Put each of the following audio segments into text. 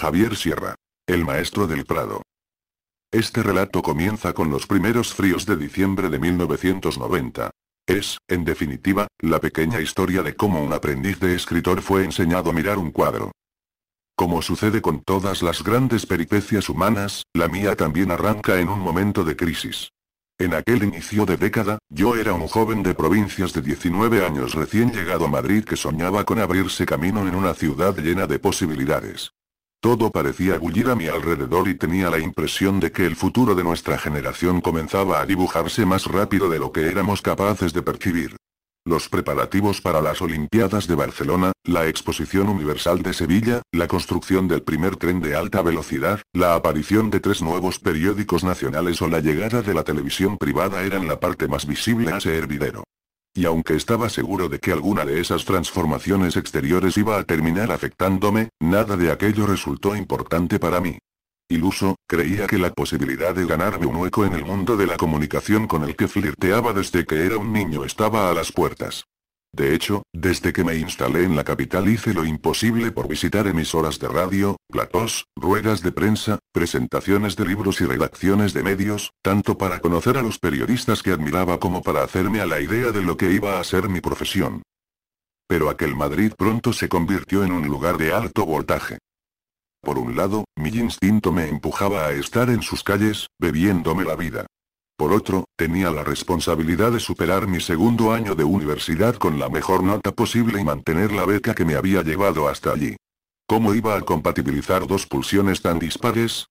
Javier Sierra. El maestro del Prado. Este relato comienza con los primeros fríos de diciembre de 1990. Es, en definitiva, la pequeña historia de cómo un aprendiz de escritor fue enseñado a mirar un cuadro. Como sucede con todas las grandes peripecias humanas, la mía también arranca en un momento de crisis. En aquel inicio de década, yo era un joven de provincias de 19 años recién llegado a Madrid que soñaba con abrirse camino en una ciudad llena de posibilidades. Todo parecía bullir a mi alrededor y tenía la impresión de que el futuro de nuestra generación comenzaba a dibujarse más rápido de lo que éramos capaces de percibir. Los preparativos para las Olimpiadas de Barcelona, la Exposición Universal de Sevilla, la construcción del primer tren de alta velocidad, la aparición de tres nuevos periódicos nacionales o la llegada de la televisión privada eran la parte más visible a ese hervidero. Y aunque estaba seguro de que alguna de esas transformaciones exteriores iba a terminar afectándome, nada de aquello resultó importante para mí. Iluso, creía que la posibilidad de ganarme un hueco en el mundo de la comunicación con el que flirteaba desde que era un niño estaba a las puertas. De hecho, desde que me instalé en la capital hice lo imposible por visitar emisoras de radio, platós, ruedas de prensa, presentaciones de libros y redacciones de medios, tanto para conocer a los periodistas que admiraba como para hacerme a la idea de lo que iba a ser mi profesión. Pero aquel Madrid pronto se convirtió en un lugar de alto voltaje. Por un lado, mi instinto me empujaba a estar en sus calles, bebiéndome la vida. Por otro, tenía la responsabilidad de superar mi segundo año de universidad con la mejor nota posible y mantener la beca que me había llevado hasta allí. ¿Cómo iba a compatibilizar dos pulsiones tan dispares?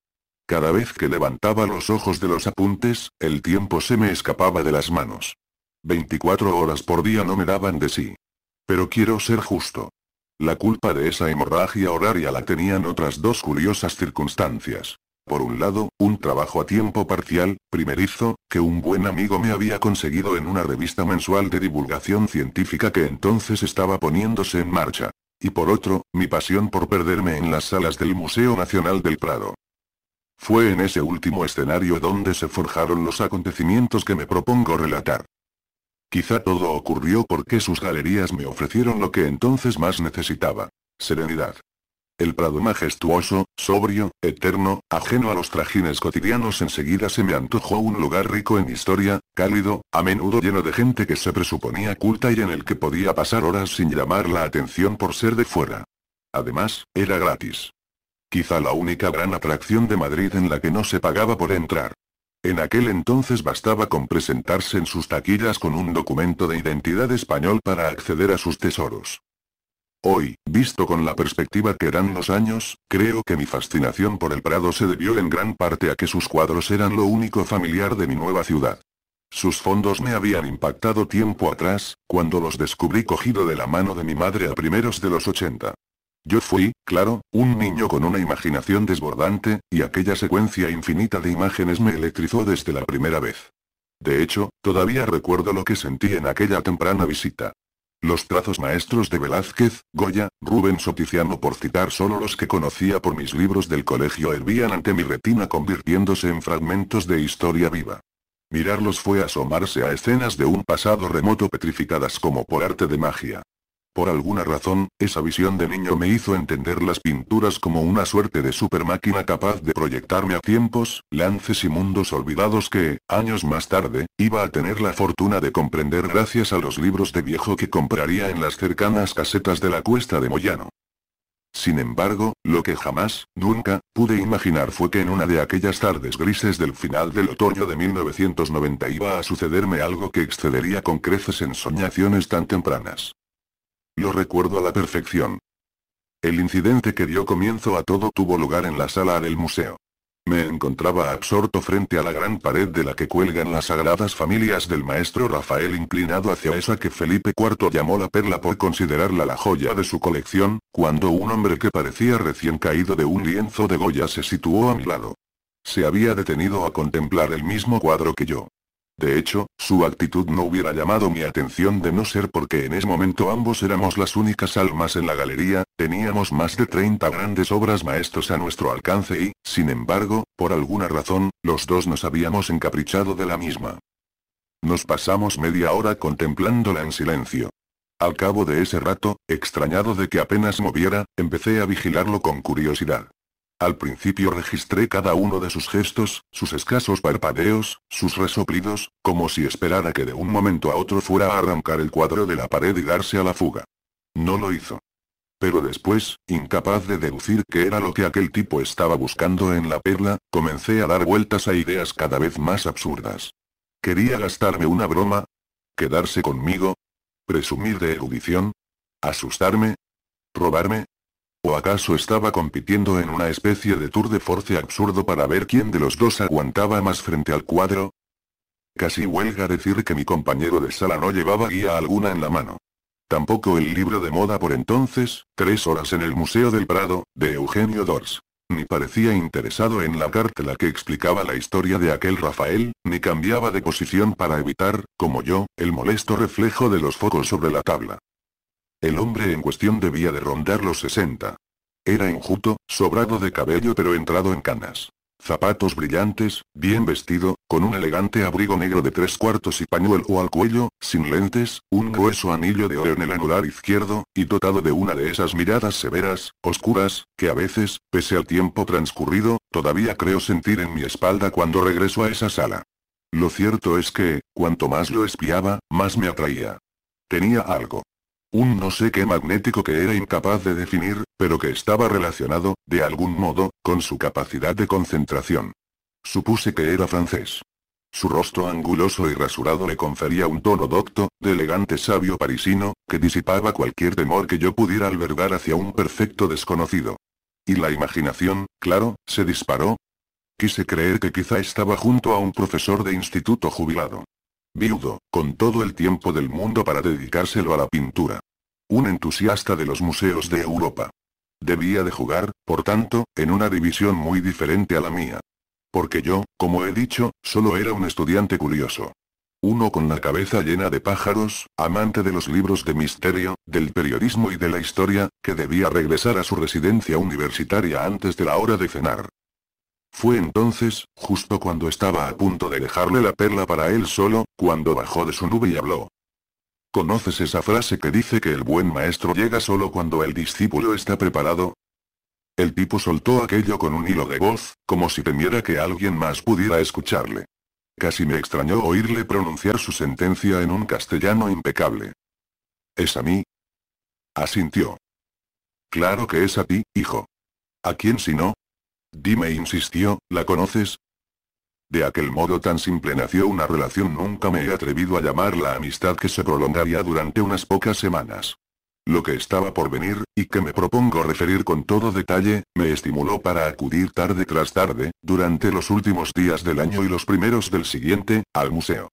Cada vez que levantaba los ojos de los apuntes, el tiempo se me escapaba de las manos. 24 horas por día no me daban de sí. Pero quiero ser justo. La culpa de esa hemorragia horaria la tenían otras dos curiosas circunstancias. Por un lado, un trabajo a tiempo parcial, primerizo, que un buen amigo me había conseguido en una revista mensual de divulgación científica que entonces estaba poniéndose en marcha. Y por otro, mi pasión por perderme en las salas del Museo Nacional del Prado. Fue en ese último escenario donde se forjaron los acontecimientos que me propongo relatar. Quizá todo ocurrió porque sus galerías me ofrecieron lo que entonces más necesitaba. Serenidad. El prado majestuoso, sobrio, eterno, ajeno a los trajines cotidianos enseguida se me antojó un lugar rico en historia, cálido, a menudo lleno de gente que se presuponía culta y en el que podía pasar horas sin llamar la atención por ser de fuera. Además, era gratis. Quizá la única gran atracción de Madrid en la que no se pagaba por entrar. En aquel entonces bastaba con presentarse en sus taquillas con un documento de identidad español para acceder a sus tesoros. Hoy, visto con la perspectiva que eran los años, creo que mi fascinación por el Prado se debió en gran parte a que sus cuadros eran lo único familiar de mi nueva ciudad. Sus fondos me habían impactado tiempo atrás, cuando los descubrí cogido de la mano de mi madre a primeros de los 80. Yo fui, claro, un niño con una imaginación desbordante, y aquella secuencia infinita de imágenes me electrizó desde la primera vez. De hecho, todavía recuerdo lo que sentí en aquella temprana visita. Los trazos maestros de Velázquez, Goya, Rubens o Tiziano por citar solo los que conocía por mis libros del colegio hervían ante mi retina convirtiéndose en fragmentos de historia viva. Mirarlos fue asomarse a escenas de un pasado remoto petrificadas como por arte de magia. Por alguna razón, esa visión de niño me hizo entender las pinturas como una suerte de supermáquina capaz de proyectarme a tiempos, lances y mundos olvidados que, años más tarde, iba a tener la fortuna de comprender gracias a los libros de viejo que compraría en las cercanas casetas de la cuesta de Moyano. Sin embargo, lo que jamás, nunca, pude imaginar fue que en una de aquellas tardes grises del final del otoño de 1990 iba a sucederme algo que excedería con creces en soñaciones tan tempranas. Lo recuerdo a la perfección. El incidente que dio comienzo a todo tuvo lugar en la sala del museo. Me encontraba absorto frente a la gran pared de la que cuelgan las sagradas familias del maestro Rafael inclinado hacia esa que Felipe IV llamó la perla por considerarla la joya de su colección, cuando un hombre que parecía recién caído de un lienzo de Goya se situó a mi lado. Se había detenido a contemplar el mismo cuadro que yo. De hecho, su actitud no hubiera llamado mi atención de no ser porque en ese momento ambos éramos las únicas almas en la galería, teníamos más de 30 grandes obras maestros a nuestro alcance y, sin embargo, por alguna razón, los dos nos habíamos encaprichado de la misma. Nos pasamos media hora contemplándola en silencio. Al cabo de ese rato, extrañado de que apenas moviera, empecé a vigilarlo con curiosidad. Al principio registré cada uno de sus gestos, sus escasos parpadeos, sus resoplidos, como si esperara que de un momento a otro fuera a arrancar el cuadro de la pared y darse a la fuga. No lo hizo. Pero después, incapaz de deducir qué era lo que aquel tipo estaba buscando en la perla, comencé a dar vueltas a ideas cada vez más absurdas. ¿Quería gastarme una broma? ¿Quedarse conmigo? ¿Presumir de erudición? ¿Asustarme? ¿Robarme? ¿O acaso estaba compitiendo en una especie de tour de force absurdo para ver quién de los dos aguantaba más frente al cuadro? Casi huelga decir que mi compañero de sala no llevaba guía alguna en la mano. Tampoco el libro de moda por entonces, Tres horas en el Museo del Prado, de Eugenio Dors. Ni parecía interesado en la cartela que explicaba la historia de aquel Rafael, ni cambiaba de posición para evitar, como yo, el molesto reflejo de los focos sobre la tabla. El hombre en cuestión debía de rondar los 60. Era enjuto, sobrado de cabello pero entrado en canas. Zapatos brillantes, bien vestido, con un elegante abrigo negro de tres cuartos y pañuelo al cuello, sin lentes, un grueso anillo de oro en el anular izquierdo, y dotado de una de esas miradas severas, oscuras, que a veces, pese al tiempo transcurrido, todavía creo sentir en mi espalda cuando regreso a esa sala. Lo cierto es que, cuanto más lo espiaba, más me atraía. Tenía algo. Un no sé qué magnético que era incapaz de definir, pero que estaba relacionado, de algún modo, con su capacidad de concentración. Supuse que era francés. Su rostro anguloso y rasurado le confería un tono docto, de elegante sabio parisino, que disipaba cualquier temor que yo pudiera albergar hacia un perfecto desconocido. Y la imaginación, claro, se disparó. Quise creer que quizá estaba junto a un profesor de instituto jubilado. Viudo, con todo el tiempo del mundo para dedicárselo a la pintura. Un entusiasta de los museos de Europa. Debía de jugar, por tanto, en una división muy diferente a la mía. Porque yo, como he dicho, solo era un estudiante curioso. Uno con la cabeza llena de pájaros, amante de los libros de misterio, del periodismo y de la historia, que debía regresar a su residencia universitaria antes de la hora de cenar. Fue entonces, justo cuando estaba a punto de dejarle la perla para él solo, cuando bajó de su nube y habló. ¿Conoces esa frase que dice que el buen maestro llega solo cuando el discípulo está preparado? El tipo soltó aquello con un hilo de voz, como si temiera que alguien más pudiera escucharle. Casi me extrañó oírle pronunciar su sentencia en un castellano impecable. ¿Es a mí? Asintió. Claro que es a ti, hijo. ¿A quién si no? Dime insistió, ¿la conoces? De aquel modo tan simple nació una relación nunca me he atrevido a llamar la amistad que se prolongaría durante unas pocas semanas. Lo que estaba por venir, y que me propongo referir con todo detalle, me estimuló para acudir tarde tras tarde, durante los últimos días del año y los primeros del siguiente, al museo.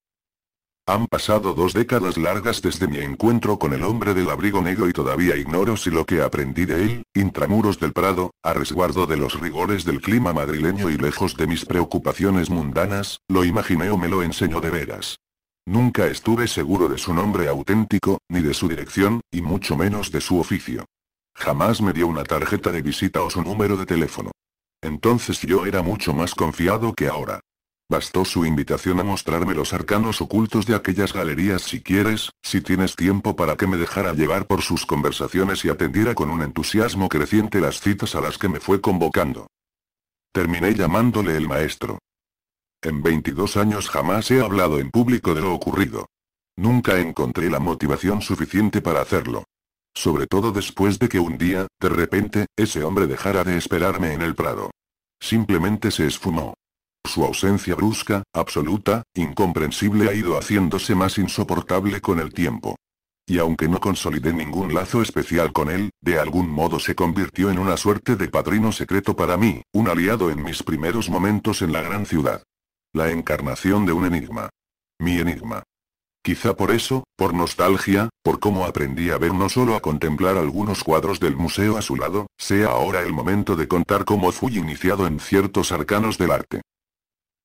Han pasado dos décadas largas desde mi encuentro con el hombre del abrigo negro y todavía ignoro si lo que aprendí de él, intramuros del Prado, a resguardo de los rigores del clima madrileño y lejos de mis preocupaciones mundanas, lo imaginé o me lo enseñó de veras. Nunca estuve seguro de su nombre auténtico, ni de su dirección, y mucho menos de su oficio. Jamás me dio una tarjeta de visita o su número de teléfono. Entonces yo era mucho más confiado que ahora. Bastó su invitación a mostrarme los arcanos ocultos de aquellas galerías si quieres, si tienes tiempo para que me dejara llevar por sus conversaciones y atendiera con un entusiasmo creciente las citas a las que me fue convocando. Terminé llamándole el maestro. En 22 años jamás he hablado en público de lo ocurrido. Nunca encontré la motivación suficiente para hacerlo. Sobre todo después de que un día, de repente, ese hombre dejara de esperarme en el prado. Simplemente se esfumó. Su ausencia brusca, absoluta, incomprensible ha ido haciéndose más insoportable con el tiempo. Y aunque no consolidé ningún lazo especial con él, de algún modo se convirtió en una suerte de padrino secreto para mí, un aliado en mis primeros momentos en la gran ciudad. La encarnación de un enigma. Mi enigma. Quizá por eso, por nostalgia, por cómo aprendí a ver no solo a contemplar algunos cuadros del museo a su lado, sea ahora el momento de contar cómo fui iniciado en ciertos arcanos del arte.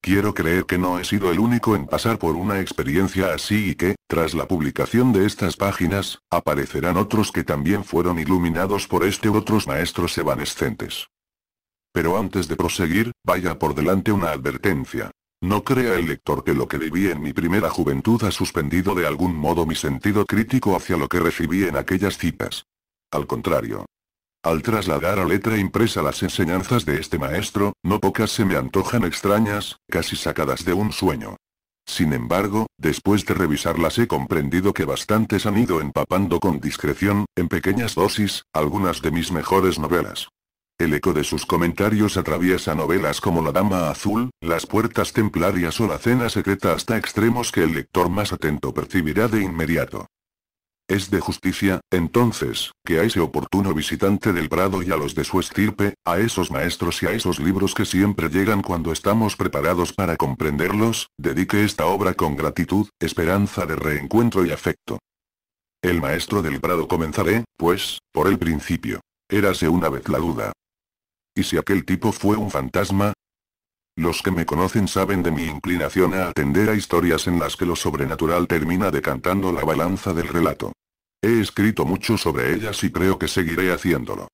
Quiero creer que no he sido el único en pasar por una experiencia así y que, tras la publicación de estas páginas, aparecerán otros que también fueron iluminados por este u otros maestros evanescentes. Pero antes de proseguir, vaya por delante una advertencia. No crea el lector que lo que viví en mi primera juventud ha suspendido de algún modo mi sentido crítico hacia lo que recibí en aquellas citas. Al contrario, al trasladar a letra impresa las enseñanzas de este maestro, no pocas se me antojan extrañas, casi sacadas de un sueño. Sin embargo, después de revisarlas he comprendido que bastantes han ido empapando con discreción, en pequeñas dosis, algunas de mis mejores novelas. El eco de sus comentarios atraviesa novelas como La Dama Azul, Las Puertas Templarias o La Cena Secreta hasta extremos que el lector más atento percibirá de inmediato es de justicia, entonces, que a ese oportuno visitante del Prado y a los de su estirpe, a esos maestros y a esos libros que siempre llegan cuando estamos preparados para comprenderlos, dedique esta obra con gratitud, esperanza de reencuentro y afecto. El maestro del Prado comenzaré, pues, por el principio. Érase una vez la duda. ¿Y si aquel tipo fue un fantasma? Los que me conocen saben de mi inclinación a atender a historias en las que lo sobrenatural termina decantando la balanza del relato. He escrito mucho sobre ellas y creo que seguiré haciéndolo.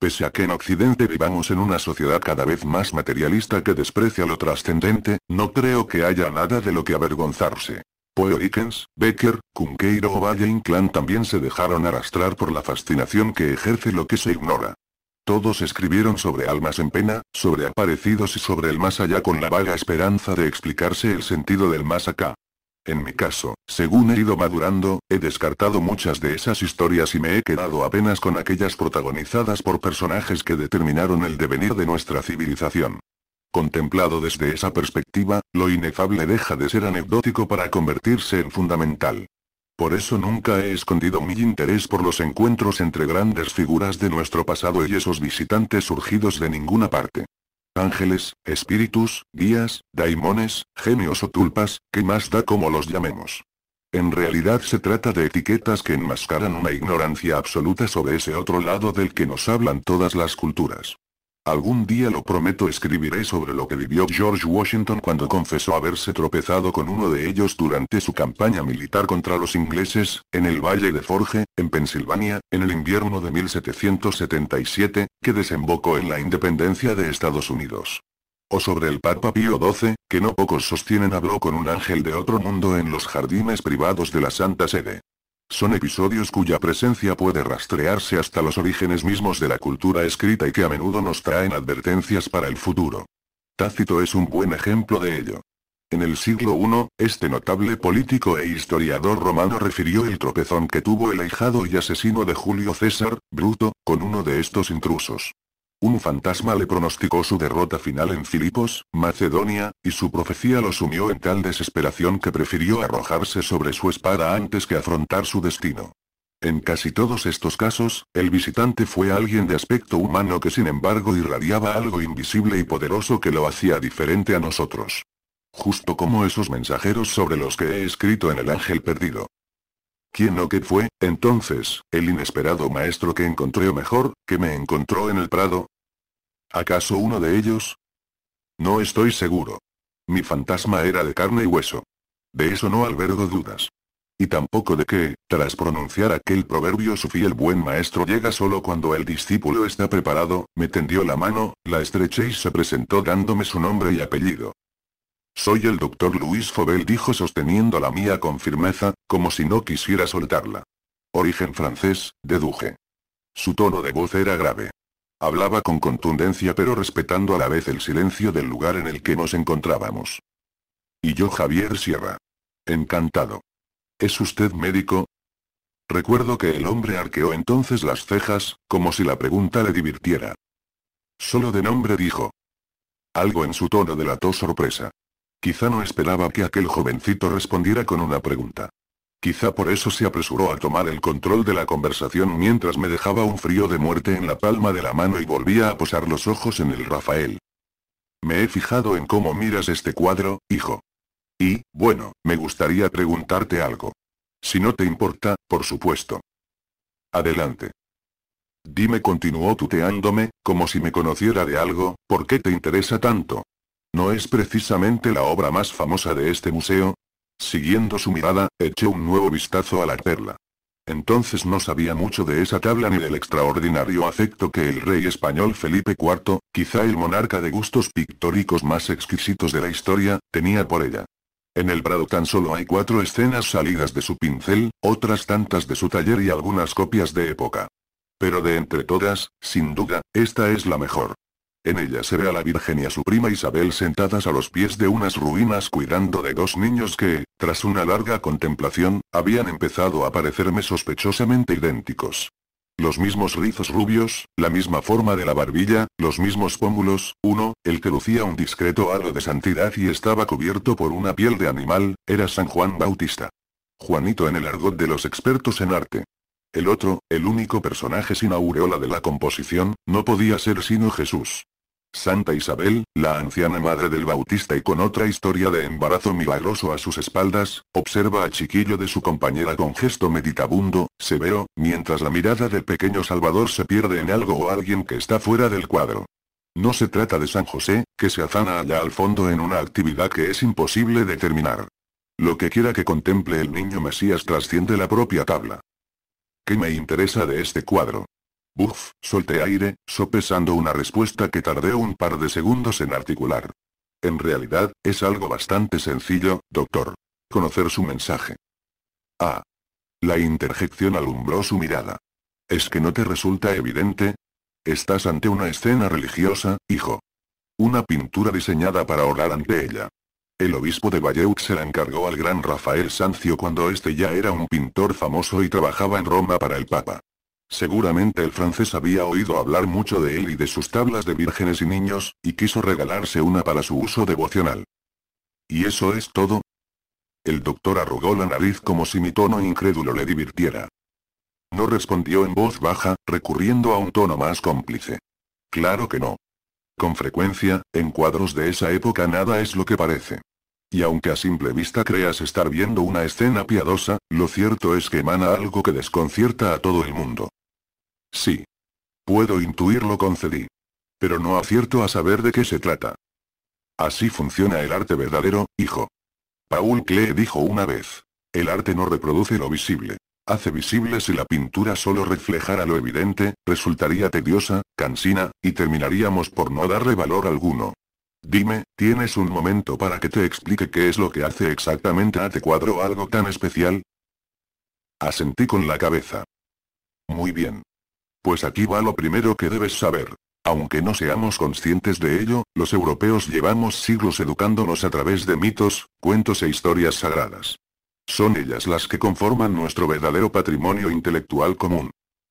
Pese a que en Occidente vivamos en una sociedad cada vez más materialista que desprecia lo trascendente, no creo que haya nada de lo que avergonzarse. Poe Dickens, Becker, Cunqueiro o Valle Inclán también se dejaron arrastrar por la fascinación que ejerce lo que se ignora. Todos escribieron sobre almas en pena, sobre aparecidos y sobre el más allá con la vaga esperanza de explicarse el sentido del más acá. En mi caso, según he ido madurando, he descartado muchas de esas historias y me he quedado apenas con aquellas protagonizadas por personajes que determinaron el devenir de nuestra civilización. Contemplado desde esa perspectiva, lo inefable deja de ser anecdótico para convertirse en fundamental. Por eso nunca he escondido mi interés por los encuentros entre grandes figuras de nuestro pasado y esos visitantes surgidos de ninguna parte ángeles, espíritus, guías, daimones, genios o tulpas, que más da como los llamemos. En realidad se trata de etiquetas que enmascaran una ignorancia absoluta sobre ese otro lado del que nos hablan todas las culturas. Algún día lo prometo escribiré sobre lo que vivió George Washington cuando confesó haberse tropezado con uno de ellos durante su campaña militar contra los ingleses, en el Valle de Forge, en Pensilvania, en el invierno de 1777, que desembocó en la independencia de Estados Unidos. O sobre el Papa Pío XII, que no pocos sostienen habló con un ángel de otro mundo en los jardines privados de la Santa Sede. Son episodios cuya presencia puede rastrearse hasta los orígenes mismos de la cultura escrita y que a menudo nos traen advertencias para el futuro. Tácito es un buen ejemplo de ello. En el siglo I, este notable político e historiador romano refirió el tropezón que tuvo el ahijado y asesino de Julio César, Bruto, con uno de estos intrusos. Un fantasma le pronosticó su derrota final en Filipos, Macedonia, y su profecía lo sumió en tal desesperación que prefirió arrojarse sobre su espada antes que afrontar su destino. En casi todos estos casos, el visitante fue alguien de aspecto humano que sin embargo irradiaba algo invisible y poderoso que lo hacía diferente a nosotros. Justo como esos mensajeros sobre los que he escrito en El Ángel Perdido. ¿Quién o qué fue, entonces, el inesperado maestro que encontré o mejor, que me encontró en el prado? ¿Acaso uno de ellos? No estoy seguro. Mi fantasma era de carne y hueso. De eso no albergo dudas. Y tampoco de que, tras pronunciar aquel proverbio sufí el buen maestro llega solo cuando el discípulo está preparado, me tendió la mano, la estreché y se presentó dándome su nombre y apellido. Soy el doctor Luis Fobel, dijo sosteniendo la mía con firmeza, como si no quisiera soltarla. Origen francés, deduje. Su tono de voz era grave. Hablaba con contundencia pero respetando a la vez el silencio del lugar en el que nos encontrábamos. Y yo Javier Sierra. Encantado. ¿Es usted médico? Recuerdo que el hombre arqueó entonces las cejas, como si la pregunta le divirtiera. Solo de nombre dijo. Algo en su tono delató sorpresa. Quizá no esperaba que aquel jovencito respondiera con una pregunta. Quizá por eso se apresuró a tomar el control de la conversación mientras me dejaba un frío de muerte en la palma de la mano y volvía a posar los ojos en el Rafael. Me he fijado en cómo miras este cuadro, hijo. Y, bueno, me gustaría preguntarte algo. Si no te importa, por supuesto. Adelante. Dime, continuó tuteándome, como si me conociera de algo, ¿por qué te interesa tanto? No es precisamente la obra más famosa de este museo. Siguiendo su mirada, eché un nuevo vistazo a la perla. Entonces no sabía mucho de esa tabla ni del extraordinario afecto que el rey español Felipe IV, quizá el monarca de gustos pictóricos más exquisitos de la historia, tenía por ella. En el Prado tan solo hay cuatro escenas salidas de su pincel, otras tantas de su taller y algunas copias de época. Pero de entre todas, sin duda, esta es la mejor. En ella se ve a la Virgen y a su prima Isabel sentadas a los pies de unas ruinas cuidando de dos niños que, tras una larga contemplación, habían empezado a parecerme sospechosamente idénticos. Los mismos rizos rubios, la misma forma de la barbilla, los mismos pómulos, uno, el que lucía un discreto halo de santidad y estaba cubierto por una piel de animal, era San Juan Bautista. Juanito en el argot de los expertos en arte. El otro, el único personaje sin aureola de la composición, no podía ser sino Jesús. Santa Isabel, la anciana madre del Bautista y con otra historia de embarazo milagroso a sus espaldas, observa a Chiquillo de su compañera con gesto meditabundo, severo, mientras la mirada del pequeño Salvador se pierde en algo o alguien que está fuera del cuadro. No se trata de San José, que se afana allá al fondo en una actividad que es imposible determinar. Lo que quiera que contemple el niño Mesías trasciende la propia tabla. ¿Qué me interesa de este cuadro? Buf, solté aire, sopesando una respuesta que tardé un par de segundos en articular. En realidad, es algo bastante sencillo, doctor. Conocer su mensaje. Ah. La interjección alumbró su mirada. ¿Es que no te resulta evidente? Estás ante una escena religiosa, hijo. Una pintura diseñada para orar ante ella. El obispo de Bayeux se la encargó al gran Rafael Sancio cuando este ya era un pintor famoso y trabajaba en Roma para el Papa. Seguramente el francés había oído hablar mucho de él y de sus tablas de vírgenes y niños, y quiso regalarse una para su uso devocional. ¿Y eso es todo? El doctor arrugó la nariz como si mi tono incrédulo le divirtiera. No respondió en voz baja, recurriendo a un tono más cómplice. Claro que no. Con frecuencia, en cuadros de esa época nada es lo que parece. Y aunque a simple vista creas estar viendo una escena piadosa, lo cierto es que emana algo que desconcierta a todo el mundo. Sí. Puedo intuirlo, concedí. Pero no acierto a saber de qué se trata. Así funciona el arte verdadero, hijo. Paul Klee dijo una vez. El arte no reproduce lo visible. Hace visible si la pintura solo reflejara lo evidente, resultaría tediosa, cansina, y terminaríamos por no darle valor alguno. Dime, ¿tienes un momento para que te explique qué es lo que hace exactamente a te este cuadro algo tan especial? Asentí con la cabeza. Muy bien. Pues aquí va lo primero que debes saber. Aunque no seamos conscientes de ello, los europeos llevamos siglos educándonos a través de mitos, cuentos e historias sagradas. Son ellas las que conforman nuestro verdadero patrimonio intelectual común.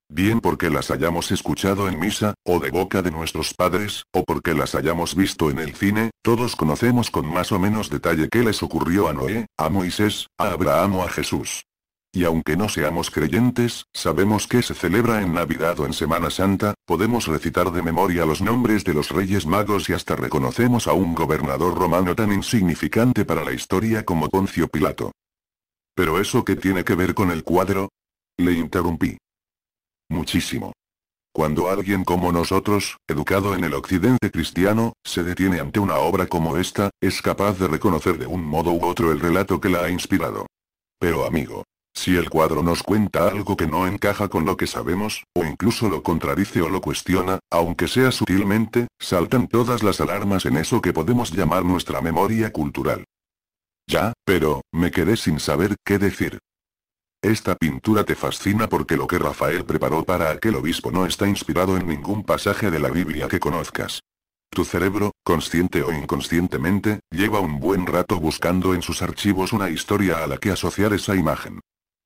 Bien porque las hayamos escuchado en misa, o de boca de nuestros padres, o porque las hayamos visto en el cine, todos conocemos con más o menos detalle qué les ocurrió a Noé, a Moisés, a Abraham o a Jesús. Y aunque no seamos creyentes, sabemos que se celebra en Navidad o en Semana Santa, podemos recitar de memoria los nombres de los reyes magos y hasta reconocemos a un gobernador romano tan insignificante para la historia como Poncio Pilato. ¿Pero eso qué tiene que ver con el cuadro? Le interrumpí. Muchísimo. Cuando alguien como nosotros, educado en el occidente cristiano, se detiene ante una obra como esta, es capaz de reconocer de un modo u otro el relato que la ha inspirado. Pero amigo, si el cuadro nos cuenta algo que no encaja con lo que sabemos, o incluso lo contradice o lo cuestiona, aunque sea sutilmente, saltan todas las alarmas en eso que podemos llamar nuestra memoria cultural. Ya, pero, me quedé sin saber qué decir. Esta pintura te fascina porque lo que Rafael preparó para aquel obispo no está inspirado en ningún pasaje de la Biblia que conozcas. Tu cerebro, consciente o inconscientemente, lleva un buen rato buscando en sus archivos una historia a la que asociar esa imagen.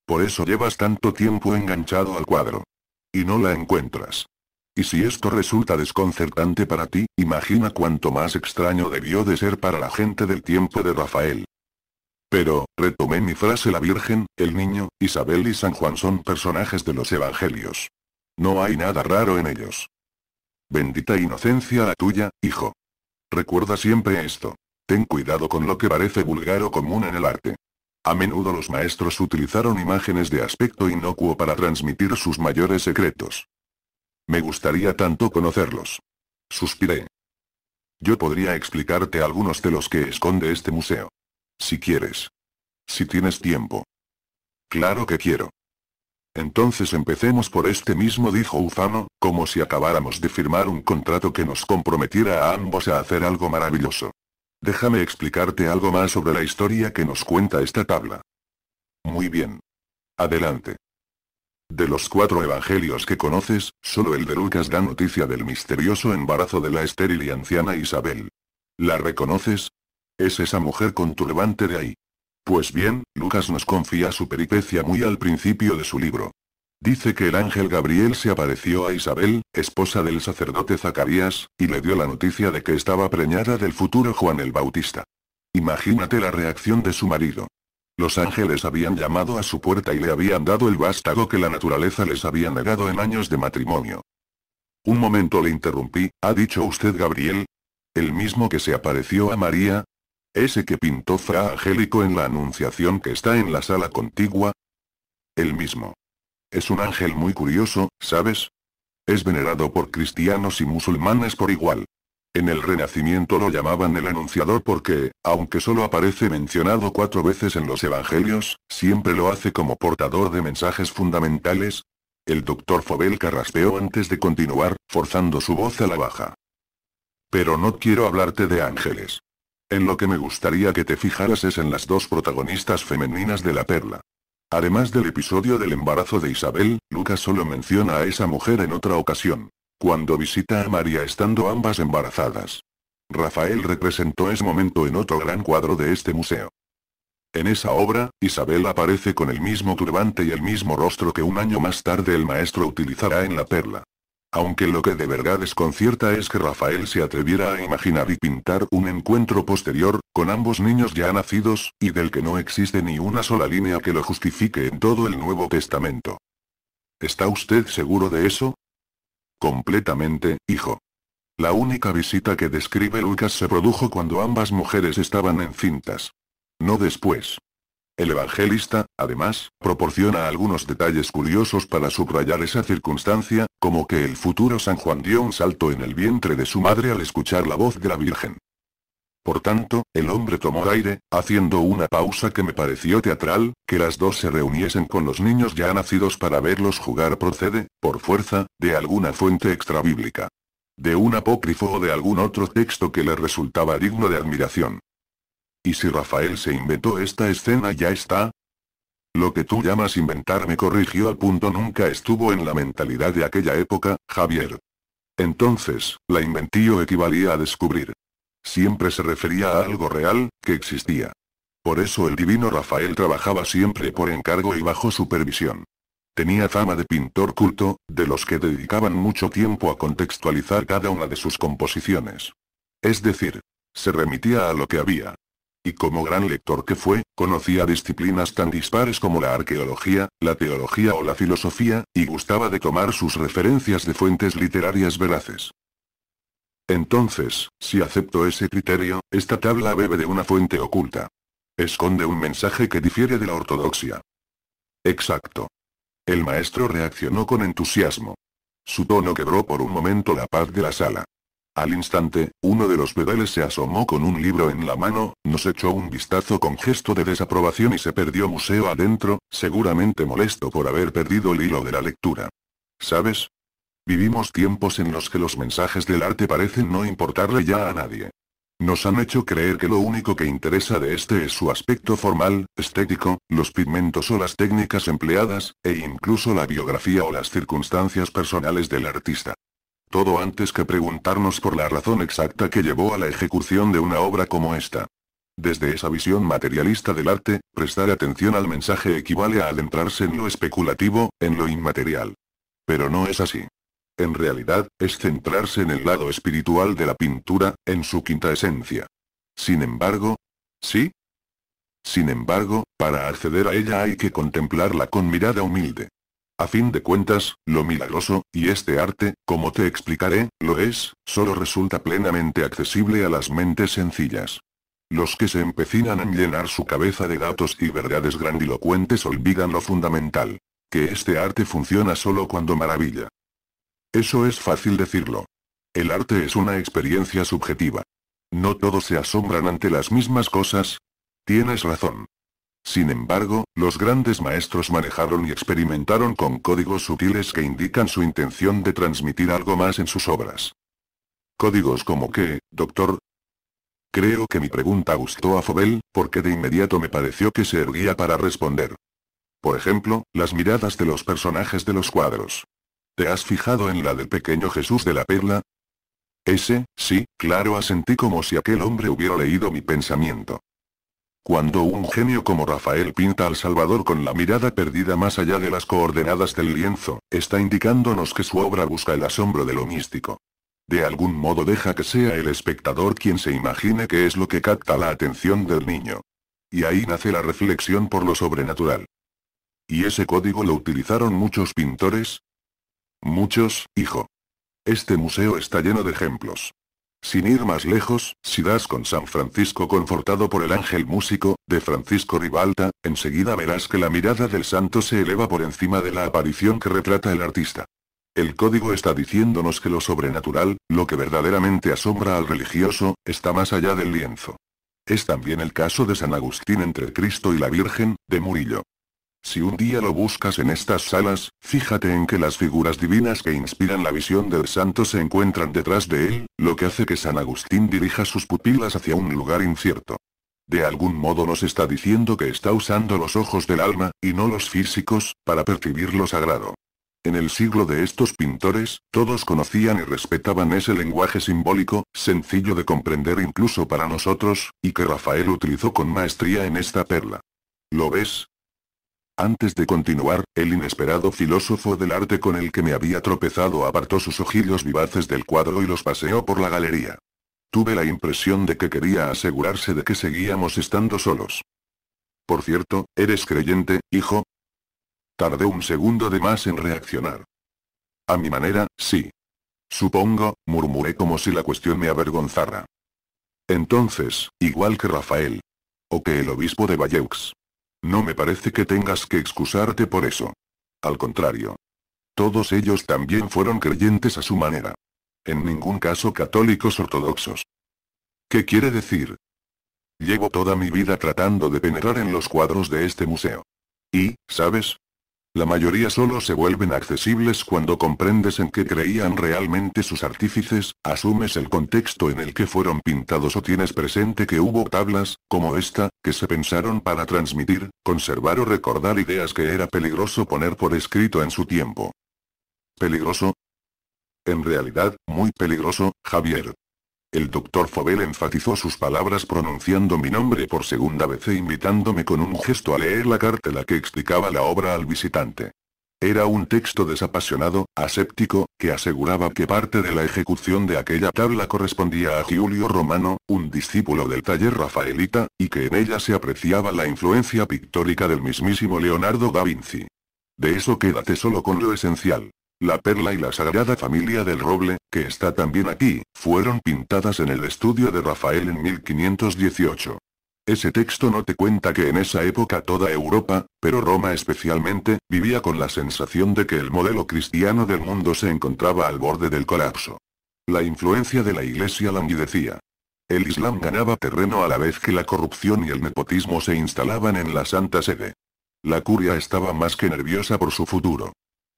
Por eso llevas tanto tiempo enganchado al cuadro. Y no la encuentras. Y si esto resulta desconcertante para ti, imagina cuánto más extraño debió de ser para la gente del tiempo de Rafael. Pero, retomé mi frase la Virgen, el niño, Isabel y San Juan son personajes de los Evangelios. No hay nada raro en ellos. Bendita inocencia a tuya, hijo. Recuerda siempre esto. Ten cuidado con lo que parece vulgar o común en el arte. A menudo los maestros utilizaron imágenes de aspecto inocuo para transmitir sus mayores secretos. Me gustaría tanto conocerlos. Suspiré. Yo podría explicarte algunos de los que esconde este museo. Si quieres. Si tienes tiempo. Claro que quiero. Entonces empecemos por este mismo, dijo Ufano, como si acabáramos de firmar un contrato que nos comprometiera a ambos a hacer algo maravilloso. Déjame explicarte algo más sobre la historia que nos cuenta esta tabla. Muy bien. Adelante. De los cuatro evangelios que conoces, solo el de Lucas da noticia del misterioso embarazo de la estéril y anciana Isabel. ¿La reconoces? Es esa mujer con turbante de ahí. Pues bien, Lucas nos confía su peripecia muy al principio de su libro. Dice que el ángel Gabriel se apareció a Isabel, esposa del sacerdote Zacarías, y le dio la noticia de que estaba preñada del futuro Juan el Bautista. Imagínate la reacción de su marido. Los ángeles habían llamado a su puerta y le habían dado el vástago que la naturaleza les había negado en años de matrimonio. Un momento le interrumpí, ¿ha dicho usted Gabriel? ¿El mismo que se apareció a María? ¿Ese que pintó Fra Angélico en la anunciación que está en la sala contigua? El mismo. Es un ángel muy curioso, ¿sabes? Es venerado por cristianos y musulmanes por igual. En el Renacimiento lo llamaban el Anunciador porque, aunque solo aparece mencionado cuatro veces en los Evangelios, siempre lo hace como portador de mensajes fundamentales. El doctor Fobel carraspeó antes de continuar, forzando su voz a la baja. Pero no quiero hablarte de ángeles. En lo que me gustaría que te fijaras es en las dos protagonistas femeninas de la perla. Además del episodio del embarazo de Isabel, Lucas solo menciona a esa mujer en otra ocasión. Cuando visita a María estando ambas embarazadas. Rafael representó ese momento en otro gran cuadro de este museo. En esa obra, Isabel aparece con el mismo turbante y el mismo rostro que un año más tarde el maestro utilizará en la perla aunque lo que de verdad es concierta es que Rafael se atreviera a imaginar y pintar un encuentro posterior, con ambos niños ya nacidos, y del que no existe ni una sola línea que lo justifique en todo el Nuevo Testamento. ¿Está usted seguro de eso? Completamente, hijo. La única visita que describe Lucas se produjo cuando ambas mujeres estaban encintas. No después. El evangelista, además, proporciona algunos detalles curiosos para subrayar esa circunstancia, como que el futuro San Juan dio un salto en el vientre de su madre al escuchar la voz de la Virgen. Por tanto, el hombre tomó aire, haciendo una pausa que me pareció teatral, que las dos se reuniesen con los niños ya nacidos para verlos jugar procede, por fuerza, de alguna fuente extrabíblica. De un apócrifo o de algún otro texto que le resultaba digno de admiración. ¿Y si Rafael se inventó esta escena ya está? Lo que tú llamas inventar me corrigió al punto nunca estuvo en la mentalidad de aquella época, Javier. Entonces, la inventío equivalía a descubrir. Siempre se refería a algo real, que existía. Por eso el divino Rafael trabajaba siempre por encargo y bajo supervisión. Tenía fama de pintor culto, de los que dedicaban mucho tiempo a contextualizar cada una de sus composiciones. Es decir, se remitía a lo que había. Y como gran lector que fue, conocía disciplinas tan dispares como la arqueología, la teología o la filosofía, y gustaba de tomar sus referencias de fuentes literarias veraces. Entonces, si acepto ese criterio, esta tabla bebe de una fuente oculta. Esconde un mensaje que difiere de la ortodoxia. Exacto. El maestro reaccionó con entusiasmo. Su tono quebró por un momento la paz de la sala. Al instante, uno de los pedales se asomó con un libro en la mano, nos echó un vistazo con gesto de desaprobación y se perdió museo adentro, seguramente molesto por haber perdido el hilo de la lectura. ¿Sabes? Vivimos tiempos en los que los mensajes del arte parecen no importarle ya a nadie. Nos han hecho creer que lo único que interesa de este es su aspecto formal, estético, los pigmentos o las técnicas empleadas, e incluso la biografía o las circunstancias personales del artista. Todo antes que preguntarnos por la razón exacta que llevó a la ejecución de una obra como esta. Desde esa visión materialista del arte, prestar atención al mensaje equivale a adentrarse en lo especulativo, en lo inmaterial. Pero no es así. En realidad, es centrarse en el lado espiritual de la pintura, en su quinta esencia. Sin embargo, ¿sí? Sin embargo, para acceder a ella hay que contemplarla con mirada humilde. A fin de cuentas, lo milagroso, y este arte, como te explicaré, lo es, solo resulta plenamente accesible a las mentes sencillas. Los que se empecinan en llenar su cabeza de datos y verdades grandilocuentes olvidan lo fundamental, que este arte funciona solo cuando maravilla. Eso es fácil decirlo. El arte es una experiencia subjetiva. No todos se asombran ante las mismas cosas. Tienes razón. Sin embargo, los grandes maestros manejaron y experimentaron con códigos sutiles que indican su intención de transmitir algo más en sus obras. Códigos como que, doctor. Creo que mi pregunta gustó a Fobel, porque de inmediato me pareció que se erguía para responder. Por ejemplo, las miradas de los personajes de los cuadros. ¿Te has fijado en la del pequeño Jesús de la Perla? Ese, sí, claro asentí como si aquel hombre hubiera leído mi pensamiento. Cuando un genio como Rafael pinta al Salvador con la mirada perdida más allá de las coordenadas del lienzo, está indicándonos que su obra busca el asombro de lo místico. De algún modo deja que sea el espectador quien se imagine qué es lo que capta la atención del niño. Y ahí nace la reflexión por lo sobrenatural. ¿Y ese código lo utilizaron muchos pintores? Muchos, hijo. Este museo está lleno de ejemplos. Sin ir más lejos, si das con San Francisco confortado por el ángel músico, de Francisco Ribalta, enseguida verás que la mirada del santo se eleva por encima de la aparición que retrata el artista. El código está diciéndonos que lo sobrenatural, lo que verdaderamente asombra al religioso, está más allá del lienzo. Es también el caso de San Agustín entre Cristo y la Virgen, de Murillo. Si un día lo buscas en estas salas, fíjate en que las figuras divinas que inspiran la visión del santo se encuentran detrás de él, lo que hace que San Agustín dirija sus pupilas hacia un lugar incierto. De algún modo nos está diciendo que está usando los ojos del alma, y no los físicos, para percibir lo sagrado. En el siglo de estos pintores, todos conocían y respetaban ese lenguaje simbólico, sencillo de comprender incluso para nosotros, y que Rafael utilizó con maestría en esta perla. ¿Lo ves? Antes de continuar, el inesperado filósofo del arte con el que me había tropezado apartó sus ojillos vivaces del cuadro y los paseó por la galería. Tuve la impresión de que quería asegurarse de que seguíamos estando solos. Por cierto, ¿eres creyente, hijo? Tardé un segundo de más en reaccionar. A mi manera, sí. Supongo, murmuré como si la cuestión me avergonzara. Entonces, igual que Rafael. O que el obispo de Valleux. No me parece que tengas que excusarte por eso. Al contrario. Todos ellos también fueron creyentes a su manera. En ningún caso católicos ortodoxos. ¿Qué quiere decir? Llevo toda mi vida tratando de penetrar en los cuadros de este museo. Y, ¿sabes? La mayoría solo se vuelven accesibles cuando comprendes en qué creían realmente sus artífices, asumes el contexto en el que fueron pintados o tienes presente que hubo tablas, como esta, que se pensaron para transmitir, conservar o recordar ideas que era peligroso poner por escrito en su tiempo. ¿Peligroso? En realidad, muy peligroso, Javier. El doctor Fobel enfatizó sus palabras pronunciando mi nombre por segunda vez e invitándome con un gesto a leer la la que explicaba la obra al visitante. Era un texto desapasionado, aséptico, que aseguraba que parte de la ejecución de aquella tabla correspondía a Giulio Romano, un discípulo del taller rafaelita, y que en ella se apreciaba la influencia pictórica del mismísimo Leonardo da Vinci. De eso quédate solo con lo esencial. La perla y la sagrada familia del roble, que está también aquí, fueron pintadas en el estudio de Rafael en 1518. Ese texto no te cuenta que en esa época toda Europa, pero Roma especialmente, vivía con la sensación de que el modelo cristiano del mundo se encontraba al borde del colapso. La influencia de la Iglesia languidecía. El Islam ganaba terreno a la vez que la corrupción y el nepotismo se instalaban en la Santa Sede. La curia estaba más que nerviosa por su futuro.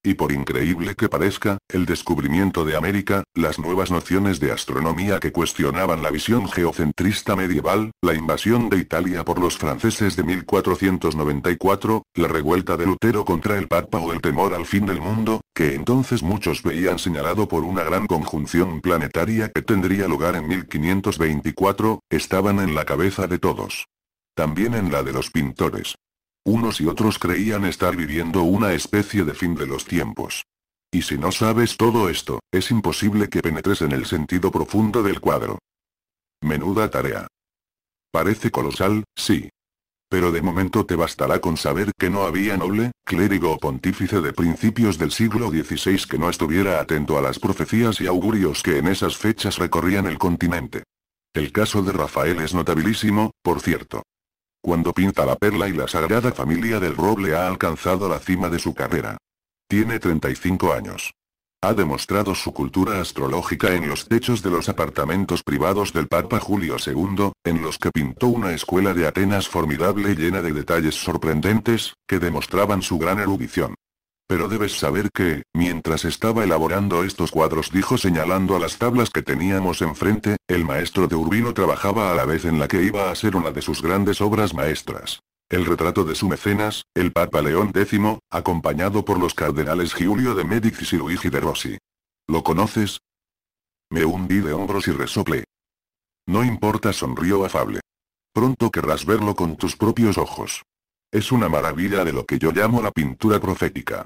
Y por increíble que parezca, el descubrimiento de América, las nuevas nociones de astronomía que cuestionaban la visión geocentrista medieval, la invasión de Italia por los franceses de 1494, la revuelta de Lutero contra el Papa o el temor al fin del mundo, que entonces muchos veían señalado por una gran conjunción planetaria que tendría lugar en 1524, estaban en la cabeza de todos. También en la de los pintores. Unos y otros creían estar viviendo una especie de fin de los tiempos. Y si no sabes todo esto, es imposible que penetres en el sentido profundo del cuadro. Menuda tarea. Parece colosal, sí. Pero de momento te bastará con saber que no había noble, clérigo o pontífice de principios del siglo XVI que no estuviera atento a las profecías y augurios que en esas fechas recorrían el continente. El caso de Rafael es notabilísimo, por cierto cuando pinta la perla y la sagrada familia del roble ha alcanzado la cima de su carrera. Tiene 35 años. Ha demostrado su cultura astrológica en los techos de los apartamentos privados del Papa Julio II, en los que pintó una escuela de Atenas formidable llena de detalles sorprendentes, que demostraban su gran erudición. Pero debes saber que, mientras estaba elaborando estos cuadros dijo señalando a las tablas que teníamos enfrente, el maestro de Urbino trabajaba a la vez en la que iba a ser una de sus grandes obras maestras. El retrato de su mecenas, el Papa León X, acompañado por los cardenales Giulio de Médicis y Luigi de Rossi. ¿Lo conoces? Me hundí de hombros y resoplé. No importa, sonrió afable. Pronto querrás verlo con tus propios ojos. Es una maravilla de lo que yo llamo la pintura profética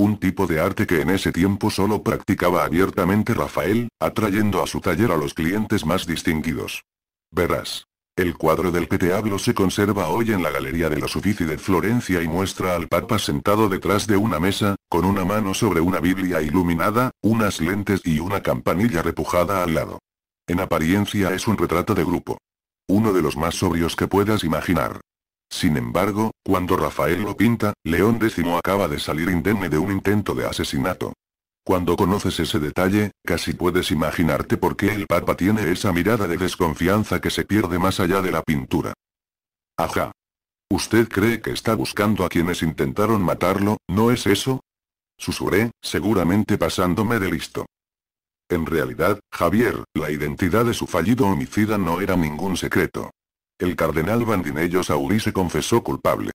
un tipo de arte que en ese tiempo solo practicaba abiertamente Rafael, atrayendo a su taller a los clientes más distinguidos. Verás. El cuadro del que te hablo se conserva hoy en la Galería de los Uffizi de Florencia y muestra al Papa sentado detrás de una mesa, con una mano sobre una Biblia iluminada, unas lentes y una campanilla repujada al lado. En apariencia es un retrato de grupo. Uno de los más sobrios que puedas imaginar. Sin embargo, cuando Rafael lo pinta, León X acaba de salir indemne de un intento de asesinato. Cuando conoces ese detalle, casi puedes imaginarte por qué el Papa tiene esa mirada de desconfianza que se pierde más allá de la pintura. Ajá. ¿Usted cree que está buscando a quienes intentaron matarlo, no es eso? Susurré, seguramente pasándome de listo. En realidad, Javier, la identidad de su fallido homicida no era ningún secreto el cardenal Bandinello Sauri se confesó culpable.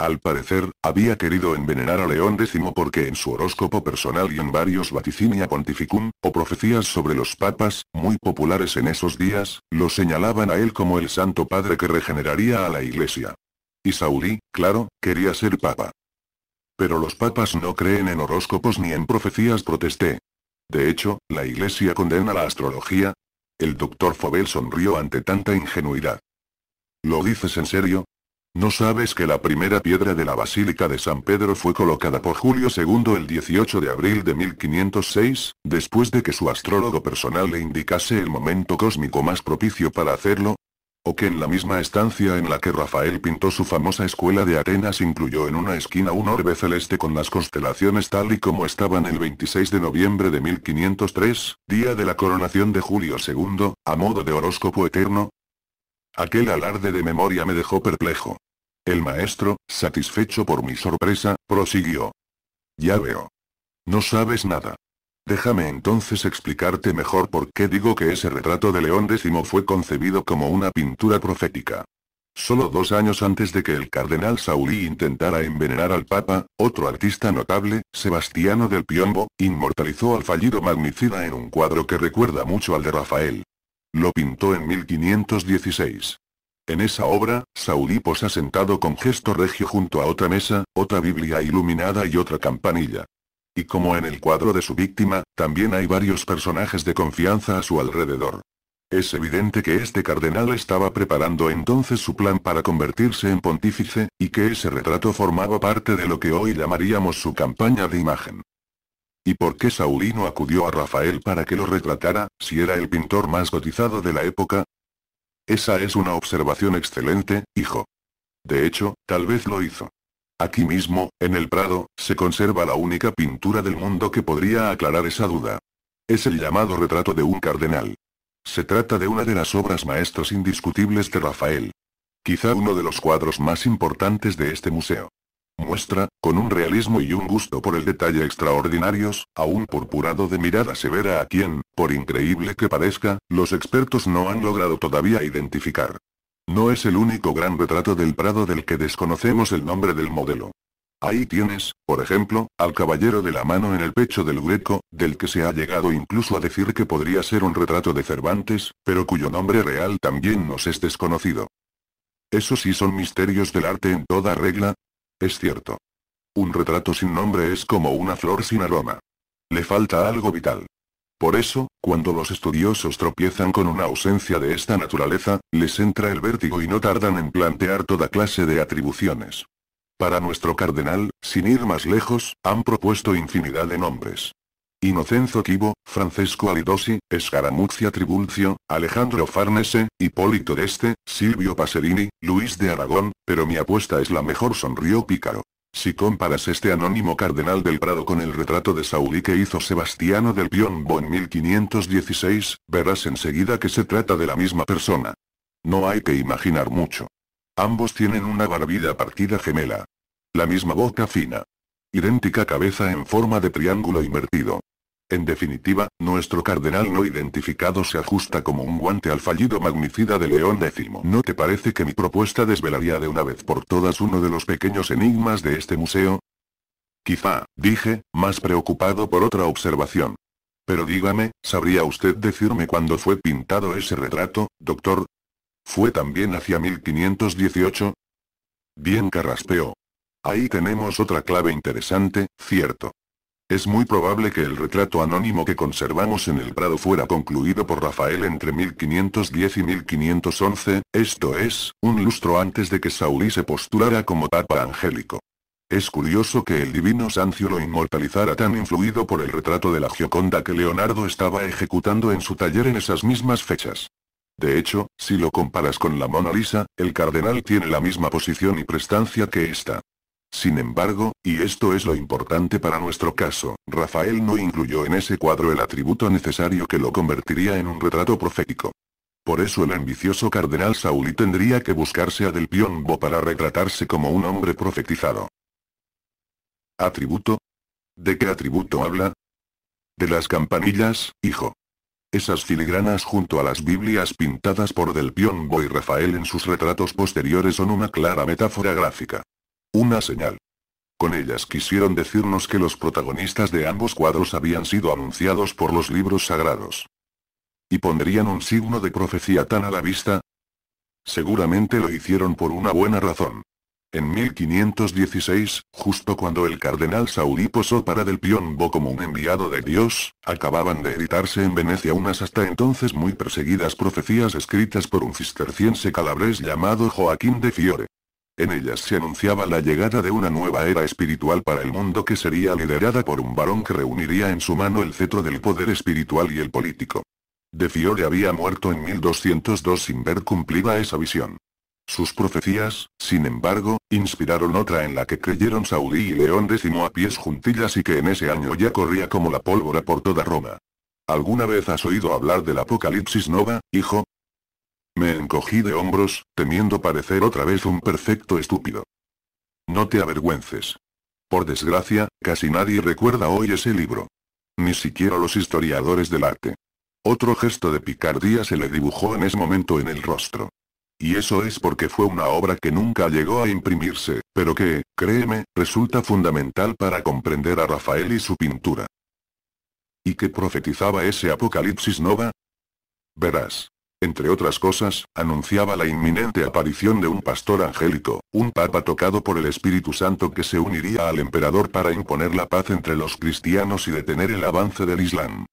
Al parecer, había querido envenenar a León X porque en su horóscopo personal y en varios Vaticinia Pontificum, o profecías sobre los papas, muy populares en esos días, lo señalaban a él como el santo padre que regeneraría a la iglesia. Y saurí claro, quería ser papa. Pero los papas no creen en horóscopos ni en profecías protesté. De hecho, la iglesia condena la astrología. El doctor Fobel sonrió ante tanta ingenuidad. ¿Lo dices en serio? ¿No sabes que la primera piedra de la Basílica de San Pedro fue colocada por Julio II el 18 de abril de 1506, después de que su astrólogo personal le indicase el momento cósmico más propicio para hacerlo? ¿O que en la misma estancia en la que Rafael pintó su famosa escuela de Atenas incluyó en una esquina un orbe celeste con las constelaciones tal y como estaban el 26 de noviembre de 1503, día de la coronación de Julio II, a modo de horóscopo eterno? Aquel alarde de memoria me dejó perplejo. El maestro, satisfecho por mi sorpresa, prosiguió. Ya veo. No sabes nada. Déjame entonces explicarte mejor por qué digo que ese retrato de León X fue concebido como una pintura profética. Solo dos años antes de que el cardenal Sauli intentara envenenar al Papa, otro artista notable, Sebastiano del Piombo, inmortalizó al fallido magnicida en un cuadro que recuerda mucho al de Rafael. Lo pintó en 1516. En esa obra, Saulipos ha sentado con gesto regio junto a otra mesa, otra Biblia iluminada y otra campanilla. Y como en el cuadro de su víctima, también hay varios personajes de confianza a su alrededor. Es evidente que este cardenal estaba preparando entonces su plan para convertirse en pontífice, y que ese retrato formaba parte de lo que hoy llamaríamos su campaña de imagen. ¿Y por qué Saulino acudió a Rafael para que lo retratara, si era el pintor más cotizado de la época? Esa es una observación excelente, hijo. De hecho, tal vez lo hizo. Aquí mismo, en el Prado, se conserva la única pintura del mundo que podría aclarar esa duda. Es el llamado retrato de un cardenal. Se trata de una de las obras maestras indiscutibles de Rafael. Quizá uno de los cuadros más importantes de este museo muestra, con un realismo y un gusto por el detalle extraordinarios, a un purpurado de mirada severa a quien, por increíble que parezca, los expertos no han logrado todavía identificar. No es el único gran retrato del Prado del que desconocemos el nombre del modelo. Ahí tienes, por ejemplo, al caballero de la mano en el pecho del Greco, del que se ha llegado incluso a decir que podría ser un retrato de Cervantes, pero cuyo nombre real también nos es desconocido. Eso sí son misterios del arte en toda regla, es cierto. Un retrato sin nombre es como una flor sin aroma. Le falta algo vital. Por eso, cuando los estudiosos tropiezan con una ausencia de esta naturaleza, les entra el vértigo y no tardan en plantear toda clase de atribuciones. Para nuestro cardenal, sin ir más lejos, han propuesto infinidad de nombres. Inocenzo Quivo, Francesco Alidosi, Escaramuzia Tribulcio, Alejandro Farnese, Hipólito Deste, Silvio Paserini, Luis de Aragón, pero mi apuesta es la mejor sonrió Pícaro. Si comparas este anónimo cardenal del Prado con el retrato de Saulí que hizo Sebastiano del Piombo en 1516, verás enseguida que se trata de la misma persona. No hay que imaginar mucho. Ambos tienen una barbida partida gemela. La misma boca fina. Idéntica cabeza en forma de triángulo invertido. En definitiva, nuestro cardenal no identificado se ajusta como un guante al fallido magnicida de León X. ¿No te parece que mi propuesta desvelaría de una vez por todas uno de los pequeños enigmas de este museo? Quizá, dije, más preocupado por otra observación. Pero dígame, ¿sabría usted decirme cuándo fue pintado ese retrato, doctor? ¿Fue también hacia 1518? Bien carraspeó. Ahí tenemos otra clave interesante, cierto. Es muy probable que el retrato anónimo que conservamos en el Prado fuera concluido por Rafael entre 1510 y 1511, esto es, un lustro antes de que Saulí se postulara como papa angélico. Es curioso que el divino Sancio lo inmortalizara tan influido por el retrato de la Gioconda que Leonardo estaba ejecutando en su taller en esas mismas fechas. De hecho, si lo comparas con la Mona Lisa, el cardenal tiene la misma posición y prestancia que esta. Sin embargo, y esto es lo importante para nuestro caso, Rafael no incluyó en ese cuadro el atributo necesario que lo convertiría en un retrato profético. Por eso el ambicioso cardenal Sauli tendría que buscarse a Del Piombo para retratarse como un hombre profetizado. ¿Atributo? ¿De qué atributo habla? De las campanillas, hijo. Esas filigranas junto a las Biblias pintadas por Del Piombo y Rafael en sus retratos posteriores son una clara metáfora gráfica. Una señal. Con ellas quisieron decirnos que los protagonistas de ambos cuadros habían sido anunciados por los libros sagrados. ¿Y pondrían un signo de profecía tan a la vista? Seguramente lo hicieron por una buena razón. En 1516, justo cuando el cardenal Sauri posó para del Piombo como un enviado de Dios, acababan de editarse en Venecia unas hasta entonces muy perseguidas profecías escritas por un cisterciense calabrés llamado Joaquín de Fiore. En ellas se anunciaba la llegada de una nueva era espiritual para el mundo que sería liderada por un varón que reuniría en su mano el cetro del poder espiritual y el político. De Fiore había muerto en 1202 sin ver cumplida esa visión. Sus profecías, sin embargo, inspiraron otra en la que creyeron Saudí y León X a pies juntillas y que en ese año ya corría como la pólvora por toda Roma. ¿Alguna vez has oído hablar del Apocalipsis Nova, hijo? Me encogí de hombros, temiendo parecer otra vez un perfecto estúpido. No te avergüences. Por desgracia, casi nadie recuerda hoy ese libro. Ni siquiera los historiadores del arte. Otro gesto de picardía se le dibujó en ese momento en el rostro. Y eso es porque fue una obra que nunca llegó a imprimirse, pero que, créeme, resulta fundamental para comprender a Rafael y su pintura. ¿Y qué profetizaba ese Apocalipsis Nova? Verás. Entre otras cosas, anunciaba la inminente aparición de un pastor angélico, un papa tocado por el Espíritu Santo que se uniría al emperador para imponer la paz entre los cristianos y detener el avance del Islam.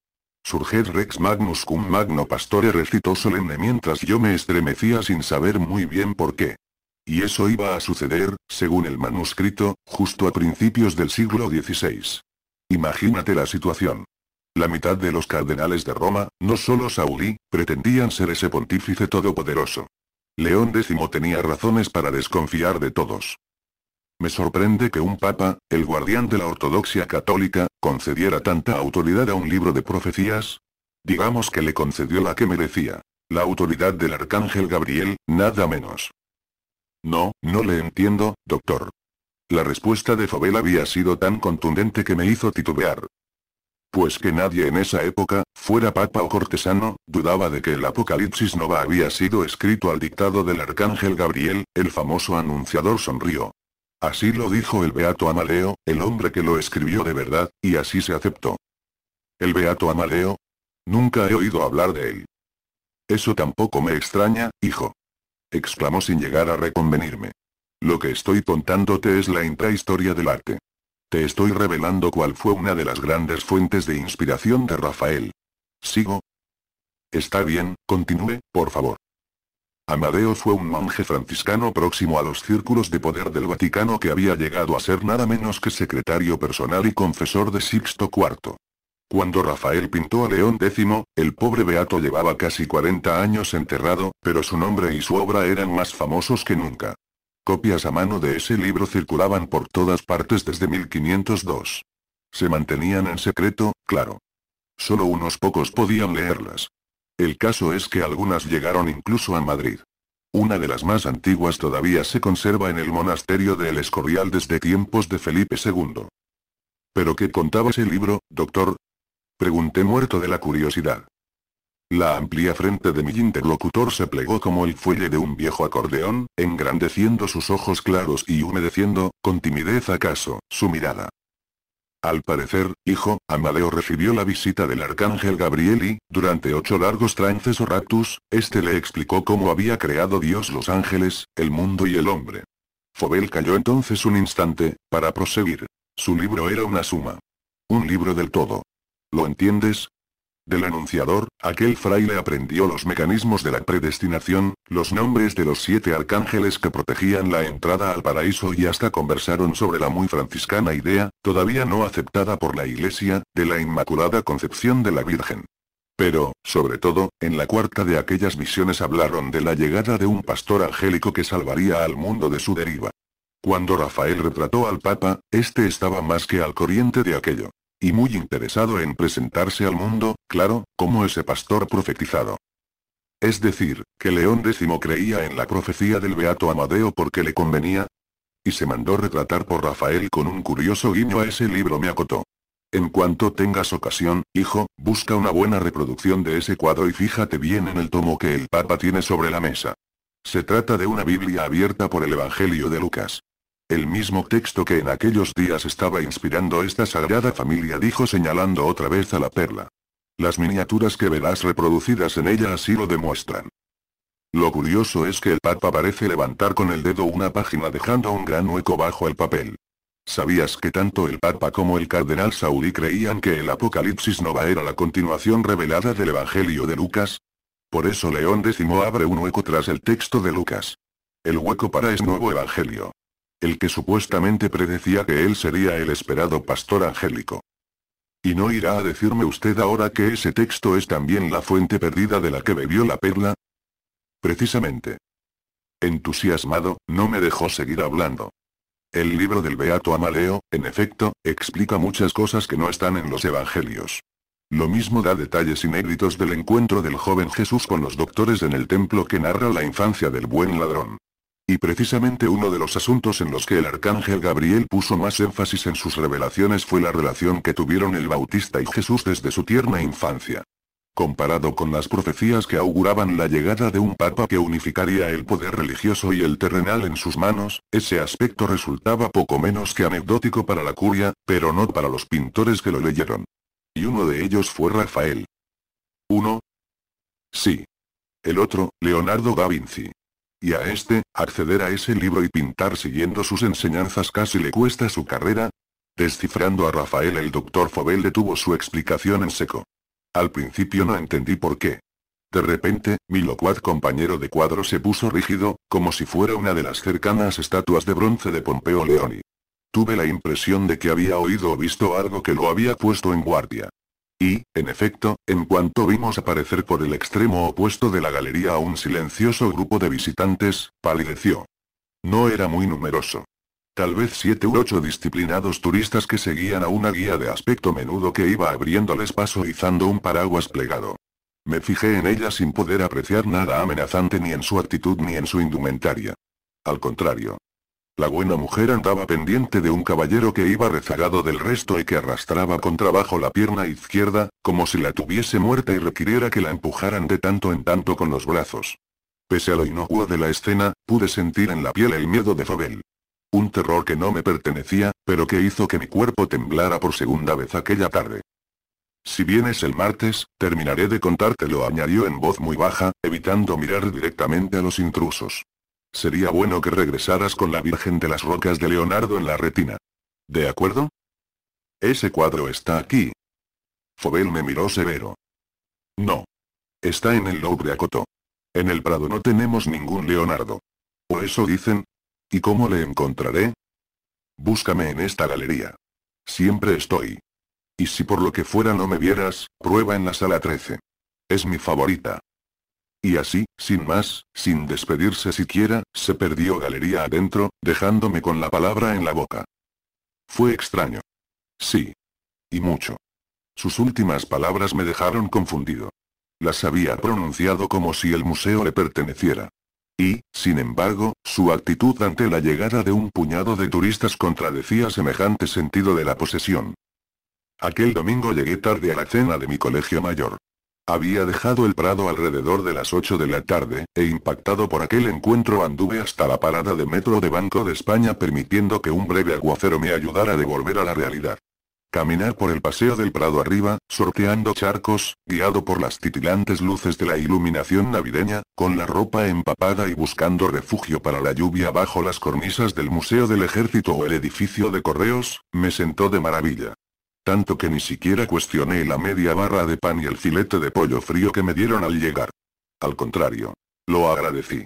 Surged Rex Magnus cum Magno Pastore recitó solemne mientras yo me estremecía sin saber muy bien por qué. Y eso iba a suceder, según el manuscrito, justo a principios del siglo XVI. Imagínate la situación. La mitad de los cardenales de Roma, no solo Saulí, pretendían ser ese pontífice todopoderoso. León X tenía razones para desconfiar de todos. Me sorprende que un papa, el guardián de la ortodoxia católica, concediera tanta autoridad a un libro de profecías. Digamos que le concedió la que merecía. La autoridad del arcángel Gabriel, nada menos. No, no le entiendo, doctor. La respuesta de Fabel había sido tan contundente que me hizo titubear. Pues que nadie en esa época, fuera papa o cortesano, dudaba de que el Apocalipsis Nova había sido escrito al dictado del arcángel Gabriel, el famoso anunciador sonrió. Así lo dijo el beato Amaleo, el hombre que lo escribió de verdad, y así se aceptó. ¿El beato Amaleo? Nunca he oído hablar de él. Eso tampoco me extraña, hijo. Exclamó sin llegar a reconvenirme. Lo que estoy contándote es la intrahistoria del arte. Te estoy revelando cuál fue una de las grandes fuentes de inspiración de Rafael. ¿Sigo? Está bien, continúe, por favor. Amadeo fue un monje franciscano próximo a los círculos de poder del Vaticano que había llegado a ser nada menos que secretario personal y confesor de Sixto IV. Cuando Rafael pintó a León X, el pobre Beato llevaba casi 40 años enterrado, pero su nombre y su obra eran más famosos que nunca. Copias a mano de ese libro circulaban por todas partes desde 1502. Se mantenían en secreto, claro. Solo unos pocos podían leerlas. El caso es que algunas llegaron incluso a Madrid. Una de las más antiguas todavía se conserva en el monasterio de El Escorial desde tiempos de Felipe II. ¿Pero qué contaba ese libro, doctor? Pregunté muerto de la curiosidad. La amplia frente de mi interlocutor se plegó como el fuelle de un viejo acordeón, engrandeciendo sus ojos claros y humedeciendo, con timidez acaso, su mirada. Al parecer, hijo, Amadeo recibió la visita del arcángel Gabriel y, durante ocho largos trances o raptus, este le explicó cómo había creado Dios los ángeles, el mundo y el hombre. Fobel cayó entonces un instante, para proseguir. Su libro era una suma. Un libro del todo. ¿Lo entiendes? Del anunciador, aquel fraile aprendió los mecanismos de la predestinación, los nombres de los siete arcángeles que protegían la entrada al paraíso y hasta conversaron sobre la muy franciscana idea, todavía no aceptada por la Iglesia, de la Inmaculada Concepción de la Virgen. Pero, sobre todo, en la cuarta de aquellas misiones hablaron de la llegada de un pastor angélico que salvaría al mundo de su deriva. Cuando Rafael retrató al Papa, este estaba más que al corriente de aquello. Y muy interesado en presentarse al mundo, claro, como ese pastor profetizado. Es decir, que León X creía en la profecía del Beato Amadeo porque le convenía. Y se mandó retratar por Rafael con un curioso guiño a ese libro me acotó. En cuanto tengas ocasión, hijo, busca una buena reproducción de ese cuadro y fíjate bien en el tomo que el Papa tiene sobre la mesa. Se trata de una Biblia abierta por el Evangelio de Lucas. El mismo texto que en aquellos días estaba inspirando esta sagrada familia dijo señalando otra vez a la perla. Las miniaturas que verás reproducidas en ella así lo demuestran. Lo curioso es que el Papa parece levantar con el dedo una página dejando un gran hueco bajo el papel. ¿Sabías que tanto el Papa como el Cardenal Sauli creían que el Apocalipsis Nova era la continuación revelada del Evangelio de Lucas? Por eso León X abre un hueco tras el texto de Lucas. El hueco para es nuevo Evangelio el que supuestamente predecía que él sería el esperado pastor angélico. Y no irá a decirme usted ahora que ese texto es también la fuente perdida de la que bebió la perla. Precisamente. Entusiasmado, no me dejó seguir hablando. El libro del Beato Amaleo, en efecto, explica muchas cosas que no están en los evangelios. Lo mismo da detalles inéditos del encuentro del joven Jesús con los doctores en el templo que narra la infancia del buen ladrón. Y precisamente uno de los asuntos en los que el arcángel Gabriel puso más énfasis en sus revelaciones fue la relación que tuvieron el Bautista y Jesús desde su tierna infancia. Comparado con las profecías que auguraban la llegada de un papa que unificaría el poder religioso y el terrenal en sus manos, ese aspecto resultaba poco menos que anecdótico para la curia, pero no para los pintores que lo leyeron. Y uno de ellos fue Rafael. ¿Uno? Sí. El otro, Leonardo da Vinci. Y a este, acceder a ese libro y pintar siguiendo sus enseñanzas casi le cuesta su carrera. Descifrando a Rafael el doctor Fobel detuvo su explicación en seco. Al principio no entendí por qué. De repente, mi locuaz compañero de cuadro se puso rígido, como si fuera una de las cercanas estatuas de bronce de Pompeo Leoni. Tuve la impresión de que había oído o visto algo que lo había puesto en guardia. Y, en efecto, en cuanto vimos aparecer por el extremo opuesto de la galería a un silencioso grupo de visitantes, palideció. No era muy numeroso. Tal vez siete u ocho disciplinados turistas que seguían a una guía de aspecto menudo que iba abriéndoles paso izando un paraguas plegado. Me fijé en ella sin poder apreciar nada amenazante ni en su actitud ni en su indumentaria. Al contrario, la buena mujer andaba pendiente de un caballero que iba rezagado del resto y que arrastraba con trabajo la pierna izquierda, como si la tuviese muerta y requiriera que la empujaran de tanto en tanto con los brazos. Pese a lo inocuo de la escena, pude sentir en la piel el miedo de Fabel. Un terror que no me pertenecía, pero que hizo que mi cuerpo temblara por segunda vez aquella tarde. Si vienes el martes, terminaré de contártelo, añadió en voz muy baja, evitando mirar directamente a los intrusos. Sería bueno que regresaras con la Virgen de las Rocas de Leonardo en la retina. ¿De acuerdo? Ese cuadro está aquí. Fobel me miró severo. No. Está en el Louvre acoto. En el Prado no tenemos ningún Leonardo. O eso dicen. ¿Y cómo le encontraré? Búscame en esta galería. Siempre estoy. Y si por lo que fuera no me vieras, prueba en la sala 13. Es mi favorita. Y así, sin más, sin despedirse siquiera, se perdió galería adentro, dejándome con la palabra en la boca. Fue extraño. Sí. Y mucho. Sus últimas palabras me dejaron confundido. Las había pronunciado como si el museo le perteneciera. Y, sin embargo, su actitud ante la llegada de un puñado de turistas contradecía semejante sentido de la posesión. Aquel domingo llegué tarde a la cena de mi colegio mayor. Había dejado el prado alrededor de las 8 de la tarde, e impactado por aquel encuentro anduve hasta la parada de metro de Banco de España permitiendo que un breve aguacero me ayudara a devolver a la realidad. Caminar por el paseo del prado arriba, sorteando charcos, guiado por las titilantes luces de la iluminación navideña, con la ropa empapada y buscando refugio para la lluvia bajo las cornisas del Museo del Ejército o el edificio de correos, me sentó de maravilla tanto que ni siquiera cuestioné la media barra de pan y el filete de pollo frío que me dieron al llegar. Al contrario, lo agradecí.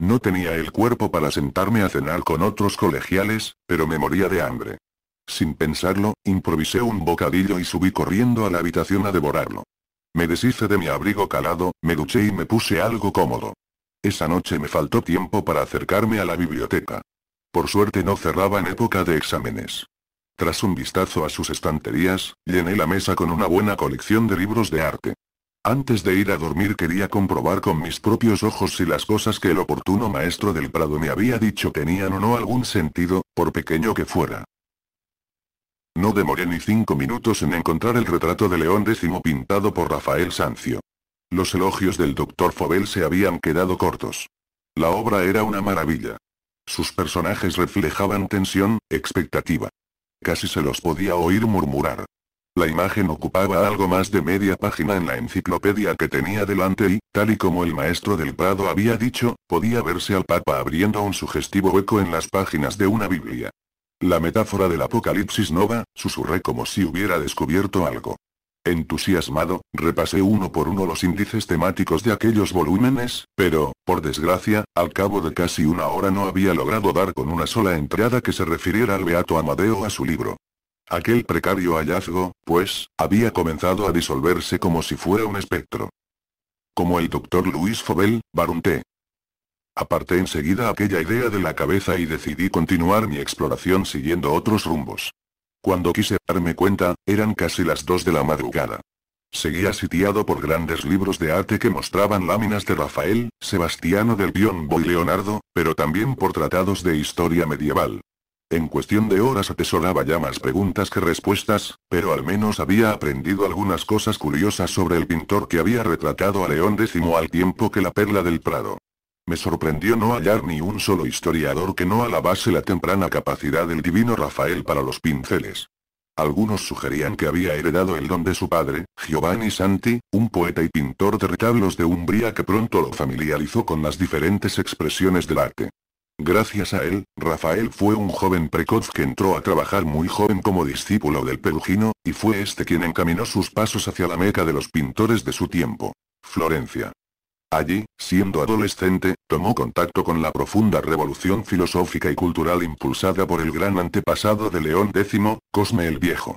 No tenía el cuerpo para sentarme a cenar con otros colegiales, pero me moría de hambre. Sin pensarlo, improvisé un bocadillo y subí corriendo a la habitación a devorarlo. Me deshice de mi abrigo calado, me duché y me puse algo cómodo. Esa noche me faltó tiempo para acercarme a la biblioteca. Por suerte no cerraba en época de exámenes. Tras un vistazo a sus estanterías, llené la mesa con una buena colección de libros de arte. Antes de ir a dormir quería comprobar con mis propios ojos si las cosas que el oportuno maestro del Prado me había dicho tenían o no algún sentido, por pequeño que fuera. No demoré ni cinco minutos en encontrar el retrato de León X pintado por Rafael Sancio. Los elogios del doctor Fobel se habían quedado cortos. La obra era una maravilla. Sus personajes reflejaban tensión, expectativa, Casi se los podía oír murmurar. La imagen ocupaba algo más de media página en la enciclopedia que tenía delante y, tal y como el maestro del Prado había dicho, podía verse al Papa abriendo un sugestivo hueco en las páginas de una Biblia. La metáfora del Apocalipsis Nova, susurré como si hubiera descubierto algo. Entusiasmado, repasé uno por uno los índices temáticos de aquellos volúmenes, pero, por desgracia, al cabo de casi una hora no había logrado dar con una sola entrada que se refiriera al Beato Amadeo a su libro. Aquel precario hallazgo, pues, había comenzado a disolverse como si fuera un espectro. Como el doctor Luis Fobel, barunté. Aparté enseguida aquella idea de la cabeza y decidí continuar mi exploración siguiendo otros rumbos. Cuando quise darme cuenta, eran casi las dos de la madrugada. Seguía sitiado por grandes libros de arte que mostraban láminas de Rafael, Sebastiano del Piombo y Leonardo, pero también por tratados de historia medieval. En cuestión de horas atesoraba ya más preguntas que respuestas, pero al menos había aprendido algunas cosas curiosas sobre el pintor que había retratado a León X al tiempo que la perla del Prado. Me sorprendió no hallar ni un solo historiador que no alabase la temprana capacidad del divino Rafael para los pinceles. Algunos sugerían que había heredado el don de su padre, Giovanni Santi, un poeta y pintor de retablos de Umbría que pronto lo familiarizó con las diferentes expresiones del arte. Gracias a él, Rafael fue un joven precoz que entró a trabajar muy joven como discípulo del perugino, y fue este quien encaminó sus pasos hacia la meca de los pintores de su tiempo, Florencia. Allí, siendo adolescente, tomó contacto con la profunda revolución filosófica y cultural impulsada por el gran antepasado de León X, Cosme el Viejo.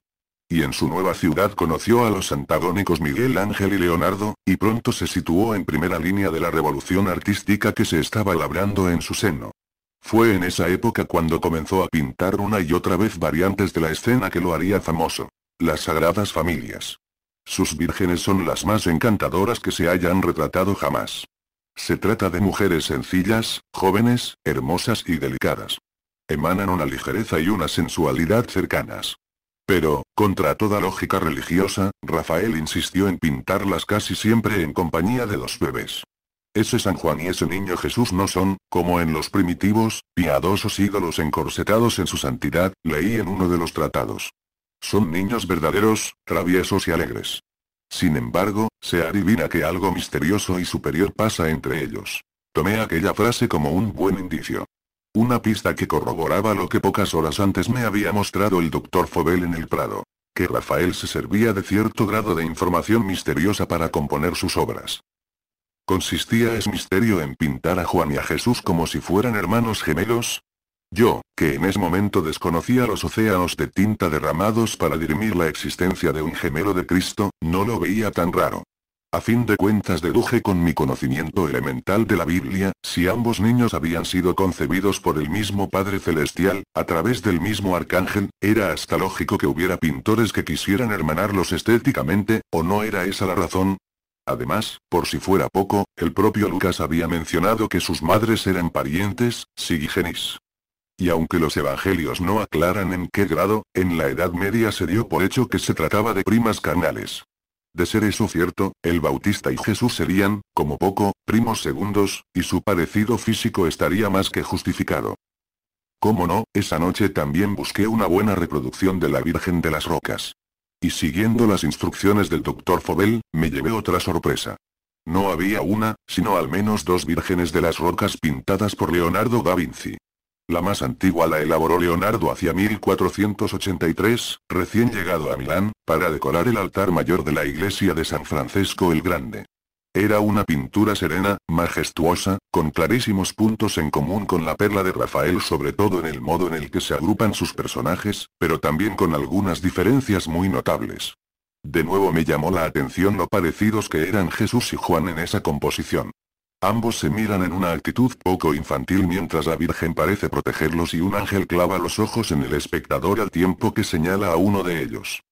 Y en su nueva ciudad conoció a los antagónicos Miguel Ángel y Leonardo, y pronto se situó en primera línea de la revolución artística que se estaba labrando en su seno. Fue en esa época cuando comenzó a pintar una y otra vez variantes de la escena que lo haría famoso. Las Sagradas Familias. Sus vírgenes son las más encantadoras que se hayan retratado jamás. Se trata de mujeres sencillas, jóvenes, hermosas y delicadas. Emanan una ligereza y una sensualidad cercanas. Pero, contra toda lógica religiosa, Rafael insistió en pintarlas casi siempre en compañía de los bebés. Ese San Juan y ese niño Jesús no son, como en los primitivos, piadosos ídolos encorsetados en su santidad, leí en uno de los tratados. Son niños verdaderos, traviesos y alegres. Sin embargo, se adivina que algo misterioso y superior pasa entre ellos. Tomé aquella frase como un buen indicio. Una pista que corroboraba lo que pocas horas antes me había mostrado el doctor Fobel en el Prado. Que Rafael se servía de cierto grado de información misteriosa para componer sus obras. Consistía ese misterio en pintar a Juan y a Jesús como si fueran hermanos gemelos, yo, que en ese momento desconocía los océanos de tinta derramados para dirimir la existencia de un gemelo de Cristo, no lo veía tan raro. A fin de cuentas deduje con mi conocimiento elemental de la Biblia, si ambos niños habían sido concebidos por el mismo Padre Celestial, a través del mismo arcángel, era hasta lógico que hubiera pintores que quisieran hermanarlos estéticamente, ¿o no era esa la razón? Además, por si fuera poco, el propio Lucas había mencionado que sus madres eran parientes, sigigenis. Y aunque los evangelios no aclaran en qué grado, en la Edad Media se dio por hecho que se trataba de primas carnales. De ser eso cierto, el Bautista y Jesús serían, como poco, primos segundos, y su parecido físico estaría más que justificado. Cómo no, esa noche también busqué una buena reproducción de la Virgen de las Rocas. Y siguiendo las instrucciones del doctor Fobel, me llevé otra sorpresa. No había una, sino al menos dos vírgenes de las rocas pintadas por Leonardo da Vinci. La más antigua la elaboró Leonardo hacia 1483, recién llegado a Milán, para decorar el altar mayor de la iglesia de San Francisco el Grande. Era una pintura serena, majestuosa, con clarísimos puntos en común con la perla de Rafael sobre todo en el modo en el que se agrupan sus personajes, pero también con algunas diferencias muy notables. De nuevo me llamó la atención lo parecidos que eran Jesús y Juan en esa composición. Ambos se miran en una actitud poco infantil mientras la Virgen parece protegerlos y un ángel clava los ojos en el espectador al tiempo que señala a uno de ellos.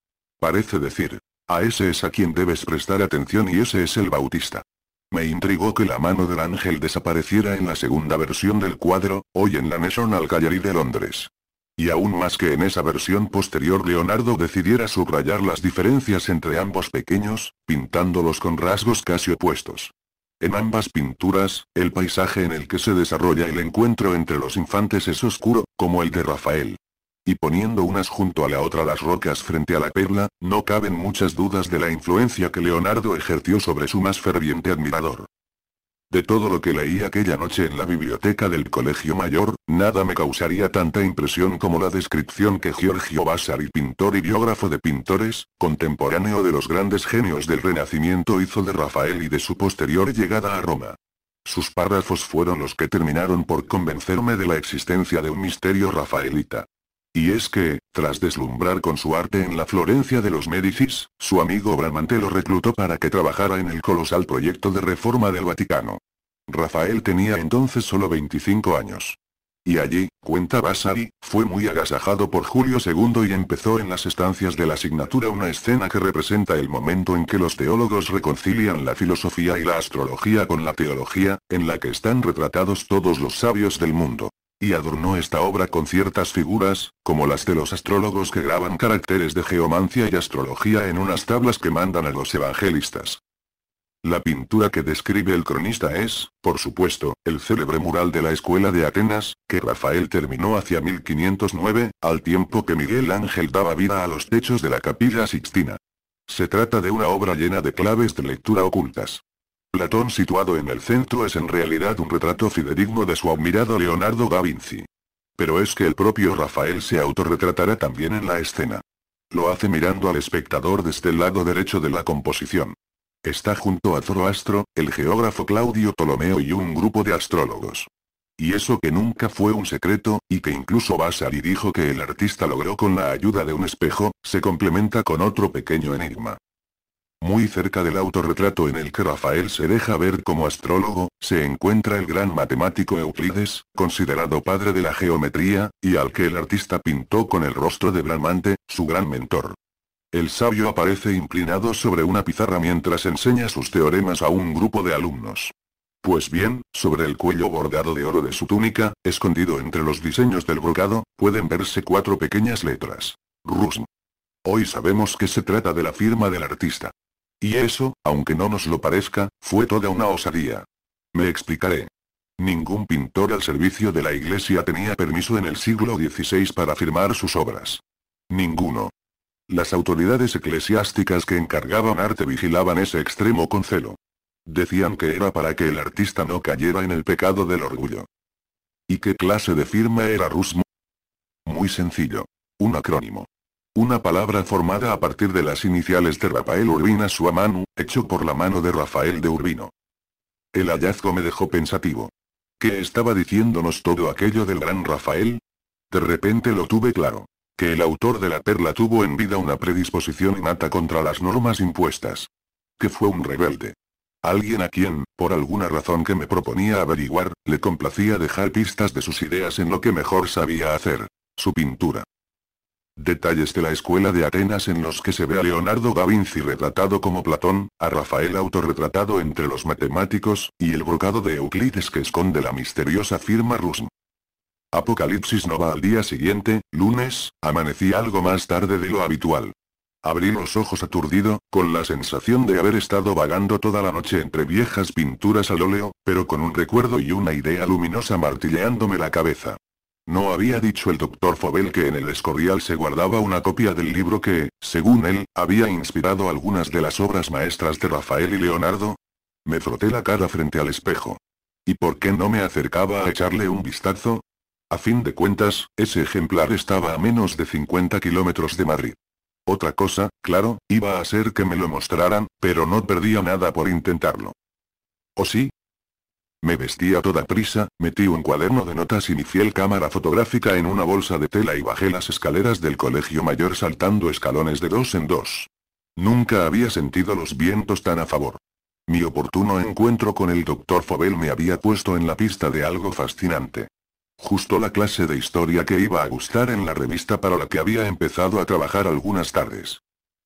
Parece decir, a ese es a quien debes prestar atención y ese es el Bautista. Me intrigó que la mano del ángel desapareciera en la segunda versión del cuadro, hoy en la National Gallery de Londres. Y aún más que en esa versión posterior Leonardo decidiera subrayar las diferencias entre ambos pequeños, pintándolos con rasgos casi opuestos. En ambas pinturas, el paisaje en el que se desarrolla el encuentro entre los infantes es oscuro, como el de Rafael. Y poniendo unas junto a la otra las rocas frente a la perla, no caben muchas dudas de la influencia que Leonardo ejerció sobre su más ferviente admirador. De todo lo que leí aquella noche en la biblioteca del Colegio Mayor, nada me causaría tanta impresión como la descripción que Giorgio Vasari, pintor y biógrafo de pintores, contemporáneo de los grandes genios del Renacimiento hizo de Rafael y de su posterior llegada a Roma. Sus párrafos fueron los que terminaron por convencerme de la existencia de un misterio rafaelita. Y es que, tras deslumbrar con su arte en la Florencia de los Médicis, su amigo Bramante lo reclutó para que trabajara en el colosal proyecto de reforma del Vaticano. Rafael tenía entonces solo 25 años. Y allí, cuenta Vasari, fue muy agasajado por Julio II y empezó en las estancias de la asignatura una escena que representa el momento en que los teólogos reconcilian la filosofía y la astrología con la teología, en la que están retratados todos los sabios del mundo y adornó esta obra con ciertas figuras, como las de los astrólogos que graban caracteres de geomancia y astrología en unas tablas que mandan a los evangelistas. La pintura que describe el cronista es, por supuesto, el célebre mural de la Escuela de Atenas, que Rafael terminó hacia 1509, al tiempo que Miguel Ángel daba vida a los techos de la capilla Sixtina. Se trata de una obra llena de claves de lectura ocultas. Platón situado en el centro es en realidad un retrato fidedigno de su admirado Leonardo da Vinci. Pero es que el propio Rafael se autorretratará también en la escena. Lo hace mirando al espectador desde el lado derecho de la composición. Está junto a Zoroastro, el geógrafo Claudio Ptolomeo y un grupo de astrólogos. Y eso que nunca fue un secreto, y que incluso Vasari dijo que el artista logró con la ayuda de un espejo, se complementa con otro pequeño enigma. Muy cerca del autorretrato en el que Rafael se deja ver como astrólogo, se encuentra el gran matemático Euclides, considerado padre de la geometría, y al que el artista pintó con el rostro de Bramante, su gran mentor. El sabio aparece inclinado sobre una pizarra mientras enseña sus teoremas a un grupo de alumnos. Pues bien, sobre el cuello bordado de oro de su túnica, escondido entre los diseños del brocado, pueden verse cuatro pequeñas letras. Rusm. Hoy sabemos que se trata de la firma del artista. Y eso, aunque no nos lo parezca, fue toda una osadía. Me explicaré. Ningún pintor al servicio de la iglesia tenía permiso en el siglo XVI para firmar sus obras. Ninguno. Las autoridades eclesiásticas que encargaban arte vigilaban ese extremo con celo. Decían que era para que el artista no cayera en el pecado del orgullo. ¿Y qué clase de firma era Rusmo? Muy sencillo. Un acrónimo. Una palabra formada a partir de las iniciales de Rafael Urbina Suamanu, hecho por la mano de Rafael de Urbino. El hallazgo me dejó pensativo. ¿Qué estaba diciéndonos todo aquello del gran Rafael? De repente lo tuve claro. Que el autor de La Perla tuvo en vida una predisposición innata contra las normas impuestas. Que fue un rebelde. Alguien a quien, por alguna razón que me proponía averiguar, le complacía dejar pistas de sus ideas en lo que mejor sabía hacer. Su pintura. Detalles de la escuela de Atenas en los que se ve a Leonardo da Vinci retratado como Platón, a Rafael autorretratado entre los matemáticos, y el brocado de Euclides que esconde la misteriosa firma Rusm. Apocalipsis Nova al día siguiente, lunes, amanecí algo más tarde de lo habitual. Abrí los ojos aturdido, con la sensación de haber estado vagando toda la noche entre viejas pinturas al óleo, pero con un recuerdo y una idea luminosa martilleándome la cabeza. No había dicho el doctor Fobel que en el escorial se guardaba una copia del libro que, según él, había inspirado algunas de las obras maestras de Rafael y Leonardo. Me froté la cara frente al espejo. ¿Y por qué no me acercaba a echarle un vistazo? A fin de cuentas, ese ejemplar estaba a menos de 50 kilómetros de Madrid. Otra cosa, claro, iba a ser que me lo mostraran, pero no perdía nada por intentarlo. ¿O sí? Me vestí a toda prisa, metí un cuaderno de notas y mi fiel cámara fotográfica en una bolsa de tela y bajé las escaleras del colegio mayor saltando escalones de dos en dos. Nunca había sentido los vientos tan a favor. Mi oportuno encuentro con el doctor Fobel me había puesto en la pista de algo fascinante. Justo la clase de historia que iba a gustar en la revista para la que había empezado a trabajar algunas tardes.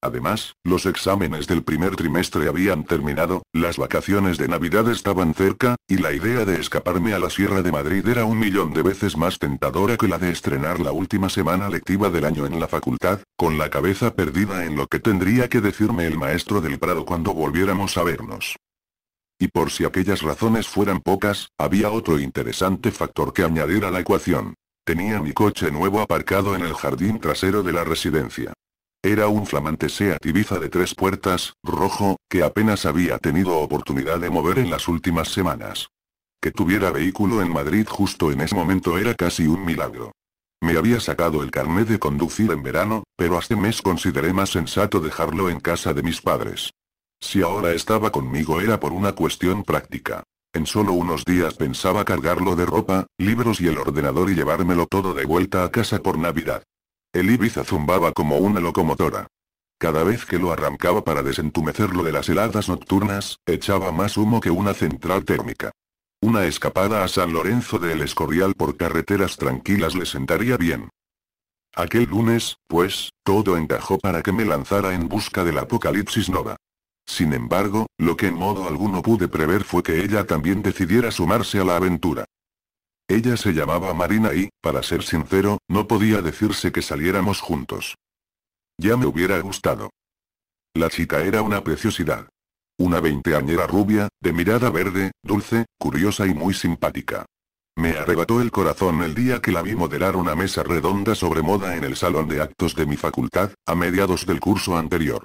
Además, los exámenes del primer trimestre habían terminado, las vacaciones de Navidad estaban cerca, y la idea de escaparme a la Sierra de Madrid era un millón de veces más tentadora que la de estrenar la última semana lectiva del año en la facultad, con la cabeza perdida en lo que tendría que decirme el maestro del Prado cuando volviéramos a vernos. Y por si aquellas razones fueran pocas, había otro interesante factor que añadir a la ecuación. Tenía mi coche nuevo aparcado en el jardín trasero de la residencia. Era un flamante Seat Ibiza de tres puertas, rojo, que apenas había tenido oportunidad de mover en las últimas semanas. Que tuviera vehículo en Madrid justo en ese momento era casi un milagro. Me había sacado el carnet de conducir en verano, pero hace mes consideré más sensato dejarlo en casa de mis padres. Si ahora estaba conmigo era por una cuestión práctica. En solo unos días pensaba cargarlo de ropa, libros y el ordenador y llevármelo todo de vuelta a casa por Navidad. El Ibiza zumbaba como una locomotora. Cada vez que lo arrancaba para desentumecerlo de las heladas nocturnas, echaba más humo que una central térmica. Una escapada a San Lorenzo del Escorial por carreteras tranquilas le sentaría bien. Aquel lunes, pues, todo encajó para que me lanzara en busca del apocalipsis nova. Sin embargo, lo que en modo alguno pude prever fue que ella también decidiera sumarse a la aventura. Ella se llamaba Marina y, para ser sincero, no podía decirse que saliéramos juntos. Ya me hubiera gustado. La chica era una preciosidad. Una veinteañera rubia, de mirada verde, dulce, curiosa y muy simpática. Me arrebató el corazón el día que la vi moderar una mesa redonda sobre moda en el salón de actos de mi facultad, a mediados del curso anterior.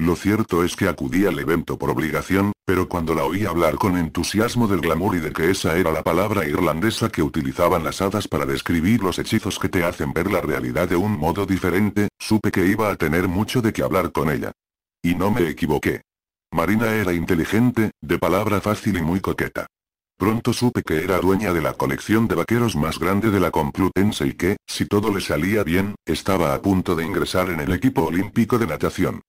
Lo cierto es que acudí al evento por obligación, pero cuando la oí hablar con entusiasmo del glamour y de que esa era la palabra irlandesa que utilizaban las hadas para describir los hechizos que te hacen ver la realidad de un modo diferente, supe que iba a tener mucho de qué hablar con ella. Y no me equivoqué. Marina era inteligente, de palabra fácil y muy coqueta. Pronto supe que era dueña de la colección de vaqueros más grande de la Complutense y que, si todo le salía bien, estaba a punto de ingresar en el equipo olímpico de natación.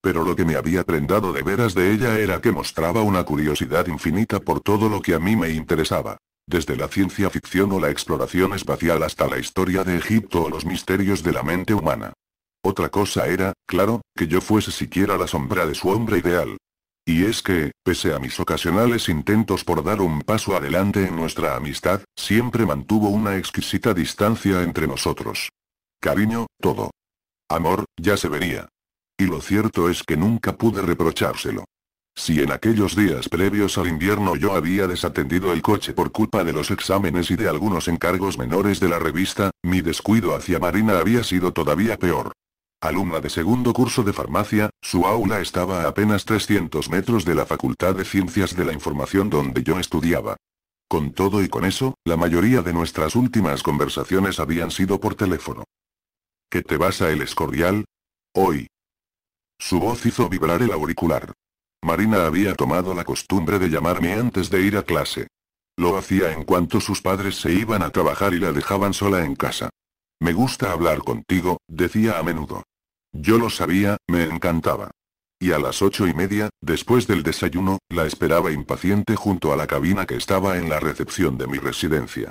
Pero lo que me había prendado de veras de ella era que mostraba una curiosidad infinita por todo lo que a mí me interesaba. Desde la ciencia ficción o la exploración espacial hasta la historia de Egipto o los misterios de la mente humana. Otra cosa era, claro, que yo fuese siquiera la sombra de su hombre ideal. Y es que, pese a mis ocasionales intentos por dar un paso adelante en nuestra amistad, siempre mantuvo una exquisita distancia entre nosotros. Cariño, todo. Amor, ya se vería. Y lo cierto es que nunca pude reprochárselo. Si en aquellos días previos al invierno yo había desatendido el coche por culpa de los exámenes y de algunos encargos menores de la revista, mi descuido hacia Marina había sido todavía peor. Alumna de segundo curso de farmacia, su aula estaba a apenas 300 metros de la Facultad de Ciencias de la Información donde yo estudiaba. Con todo y con eso, la mayoría de nuestras últimas conversaciones habían sido por teléfono. ¿Qué te vas a El Escorial? Hoy, su voz hizo vibrar el auricular. Marina había tomado la costumbre de llamarme antes de ir a clase. Lo hacía en cuanto sus padres se iban a trabajar y la dejaban sola en casa. Me gusta hablar contigo, decía a menudo. Yo lo sabía, me encantaba. Y a las ocho y media, después del desayuno, la esperaba impaciente junto a la cabina que estaba en la recepción de mi residencia.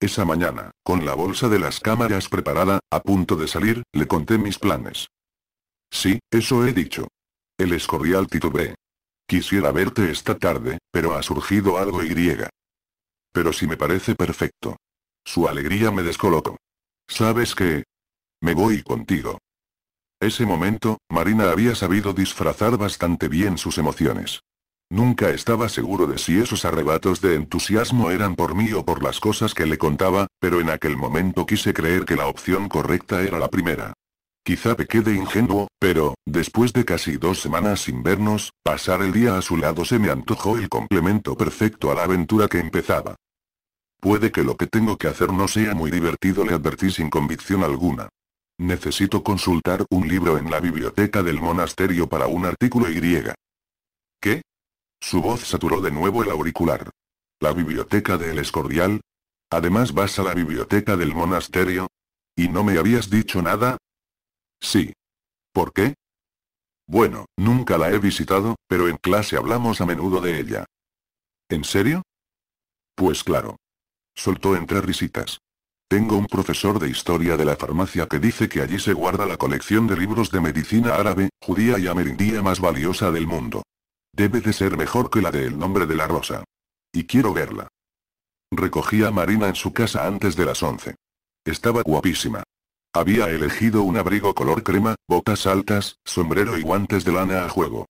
Esa mañana, con la bolsa de las cámaras preparada, a punto de salir, le conté mis planes. Sí, eso he dicho. El escorial titubé. Quisiera verte esta tarde, pero ha surgido algo y Pero si me parece perfecto. Su alegría me descolocó. ¿Sabes qué? Me voy contigo. Ese momento, Marina había sabido disfrazar bastante bien sus emociones. Nunca estaba seguro de si esos arrebatos de entusiasmo eran por mí o por las cosas que le contaba, pero en aquel momento quise creer que la opción correcta era la primera. Quizá me quede ingenuo, pero, después de casi dos semanas sin vernos, pasar el día a su lado se me antojó el complemento perfecto a la aventura que empezaba. Puede que lo que tengo que hacer no sea muy divertido, le advertí sin convicción alguna. Necesito consultar un libro en la biblioteca del monasterio para un artículo Y. ¿Qué? Su voz saturó de nuevo el auricular. ¿La biblioteca del Escordial? Además vas a la biblioteca del monasterio. ¿Y no me habías dicho nada? Sí. ¿Por qué? Bueno, nunca la he visitado, pero en clase hablamos a menudo de ella. ¿En serio? Pues claro. Soltó entre risitas. Tengo un profesor de historia de la farmacia que dice que allí se guarda la colección de libros de medicina árabe, judía y amerindía más valiosa del mundo. Debe de ser mejor que la del El nombre de la rosa. Y quiero verla. Recogí a Marina en su casa antes de las once. Estaba guapísima. Había elegido un abrigo color crema, botas altas, sombrero y guantes de lana a juego.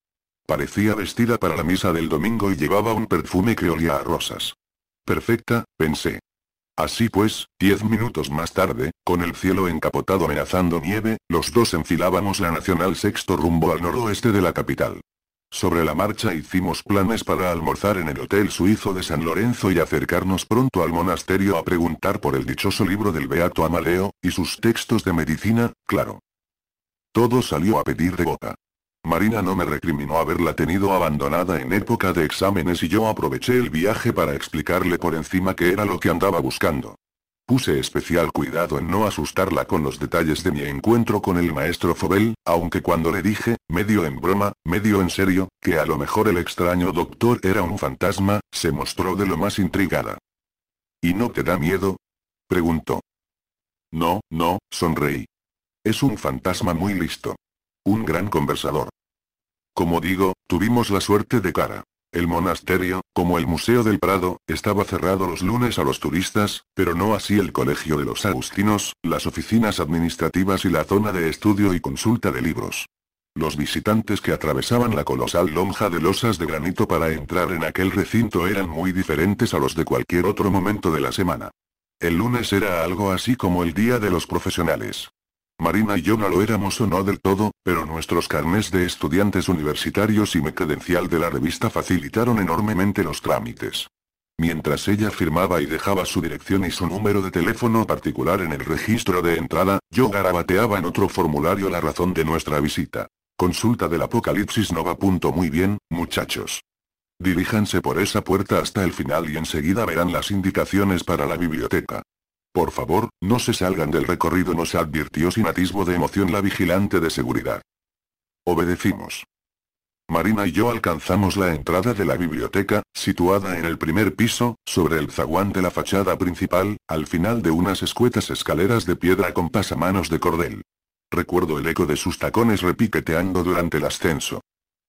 Parecía vestida para la misa del domingo y llevaba un perfume que olía a rosas. Perfecta, pensé. Así pues, diez minutos más tarde, con el cielo encapotado amenazando nieve, los dos enfilábamos la Nacional Sexto rumbo al noroeste de la capital. Sobre la marcha hicimos planes para almorzar en el Hotel Suizo de San Lorenzo y acercarnos pronto al monasterio a preguntar por el dichoso libro del Beato Amaleo, y sus textos de medicina, claro. Todo salió a pedir de boca. Marina no me recriminó haberla tenido abandonada en época de exámenes y yo aproveché el viaje para explicarle por encima qué era lo que andaba buscando. Puse especial cuidado en no asustarla con los detalles de mi encuentro con el maestro Fobel, aunque cuando le dije, medio en broma, medio en serio, que a lo mejor el extraño doctor era un fantasma, se mostró de lo más intrigada. ¿Y no te da miedo? preguntó. No, no, sonreí. Es un fantasma muy listo. Un gran conversador. Como digo, tuvimos la suerte de cara. El monasterio, como el Museo del Prado, estaba cerrado los lunes a los turistas, pero no así el Colegio de los Agustinos, las oficinas administrativas y la zona de estudio y consulta de libros. Los visitantes que atravesaban la colosal lonja de losas de granito para entrar en aquel recinto eran muy diferentes a los de cualquier otro momento de la semana. El lunes era algo así como el día de los profesionales. Marina y yo no lo éramos o no del todo, pero nuestros carnés de estudiantes universitarios y mi credencial de la revista facilitaron enormemente los trámites. Mientras ella firmaba y dejaba su dirección y su número de teléfono particular en el registro de entrada, yo garabateaba en otro formulario la razón de nuestra visita. Consulta del Apocalipsis Nova. Muy bien, muchachos. Diríjanse por esa puerta hasta el final y enseguida verán las indicaciones para la biblioteca. Por favor, no se salgan del recorrido, nos advirtió sin atisbo de emoción la vigilante de seguridad. Obedecimos. Marina y yo alcanzamos la entrada de la biblioteca, situada en el primer piso, sobre el zaguán de la fachada principal, al final de unas escuetas escaleras de piedra con pasamanos de cordel. Recuerdo el eco de sus tacones repiqueteando durante el ascenso.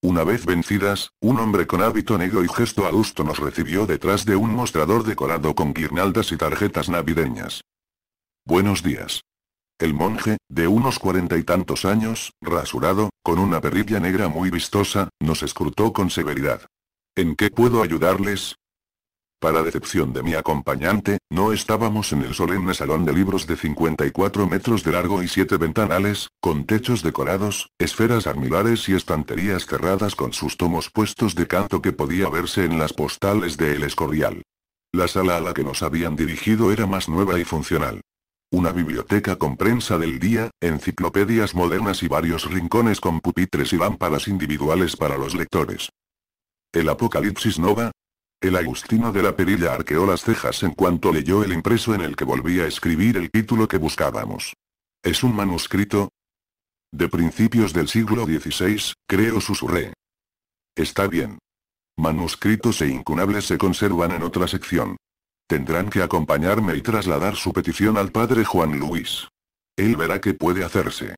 Una vez vencidas, un hombre con hábito negro y gesto adusto nos recibió detrás de un mostrador decorado con guirnaldas y tarjetas navideñas. Buenos días. El monje, de unos cuarenta y tantos años, rasurado, con una perrilla negra muy vistosa, nos escrutó con severidad. ¿En qué puedo ayudarles? Para decepción de mi acompañante, no estábamos en el solemne salón de libros de 54 metros de largo y siete ventanales, con techos decorados, esferas armilares y estanterías cerradas con sus tomos puestos de canto que podía verse en las postales de El Escorial. La sala a la que nos habían dirigido era más nueva y funcional. Una biblioteca con prensa del día, enciclopedias modernas y varios rincones con pupitres y lámparas individuales para los lectores. El Apocalipsis Nova, el Agustino de la Perilla arqueó las cejas en cuanto leyó el impreso en el que volvía a escribir el título que buscábamos. ¿Es un manuscrito? De principios del siglo XVI, creo susurré. Está bien. Manuscritos e incunables se conservan en otra sección. Tendrán que acompañarme y trasladar su petición al padre Juan Luis. Él verá qué puede hacerse.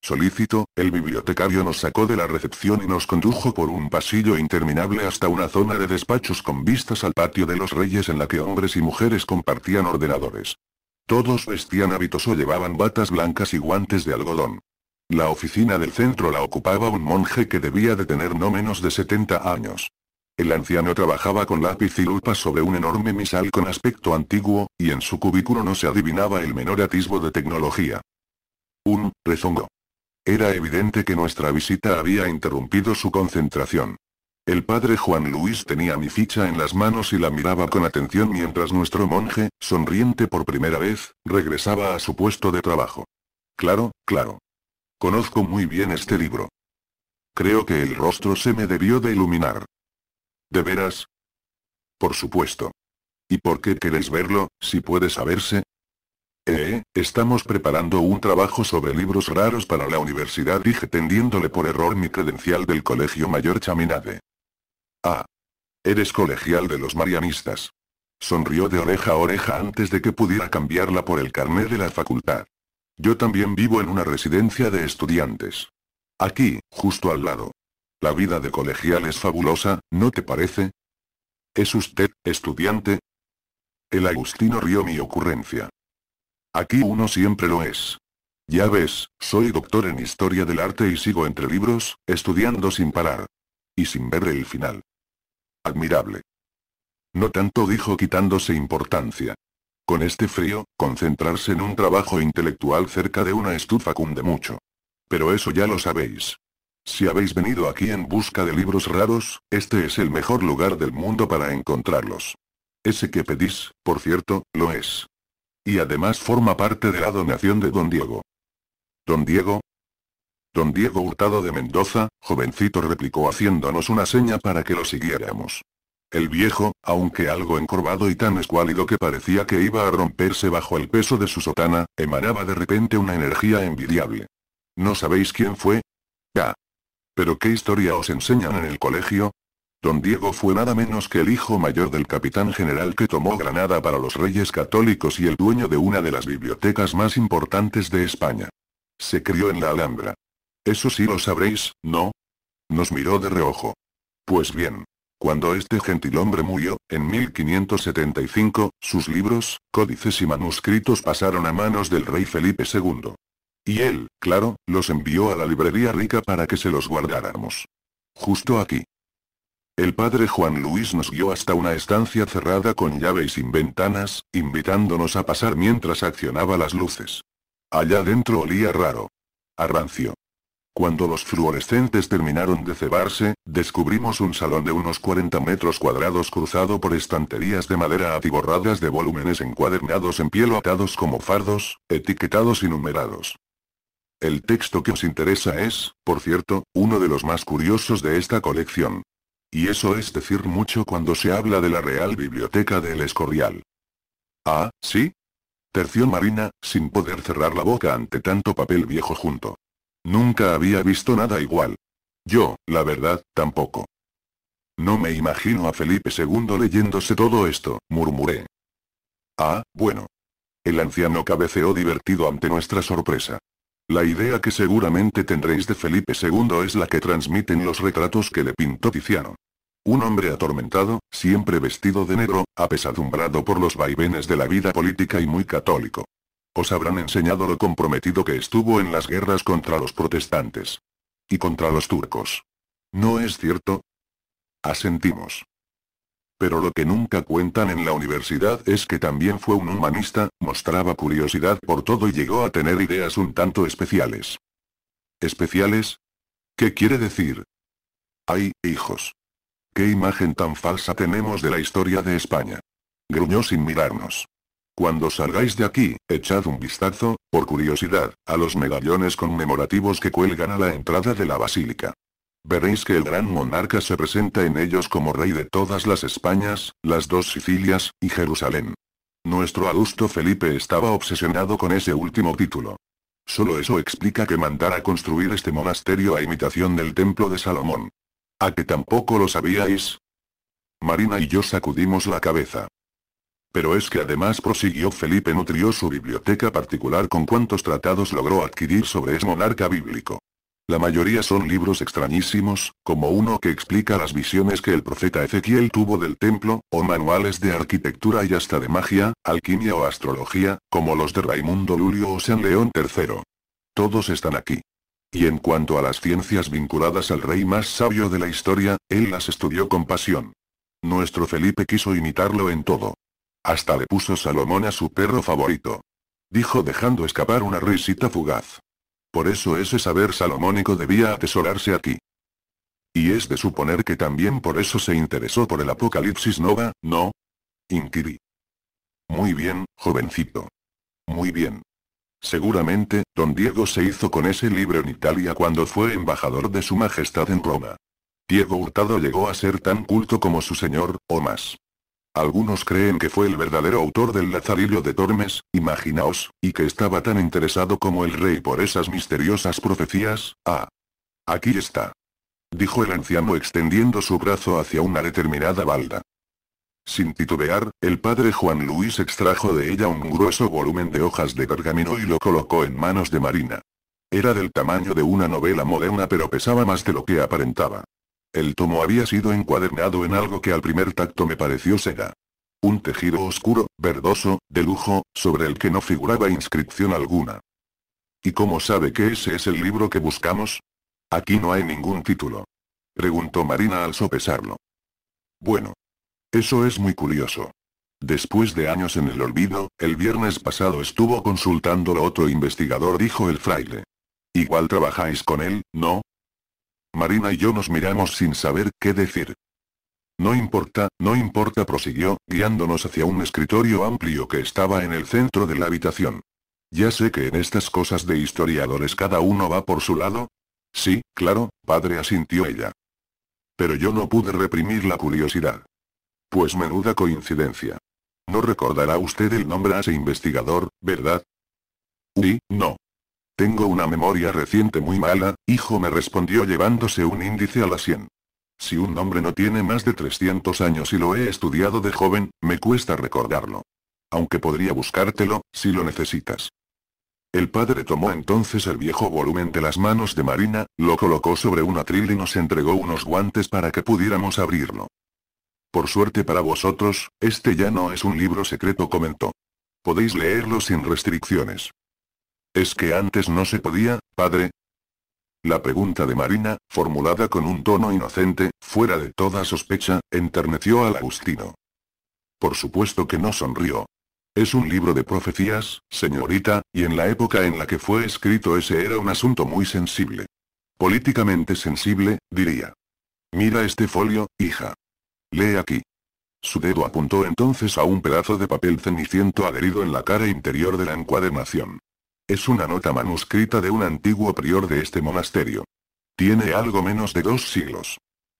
Solícito, el bibliotecario nos sacó de la recepción y nos condujo por un pasillo interminable hasta una zona de despachos con vistas al patio de los reyes en la que hombres y mujeres compartían ordenadores. Todos vestían hábitos o llevaban batas blancas y guantes de algodón. La oficina del centro la ocupaba un monje que debía de tener no menos de 70 años. El anciano trabajaba con lápiz y lupa sobre un enorme misal con aspecto antiguo, y en su cubículo no se adivinaba el menor atisbo de tecnología. Un, rezongo. Era evidente que nuestra visita había interrumpido su concentración. El padre Juan Luis tenía mi ficha en las manos y la miraba con atención mientras nuestro monje, sonriente por primera vez, regresaba a su puesto de trabajo. Claro, claro. Conozco muy bien este libro. Creo que el rostro se me debió de iluminar. ¿De veras? Por supuesto. ¿Y por qué queréis verlo, si puede saberse? Eh, estamos preparando un trabajo sobre libros raros para la universidad, dije tendiéndole por error mi credencial del Colegio Mayor Chaminade. Ah. Eres colegial de los marianistas. Sonrió de oreja a oreja antes de que pudiera cambiarla por el carné de la facultad. Yo también vivo en una residencia de estudiantes. Aquí, justo al lado. La vida de colegial es fabulosa, ¿no te parece? ¿Es usted, estudiante? El Agustino rió mi ocurrencia. Aquí uno siempre lo es. Ya ves, soy doctor en historia del arte y sigo entre libros, estudiando sin parar. Y sin ver el final. Admirable. No tanto dijo quitándose importancia. Con este frío, concentrarse en un trabajo intelectual cerca de una estufa cunde mucho. Pero eso ya lo sabéis. Si habéis venido aquí en busca de libros raros, este es el mejor lugar del mundo para encontrarlos. Ese que pedís, por cierto, lo es. Y además forma parte de la donación de don Diego. Don Diego, Don Diego Hurtado de Mendoza, jovencito replicó haciéndonos una seña para que lo siguiéramos. El viejo, aunque algo encorvado y tan escuálido que parecía que iba a romperse bajo el peso de su sotana, emanaba de repente una energía envidiable. ¿No sabéis quién fue? Ya. ¿Pero qué historia os enseñan en el colegio? Don Diego fue nada menos que el hijo mayor del capitán general que tomó Granada para los reyes católicos y el dueño de una de las bibliotecas más importantes de España. Se crió en la Alhambra. Eso sí lo sabréis, ¿no? Nos miró de reojo. Pues bien, cuando este gentilhombre murió, en 1575, sus libros, códices y manuscritos pasaron a manos del rey Felipe II. Y él, claro, los envió a la librería rica para que se los guardáramos. Justo aquí. El padre Juan Luis nos guió hasta una estancia cerrada con llave y sin ventanas, invitándonos a pasar mientras accionaba las luces. Allá dentro olía raro. A Cuando los fluorescentes terminaron de cebarse, descubrimos un salón de unos 40 metros cuadrados cruzado por estanterías de madera atiborradas de volúmenes encuadernados en piel o atados como fardos, etiquetados y numerados. El texto que os interesa es, por cierto, uno de los más curiosos de esta colección. Y eso es decir mucho cuando se habla de la Real Biblioteca del Escorial. Ah, ¿sí? Terció Marina, sin poder cerrar la boca ante tanto papel viejo junto. Nunca había visto nada igual. Yo, la verdad, tampoco. No me imagino a Felipe II leyéndose todo esto, murmuré. Ah, bueno. El anciano cabeceó divertido ante nuestra sorpresa. La idea que seguramente tendréis de Felipe II es la que transmiten los retratos que le pintó Tiziano. Un hombre atormentado, siempre vestido de negro, apesadumbrado por los vaivenes de la vida política y muy católico. Os habrán enseñado lo comprometido que estuvo en las guerras contra los protestantes. Y contra los turcos. ¿No es cierto? Asentimos. Pero lo que nunca cuentan en la universidad es que también fue un humanista, mostraba curiosidad por todo y llegó a tener ideas un tanto especiales. ¿Especiales? ¿Qué quiere decir? Ay, hijos. ¿Qué imagen tan falsa tenemos de la historia de España? Gruñó sin mirarnos. Cuando salgáis de aquí, echad un vistazo, por curiosidad, a los medallones conmemorativos que cuelgan a la entrada de la basílica. Veréis que el gran monarca se presenta en ellos como rey de todas las Españas, las dos Sicilias, y Jerusalén. Nuestro augusto Felipe estaba obsesionado con ese último título. Solo eso explica que mandara construir este monasterio a imitación del templo de Salomón. ¿A que tampoco lo sabíais? Marina y yo sacudimos la cabeza. Pero es que además prosiguió Felipe nutrió su biblioteca particular con cuantos tratados logró adquirir sobre ese monarca bíblico. La mayoría son libros extrañísimos, como uno que explica las visiones que el profeta Ezequiel tuvo del templo, o manuales de arquitectura y hasta de magia, alquimia o astrología, como los de Raimundo Lulio o San León III. Todos están aquí. Y en cuanto a las ciencias vinculadas al rey más sabio de la historia, él las estudió con pasión. Nuestro Felipe quiso imitarlo en todo. Hasta le puso Salomón a su perro favorito. Dijo dejando escapar una risita fugaz. Por eso ese saber salomónico debía atesorarse aquí. Y es de suponer que también por eso se interesó por el Apocalipsis Nova, ¿no? Inquirí. Muy bien, jovencito. Muy bien. Seguramente, don Diego se hizo con ese libro en Italia cuando fue embajador de su Majestad en Roma. Diego Hurtado llegó a ser tan culto como su señor, o más. Algunos creen que fue el verdadero autor del Lazarillo de Tormes, imaginaos, y que estaba tan interesado como el rey por esas misteriosas profecías, ah. Aquí está. Dijo el anciano extendiendo su brazo hacia una determinada balda. Sin titubear, el padre Juan Luis extrajo de ella un grueso volumen de hojas de pergamino y lo colocó en manos de Marina. Era del tamaño de una novela moderna pero pesaba más de lo que aparentaba. El tomo había sido encuadernado en algo que al primer tacto me pareció seda. Un tejido oscuro, verdoso, de lujo, sobre el que no figuraba inscripción alguna. ¿Y cómo sabe que ese es el libro que buscamos? Aquí no hay ningún título. Preguntó Marina al sopesarlo. Bueno. Eso es muy curioso. Después de años en el olvido, el viernes pasado estuvo consultándolo otro investigador, dijo el fraile. Igual trabajáis con él, ¿no? Marina y yo nos miramos sin saber qué decir. No importa, no importa, prosiguió, guiándonos hacia un escritorio amplio que estaba en el centro de la habitación. Ya sé que en estas cosas de historiadores cada uno va por su lado. Sí, claro, padre asintió ella. Pero yo no pude reprimir la curiosidad. Pues menuda coincidencia. No recordará usted el nombre a ese investigador, ¿verdad? Uy, no. Tengo una memoria reciente muy mala, hijo me respondió llevándose un índice a la sien. Si un hombre no tiene más de 300 años y lo he estudiado de joven, me cuesta recordarlo. Aunque podría buscártelo, si lo necesitas. El padre tomó entonces el viejo volumen de las manos de Marina, lo colocó sobre un atril y nos entregó unos guantes para que pudiéramos abrirlo. Por suerte para vosotros, este ya no es un libro secreto comentó. Podéis leerlo sin restricciones. ¿Es que antes no se podía, padre? La pregunta de Marina, formulada con un tono inocente, fuera de toda sospecha, enterneció al agustino. Por supuesto que no sonrió. Es un libro de profecías, señorita, y en la época en la que fue escrito ese era un asunto muy sensible. Políticamente sensible, diría. Mira este folio, hija. Lee aquí. Su dedo apuntó entonces a un pedazo de papel ceniciento adherido en la cara interior de la encuadernación. Es una nota manuscrita de un antiguo prior de este monasterio. Tiene algo menos de dos siglos.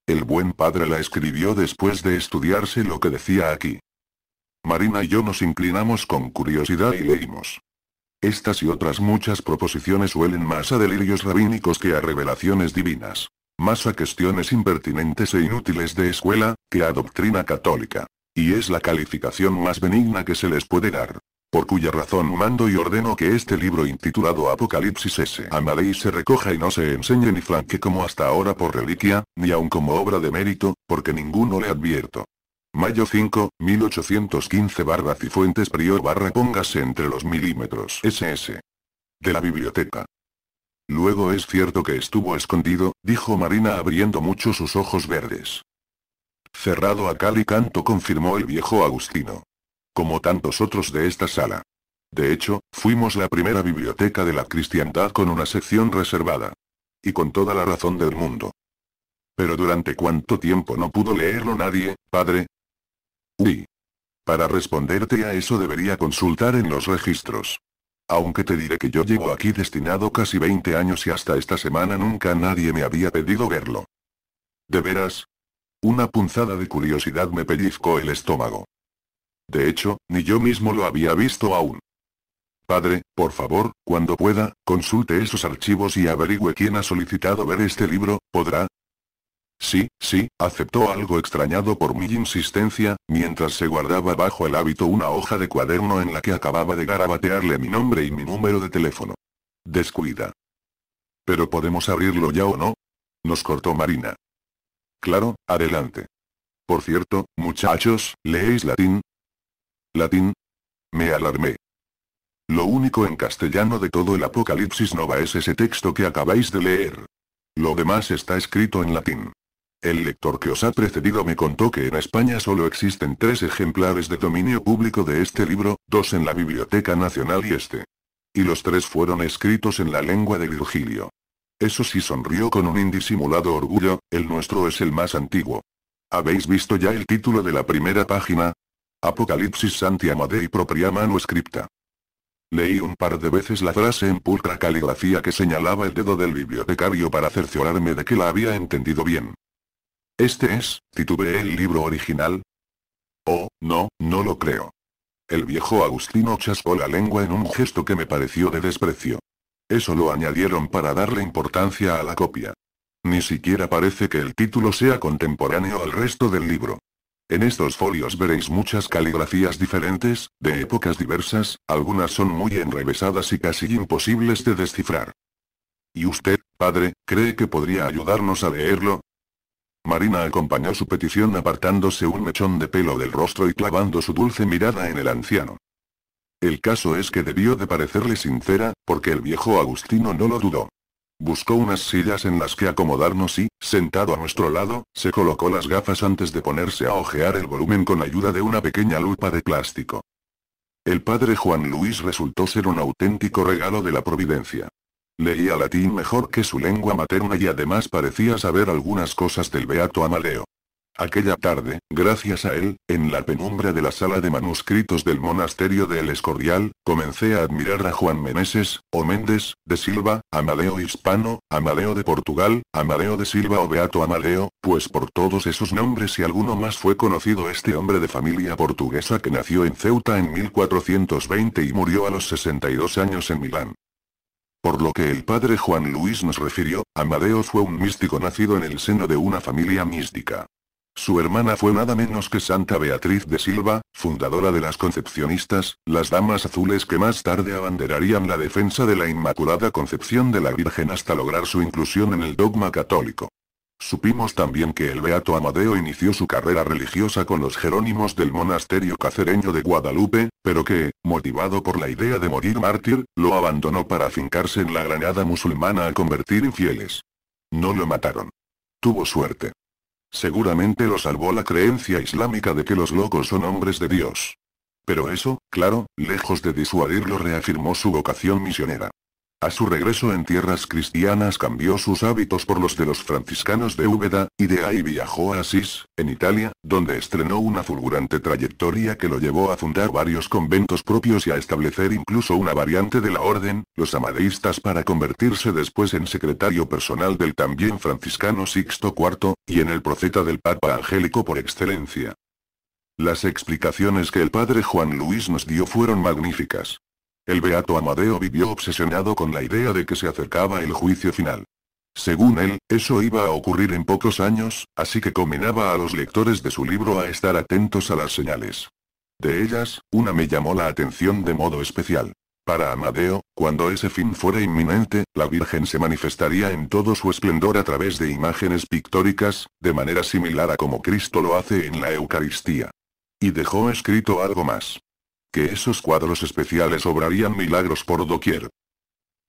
El buen padre la escribió después de estudiarse lo que decía aquí. Marina y yo nos inclinamos con curiosidad y leímos. Estas y otras muchas proposiciones huelen más a delirios rabínicos que a revelaciones divinas. Más a cuestiones impertinentes e inútiles de escuela, que a doctrina católica. Y es la calificación más benigna que se les puede dar por cuya razón mando y ordeno que este libro intitulado Apocalipsis S. y se recoja y no se enseñe ni flanque como hasta ahora por reliquia, ni aun como obra de mérito, porque ninguno le advierto. Mayo 5, 1815 barra Cifuentes Prior barra póngase entre los milímetros SS. De la biblioteca. Luego es cierto que estuvo escondido, dijo Marina abriendo mucho sus ojos verdes. Cerrado a cal y canto confirmó el viejo Agustino como tantos otros de esta sala. De hecho, fuimos la primera biblioteca de la cristiandad con una sección reservada. Y con toda la razón del mundo. Pero durante cuánto tiempo no pudo leerlo nadie, padre? Uy. Para responderte a eso debería consultar en los registros. Aunque te diré que yo llevo aquí destinado casi 20 años y hasta esta semana nunca nadie me había pedido verlo. ¿De veras? Una punzada de curiosidad me pellizcó el estómago. De hecho, ni yo mismo lo había visto aún. Padre, por favor, cuando pueda, consulte esos archivos y averigüe quién ha solicitado ver este libro, ¿podrá? Sí, sí, aceptó algo extrañado por mi insistencia, mientras se guardaba bajo el hábito una hoja de cuaderno en la que acababa de garabatearle mi nombre y mi número de teléfono. Descuida. Pero podemos abrirlo ya o no? Nos cortó Marina. Claro, adelante. Por cierto, muchachos, ¿leéis latín? Latín. Me alarmé. Lo único en castellano de todo el Apocalipsis Nova es ese texto que acabáis de leer. Lo demás está escrito en latín. El lector que os ha precedido me contó que en España solo existen tres ejemplares de dominio público de este libro, dos en la Biblioteca Nacional y este. Y los tres fueron escritos en la lengua de Virgilio. Eso sí sonrió con un indisimulado orgullo, el nuestro es el más antiguo. ¿Habéis visto ya el título de la primera página? Apocalipsis Santi y propria manuscripta. Leí un par de veces la frase en pulcra caligrafía que señalaba el dedo del bibliotecario para cerciorarme de que la había entendido bien. ¿Este es, titubeé el libro original? Oh, no, no lo creo. El viejo Agustino chascó la lengua en un gesto que me pareció de desprecio. Eso lo añadieron para darle importancia a la copia. Ni siquiera parece que el título sea contemporáneo al resto del libro. En estos folios veréis muchas caligrafías diferentes, de épocas diversas, algunas son muy enrevesadas y casi imposibles de descifrar. ¿Y usted, padre, cree que podría ayudarnos a leerlo? Marina acompañó su petición apartándose un mechón de pelo del rostro y clavando su dulce mirada en el anciano. El caso es que debió de parecerle sincera, porque el viejo Agustino no lo dudó. Buscó unas sillas en las que acomodarnos y, sentado a nuestro lado, se colocó las gafas antes de ponerse a ojear el volumen con ayuda de una pequeña lupa de plástico. El padre Juan Luis resultó ser un auténtico regalo de la providencia. Leía latín mejor que su lengua materna y además parecía saber algunas cosas del Beato Amaleo. Aquella tarde, gracias a él, en la penumbra de la sala de manuscritos del monasterio de El Escorial, comencé a admirar a Juan Meneses, o Méndez, de Silva, Amadeo Hispano, Amadeo de Portugal, Amadeo de Silva o Beato Amadeo, pues por todos esos nombres y alguno más fue conocido este hombre de familia portuguesa que nació en Ceuta en 1420 y murió a los 62 años en Milán. Por lo que el padre Juan Luis nos refirió, Amadeo fue un místico nacido en el seno de una familia mística. Su hermana fue nada menos que Santa Beatriz de Silva, fundadora de las Concepcionistas, las Damas Azules que más tarde abanderarían la defensa de la Inmaculada Concepción de la Virgen hasta lograr su inclusión en el dogma católico. Supimos también que el Beato Amadeo inició su carrera religiosa con los Jerónimos del monasterio cacereño de Guadalupe, pero que, motivado por la idea de morir mártir, lo abandonó para afincarse en la Granada musulmana a convertir infieles. No lo mataron. Tuvo suerte. Seguramente lo salvó la creencia islámica de que los locos son hombres de Dios. Pero eso, claro, lejos de disuadirlo reafirmó su vocación misionera. A su regreso en tierras cristianas cambió sus hábitos por los de los franciscanos de Úbeda, y de ahí viajó a Asís, en Italia, donde estrenó una fulgurante trayectoria que lo llevó a fundar varios conventos propios y a establecer incluso una variante de la orden, los amadeístas para convertirse después en secretario personal del también franciscano Sixto IV, y en el profeta del Papa Angélico por excelencia. Las explicaciones que el padre Juan Luis nos dio fueron magníficas. El beato Amadeo vivió obsesionado con la idea de que se acercaba el juicio final. Según él, eso iba a ocurrir en pocos años, así que combinaba a los lectores de su libro a estar atentos a las señales. De ellas, una me llamó la atención de modo especial. Para Amadeo, cuando ese fin fuera inminente, la Virgen se manifestaría en todo su esplendor a través de imágenes pictóricas, de manera similar a como Cristo lo hace en la Eucaristía. Y dejó escrito algo más que esos cuadros especiales obrarían milagros por doquier.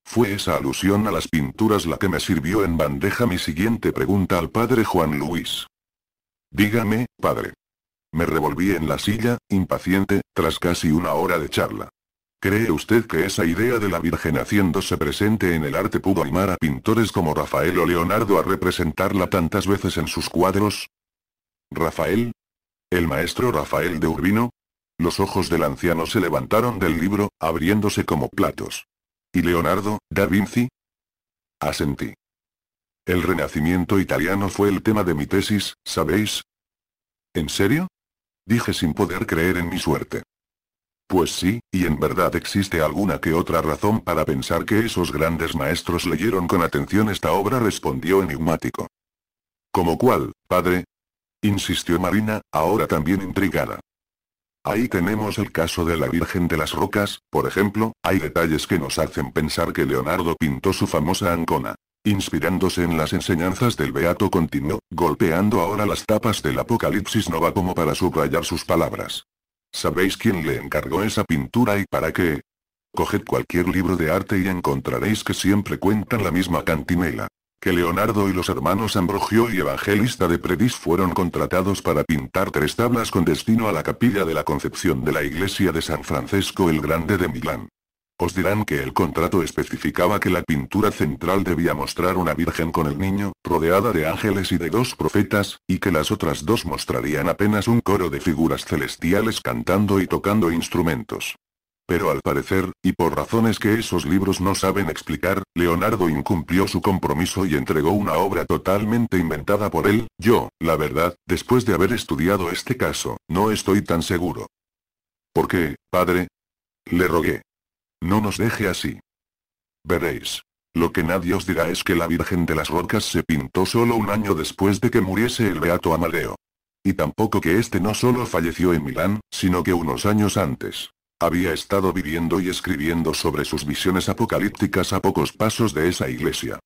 Fue esa alusión a las pinturas la que me sirvió en bandeja mi siguiente pregunta al padre Juan Luis. Dígame, padre. Me revolví en la silla, impaciente, tras casi una hora de charla. ¿Cree usted que esa idea de la Virgen haciéndose presente en el arte pudo animar a pintores como Rafael o Leonardo a representarla tantas veces en sus cuadros? ¿Rafael? ¿El maestro Rafael de Urbino? Los ojos del anciano se levantaron del libro, abriéndose como platos. ¿Y Leonardo, da Vinci? Asentí. El renacimiento italiano fue el tema de mi tesis, ¿sabéis? ¿En serio? Dije sin poder creer en mi suerte. Pues sí, y en verdad existe alguna que otra razón para pensar que esos grandes maestros leyeron con atención esta obra, respondió enigmático. ¿Como cuál, padre? Insistió Marina, ahora también intrigada. Ahí tenemos el caso de la Virgen de las Rocas, por ejemplo, hay detalles que nos hacen pensar que Leonardo pintó su famosa Ancona. Inspirándose en las enseñanzas del Beato continuó, golpeando ahora las tapas del Apocalipsis Nova como para subrayar sus palabras. ¿Sabéis quién le encargó esa pintura y para qué? Coged cualquier libro de arte y encontraréis que siempre cuentan la misma cantinela que Leonardo y los hermanos Ambrogio y Evangelista de Predis fueron contratados para pintar tres tablas con destino a la capilla de la Concepción de la iglesia de San Francisco el Grande de Milán. Os dirán que el contrato especificaba que la pintura central debía mostrar una virgen con el niño, rodeada de ángeles y de dos profetas, y que las otras dos mostrarían apenas un coro de figuras celestiales cantando y tocando instrumentos. Pero al parecer, y por razones que esos libros no saben explicar, Leonardo incumplió su compromiso y entregó una obra totalmente inventada por él. Yo, la verdad, después de haber estudiado este caso, no estoy tan seguro. ¿Por qué, padre? Le rogué. No nos deje así. Veréis. Lo que nadie os dirá es que la Virgen de las Rocas se pintó solo un año después de que muriese el beato Amadeo. Y tampoco que éste no solo falleció en Milán, sino que unos años antes. Había estado viviendo y escribiendo sobre sus visiones apocalípticas a pocos pasos de esa iglesia.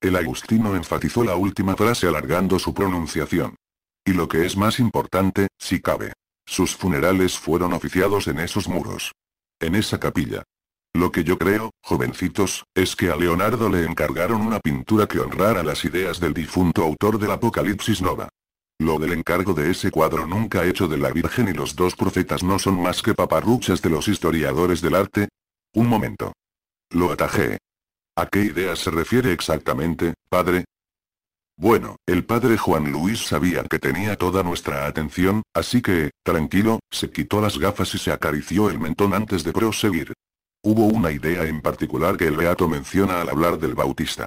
El agustino enfatizó la última frase alargando su pronunciación. Y lo que es más importante, si cabe. Sus funerales fueron oficiados en esos muros. En esa capilla. Lo que yo creo, jovencitos, es que a Leonardo le encargaron una pintura que honrara las ideas del difunto autor del Apocalipsis Nova. Lo del encargo de ese cuadro nunca hecho de la Virgen y los dos profetas no son más que paparruchas de los historiadores del arte. Un momento. Lo atajé. ¿A qué idea se refiere exactamente, padre? Bueno, el padre Juan Luis sabía que tenía toda nuestra atención, así que, tranquilo, se quitó las gafas y se acarició el mentón antes de proseguir. Hubo una idea en particular que el beato menciona al hablar del Bautista.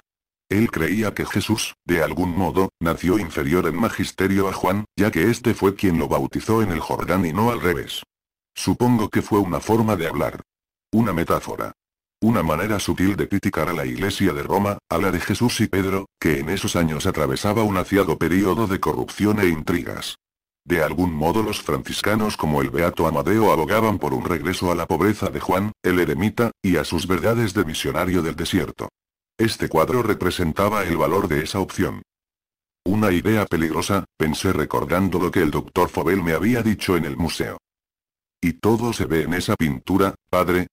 Él creía que Jesús, de algún modo, nació inferior en magisterio a Juan, ya que este fue quien lo bautizó en el Jordán y no al revés. Supongo que fue una forma de hablar. Una metáfora. Una manera sutil de criticar a la iglesia de Roma, a la de Jesús y Pedro, que en esos años atravesaba un aciago período de corrupción e intrigas. De algún modo los franciscanos como el Beato Amadeo abogaban por un regreso a la pobreza de Juan, el eremita, y a sus verdades de misionario del desierto. Este cuadro representaba el valor de esa opción. Una idea peligrosa, pensé recordando lo que el doctor Fobel me había dicho en el museo. ¿Y todo se ve en esa pintura, padre?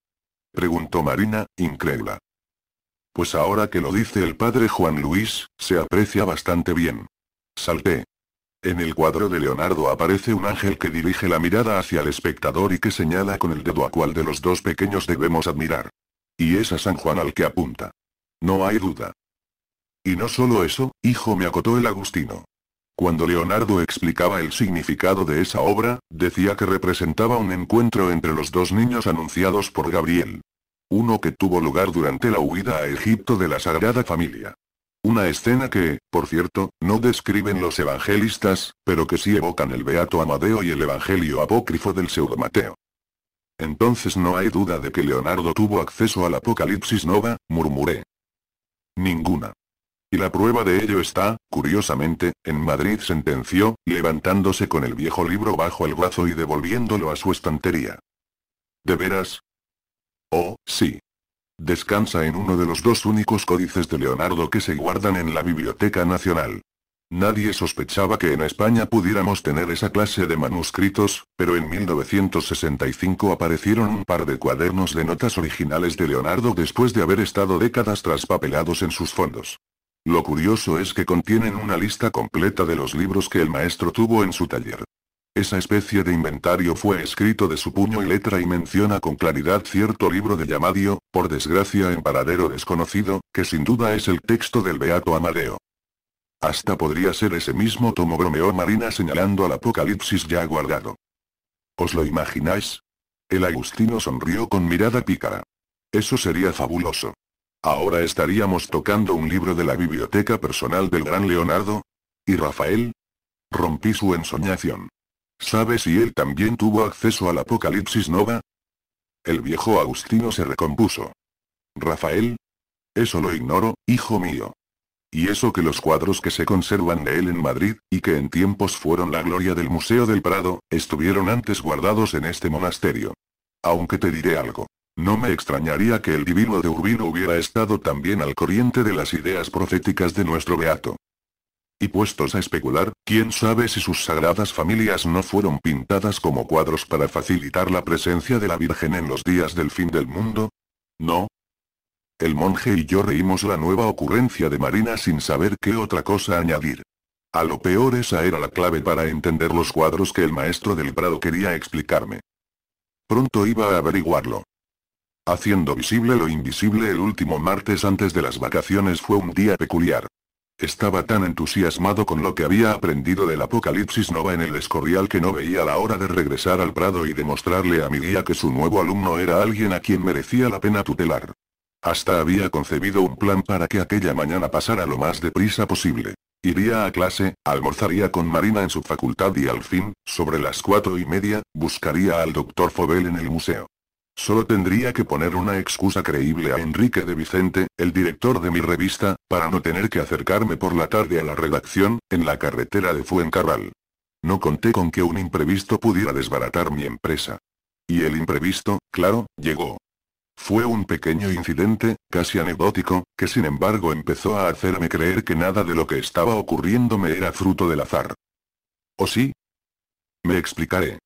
preguntó Marina, incrédula. Pues ahora que lo dice el padre Juan Luis, se aprecia bastante bien. Salté. En el cuadro de Leonardo aparece un ángel que dirige la mirada hacia el espectador y que señala con el dedo a cuál de los dos pequeños debemos admirar. Y es a San Juan al que apunta. No hay duda. Y no solo eso, hijo me acotó el agustino. Cuando Leonardo explicaba el significado de esa obra, decía que representaba un encuentro entre los dos niños anunciados por Gabriel. Uno que tuvo lugar durante la huida a Egipto de la Sagrada Familia. Una escena que, por cierto, no describen los evangelistas, pero que sí evocan el Beato Amadeo y el Evangelio apócrifo del Pseudo-Mateo. Entonces no hay duda de que Leonardo tuvo acceso al Apocalipsis Nova, murmuré. Ninguna. Y la prueba de ello está, curiosamente, en Madrid sentenció, levantándose con el viejo libro bajo el brazo y devolviéndolo a su estantería. ¿De veras? Oh, sí. Descansa en uno de los dos únicos códices de Leonardo que se guardan en la Biblioteca Nacional. Nadie sospechaba que en España pudiéramos tener esa clase de manuscritos, pero en 1965 aparecieron un par de cuadernos de notas originales de Leonardo después de haber estado décadas traspapelados en sus fondos. Lo curioso es que contienen una lista completa de los libros que el maestro tuvo en su taller. Esa especie de inventario fue escrito de su puño y letra y menciona con claridad cierto libro de Llamadio, por desgracia en paradero desconocido, que sin duda es el texto del Beato Amadeo. Hasta podría ser ese mismo tomo bromeó Marina señalando al apocalipsis ya guardado. ¿Os lo imagináis? El Agustino sonrió con mirada pícara. Eso sería fabuloso. Ahora estaríamos tocando un libro de la biblioteca personal del gran Leonardo. ¿Y Rafael? Rompí su ensoñación. ¿Sabes si él también tuvo acceso al Apocalipsis Nova? El viejo Agustino se recompuso. ¿Rafael? Eso lo ignoro, hijo mío. Y eso que los cuadros que se conservan de él en Madrid, y que en tiempos fueron la gloria del Museo del Prado, estuvieron antes guardados en este monasterio. Aunque te diré algo. No me extrañaría que el divino de Urbino hubiera estado también al corriente de las ideas proféticas de nuestro beato. Y puestos a especular, quién sabe si sus sagradas familias no fueron pintadas como cuadros para facilitar la presencia de la Virgen en los días del fin del mundo, no, el monje y yo reímos la nueva ocurrencia de Marina sin saber qué otra cosa añadir. A lo peor esa era la clave para entender los cuadros que el maestro del Prado quería explicarme. Pronto iba a averiguarlo. Haciendo visible lo invisible el último martes antes de las vacaciones fue un día peculiar. Estaba tan entusiasmado con lo que había aprendido del Apocalipsis Nova en el Escorial que no veía la hora de regresar al Prado y demostrarle a mi guía que su nuevo alumno era alguien a quien merecía la pena tutelar. Hasta había concebido un plan para que aquella mañana pasara lo más deprisa posible. Iría a clase, almorzaría con Marina en su facultad y al fin, sobre las cuatro y media, buscaría al doctor Fobel en el museo. Solo tendría que poner una excusa creíble a Enrique de Vicente, el director de mi revista, para no tener que acercarme por la tarde a la redacción, en la carretera de Fuencarral. No conté con que un imprevisto pudiera desbaratar mi empresa. Y el imprevisto, claro, llegó. Fue un pequeño incidente, casi anecdótico, que sin embargo empezó a hacerme creer que nada de lo que estaba ocurriendo me era fruto del azar. ¿O sí? Me explicaré.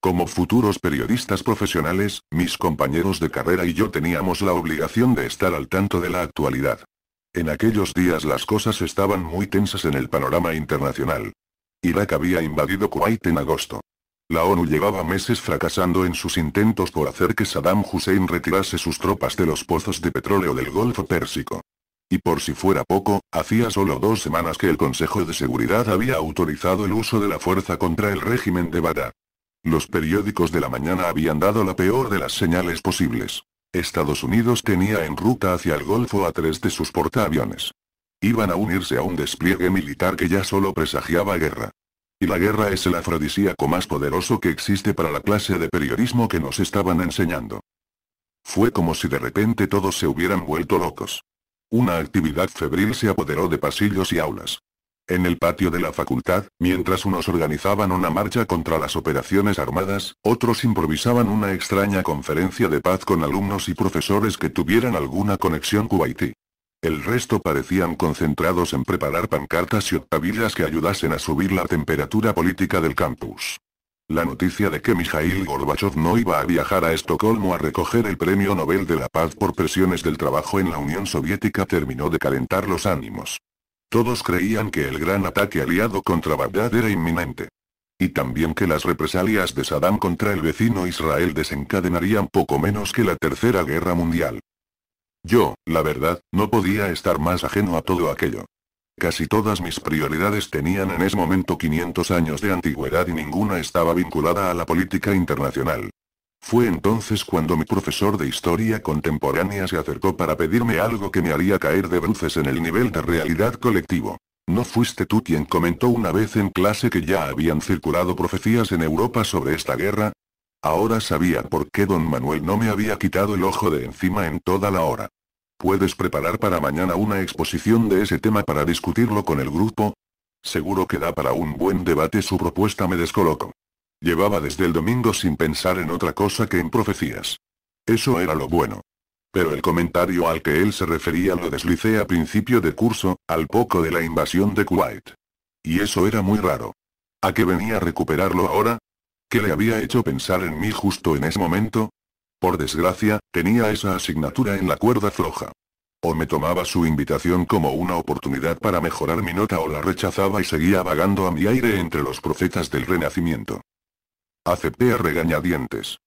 Como futuros periodistas profesionales, mis compañeros de carrera y yo teníamos la obligación de estar al tanto de la actualidad. En aquellos días las cosas estaban muy tensas en el panorama internacional. Irak había invadido Kuwait en agosto. La ONU llevaba meses fracasando en sus intentos por hacer que Saddam Hussein retirase sus tropas de los pozos de petróleo del Golfo Pérsico. Y por si fuera poco, hacía solo dos semanas que el Consejo de Seguridad había autorizado el uso de la fuerza contra el régimen de Bada. Los periódicos de la mañana habían dado la peor de las señales posibles. Estados Unidos tenía en ruta hacia el Golfo a tres de sus portaaviones. Iban a unirse a un despliegue militar que ya solo presagiaba guerra. Y la guerra es el afrodisíaco más poderoso que existe para la clase de periodismo que nos estaban enseñando. Fue como si de repente todos se hubieran vuelto locos. Una actividad febril se apoderó de pasillos y aulas. En el patio de la facultad, mientras unos organizaban una marcha contra las operaciones armadas, otros improvisaban una extraña conferencia de paz con alumnos y profesores que tuvieran alguna conexión cubaití. El resto parecían concentrados en preparar pancartas y octavillas que ayudasen a subir la temperatura política del campus. La noticia de que Mikhail Gorbachev no iba a viajar a Estocolmo a recoger el Premio Nobel de la Paz por presiones del trabajo en la Unión Soviética terminó de calentar los ánimos. Todos creían que el gran ataque aliado contra Bagdad era inminente. Y también que las represalias de Saddam contra el vecino Israel desencadenarían poco menos que la Tercera Guerra Mundial. Yo, la verdad, no podía estar más ajeno a todo aquello. Casi todas mis prioridades tenían en ese momento 500 años de antigüedad y ninguna estaba vinculada a la política internacional. Fue entonces cuando mi profesor de historia contemporánea se acercó para pedirme algo que me haría caer de bruces en el nivel de realidad colectivo. ¿No fuiste tú quien comentó una vez en clase que ya habían circulado profecías en Europa sobre esta guerra? Ahora sabía por qué don Manuel no me había quitado el ojo de encima en toda la hora. ¿Puedes preparar para mañana una exposición de ese tema para discutirlo con el grupo? Seguro que da para un buen debate su propuesta me descoloco. Llevaba desde el domingo sin pensar en otra cosa que en profecías. Eso era lo bueno. Pero el comentario al que él se refería lo deslicé a principio de curso, al poco de la invasión de Kuwait. Y eso era muy raro. ¿A qué venía a recuperarlo ahora? ¿Qué le había hecho pensar en mí justo en ese momento? Por desgracia, tenía esa asignatura en la cuerda floja. O me tomaba su invitación como una oportunidad para mejorar mi nota o la rechazaba y seguía vagando a mi aire entre los profetas del renacimiento. Acepté a regañadientes.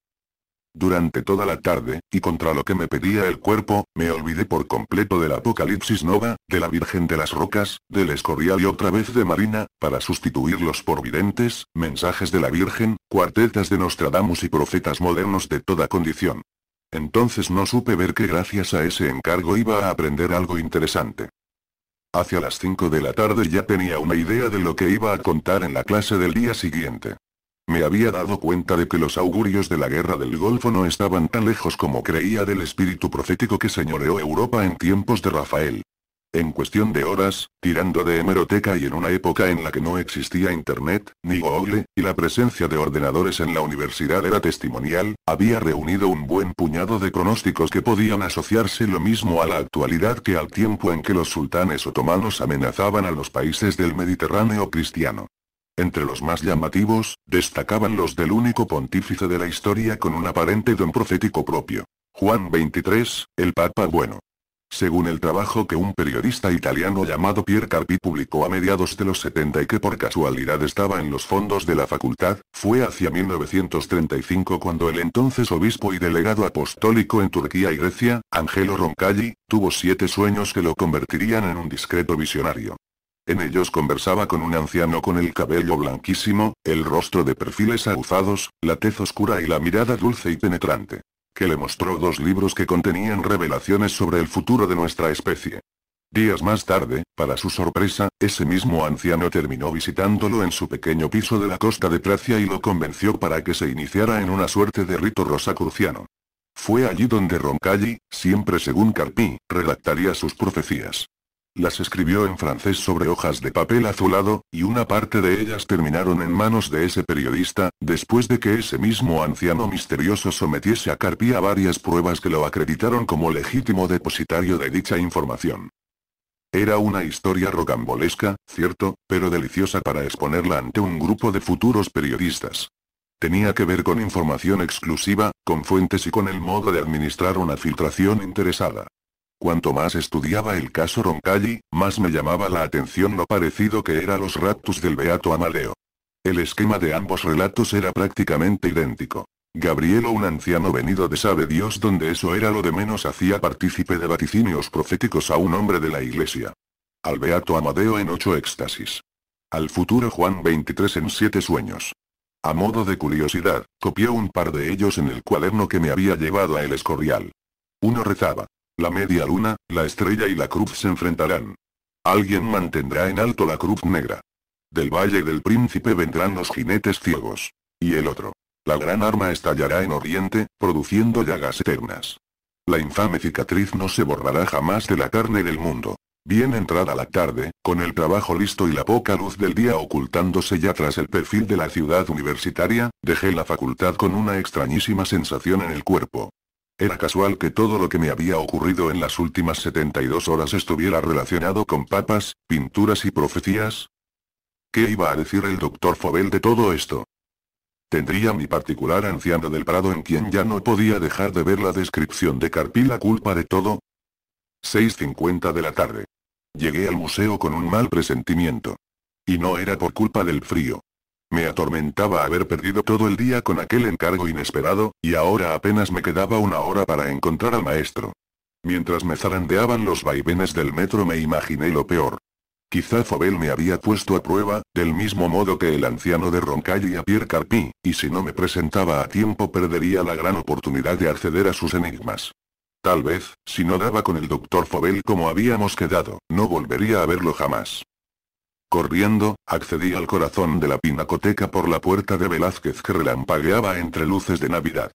Durante toda la tarde, y contra lo que me pedía el cuerpo, me olvidé por completo del Apocalipsis Nova, de la Virgen de las Rocas, del Escorial y otra vez de Marina, para sustituirlos por videntes, mensajes de la Virgen, cuartetas de Nostradamus y profetas modernos de toda condición. Entonces no supe ver que gracias a ese encargo iba a aprender algo interesante. Hacia las 5 de la tarde ya tenía una idea de lo que iba a contar en la clase del día siguiente. Me había dado cuenta de que los augurios de la guerra del Golfo no estaban tan lejos como creía del espíritu profético que señoreó Europa en tiempos de Rafael. En cuestión de horas, tirando de hemeroteca y en una época en la que no existía Internet, ni Google, y la presencia de ordenadores en la universidad era testimonial, había reunido un buen puñado de pronósticos que podían asociarse lo mismo a la actualidad que al tiempo en que los sultanes otomanos amenazaban a los países del Mediterráneo cristiano. Entre los más llamativos, destacaban los del único pontífice de la historia con un aparente don profético propio. Juan XXIII, el Papa Bueno. Según el trabajo que un periodista italiano llamado Pier Carpi publicó a mediados de los 70 y que por casualidad estaba en los fondos de la facultad, fue hacia 1935 cuando el entonces obispo y delegado apostólico en Turquía y Grecia, Angelo Roncalli, tuvo siete sueños que lo convertirían en un discreto visionario. En ellos conversaba con un anciano con el cabello blanquísimo, el rostro de perfiles aguzados, la tez oscura y la mirada dulce y penetrante. Que le mostró dos libros que contenían revelaciones sobre el futuro de nuestra especie. Días más tarde, para su sorpresa, ese mismo anciano terminó visitándolo en su pequeño piso de la costa de Tracia y lo convenció para que se iniciara en una suerte de rito rosacruciano. Fue allí donde Roncalli, siempre según Carpí, redactaría sus profecías. Las escribió en francés sobre hojas de papel azulado, y una parte de ellas terminaron en manos de ese periodista, después de que ese mismo anciano misterioso sometiese a Carpi a varias pruebas que lo acreditaron como legítimo depositario de dicha información. Era una historia rocambolesca, cierto, pero deliciosa para exponerla ante un grupo de futuros periodistas. Tenía que ver con información exclusiva, con fuentes y con el modo de administrar una filtración interesada. Cuanto más estudiaba el caso Roncalli, más me llamaba la atención lo parecido que era los raptus del Beato Amadeo. El esquema de ambos relatos era prácticamente idéntico. Gabrielo un anciano venido de sabe Dios donde eso era lo de menos hacía partícipe de vaticinios proféticos a un hombre de la iglesia. Al Beato Amadeo en ocho éxtasis. Al futuro Juan 23 en siete sueños. A modo de curiosidad, copió un par de ellos en el cuaderno que me había llevado a El Escorial. Uno rezaba, la media luna, la estrella y la cruz se enfrentarán. Alguien mantendrá en alto la cruz negra. Del valle del príncipe vendrán los jinetes ciegos. Y el otro. La gran arma estallará en Oriente, produciendo llagas eternas. La infame cicatriz no se borrará jamás de la carne del mundo. Bien entrada la tarde, con el trabajo listo y la poca luz del día ocultándose ya tras el perfil de la ciudad universitaria, dejé la facultad con una extrañísima sensación en el cuerpo. Era casual que todo lo que me había ocurrido en las últimas 72 horas estuviera relacionado con papas, pinturas y profecías. ¿Qué iba a decir el doctor Fobel de todo esto? Tendría mi particular anciano del Prado en quien ya no podía dejar de ver la descripción de Carpi la culpa de todo. 6.50 de la tarde. Llegué al museo con un mal presentimiento. Y no era por culpa del frío. Me atormentaba haber perdido todo el día con aquel encargo inesperado, y ahora apenas me quedaba una hora para encontrar al maestro. Mientras me zarandeaban los vaivenes del metro me imaginé lo peor. Quizá Fobel me había puesto a prueba, del mismo modo que el anciano de Roncalli a Pierre Carpi, y si no me presentaba a tiempo perdería la gran oportunidad de acceder a sus enigmas. Tal vez, si no daba con el doctor Fobel como habíamos quedado, no volvería a verlo jamás. Corriendo, accedí al corazón de la pinacoteca por la puerta de Velázquez que relampagueaba entre luces de Navidad.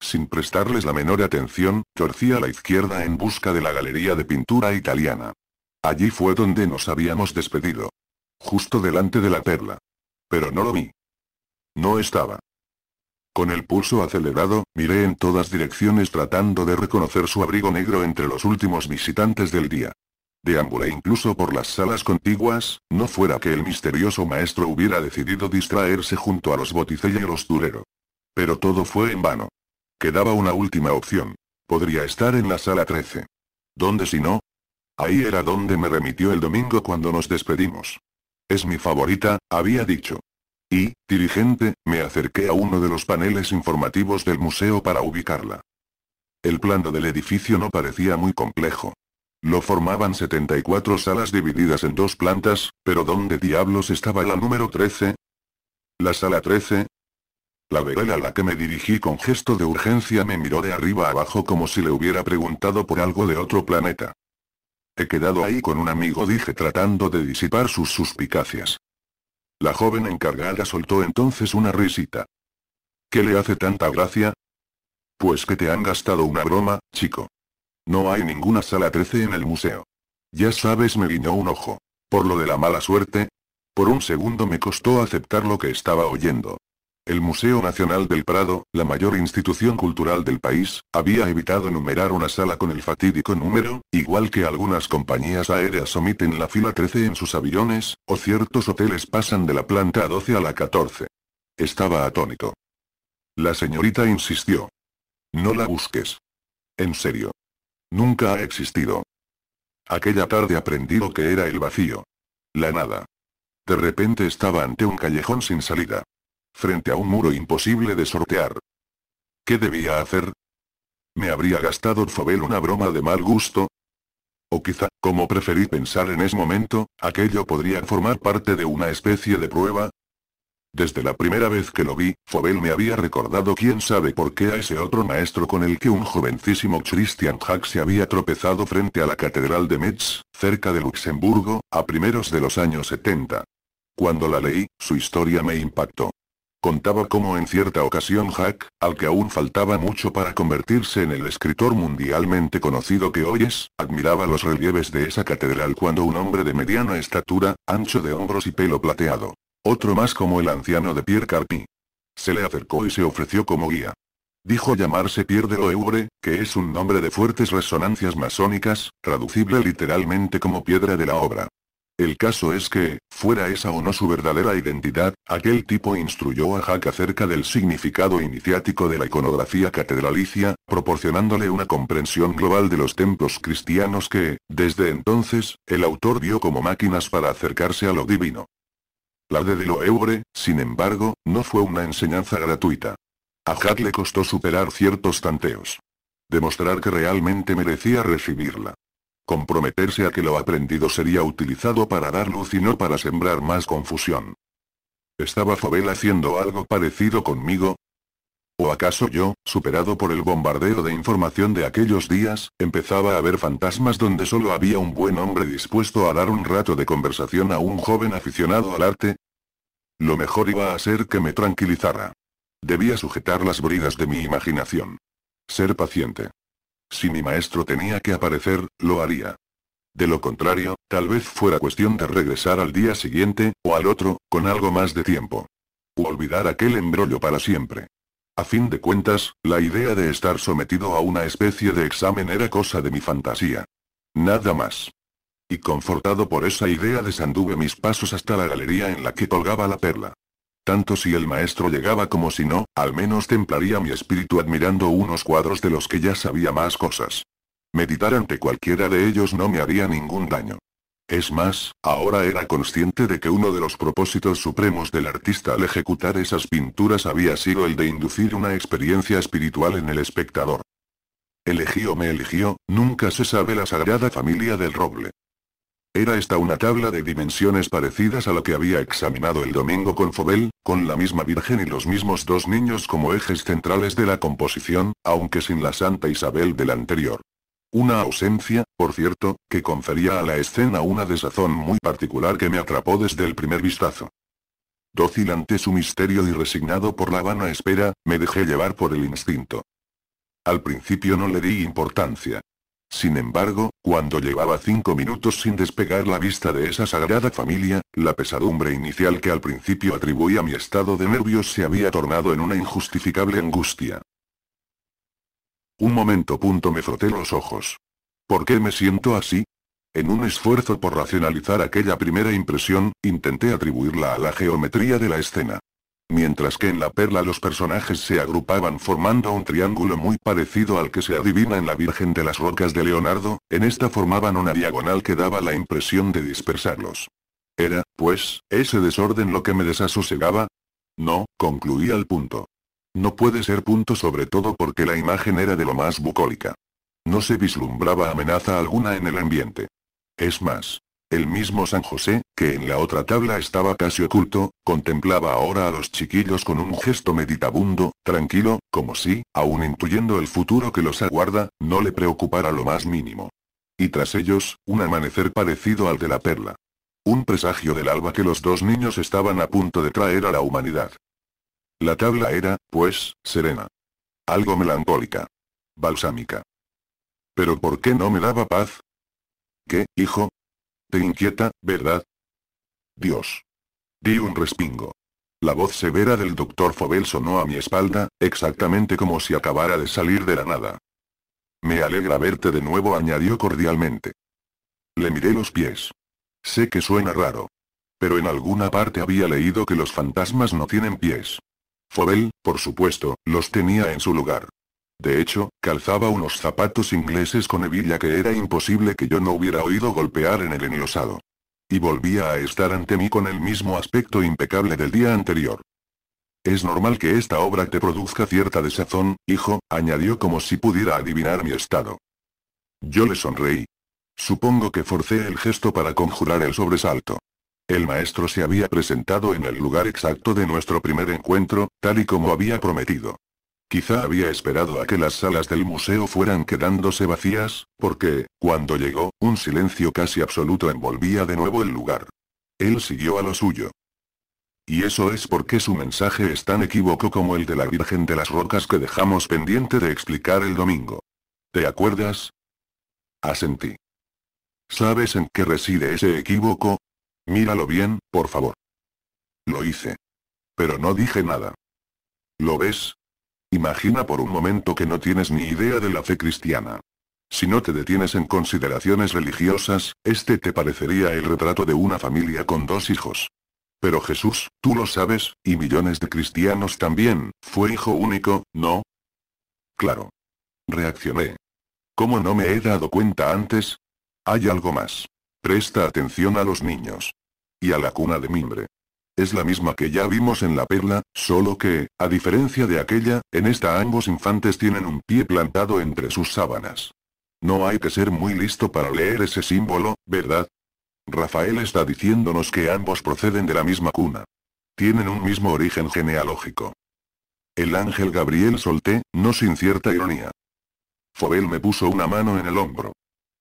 Sin prestarles la menor atención, torcí a la izquierda en busca de la galería de pintura italiana. Allí fue donde nos habíamos despedido. Justo delante de la perla. Pero no lo vi. No estaba. Con el pulso acelerado, miré en todas direcciones tratando de reconocer su abrigo negro entre los últimos visitantes del día. Deambulé incluso por las salas contiguas, no fuera que el misterioso maestro hubiera decidido distraerse junto a los Botticelli y los Pero todo fue en vano. Quedaba una última opción. Podría estar en la sala 13. ¿Dónde si no? Ahí era donde me remitió el domingo cuando nos despedimos. Es mi favorita, había dicho. Y, dirigente, me acerqué a uno de los paneles informativos del museo para ubicarla. El plano del edificio no parecía muy complejo. Lo formaban 74 salas divididas en dos plantas, pero ¿dónde diablos estaba la número 13? La sala 13, la Verela a la que me dirigí con gesto de urgencia me miró de arriba abajo como si le hubiera preguntado por algo de otro planeta. He quedado ahí con un amigo dije tratando de disipar sus suspicacias. La joven encargada soltó entonces una risita. ¿Qué le hace tanta gracia? Pues que te han gastado una broma, chico. No hay ninguna sala 13 en el museo. Ya sabes, me guiñó un ojo. Por lo de la mala suerte. Por un segundo me costó aceptar lo que estaba oyendo. El Museo Nacional del Prado, la mayor institución cultural del país, había evitado enumerar una sala con el fatídico número, igual que algunas compañías aéreas omiten la fila 13 en sus aviones, o ciertos hoteles pasan de la planta 12 a la 14. Estaba atónito. La señorita insistió. No la busques. En serio. Nunca ha existido. Aquella tarde aprendí lo que era el vacío. La nada. De repente estaba ante un callejón sin salida. Frente a un muro imposible de sortear. ¿Qué debía hacer? ¿Me habría gastado Fobel una broma de mal gusto? O quizá, como preferí pensar en ese momento, aquello podría formar parte de una especie de prueba, desde la primera vez que lo vi, Fobel me había recordado quién sabe por qué a ese otro maestro con el que un jovencísimo Christian Hack se había tropezado frente a la Catedral de Metz, cerca de Luxemburgo, a primeros de los años 70. Cuando la leí, su historia me impactó. Contaba cómo en cierta ocasión Hack, al que aún faltaba mucho para convertirse en el escritor mundialmente conocido que hoy es, admiraba los relieves de esa catedral cuando un hombre de mediana estatura, ancho de hombros y pelo plateado, otro más como el anciano de Pierre Carpi. Se le acercó y se ofreció como guía. Dijo llamarse Pierre de Loeuvre, que es un nombre de fuertes resonancias masónicas, traducible literalmente como piedra de la obra. El caso es que, fuera esa o no su verdadera identidad, aquel tipo instruyó a Jack acerca del significado iniciático de la iconografía catedralicia, proporcionándole una comprensión global de los templos cristianos que, desde entonces, el autor vio como máquinas para acercarse a lo divino. La de eubre sin embargo, no fue una enseñanza gratuita. A Hart le costó superar ciertos tanteos. Demostrar que realmente merecía recibirla. Comprometerse a que lo aprendido sería utilizado para dar luz y no para sembrar más confusión. ¿Estaba Fobel haciendo algo parecido conmigo? ¿O acaso yo, superado por el bombardeo de información de aquellos días, empezaba a ver fantasmas donde solo había un buen hombre dispuesto a dar un rato de conversación a un joven aficionado al arte? Lo mejor iba a ser que me tranquilizara. Debía sujetar las bridas de mi imaginación. Ser paciente. Si mi maestro tenía que aparecer, lo haría. De lo contrario, tal vez fuera cuestión de regresar al día siguiente, o al otro, con algo más de tiempo. O olvidar aquel embrollo para siempre. A fin de cuentas, la idea de estar sometido a una especie de examen era cosa de mi fantasía. Nada más. Y confortado por esa idea desanduve mis pasos hasta la galería en la que colgaba la perla. Tanto si el maestro llegaba como si no, al menos templaría mi espíritu admirando unos cuadros de los que ya sabía más cosas. Meditar ante cualquiera de ellos no me haría ningún daño. Es más, ahora era consciente de que uno de los propósitos supremos del artista al ejecutar esas pinturas había sido el de inducir una experiencia espiritual en el espectador. Eligió me eligió, nunca se sabe la sagrada familia del roble. Era esta una tabla de dimensiones parecidas a la que había examinado el domingo con Fobel, con la misma Virgen y los mismos dos niños como ejes centrales de la composición, aunque sin la Santa Isabel del anterior. Una ausencia, por cierto, que confería a la escena una desazón muy particular que me atrapó desde el primer vistazo. Dócil ante su misterio y resignado por la vana espera, me dejé llevar por el instinto. Al principio no le di importancia. Sin embargo, cuando llevaba cinco minutos sin despegar la vista de esa sagrada familia, la pesadumbre inicial que al principio atribuía a mi estado de nervios se había tornado en una injustificable angustia. Un momento. Punto me froté los ojos. ¿Por qué me siento así? En un esfuerzo por racionalizar aquella primera impresión, intenté atribuirla a la geometría de la escena. Mientras que en la perla los personajes se agrupaban formando un triángulo muy parecido al que se adivina en la Virgen de las Rocas de Leonardo, en esta formaban una diagonal que daba la impresión de dispersarlos. ¿Era, pues, ese desorden lo que me desasosegaba? No, concluí al punto. No puede ser punto sobre todo porque la imagen era de lo más bucólica. No se vislumbraba amenaza alguna en el ambiente. Es más, el mismo San José, que en la otra tabla estaba casi oculto, contemplaba ahora a los chiquillos con un gesto meditabundo, tranquilo, como si, aun intuyendo el futuro que los aguarda, no le preocupara lo más mínimo. Y tras ellos, un amanecer parecido al de la perla. Un presagio del alba que los dos niños estaban a punto de traer a la humanidad. La tabla era, pues, serena. Algo melancólica. Balsámica. Pero ¿por qué no me daba paz? ¿Qué, hijo? Te inquieta, ¿verdad? Dios. Di un respingo. La voz severa del doctor Fobel sonó a mi espalda, exactamente como si acabara de salir de la nada. Me alegra verte de nuevo, añadió cordialmente. Le miré los pies. Sé que suena raro. Pero en alguna parte había leído que los fantasmas no tienen pies. Fobel, por supuesto, los tenía en su lugar. De hecho, calzaba unos zapatos ingleses con hebilla que era imposible que yo no hubiera oído golpear en el enlosado. Y volvía a estar ante mí con el mismo aspecto impecable del día anterior. Es normal que esta obra te produzca cierta desazón, hijo, añadió como si pudiera adivinar mi estado. Yo le sonreí. Supongo que forcé el gesto para conjurar el sobresalto. El maestro se había presentado en el lugar exacto de nuestro primer encuentro, tal y como había prometido. Quizá había esperado a que las salas del museo fueran quedándose vacías, porque, cuando llegó, un silencio casi absoluto envolvía de nuevo el lugar. Él siguió a lo suyo. Y eso es porque su mensaje es tan equívoco como el de la Virgen de las Rocas que dejamos pendiente de explicar el domingo. ¿Te acuerdas? Asentí. ¿Sabes en qué reside ese equívoco? Míralo bien, por favor. Lo hice. Pero no dije nada. ¿Lo ves? Imagina por un momento que no tienes ni idea de la fe cristiana. Si no te detienes en consideraciones religiosas, este te parecería el retrato de una familia con dos hijos. Pero Jesús, tú lo sabes, y millones de cristianos también, fue hijo único, ¿no? Claro. Reaccioné. ¿Cómo no me he dado cuenta antes? Hay algo más. Presta atención a los niños y a la cuna de mimbre. Es la misma que ya vimos en la perla, solo que, a diferencia de aquella, en esta ambos infantes tienen un pie plantado entre sus sábanas. No hay que ser muy listo para leer ese símbolo, ¿verdad? Rafael está diciéndonos que ambos proceden de la misma cuna. Tienen un mismo origen genealógico. El ángel Gabriel solté, no sin cierta ironía. Fobel me puso una mano en el hombro.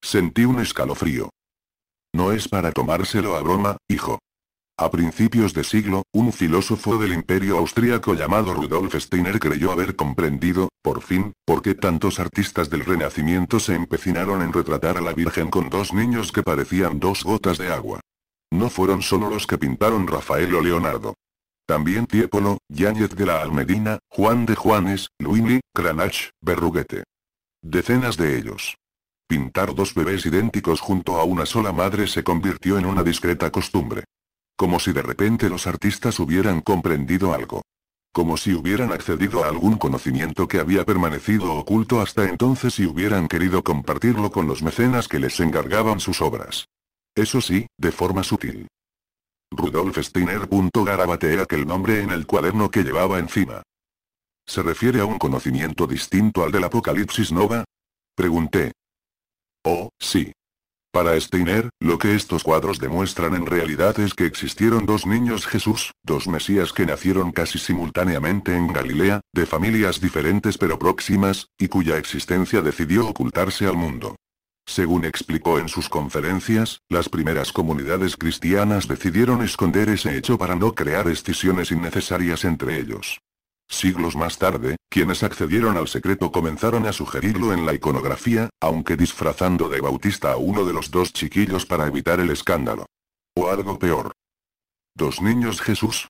Sentí un escalofrío. No es para tomárselo a broma, hijo. A principios de siglo, un filósofo del imperio austriaco llamado Rudolf Steiner creyó haber comprendido, por fin, por qué tantos artistas del Renacimiento se empecinaron en retratar a la Virgen con dos niños que parecían dos gotas de agua. No fueron solo los que pintaron Rafael o Leonardo. También Tiepolo, Yáñez de la Almedina, Juan de Juanes, Luini, Cranach, Berruguete. Decenas de ellos. Pintar dos bebés idénticos junto a una sola madre se convirtió en una discreta costumbre. Como si de repente los artistas hubieran comprendido algo. Como si hubieran accedido a algún conocimiento que había permanecido oculto hasta entonces y hubieran querido compartirlo con los mecenas que les encargaban sus obras. Eso sí, de forma sutil. Rudolf Steiner. Garabatea aquel nombre en el cuaderno que llevaba encima. ¿Se refiere a un conocimiento distinto al del Apocalipsis Nova? Pregunté, Oh, sí. Para Steiner, lo que estos cuadros demuestran en realidad es que existieron dos niños Jesús, dos Mesías que nacieron casi simultáneamente en Galilea, de familias diferentes pero próximas, y cuya existencia decidió ocultarse al mundo. Según explicó en sus conferencias, las primeras comunidades cristianas decidieron esconder ese hecho para no crear escisiones innecesarias entre ellos. Siglos más tarde, quienes accedieron al secreto comenzaron a sugerirlo en la iconografía, aunque disfrazando de Bautista a uno de los dos chiquillos para evitar el escándalo. O algo peor. Dos niños Jesús.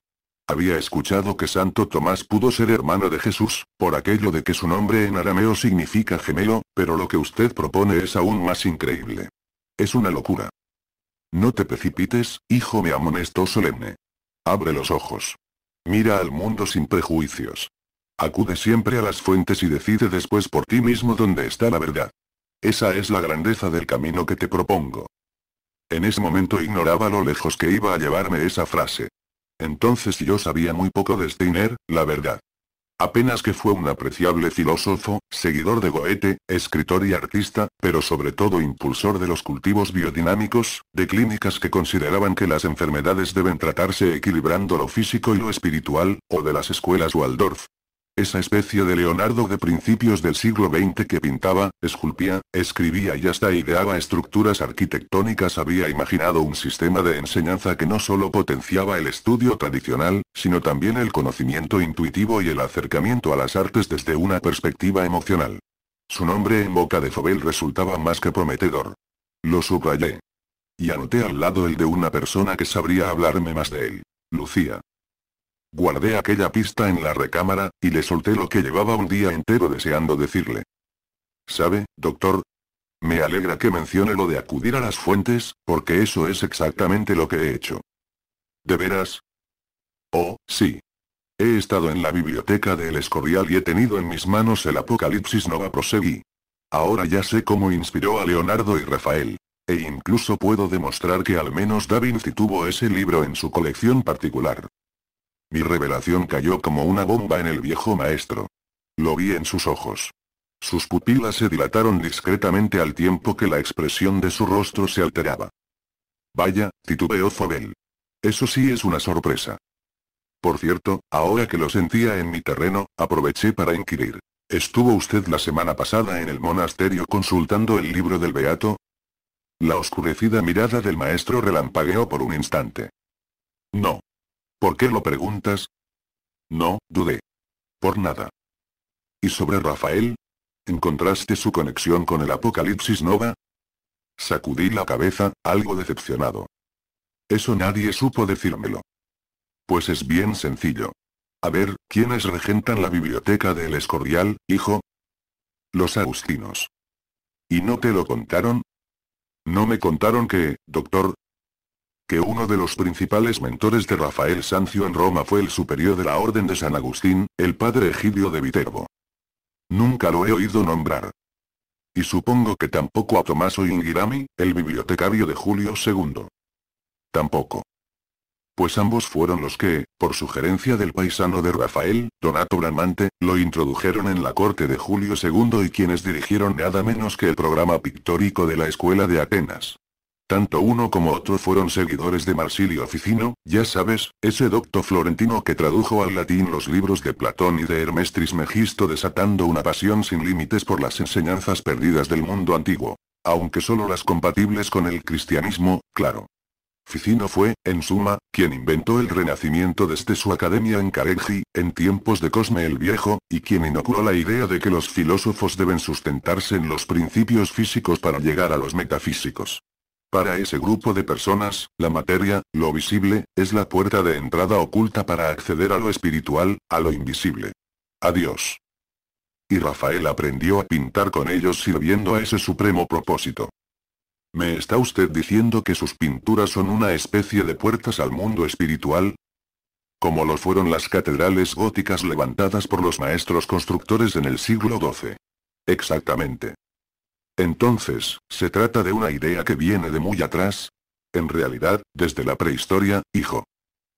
Había escuchado que Santo Tomás pudo ser hermano de Jesús, por aquello de que su nombre en arameo significa gemelo, pero lo que usted propone es aún más increíble. Es una locura. No te precipites, hijo me amonesto solemne. Abre los ojos. Mira al mundo sin prejuicios. Acude siempre a las fuentes y decide después por ti mismo dónde está la verdad. Esa es la grandeza del camino que te propongo. En ese momento ignoraba lo lejos que iba a llevarme esa frase. Entonces yo sabía muy poco de Steiner, la verdad. Apenas que fue un apreciable filósofo, seguidor de Goethe, escritor y artista, pero sobre todo impulsor de los cultivos biodinámicos, de clínicas que consideraban que las enfermedades deben tratarse equilibrando lo físico y lo espiritual, o de las escuelas Waldorf, esa especie de Leonardo de principios del siglo XX que pintaba, esculpía, escribía y hasta ideaba estructuras arquitectónicas había imaginado un sistema de enseñanza que no solo potenciaba el estudio tradicional, sino también el conocimiento intuitivo y el acercamiento a las artes desde una perspectiva emocional. Su nombre en boca de Fobel resultaba más que prometedor. Lo subrayé. Y anoté al lado el de una persona que sabría hablarme más de él. Lucía. Guardé aquella pista en la recámara, y le solté lo que llevaba un día entero deseando decirle. ¿Sabe, doctor? Me alegra que mencione lo de acudir a las fuentes, porque eso es exactamente lo que he hecho. ¿De veras? Oh, sí. He estado en la biblioteca del Escorial y he tenido en mis manos el Apocalipsis Nova Proseguí. Ahora ya sé cómo inspiró a Leonardo y Rafael. E incluso puedo demostrar que al menos Da Vinci tuvo ese libro en su colección particular. Mi revelación cayó como una bomba en el viejo maestro. Lo vi en sus ojos. Sus pupilas se dilataron discretamente al tiempo que la expresión de su rostro se alteraba. Vaya, titubeó Fobel. Eso sí es una sorpresa. Por cierto, ahora que lo sentía en mi terreno, aproveché para inquirir. ¿Estuvo usted la semana pasada en el monasterio consultando el libro del Beato? La oscurecida mirada del maestro relampagueó por un instante. No. ¿Por qué lo preguntas? No, dudé. Por nada. ¿Y sobre Rafael? ¿Encontraste su conexión con el Apocalipsis Nova? Sacudí la cabeza, algo decepcionado. Eso nadie supo decírmelo. Pues es bien sencillo. A ver, ¿quiénes regentan la biblioteca del Escorial, hijo? Los agustinos. ¿Y no te lo contaron? No me contaron que, doctor, que uno de los principales mentores de Rafael Sancio en Roma fue el superior de la Orden de San Agustín, el padre Egidio de Viterbo. Nunca lo he oído nombrar. Y supongo que tampoco a Tomaso Ingirami, el bibliotecario de Julio II. Tampoco. Pues ambos fueron los que, por sugerencia del paisano de Rafael, Donato Bramante, lo introdujeron en la corte de Julio II y quienes dirigieron nada menos que el programa pictórico de la Escuela de Atenas. Tanto uno como otro fueron seguidores de Marsilio Ficino, ya sabes, ese docto florentino que tradujo al latín los libros de Platón y de Hermes Trismegisto desatando una pasión sin límites por las enseñanzas perdidas del mundo antiguo. Aunque solo las compatibles con el cristianismo, claro. Ficino fue, en suma, quien inventó el renacimiento desde su academia en Careggi, en tiempos de Cosme el Viejo, y quien inoculó la idea de que los filósofos deben sustentarse en los principios físicos para llegar a los metafísicos. Para ese grupo de personas, la materia, lo visible, es la puerta de entrada oculta para acceder a lo espiritual, a lo invisible. Adiós. Y Rafael aprendió a pintar con ellos sirviendo a ese supremo propósito. ¿Me está usted diciendo que sus pinturas son una especie de puertas al mundo espiritual? Como lo fueron las catedrales góticas levantadas por los maestros constructores en el siglo XII. Exactamente. Entonces, ¿se trata de una idea que viene de muy atrás? En realidad, desde la prehistoria, hijo.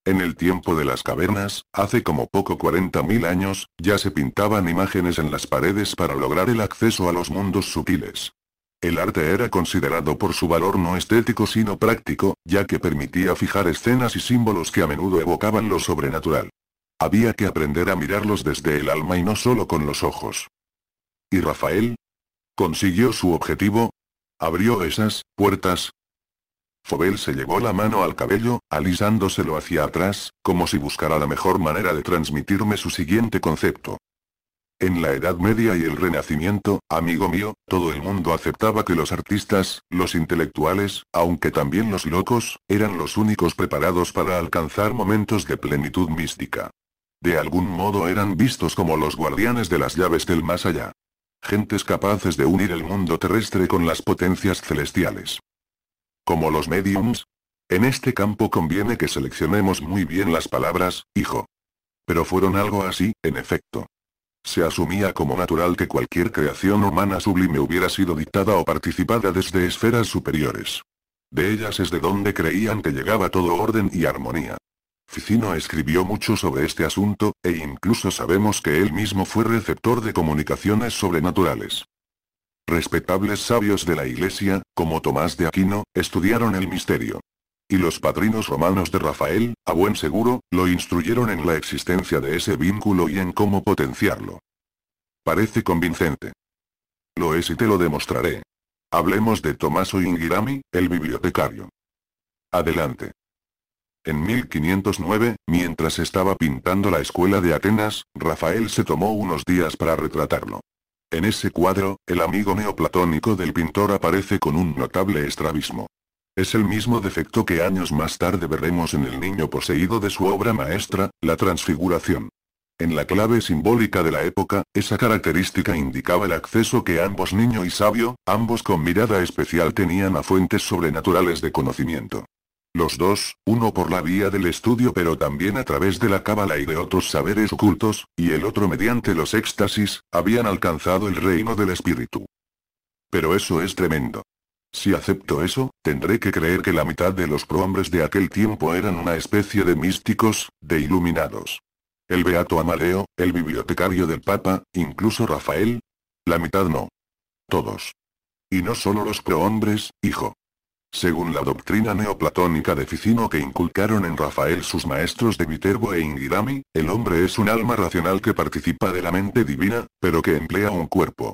En el tiempo de las cavernas, hace como poco 40.000 años, ya se pintaban imágenes en las paredes para lograr el acceso a los mundos sutiles. El arte era considerado por su valor no estético sino práctico, ya que permitía fijar escenas y símbolos que a menudo evocaban lo sobrenatural. Había que aprender a mirarlos desde el alma y no solo con los ojos. ¿Y Rafael? Consiguió su objetivo. Abrió esas puertas. Fobel se llevó la mano al cabello, alisándoselo hacia atrás, como si buscara la mejor manera de transmitirme su siguiente concepto. En la Edad Media y el Renacimiento, amigo mío, todo el mundo aceptaba que los artistas, los intelectuales, aunque también los locos, eran los únicos preparados para alcanzar momentos de plenitud mística. De algún modo eran vistos como los guardianes de las llaves del más allá gentes capaces de unir el mundo terrestre con las potencias celestiales. Como los mediums. En este campo conviene que seleccionemos muy bien las palabras, hijo. Pero fueron algo así, en efecto. Se asumía como natural que cualquier creación humana sublime hubiera sido dictada o participada desde esferas superiores. De ellas es de donde creían que llegaba todo orden y armonía. Ficino escribió mucho sobre este asunto, e incluso sabemos que él mismo fue receptor de comunicaciones sobrenaturales. Respetables sabios de la Iglesia, como Tomás de Aquino, estudiaron el misterio. Y los padrinos romanos de Rafael, a buen seguro, lo instruyeron en la existencia de ese vínculo y en cómo potenciarlo. Parece convincente. Lo es y te lo demostraré. Hablemos de Tomaso Ingirami, el bibliotecario. Adelante. En 1509, mientras estaba pintando la escuela de Atenas, Rafael se tomó unos días para retratarlo. En ese cuadro, el amigo neoplatónico del pintor aparece con un notable estrabismo. Es el mismo defecto que años más tarde veremos en el niño poseído de su obra maestra, la transfiguración. En la clave simbólica de la época, esa característica indicaba el acceso que ambos niño y sabio, ambos con mirada especial tenían a fuentes sobrenaturales de conocimiento. Los dos, uno por la vía del estudio pero también a través de la cábala y de otros saberes ocultos, y el otro mediante los éxtasis, habían alcanzado el reino del espíritu. Pero eso es tremendo. Si acepto eso, tendré que creer que la mitad de los prohombres de aquel tiempo eran una especie de místicos, de iluminados. El Beato Amaleo, el bibliotecario del Papa, incluso Rafael. La mitad no. Todos. Y no solo los prohombres, hijo. Según la doctrina neoplatónica de Ficino que inculcaron en Rafael sus maestros de Viterbo e Ingirami, el hombre es un alma racional que participa de la mente divina, pero que emplea un cuerpo.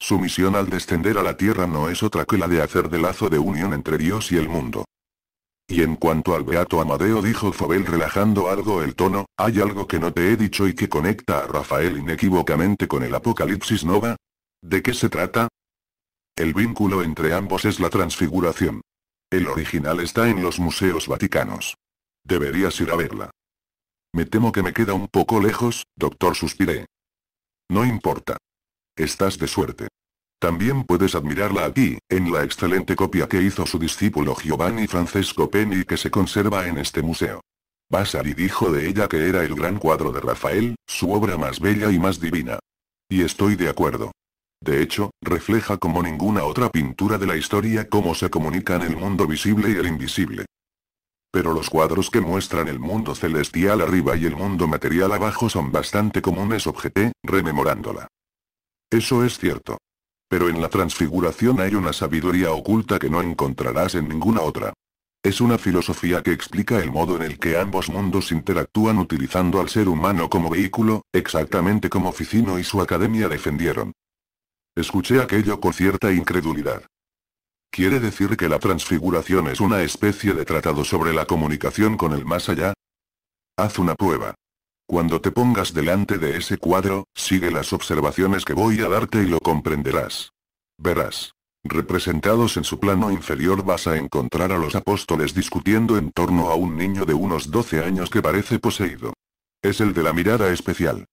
Su misión al descender a la tierra no es otra que la de hacer de lazo de unión entre Dios y el mundo. Y en cuanto al beato Amadeo dijo Fobel relajando algo el tono, ¿hay algo que no te he dicho y que conecta a Rafael inequívocamente con el Apocalipsis Nova? ¿De qué se trata? El vínculo entre ambos es la transfiguración. El original está en los museos vaticanos. Deberías ir a verla. Me temo que me queda un poco lejos, doctor, suspiré. No importa. Estás de suerte. También puedes admirarla aquí, en la excelente copia que hizo su discípulo Giovanni Francesco Penny que se conserva en este museo. Vasari dijo de ella que era el gran cuadro de Rafael, su obra más bella y más divina. Y estoy de acuerdo. De hecho, refleja como ninguna otra pintura de la historia cómo se comunican el mundo visible y el invisible. Pero los cuadros que muestran el mundo celestial arriba y el mundo material abajo son bastante comunes, objeté, rememorándola. Eso es cierto. Pero en la transfiguración hay una sabiduría oculta que no encontrarás en ninguna otra. Es una filosofía que explica el modo en el que ambos mundos interactúan utilizando al ser humano como vehículo, exactamente como Ficino y su academia defendieron. Escuché aquello con cierta incredulidad. ¿Quiere decir que la transfiguración es una especie de tratado sobre la comunicación con el más allá? Haz una prueba. Cuando te pongas delante de ese cuadro, sigue las observaciones que voy a darte y lo comprenderás. Verás. Representados en su plano inferior vas a encontrar a los apóstoles discutiendo en torno a un niño de unos 12 años que parece poseído. Es el de la mirada especial.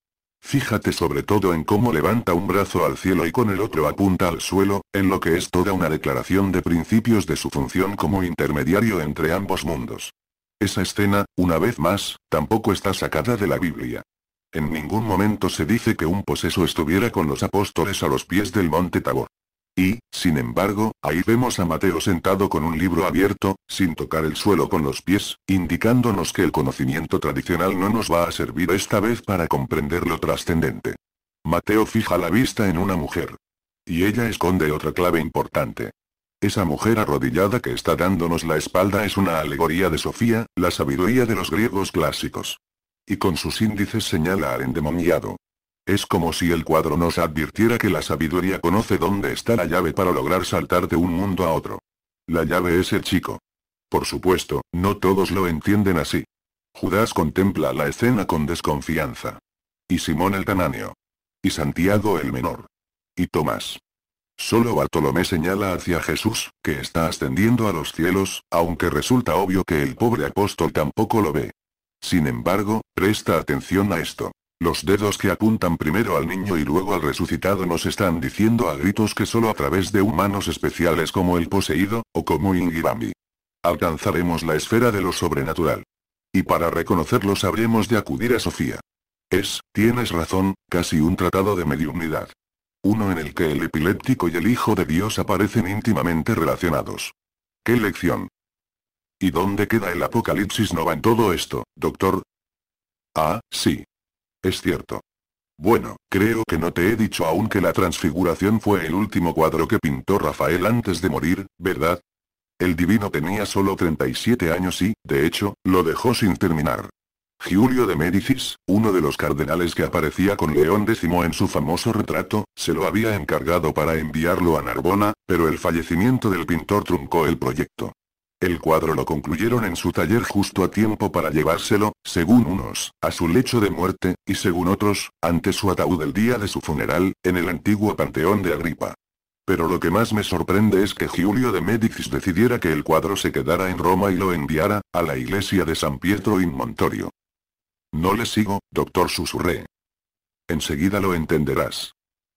Fíjate sobre todo en cómo levanta un brazo al cielo y con el otro apunta al suelo, en lo que es toda una declaración de principios de su función como intermediario entre ambos mundos. Esa escena, una vez más, tampoco está sacada de la Biblia. En ningún momento se dice que un poseso estuviera con los apóstoles a los pies del monte Tabor. Y, sin embargo, ahí vemos a Mateo sentado con un libro abierto, sin tocar el suelo con los pies, indicándonos que el conocimiento tradicional no nos va a servir esta vez para comprender lo trascendente. Mateo fija la vista en una mujer. Y ella esconde otra clave importante. Esa mujer arrodillada que está dándonos la espalda es una alegoría de Sofía, la sabiduría de los griegos clásicos. Y con sus índices señala al endemoniado. Es como si el cuadro nos advirtiera que la sabiduría conoce dónde está la llave para lograr saltar de un mundo a otro. La llave es el chico. Por supuesto, no todos lo entienden así. Judas contempla la escena con desconfianza. Y Simón el canáneo. Y Santiago el menor. Y Tomás. Solo Bartolomé señala hacia Jesús, que está ascendiendo a los cielos, aunque resulta obvio que el pobre apóstol tampoco lo ve. Sin embargo, presta atención a esto. Los dedos que apuntan primero al niño y luego al resucitado nos están diciendo a gritos que solo a través de humanos especiales como el poseído, o como Ingibami. Alcanzaremos la esfera de lo sobrenatural. Y para reconocerlo sabremos de acudir a Sofía. Es, tienes razón, casi un tratado de mediunidad. Uno en el que el epiléptico y el Hijo de Dios aparecen íntimamente relacionados. ¡Qué lección! ¿Y dónde queda el Apocalipsis Nova en todo esto, doctor? Ah, sí, es cierto. Bueno, creo que no te he dicho aún que la transfiguración fue el último cuadro que pintó Rafael antes de morir, ¿verdad? El divino tenía solo 37 años y, de hecho, lo dejó sin terminar. Julio de Médicis, uno de los cardenales que aparecía con León X en su famoso retrato, se lo había encargado para enviarlo a Narbona, pero el fallecimiento del pintor truncó el proyecto. El cuadro lo concluyeron en su taller justo a tiempo para llevárselo, según unos, a su lecho de muerte, y según otros, ante su ataúd el día de su funeral, en el antiguo panteón de Agripa. Pero lo que más me sorprende es que Julio de Médicis decidiera que el cuadro se quedara en Roma y lo enviara, a la iglesia de San Pietro in Montorio. No le sigo, doctor susurré. Enseguida lo entenderás.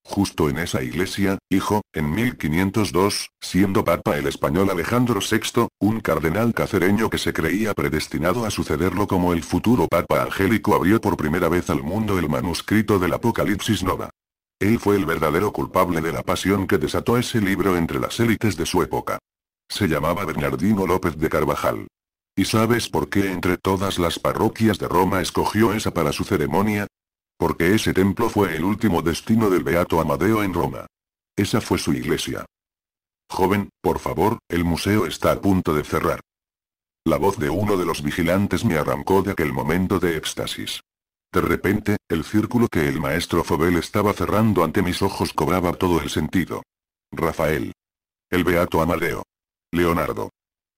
Justo en esa iglesia, hijo, en 1502, siendo papa el español Alejandro VI, un cardenal cacereño que se creía predestinado a sucederlo como el futuro papa angélico abrió por primera vez al mundo el manuscrito del Apocalipsis Nova. Él fue el verdadero culpable de la pasión que desató ese libro entre las élites de su época. Se llamaba Bernardino López de Carvajal. ¿Y sabes por qué entre todas las parroquias de Roma escogió esa para su ceremonia? Porque ese templo fue el último destino del Beato Amadeo en Roma. Esa fue su iglesia. Joven, por favor, el museo está a punto de cerrar. La voz de uno de los vigilantes me arrancó de aquel momento de éxtasis. De repente, el círculo que el maestro Fobel estaba cerrando ante mis ojos cobraba todo el sentido. Rafael. El Beato Amadeo. Leonardo.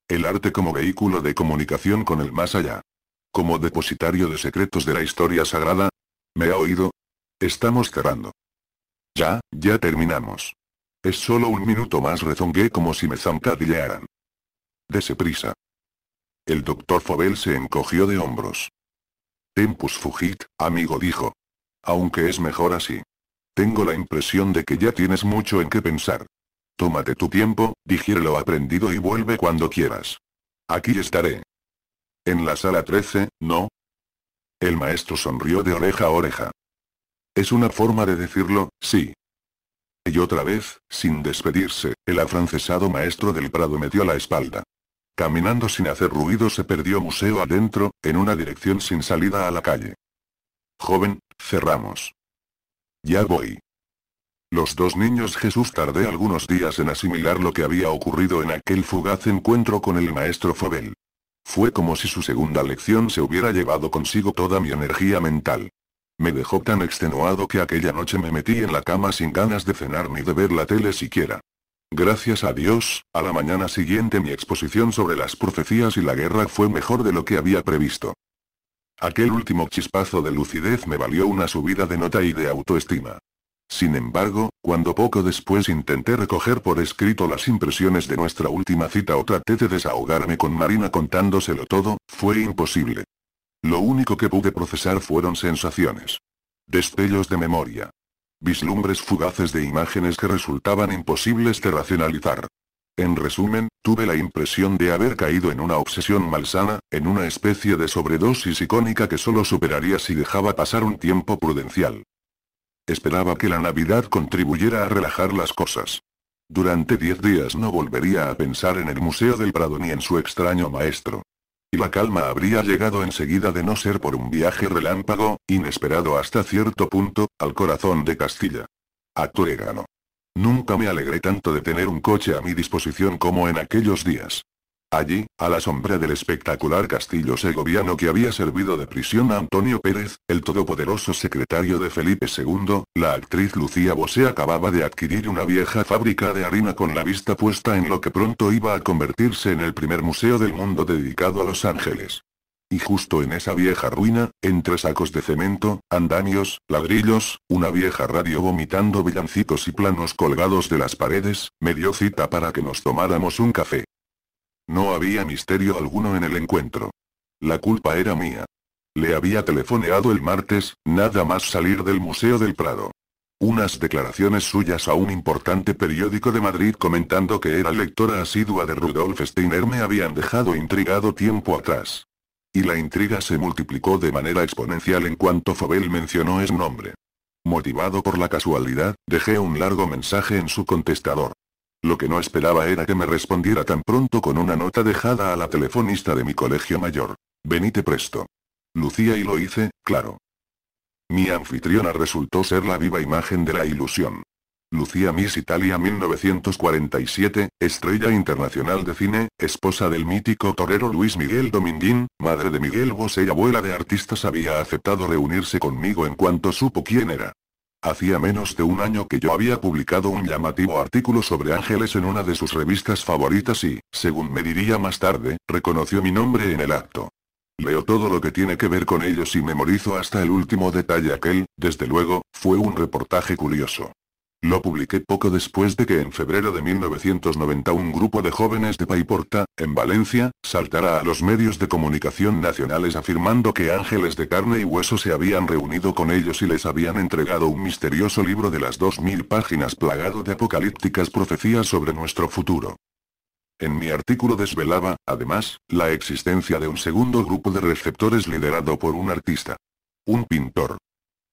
El arte como vehículo de comunicación con el más allá. Como depositario de secretos de la historia sagrada, ¿Me ha oído? Estamos cerrando. Ya, ya terminamos. Es solo un minuto más rezongué como si me zancadillearan. Dese prisa. El doctor Fobel se encogió de hombros. Tempus fugit, amigo dijo. Aunque es mejor así. Tengo la impresión de que ya tienes mucho en qué pensar. Tómate tu tiempo, digiere lo aprendido y vuelve cuando quieras. Aquí estaré. En la sala 13, ¿no? El maestro sonrió de oreja a oreja. Es una forma de decirlo, sí. Y otra vez, sin despedirse, el afrancesado maestro del Prado metió la espalda. Caminando sin hacer ruido se perdió museo adentro, en una dirección sin salida a la calle. Joven, cerramos. Ya voy. Los dos niños Jesús tardé algunos días en asimilar lo que había ocurrido en aquel fugaz encuentro con el maestro Fobel. Fue como si su segunda lección se hubiera llevado consigo toda mi energía mental. Me dejó tan extenuado que aquella noche me metí en la cama sin ganas de cenar ni de ver la tele siquiera. Gracias a Dios, a la mañana siguiente mi exposición sobre las profecías y la guerra fue mejor de lo que había previsto. Aquel último chispazo de lucidez me valió una subida de nota y de autoestima. Sin embargo, cuando poco después intenté recoger por escrito las impresiones de nuestra última cita o traté de desahogarme con Marina contándoselo todo, fue imposible. Lo único que pude procesar fueron sensaciones. Destellos de memoria. Vislumbres fugaces de imágenes que resultaban imposibles de racionalizar. En resumen, tuve la impresión de haber caído en una obsesión malsana, en una especie de sobredosis icónica que solo superaría si dejaba pasar un tiempo prudencial. Esperaba que la Navidad contribuyera a relajar las cosas. Durante diez días no volvería a pensar en el Museo del Prado ni en su extraño maestro. Y la calma habría llegado enseguida de no ser por un viaje relámpago, inesperado hasta cierto punto, al corazón de Castilla. A Turegano. Nunca me alegré tanto de tener un coche a mi disposición como en aquellos días. Allí, a la sombra del espectacular castillo segoviano que había servido de prisión a Antonio Pérez, el todopoderoso secretario de Felipe II, la actriz Lucía Bosé acababa de adquirir una vieja fábrica de harina con la vista puesta en lo que pronto iba a convertirse en el primer museo del mundo dedicado a Los Ángeles. Y justo en esa vieja ruina, entre sacos de cemento, andamios, ladrillos, una vieja radio vomitando villancicos y planos colgados de las paredes, me dio cita para que nos tomáramos un café. No había misterio alguno en el encuentro. La culpa era mía. Le había telefoneado el martes, nada más salir del Museo del Prado. Unas declaraciones suyas a un importante periódico de Madrid comentando que era lectora asidua de Rudolf Steiner me habían dejado intrigado tiempo atrás. Y la intriga se multiplicó de manera exponencial en cuanto Fobel mencionó su nombre. Motivado por la casualidad, dejé un largo mensaje en su contestador. Lo que no esperaba era que me respondiera tan pronto con una nota dejada a la telefonista de mi colegio mayor. Venite presto. Lucía y lo hice, claro. Mi anfitriona resultó ser la viva imagen de la ilusión. Lucía Miss Italia 1947, estrella internacional de cine, esposa del mítico torero Luis Miguel Dominguín, madre de Miguel Bosé y abuela de artistas había aceptado reunirse conmigo en cuanto supo quién era. Hacía menos de un año que yo había publicado un llamativo artículo sobre ángeles en una de sus revistas favoritas y, según me diría más tarde, reconoció mi nombre en el acto. Leo todo lo que tiene que ver con ellos y memorizo hasta el último detalle aquel, desde luego, fue un reportaje curioso. Lo publiqué poco después de que en febrero de 1990 un grupo de jóvenes de Paiporta, en Valencia, saltara a los medios de comunicación nacionales afirmando que ángeles de carne y hueso se habían reunido con ellos y les habían entregado un misterioso libro de las 2.000 páginas plagado de apocalípticas profecías sobre nuestro futuro. En mi artículo desvelaba, además, la existencia de un segundo grupo de receptores liderado por un artista. Un pintor.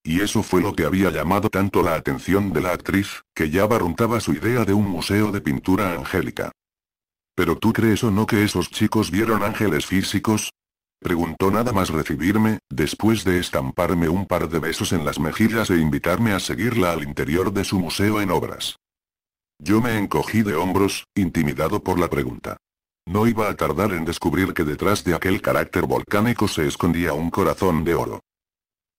Y eso fue lo que había llamado tanto la atención de la actriz, que ya barruntaba su idea de un museo de pintura angélica. ¿Pero tú crees o no que esos chicos vieron ángeles físicos? Preguntó nada más recibirme, después de estamparme un par de besos en las mejillas e invitarme a seguirla al interior de su museo en obras. Yo me encogí de hombros, intimidado por la pregunta. No iba a tardar en descubrir que detrás de aquel carácter volcánico se escondía un corazón de oro.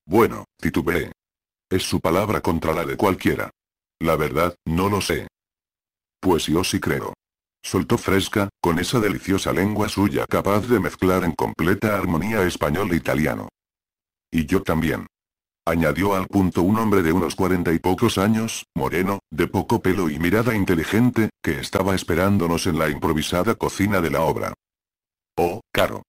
Bueno, titubeé. Es su palabra contra la de cualquiera. La verdad, no lo sé. Pues yo sí creo. Soltó fresca, con esa deliciosa lengua suya capaz de mezclar en completa armonía español e italiano. Y yo también. Añadió al punto un hombre de unos cuarenta y pocos años, moreno, de poco pelo y mirada inteligente, que estaba esperándonos en la improvisada cocina de la obra. Oh, caro.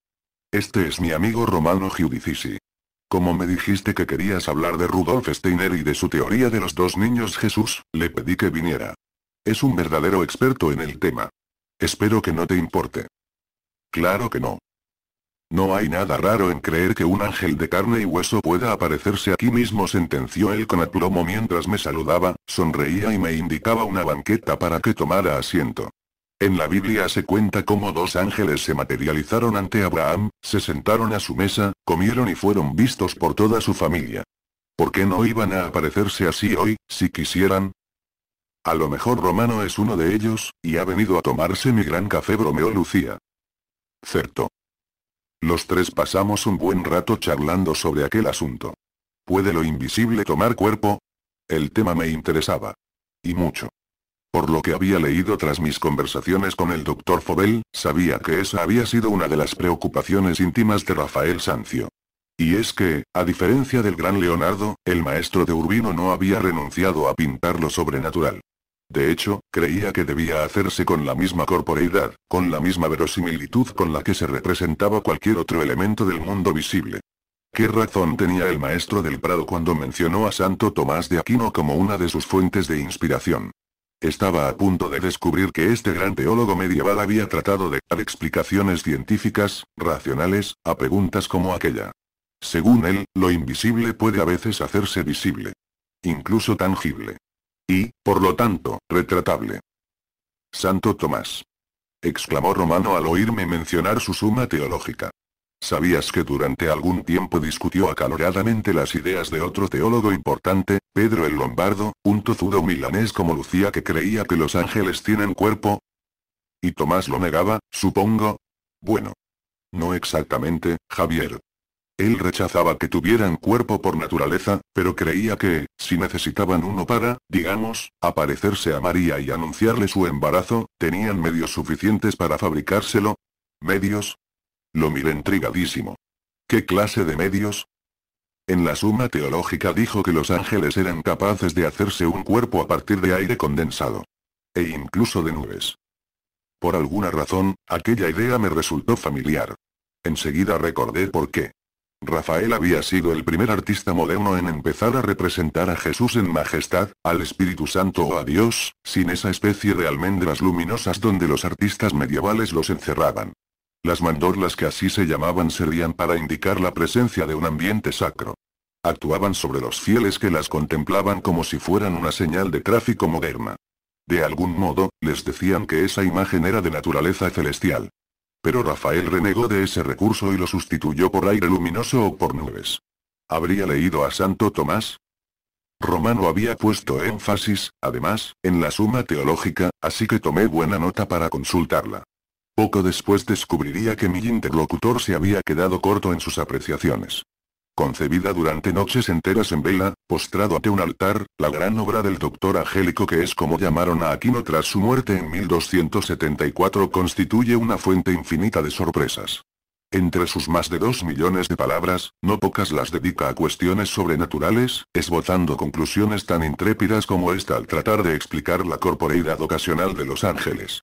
Este es mi amigo romano Giudicisi. Como me dijiste que querías hablar de Rudolf Steiner y de su teoría de los dos niños Jesús, le pedí que viniera. Es un verdadero experto en el tema. Espero que no te importe. Claro que no. No hay nada raro en creer que un ángel de carne y hueso pueda aparecerse aquí mismo, sentenció él con aplomo mientras me saludaba, sonreía y me indicaba una banqueta para que tomara asiento. En la Biblia se cuenta cómo dos ángeles se materializaron ante Abraham, se sentaron a su mesa, comieron y fueron vistos por toda su familia. ¿Por qué no iban a aparecerse así hoy, si quisieran? A lo mejor Romano es uno de ellos, y ha venido a tomarse mi gran café, bromeo Lucía. Cierto. Los tres pasamos un buen rato charlando sobre aquel asunto. ¿Puede lo invisible tomar cuerpo? El tema me interesaba. Y mucho. Por lo que había leído tras mis conversaciones con el doctor Fobel, sabía que esa había sido una de las preocupaciones íntimas de Rafael Sancio. Y es que, a diferencia del gran Leonardo, el maestro de Urbino no había renunciado a pintar lo sobrenatural. De hecho, creía que debía hacerse con la misma corporeidad, con la misma verosimilitud con la que se representaba cualquier otro elemento del mundo visible. ¿Qué razón tenía el maestro del Prado cuando mencionó a Santo Tomás de Aquino como una de sus fuentes de inspiración? Estaba a punto de descubrir que este gran teólogo medieval había tratado de dar explicaciones científicas, racionales, a preguntas como aquella. Según él, lo invisible puede a veces hacerse visible. Incluso tangible. Y, por lo tanto, retratable. Santo Tomás. Exclamó Romano al oírme mencionar su suma teológica. ¿Sabías que durante algún tiempo discutió acaloradamente las ideas de otro teólogo importante, Pedro el Lombardo, un tozudo milanés como Lucía que creía que los ángeles tienen cuerpo? Y Tomás lo negaba, supongo. Bueno. No exactamente, Javier. Él rechazaba que tuvieran cuerpo por naturaleza, pero creía que, si necesitaban uno para, digamos, aparecerse a María y anunciarle su embarazo, tenían medios suficientes para fabricárselo. Medios, lo miré intrigadísimo. ¿Qué clase de medios? En la suma teológica dijo que los ángeles eran capaces de hacerse un cuerpo a partir de aire condensado. E incluso de nubes. Por alguna razón, aquella idea me resultó familiar. Enseguida recordé por qué. Rafael había sido el primer artista moderno en empezar a representar a Jesús en majestad, al Espíritu Santo o a Dios, sin esa especie de almendras luminosas donde los artistas medievales los encerraban. Las mandorlas que así se llamaban servían para indicar la presencia de un ambiente sacro. Actuaban sobre los fieles que las contemplaban como si fueran una señal de tráfico moderna. De algún modo, les decían que esa imagen era de naturaleza celestial. Pero Rafael renegó de ese recurso y lo sustituyó por aire luminoso o por nubes. ¿Habría leído a Santo Tomás? Romano había puesto énfasis, además, en la suma teológica, así que tomé buena nota para consultarla. Poco después descubriría que mi interlocutor se había quedado corto en sus apreciaciones. Concebida durante noches enteras en vela, postrado ante un altar, la gran obra del doctor Angélico que es como llamaron a Aquino tras su muerte en 1274 constituye una fuente infinita de sorpresas. Entre sus más de dos millones de palabras, no pocas las dedica a cuestiones sobrenaturales, esbozando conclusiones tan intrépidas como esta al tratar de explicar la corporeidad ocasional de los ángeles.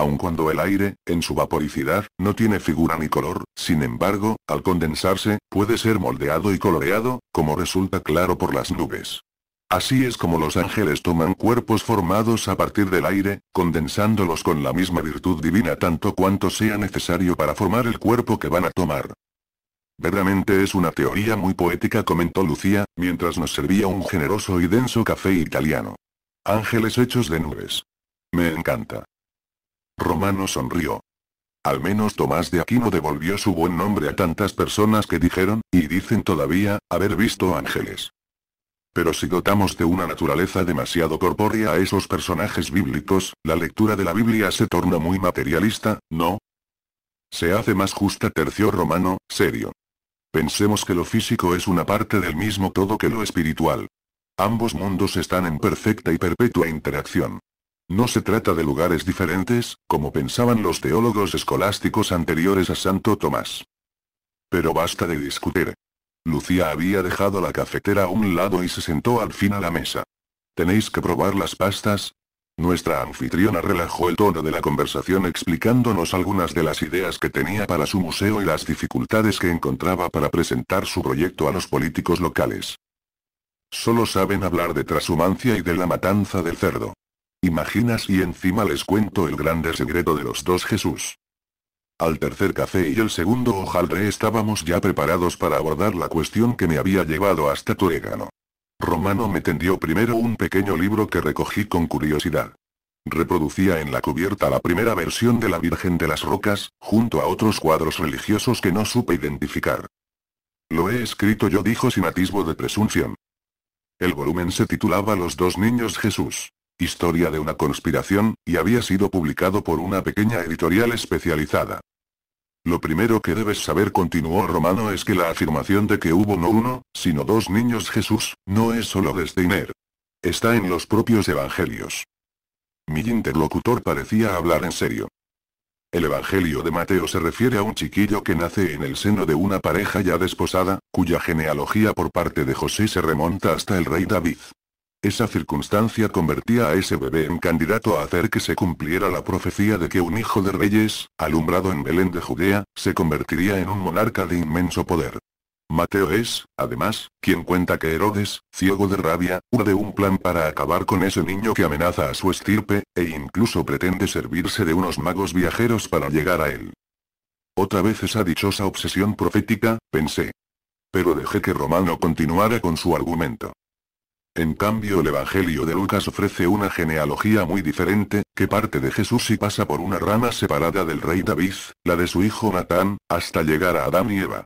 Aun cuando el aire, en su vaporicidad, no tiene figura ni color, sin embargo, al condensarse, puede ser moldeado y coloreado, como resulta claro por las nubes. Así es como los ángeles toman cuerpos formados a partir del aire, condensándolos con la misma virtud divina tanto cuanto sea necesario para formar el cuerpo que van a tomar. Veramente es una teoría muy poética, comentó Lucía, mientras nos servía un generoso y denso café italiano. Ángeles hechos de nubes. Me encanta. Romano sonrió. Al menos Tomás de Aquino devolvió su buen nombre a tantas personas que dijeron, y dicen todavía, haber visto ángeles. Pero si dotamos de una naturaleza demasiado corpórea a esos personajes bíblicos, la lectura de la Biblia se torna muy materialista, ¿no? Se hace más justa tercio romano, serio. Pensemos que lo físico es una parte del mismo todo que lo espiritual. Ambos mundos están en perfecta y perpetua interacción. No se trata de lugares diferentes, como pensaban los teólogos escolásticos anteriores a Santo Tomás. Pero basta de discutir. Lucía había dejado la cafetera a un lado y se sentó al fin a la mesa. ¿Tenéis que probar las pastas? Nuestra anfitriona relajó el tono de la conversación explicándonos algunas de las ideas que tenía para su museo y las dificultades que encontraba para presentar su proyecto a los políticos locales. Solo saben hablar de trashumancia y de la matanza del cerdo. Imaginas y encima les cuento el grande secreto de los dos Jesús. Al tercer café y el segundo hojaldre estábamos ya preparados para abordar la cuestión que me había llevado hasta Tuégano. Romano me tendió primero un pequeño libro que recogí con curiosidad. Reproducía en la cubierta la primera versión de la Virgen de las Rocas, junto a otros cuadros religiosos que no supe identificar. Lo he escrito yo, dijo sin atisbo de presunción. El volumen se titulaba Los dos niños Jesús. Historia de una conspiración, y había sido publicado por una pequeña editorial especializada. Lo primero que debes saber, continuó Romano, es que la afirmación de que hubo no uno, sino dos niños Jesús, no es solo de Steiner. Está en los propios evangelios. Mi interlocutor parecía hablar en serio. El Evangelio de Mateo se refiere a un chiquillo que nace en el seno de una pareja ya desposada, cuya genealogía por parte de José se remonta hasta el rey David. Esa circunstancia convertía a ese bebé en candidato a hacer que se cumpliera la profecía de que un hijo de reyes, alumbrado en Belén de Judea, se convertiría en un monarca de inmenso poder. Mateo es, además, quien cuenta que Herodes, ciego de rabia, urde un plan para acabar con ese niño que amenaza a su estirpe, e incluso pretende servirse de unos magos viajeros para llegar a él. Otra vez esa dichosa obsesión profética, pensé. Pero dejé que Romano continuara con su argumento. En cambio el Evangelio de Lucas ofrece una genealogía muy diferente, que parte de Jesús y pasa por una rama separada del rey David, la de su hijo Natán, hasta llegar a Adán y Eva.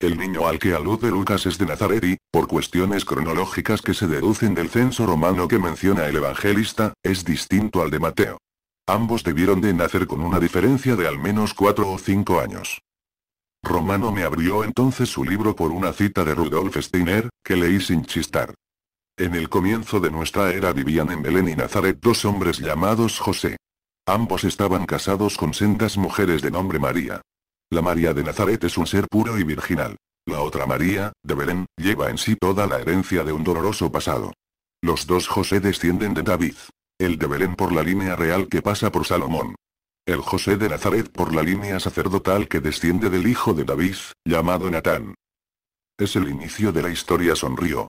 El niño al que alude Lucas es de Nazaret y, por cuestiones cronológicas que se deducen del censo romano que menciona el evangelista, es distinto al de Mateo. Ambos debieron de nacer con una diferencia de al menos cuatro o cinco años. Romano me abrió entonces su libro por una cita de Rudolf Steiner, que leí sin chistar. En el comienzo de nuestra era vivían en Belén y Nazaret dos hombres llamados José. Ambos estaban casados con sendas mujeres de nombre María. La María de Nazaret es un ser puro y virginal. La otra María, de Belén, lleva en sí toda la herencia de un doloroso pasado. Los dos José descienden de David. El de Belén por la línea real que pasa por Salomón. El José de Nazaret por la línea sacerdotal que desciende del hijo de David, llamado Natán. Es el inicio de la historia, sonrió.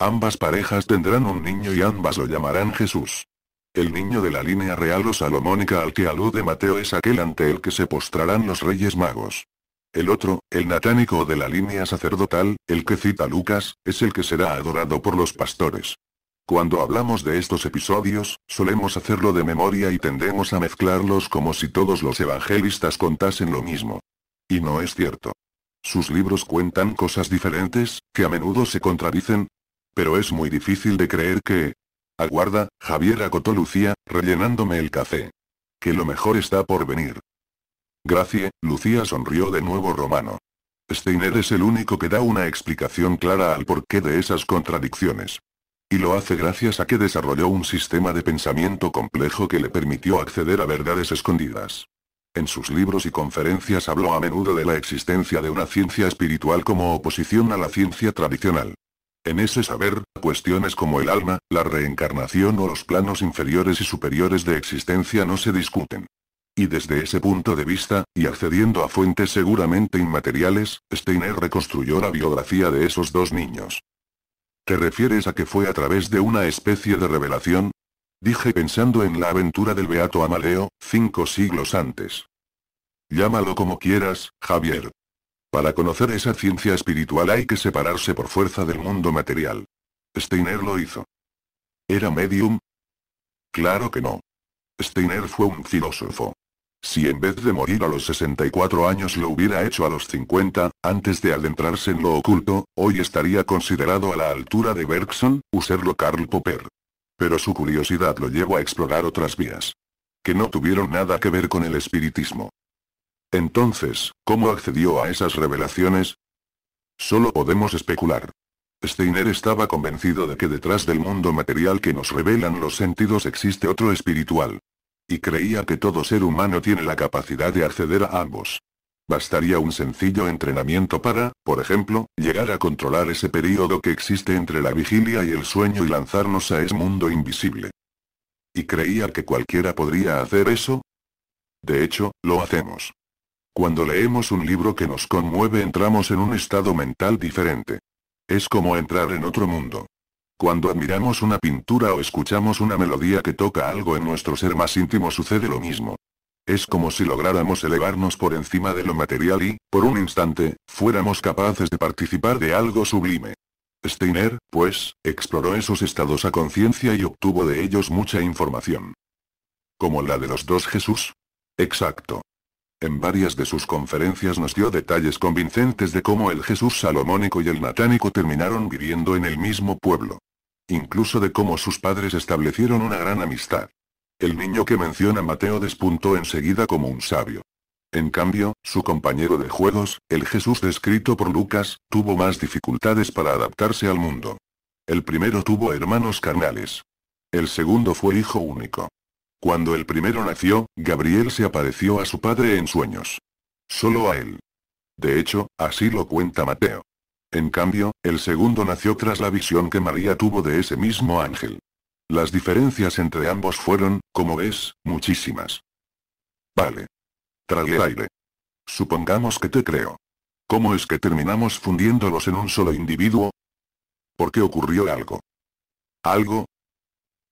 Ambas parejas tendrán un niño y ambas lo llamarán Jesús. El niño de la línea real o salomónica al que alude Mateo es aquel ante el que se postrarán los reyes magos. El otro, el natánico de la línea sacerdotal, el que cita Lucas, es el que será adorado por los pastores. Cuando hablamos de estos episodios, solemos hacerlo de memoria y tendemos a mezclarlos como si todos los evangelistas contasen lo mismo. Y no es cierto. Sus libros cuentan cosas diferentes, que a menudo se contradicen, pero es muy difícil de creer que... Aguarda, Javier acotó Lucía, rellenándome el café. Que lo mejor está por venir. Gracie, Lucía sonrió de nuevo Romano. Steiner es el único que da una explicación clara al porqué de esas contradicciones. Y lo hace gracias a que desarrolló un sistema de pensamiento complejo que le permitió acceder a verdades escondidas. En sus libros y conferencias habló a menudo de la existencia de una ciencia espiritual como oposición a la ciencia tradicional. En ese saber, cuestiones como el alma, la reencarnación o los planos inferiores y superiores de existencia no se discuten. Y desde ese punto de vista, y accediendo a fuentes seguramente inmateriales, Steiner reconstruyó la biografía de esos dos niños. ¿Te refieres a que fue a través de una especie de revelación? Dije pensando en la aventura del Beato Amaleo, cinco siglos antes. Llámalo como quieras, Javier. Para conocer esa ciencia espiritual hay que separarse por fuerza del mundo material. Steiner lo hizo. ¿Era medium? Claro que no. Steiner fue un filósofo. Si en vez de morir a los 64 años lo hubiera hecho a los 50, antes de adentrarse en lo oculto, hoy estaría considerado a la altura de Bergson, usarlo Karl Popper. Pero su curiosidad lo llevó a explorar otras vías. Que no tuvieron nada que ver con el espiritismo. Entonces, ¿cómo accedió a esas revelaciones? Solo podemos especular. Steiner estaba convencido de que detrás del mundo material que nos revelan los sentidos existe otro espiritual. Y creía que todo ser humano tiene la capacidad de acceder a ambos. Bastaría un sencillo entrenamiento para, por ejemplo, llegar a controlar ese período que existe entre la vigilia y el sueño y lanzarnos a ese mundo invisible. Y creía que cualquiera podría hacer eso. De hecho, lo hacemos. Cuando leemos un libro que nos conmueve entramos en un estado mental diferente. Es como entrar en otro mundo. Cuando admiramos una pintura o escuchamos una melodía que toca algo en nuestro ser más íntimo sucede lo mismo. Es como si lográramos elevarnos por encima de lo material y, por un instante, fuéramos capaces de participar de algo sublime. Steiner, pues, exploró esos estados a conciencia y obtuvo de ellos mucha información. Como la de los dos Jesús. Exacto. En varias de sus conferencias nos dio detalles convincentes de cómo el Jesús salomónico y el natánico terminaron viviendo en el mismo pueblo. Incluso de cómo sus padres establecieron una gran amistad. El niño que menciona Mateo despuntó enseguida como un sabio. En cambio, su compañero de juegos, el Jesús descrito por Lucas, tuvo más dificultades para adaptarse al mundo. El primero tuvo hermanos carnales. El segundo fue hijo único. Cuando el primero nació, Gabriel se apareció a su padre en sueños. Solo a él. De hecho, así lo cuenta Mateo. En cambio, el segundo nació tras la visión que María tuvo de ese mismo ángel. Las diferencias entre ambos fueron, como ves, muchísimas. Vale. Tragué aire. Supongamos que te creo. ¿Cómo es que terminamos fundiéndolos en un solo individuo? ¿Por qué ocurrió algo? Algo,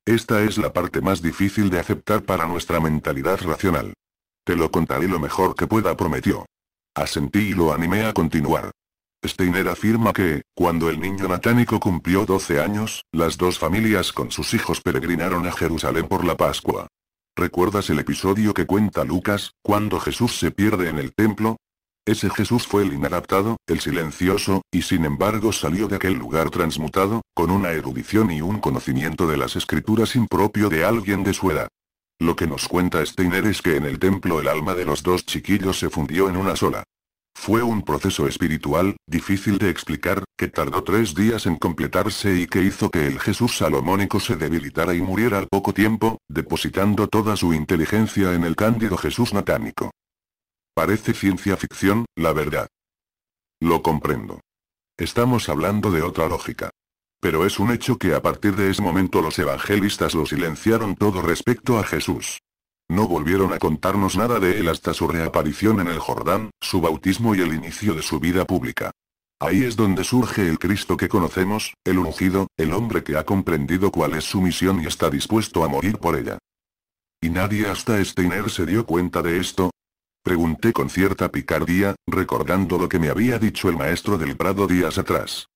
esta es la parte más difícil de aceptar para nuestra mentalidad racional. Te lo contaré lo mejor que pueda, prometió. Asentí y lo animé a continuar. Steiner afirma que, cuando el niño natánico cumplió 12 años, las dos familias con sus hijos peregrinaron a Jerusalén por la Pascua. ¿Recuerdas el episodio que cuenta Lucas, cuando Jesús se pierde en el templo? Ese Jesús fue el inadaptado, el silencioso, y sin embargo salió de aquel lugar transmutado, con una erudición y un conocimiento de las escrituras impropio de alguien de su edad. Lo que nos cuenta Steiner es que en el templo el alma de los dos chiquillos se fundió en una sola. Fue un proceso espiritual, difícil de explicar, que tardó tres días en completarse y que hizo que el Jesús salomónico se debilitara y muriera al poco tiempo, depositando toda su inteligencia en el cándido Jesús natánico. Parece ciencia ficción, la verdad. Lo comprendo. Estamos hablando de otra lógica. Pero es un hecho que a partir de ese momento los evangelistas lo silenciaron todo respecto a Jesús. No volvieron a contarnos nada de él hasta su reaparición en el Jordán, su bautismo y el inicio de su vida pública. Ahí es donde surge el Cristo que conocemos, el ungido, el hombre que ha comprendido cuál es su misión y está dispuesto a morir por ella. Y nadie hasta Steiner se dio cuenta de esto, Pregunté con cierta picardía, recordando lo que me había dicho el maestro del Prado días atrás.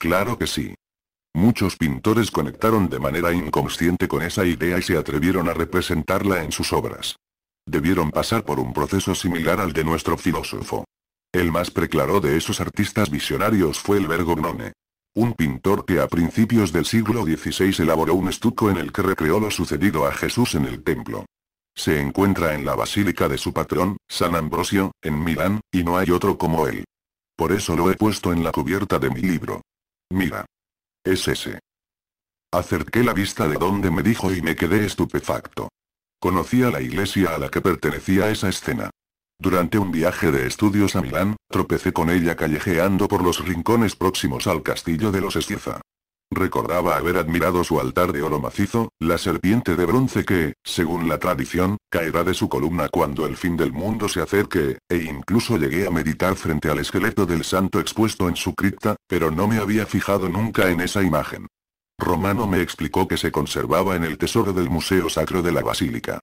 Claro que sí. Muchos pintores conectaron de manera inconsciente con esa idea y se atrevieron a representarla en sus obras. Debieron pasar por un proceso similar al de nuestro filósofo. El más preclaro de esos artistas visionarios fue el Bergognone. Un pintor que a principios del siglo XVI elaboró un estuco en el que recreó lo sucedido a Jesús en el templo. Se encuentra en la basílica de su patrón, San Ambrosio, en Milán, y no hay otro como él. Por eso lo he puesto en la cubierta de mi libro. Mira. Es ese. Acerqué la vista de donde me dijo y me quedé estupefacto. Conocía la iglesia a la que pertenecía esa escena. Durante un viaje de estudios a Milán, tropecé con ella callejeando por los rincones próximos al castillo de los Estieza. Recordaba haber admirado su altar de oro macizo, la serpiente de bronce que, según la tradición, caerá de su columna cuando el fin del mundo se acerque, e incluso llegué a meditar frente al esqueleto del santo expuesto en su cripta, pero no me había fijado nunca en esa imagen. Romano me explicó que se conservaba en el tesoro del Museo Sacro de la Basílica.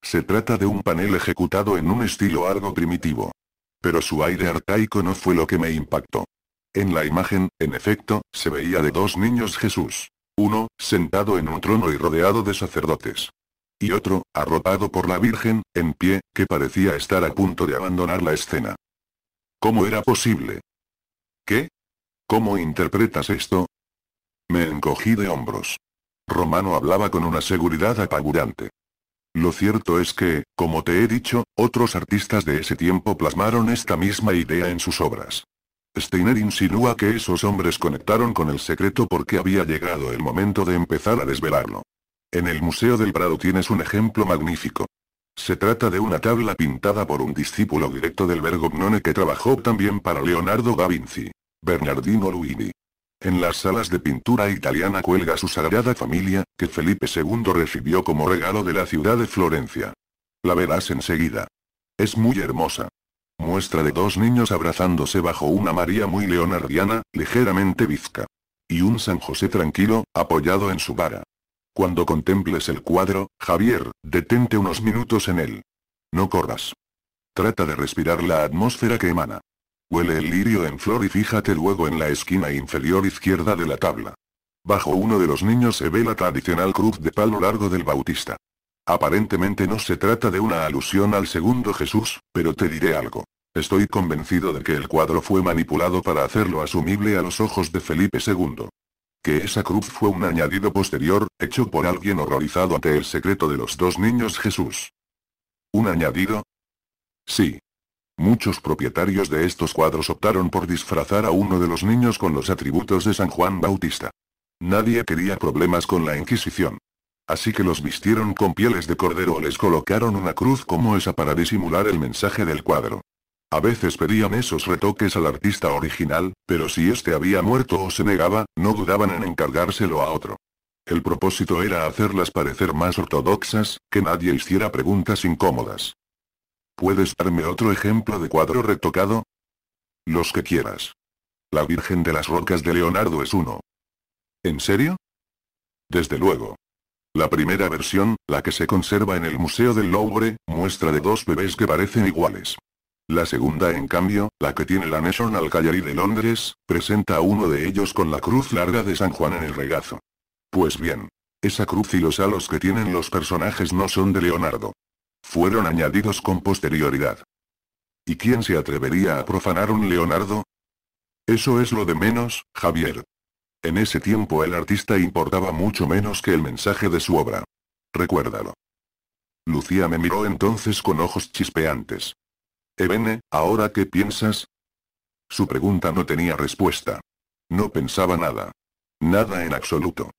Se trata de un panel ejecutado en un estilo algo primitivo. Pero su aire arcaico no fue lo que me impactó. En la imagen, en efecto, se veía de dos niños Jesús. Uno, sentado en un trono y rodeado de sacerdotes. Y otro, arropado por la Virgen, en pie, que parecía estar a punto de abandonar la escena. ¿Cómo era posible? ¿Qué? ¿Cómo interpretas esto? Me encogí de hombros. Romano hablaba con una seguridad apagurante. Lo cierto es que, como te he dicho, otros artistas de ese tiempo plasmaron esta misma idea en sus obras. Steiner insinúa que esos hombres conectaron con el secreto porque había llegado el momento de empezar a desvelarlo. En el Museo del Prado tienes un ejemplo magnífico. Se trata de una tabla pintada por un discípulo directo del Bergognone que trabajó también para Leonardo da Vinci, Bernardino Luini. En las salas de pintura italiana cuelga su Sagrada Familia, que Felipe II recibió como regalo de la ciudad de Florencia. La verás enseguida. Es muy hermosa. Muestra de dos niños abrazándose bajo una María muy leonardiana, ligeramente bizca. Y un San José tranquilo, apoyado en su vara. Cuando contemples el cuadro, Javier, detente unos minutos en él. No corras. Trata de respirar la atmósfera que emana. Huele el lirio en flor y fíjate luego en la esquina inferior izquierda de la tabla. Bajo uno de los niños se ve la tradicional cruz de palo largo del Bautista. Aparentemente no se trata de una alusión al segundo Jesús, pero te diré algo. Estoy convencido de que el cuadro fue manipulado para hacerlo asumible a los ojos de Felipe II. Que esa cruz fue un añadido posterior, hecho por alguien horrorizado ante el secreto de los dos niños Jesús. ¿Un añadido? Sí. Muchos propietarios de estos cuadros optaron por disfrazar a uno de los niños con los atributos de San Juan Bautista. Nadie quería problemas con la Inquisición. Así que los vistieron con pieles de cordero o les colocaron una cruz como esa para disimular el mensaje del cuadro. A veces pedían esos retoques al artista original, pero si éste había muerto o se negaba, no dudaban en encargárselo a otro. El propósito era hacerlas parecer más ortodoxas, que nadie hiciera preguntas incómodas. ¿Puedes darme otro ejemplo de cuadro retocado? Los que quieras. La Virgen de las Rocas de Leonardo es uno. ¿En serio? Desde luego. La primera versión, la que se conserva en el Museo del Louvre, muestra de dos bebés que parecen iguales. La segunda, en cambio, la que tiene la National Gallery de Londres, presenta a uno de ellos con la cruz larga de San Juan en el regazo. Pues bien, esa cruz y los halos que tienen los personajes no son de Leonardo. Fueron añadidos con posterioridad. ¿Y quién se atrevería a profanar un Leonardo? Eso es lo de menos, Javier. En ese tiempo el artista importaba mucho menos que el mensaje de su obra. Recuérdalo. Lucía me miró entonces con ojos chispeantes. Ebene, ¿ahora qué piensas? Su pregunta no tenía respuesta. No pensaba nada. Nada en absoluto.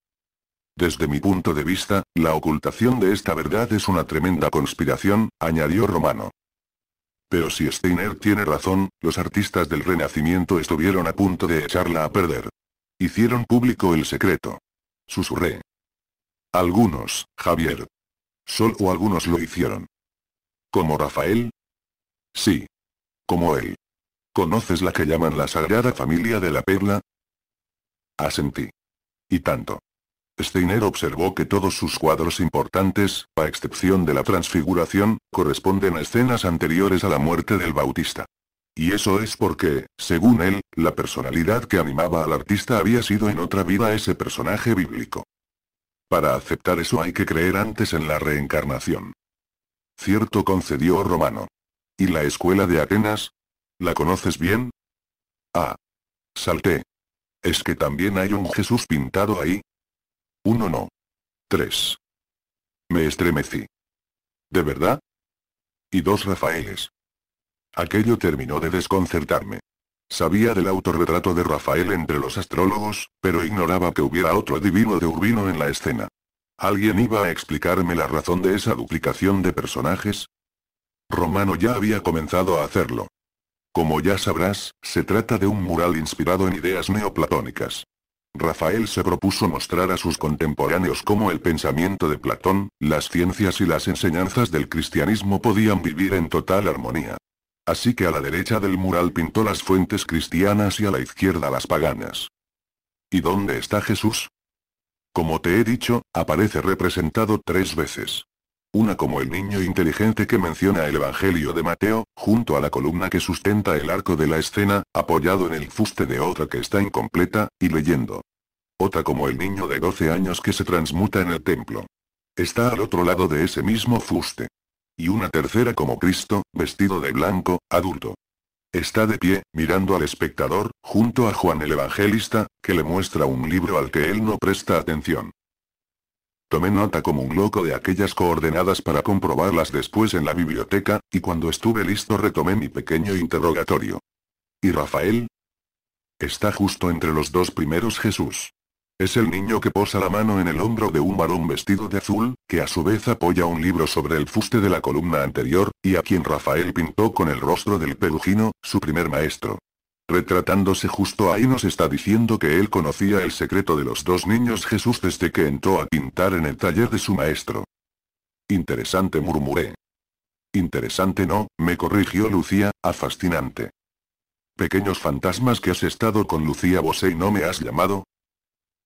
Desde mi punto de vista, la ocultación de esta verdad es una tremenda conspiración, añadió Romano. Pero si Steiner tiene razón, los artistas del Renacimiento estuvieron a punto de echarla a perder. Hicieron público el secreto. Susurré. Algunos, Javier. Solo algunos lo hicieron. ¿Como Rafael? Sí. Como él. ¿Conoces la que llaman la Sagrada Familia de la Perla? Asentí. Y tanto. Steiner observó que todos sus cuadros importantes, a excepción de la transfiguración, corresponden a escenas anteriores a la muerte del Bautista. Y eso es porque, según él, la personalidad que animaba al artista había sido en otra vida ese personaje bíblico. Para aceptar eso hay que creer antes en la reencarnación. Cierto concedió Romano. ¿Y la escuela de Atenas? ¿La conoces bien? Ah. Salté. ¿Es que también hay un Jesús pintado ahí? Uno no. Tres. Me estremecí. ¿De verdad? Y dos Rafaeles. Aquello terminó de desconcertarme. Sabía del autorretrato de Rafael entre los astrólogos, pero ignoraba que hubiera otro divino de Urbino en la escena. ¿Alguien iba a explicarme la razón de esa duplicación de personajes? Romano ya había comenzado a hacerlo. Como ya sabrás, se trata de un mural inspirado en ideas neoplatónicas. Rafael se propuso mostrar a sus contemporáneos cómo el pensamiento de Platón, las ciencias y las enseñanzas del cristianismo podían vivir en total armonía. Así que a la derecha del mural pintó las fuentes cristianas y a la izquierda las paganas. ¿Y dónde está Jesús? Como te he dicho, aparece representado tres veces. Una como el niño inteligente que menciona el Evangelio de Mateo, junto a la columna que sustenta el arco de la escena, apoyado en el fuste de otra que está incompleta, y leyendo. Otra como el niño de 12 años que se transmuta en el templo. Está al otro lado de ese mismo fuste. Y una tercera como Cristo, vestido de blanco, adulto. Está de pie, mirando al espectador, junto a Juan el Evangelista, que le muestra un libro al que él no presta atención. Tomé nota como un loco de aquellas coordenadas para comprobarlas después en la biblioteca, y cuando estuve listo retomé mi pequeño interrogatorio. ¿Y Rafael? Está justo entre los dos primeros Jesús. Es el niño que posa la mano en el hombro de un varón vestido de azul, que a su vez apoya un libro sobre el fuste de la columna anterior, y a quien Rafael pintó con el rostro del perugino, su primer maestro. Retratándose justo ahí nos está diciendo que él conocía el secreto de los dos niños Jesús desde que entró a pintar en el taller de su maestro. Interesante murmuré. Interesante no, me corrigió Lucía, a fascinante. Pequeños fantasmas que has estado con Lucía Bosé y no me has llamado,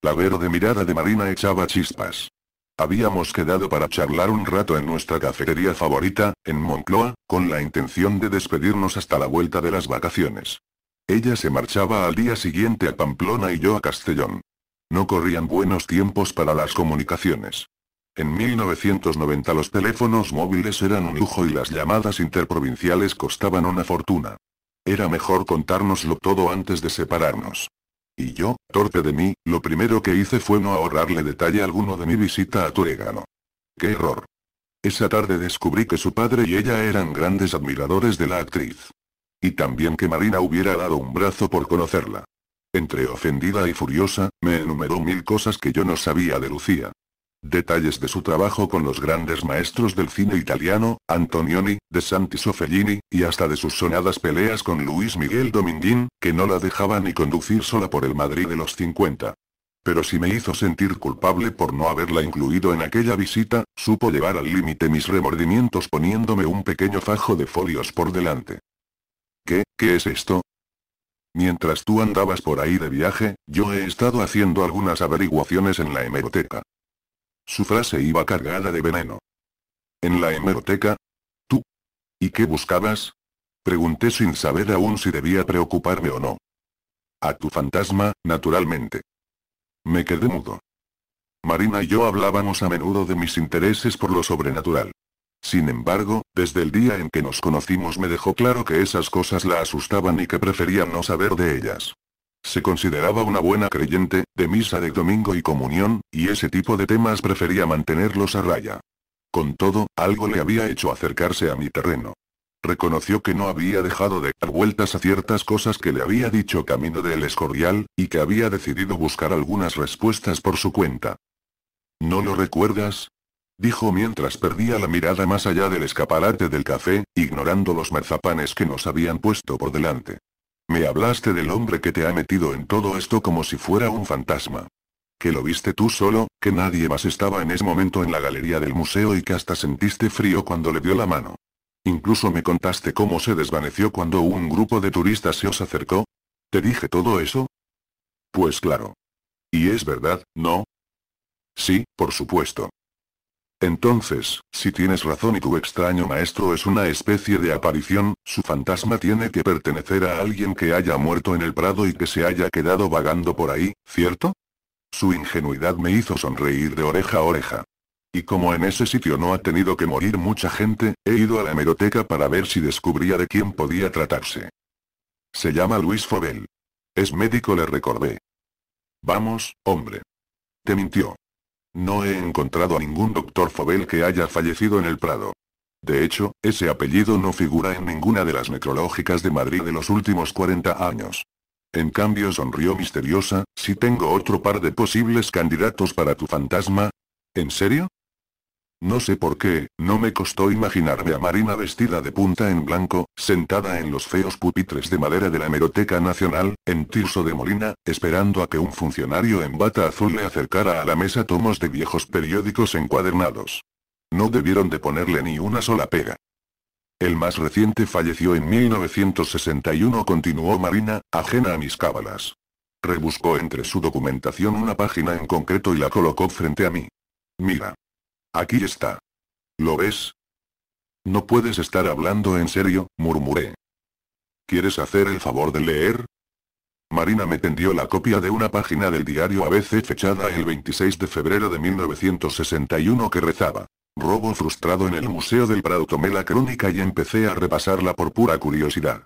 la verde mirada de Marina echaba chispas. Habíamos quedado para charlar un rato en nuestra cafetería favorita, en Moncloa, con la intención de despedirnos hasta la vuelta de las vacaciones. Ella se marchaba al día siguiente a Pamplona y yo a Castellón. No corrían buenos tiempos para las comunicaciones. En 1990 los teléfonos móviles eran un lujo y las llamadas interprovinciales costaban una fortuna. Era mejor contárnoslo todo antes de separarnos. Y yo, torpe de mí, lo primero que hice fue no ahorrarle detalle alguno de mi visita a Turegano. ¡Qué error! Esa tarde descubrí que su padre y ella eran grandes admiradores de la actriz. Y también que Marina hubiera dado un brazo por conocerla. Entre ofendida y furiosa, me enumeró mil cosas que yo no sabía de Lucía. Detalles de su trabajo con los grandes maestros del cine italiano, Antonioni, De Santi o y hasta de sus sonadas peleas con Luis Miguel Dominguín, que no la dejaba ni conducir sola por el Madrid de los 50. Pero si me hizo sentir culpable por no haberla incluido en aquella visita, supo llevar al límite mis remordimientos poniéndome un pequeño fajo de folios por delante. ¿Qué, qué es esto? Mientras tú andabas por ahí de viaje, yo he estado haciendo algunas averiguaciones en la hemeroteca. Su frase iba cargada de veneno. En la hemeroteca. ¿Tú? ¿Y qué buscabas? Pregunté sin saber aún si debía preocuparme o no. A tu fantasma, naturalmente. Me quedé mudo. Marina y yo hablábamos a menudo de mis intereses por lo sobrenatural. Sin embargo, desde el día en que nos conocimos me dejó claro que esas cosas la asustaban y que prefería no saber de ellas. Se consideraba una buena creyente, de misa de domingo y comunión, y ese tipo de temas prefería mantenerlos a raya. Con todo, algo le había hecho acercarse a mi terreno. Reconoció que no había dejado de dar vueltas a ciertas cosas que le había dicho camino del escorial, y que había decidido buscar algunas respuestas por su cuenta. ¿No lo recuerdas? dijo mientras perdía la mirada más allá del escaparate del café, ignorando los marzapanes que nos habían puesto por delante. Me hablaste del hombre que te ha metido en todo esto como si fuera un fantasma. Que lo viste tú solo, que nadie más estaba en ese momento en la galería del museo y que hasta sentiste frío cuando le dio la mano. Incluso me contaste cómo se desvaneció cuando un grupo de turistas se os acercó. ¿Te dije todo eso? Pues claro. Y es verdad, ¿no? Sí, por supuesto. Entonces, si tienes razón y tu extraño maestro es una especie de aparición, su fantasma tiene que pertenecer a alguien que haya muerto en el prado y que se haya quedado vagando por ahí, ¿cierto? Su ingenuidad me hizo sonreír de oreja a oreja. Y como en ese sitio no ha tenido que morir mucha gente, he ido a la hemeroteca para ver si descubría de quién podía tratarse. Se llama Luis Fobel. Es médico, le recordé. Vamos, hombre. Te mintió. No he encontrado a ningún doctor Fobel que haya fallecido en el Prado. De hecho, ese apellido no figura en ninguna de las necrológicas de Madrid de los últimos 40 años. En cambio sonrió misteriosa, si tengo otro par de posibles candidatos para tu fantasma. ¿En serio? No sé por qué, no me costó imaginarme a Marina vestida de punta en blanco, sentada en los feos pupitres de madera de la Hemeroteca Nacional, en Tirso de Molina, esperando a que un funcionario en bata azul le acercara a la mesa tomos de viejos periódicos encuadernados. No debieron de ponerle ni una sola pega. El más reciente falleció en 1961, continuó Marina, ajena a mis cábalas. Rebuscó entre su documentación una página en concreto y la colocó frente a mí. Mira. Aquí está. ¿Lo ves? No puedes estar hablando en serio, murmuré. ¿Quieres hacer el favor de leer? Marina me tendió la copia de una página del diario ABC fechada el 26 de febrero de 1961 que rezaba. Robo frustrado en el Museo del Prado tomé la crónica y empecé a repasarla por pura curiosidad.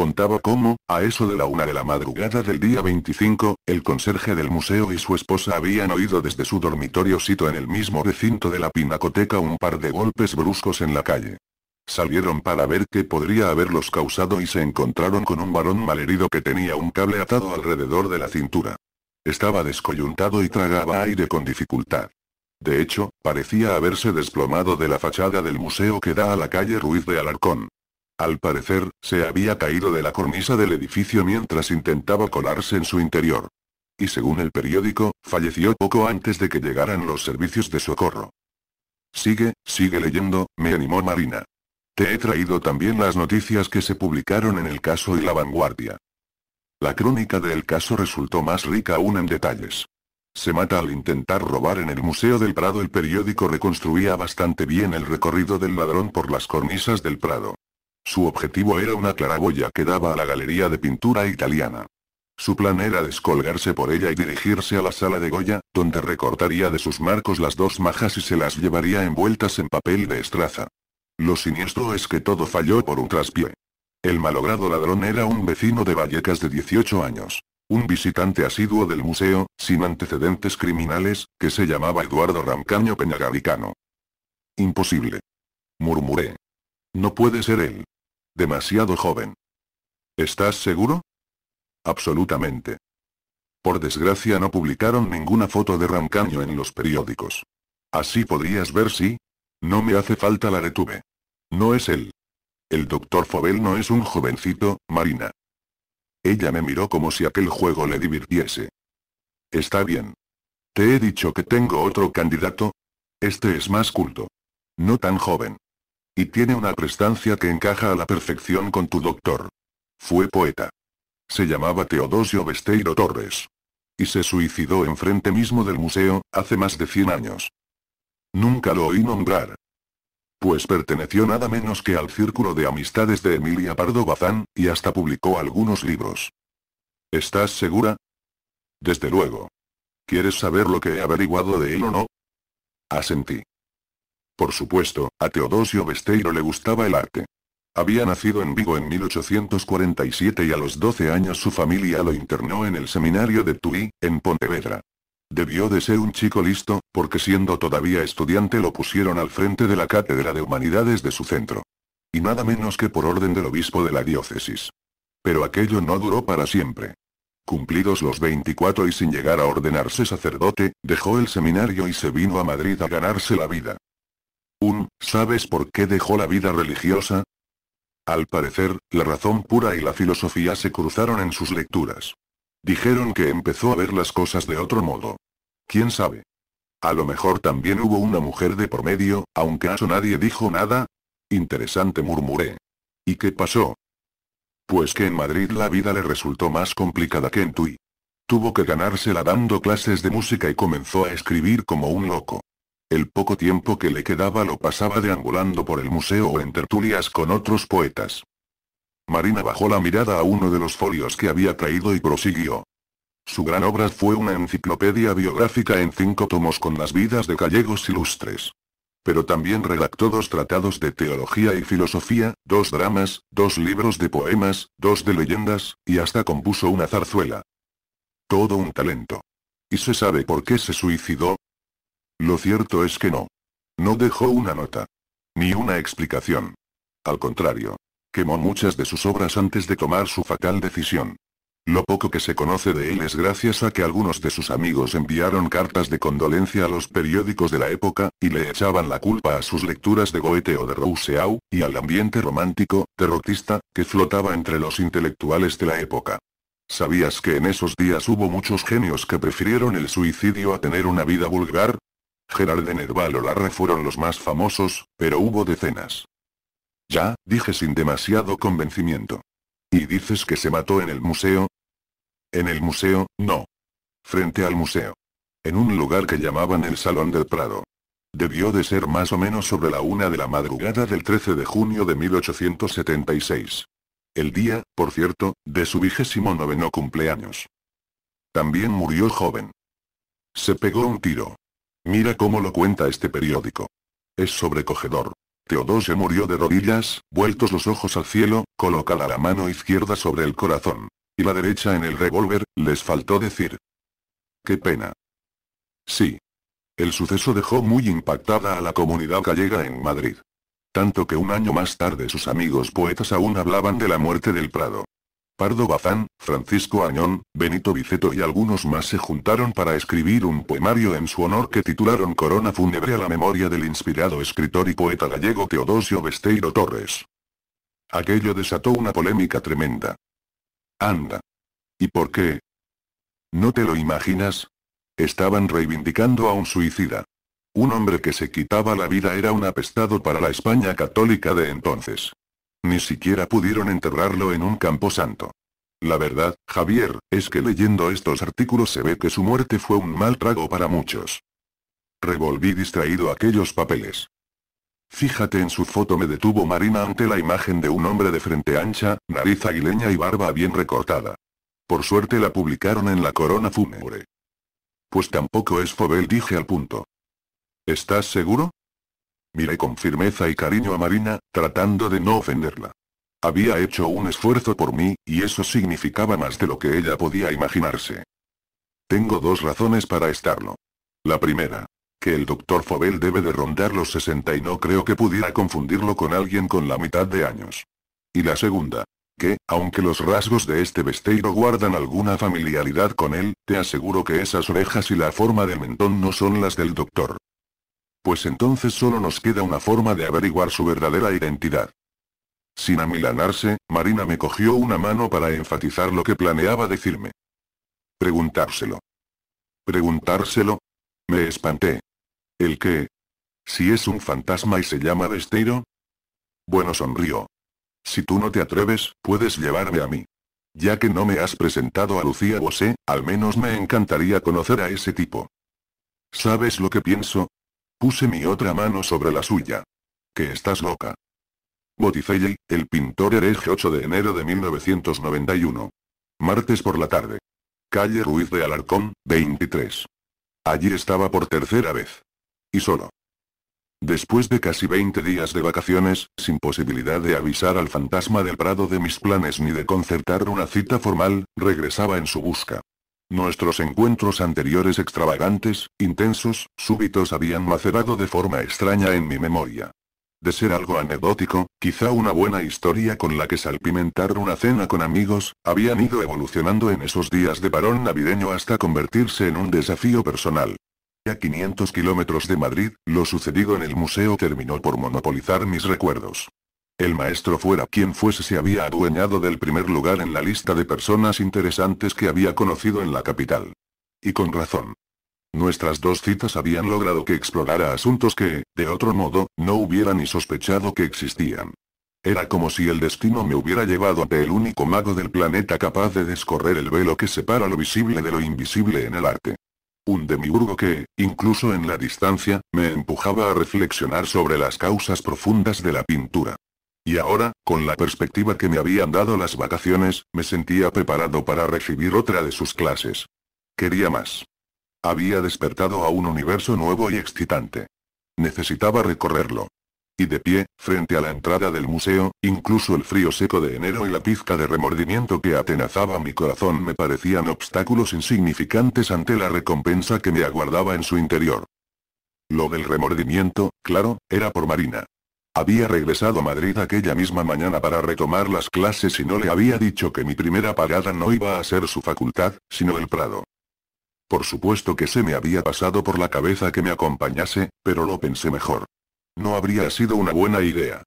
Contaba cómo, a eso de la una de la madrugada del día 25, el conserje del museo y su esposa habían oído desde su dormitorio sito en el mismo recinto de la pinacoteca un par de golpes bruscos en la calle. Salieron para ver qué podría haberlos causado y se encontraron con un varón malherido que tenía un cable atado alrededor de la cintura. Estaba descoyuntado y tragaba aire con dificultad. De hecho, parecía haberse desplomado de la fachada del museo que da a la calle Ruiz de Alarcón. Al parecer, se había caído de la cornisa del edificio mientras intentaba colarse en su interior. Y según el periódico, falleció poco antes de que llegaran los servicios de socorro. Sigue, sigue leyendo, me animó Marina. Te he traído también las noticias que se publicaron en el caso y la vanguardia. La crónica del caso resultó más rica aún en detalles. Se mata al intentar robar en el Museo del Prado. El periódico reconstruía bastante bien el recorrido del ladrón por las cornisas del Prado. Su objetivo era una claraboya que daba a la galería de pintura italiana. Su plan era descolgarse por ella y dirigirse a la sala de Goya, donde recortaría de sus marcos las dos majas y se las llevaría envueltas en papel de estraza. Lo siniestro es que todo falló por un traspié. El malogrado ladrón era un vecino de Vallecas de 18 años. Un visitante asiduo del museo, sin antecedentes criminales, que se llamaba Eduardo Ramcaño Peñagaricano. Imposible. Murmuré. No puede ser él. Demasiado joven. ¿Estás seguro? Absolutamente. Por desgracia no publicaron ninguna foto de Rancaño en los periódicos. Así podrías ver si... No me hace falta la retuve. No es él. El doctor Fobel no es un jovencito, Marina. Ella me miró como si aquel juego le divirtiese. Está bien. Te he dicho que tengo otro candidato. Este es más culto. No tan joven. Y tiene una prestancia que encaja a la perfección con tu doctor. Fue poeta. Se llamaba Teodosio Besteiro Torres. Y se suicidó enfrente mismo del museo, hace más de 100 años. Nunca lo oí nombrar. Pues perteneció nada menos que al círculo de amistades de Emilia Pardo Bazán, y hasta publicó algunos libros. ¿Estás segura? Desde luego. ¿Quieres saber lo que he averiguado de él o no? Asentí. Por supuesto, a Teodosio Besteiro le gustaba el arte. Había nacido en Vigo en 1847 y a los 12 años su familia lo internó en el seminario de Tui, en Pontevedra. Debió de ser un chico listo, porque siendo todavía estudiante lo pusieron al frente de la Cátedra de Humanidades de su centro. Y nada menos que por orden del obispo de la diócesis. Pero aquello no duró para siempre. Cumplidos los 24 y sin llegar a ordenarse sacerdote, dejó el seminario y se vino a Madrid a ganarse la vida. ¿sabes por qué dejó la vida religiosa? Al parecer, la razón pura y la filosofía se cruzaron en sus lecturas. Dijeron que empezó a ver las cosas de otro modo. ¿Quién sabe? A lo mejor también hubo una mujer de por medio, aunque a eso nadie dijo nada. Interesante murmuré. ¿Y qué pasó? Pues que en Madrid la vida le resultó más complicada que en Tui. Tuvo que ganársela dando clases de música y comenzó a escribir como un loco. El poco tiempo que le quedaba lo pasaba deambulando por el museo o en tertulias con otros poetas. Marina bajó la mirada a uno de los folios que había traído y prosiguió. Su gran obra fue una enciclopedia biográfica en cinco tomos con las vidas de gallegos ilustres. Pero también redactó dos tratados de teología y filosofía, dos dramas, dos libros de poemas, dos de leyendas, y hasta compuso una zarzuela. Todo un talento. ¿Y se sabe por qué se suicidó? Lo cierto es que no. No dejó una nota. Ni una explicación. Al contrario. Quemó muchas de sus obras antes de tomar su fatal decisión. Lo poco que se conoce de él es gracias a que algunos de sus amigos enviaron cartas de condolencia a los periódicos de la época, y le echaban la culpa a sus lecturas de Goethe o de Rousseau, y al ambiente romántico, terrorista, que flotaba entre los intelectuales de la época. ¿Sabías que en esos días hubo muchos genios que prefirieron el suicidio a tener una vida vulgar? Gerard de Nerval o Larre fueron los más famosos, pero hubo decenas. Ya, dije sin demasiado convencimiento. ¿Y dices que se mató en el museo? En el museo, no. Frente al museo. En un lugar que llamaban el Salón del Prado. Debió de ser más o menos sobre la una de la madrugada del 13 de junio de 1876. El día, por cierto, de su vigésimo noveno cumpleaños. También murió joven. Se pegó un tiro. Mira cómo lo cuenta este periódico. Es sobrecogedor. Teodosio murió de rodillas, vueltos los ojos al cielo, colocada la mano izquierda sobre el corazón. Y la derecha en el revólver, les faltó decir. Qué pena. Sí. El suceso dejó muy impactada a la comunidad gallega en Madrid. Tanto que un año más tarde sus amigos poetas aún hablaban de la muerte del Prado. Pardo Bazán, Francisco Añón, Benito Biceto y algunos más se juntaron para escribir un poemario en su honor que titularon Corona fúnebre a la memoria del inspirado escritor y poeta gallego Teodosio Besteiro Torres. Aquello desató una polémica tremenda. Anda. ¿Y por qué? ¿No te lo imaginas? Estaban reivindicando a un suicida. Un hombre que se quitaba la vida era un apestado para la España católica de entonces. Ni siquiera pudieron enterrarlo en un campo santo. La verdad, Javier, es que leyendo estos artículos se ve que su muerte fue un mal trago para muchos. Revolví distraído aquellos papeles. Fíjate en su foto me detuvo Marina ante la imagen de un hombre de frente ancha, nariz aguileña y barba bien recortada. Por suerte la publicaron en la corona fúnebre. Pues tampoco es Fobel dije al punto. ¿Estás seguro? Miré con firmeza y cariño a Marina, tratando de no ofenderla. Había hecho un esfuerzo por mí, y eso significaba más de lo que ella podía imaginarse. Tengo dos razones para estarlo. La primera, que el doctor Fobel debe de rondar los 60 y no creo que pudiera confundirlo con alguien con la mitad de años. Y la segunda, que, aunque los rasgos de este vestido guardan alguna familiaridad con él, te aseguro que esas orejas y la forma del mentón no son las del doctor pues entonces solo nos queda una forma de averiguar su verdadera identidad. Sin amilanarse, Marina me cogió una mano para enfatizar lo que planeaba decirme. Preguntárselo. ¿Preguntárselo? Me espanté. ¿El qué? Si es un fantasma y se llama Besteiro. Bueno, sonrió. Si tú no te atreves, puedes llevarme a mí. Ya que no me has presentado a Lucía Bosé, al menos me encantaría conocer a ese tipo. ¿Sabes lo que pienso? Puse mi otra mano sobre la suya. Que estás loca. Boticelli, el pintor hereje 8 de enero de 1991. Martes por la tarde. Calle Ruiz de Alarcón, 23. Allí estaba por tercera vez. Y solo. Después de casi 20 días de vacaciones, sin posibilidad de avisar al fantasma del Prado de mis planes ni de concertar una cita formal, regresaba en su busca. Nuestros encuentros anteriores extravagantes, intensos, súbitos habían macerado de forma extraña en mi memoria. De ser algo anecdótico, quizá una buena historia con la que salpimentar una cena con amigos, habían ido evolucionando en esos días de varón navideño hasta convertirse en un desafío personal. A 500 kilómetros de Madrid, lo sucedido en el museo terminó por monopolizar mis recuerdos el maestro fuera quien fuese se había adueñado del primer lugar en la lista de personas interesantes que había conocido en la capital. Y con razón. Nuestras dos citas habían logrado que explorara asuntos que, de otro modo, no hubiera ni sospechado que existían. Era como si el destino me hubiera llevado ante el único mago del planeta capaz de descorrer el velo que separa lo visible de lo invisible en el arte. Un demiurgo que, incluso en la distancia, me empujaba a reflexionar sobre las causas profundas de la pintura. Y ahora, con la perspectiva que me habían dado las vacaciones, me sentía preparado para recibir otra de sus clases. Quería más. Había despertado a un universo nuevo y excitante. Necesitaba recorrerlo. Y de pie, frente a la entrada del museo, incluso el frío seco de enero y la pizca de remordimiento que atenazaba mi corazón me parecían obstáculos insignificantes ante la recompensa que me aguardaba en su interior. Lo del remordimiento, claro, era por Marina. Había regresado a Madrid aquella misma mañana para retomar las clases y no le había dicho que mi primera parada no iba a ser su facultad, sino el Prado. Por supuesto que se me había pasado por la cabeza que me acompañase, pero lo pensé mejor. No habría sido una buena idea.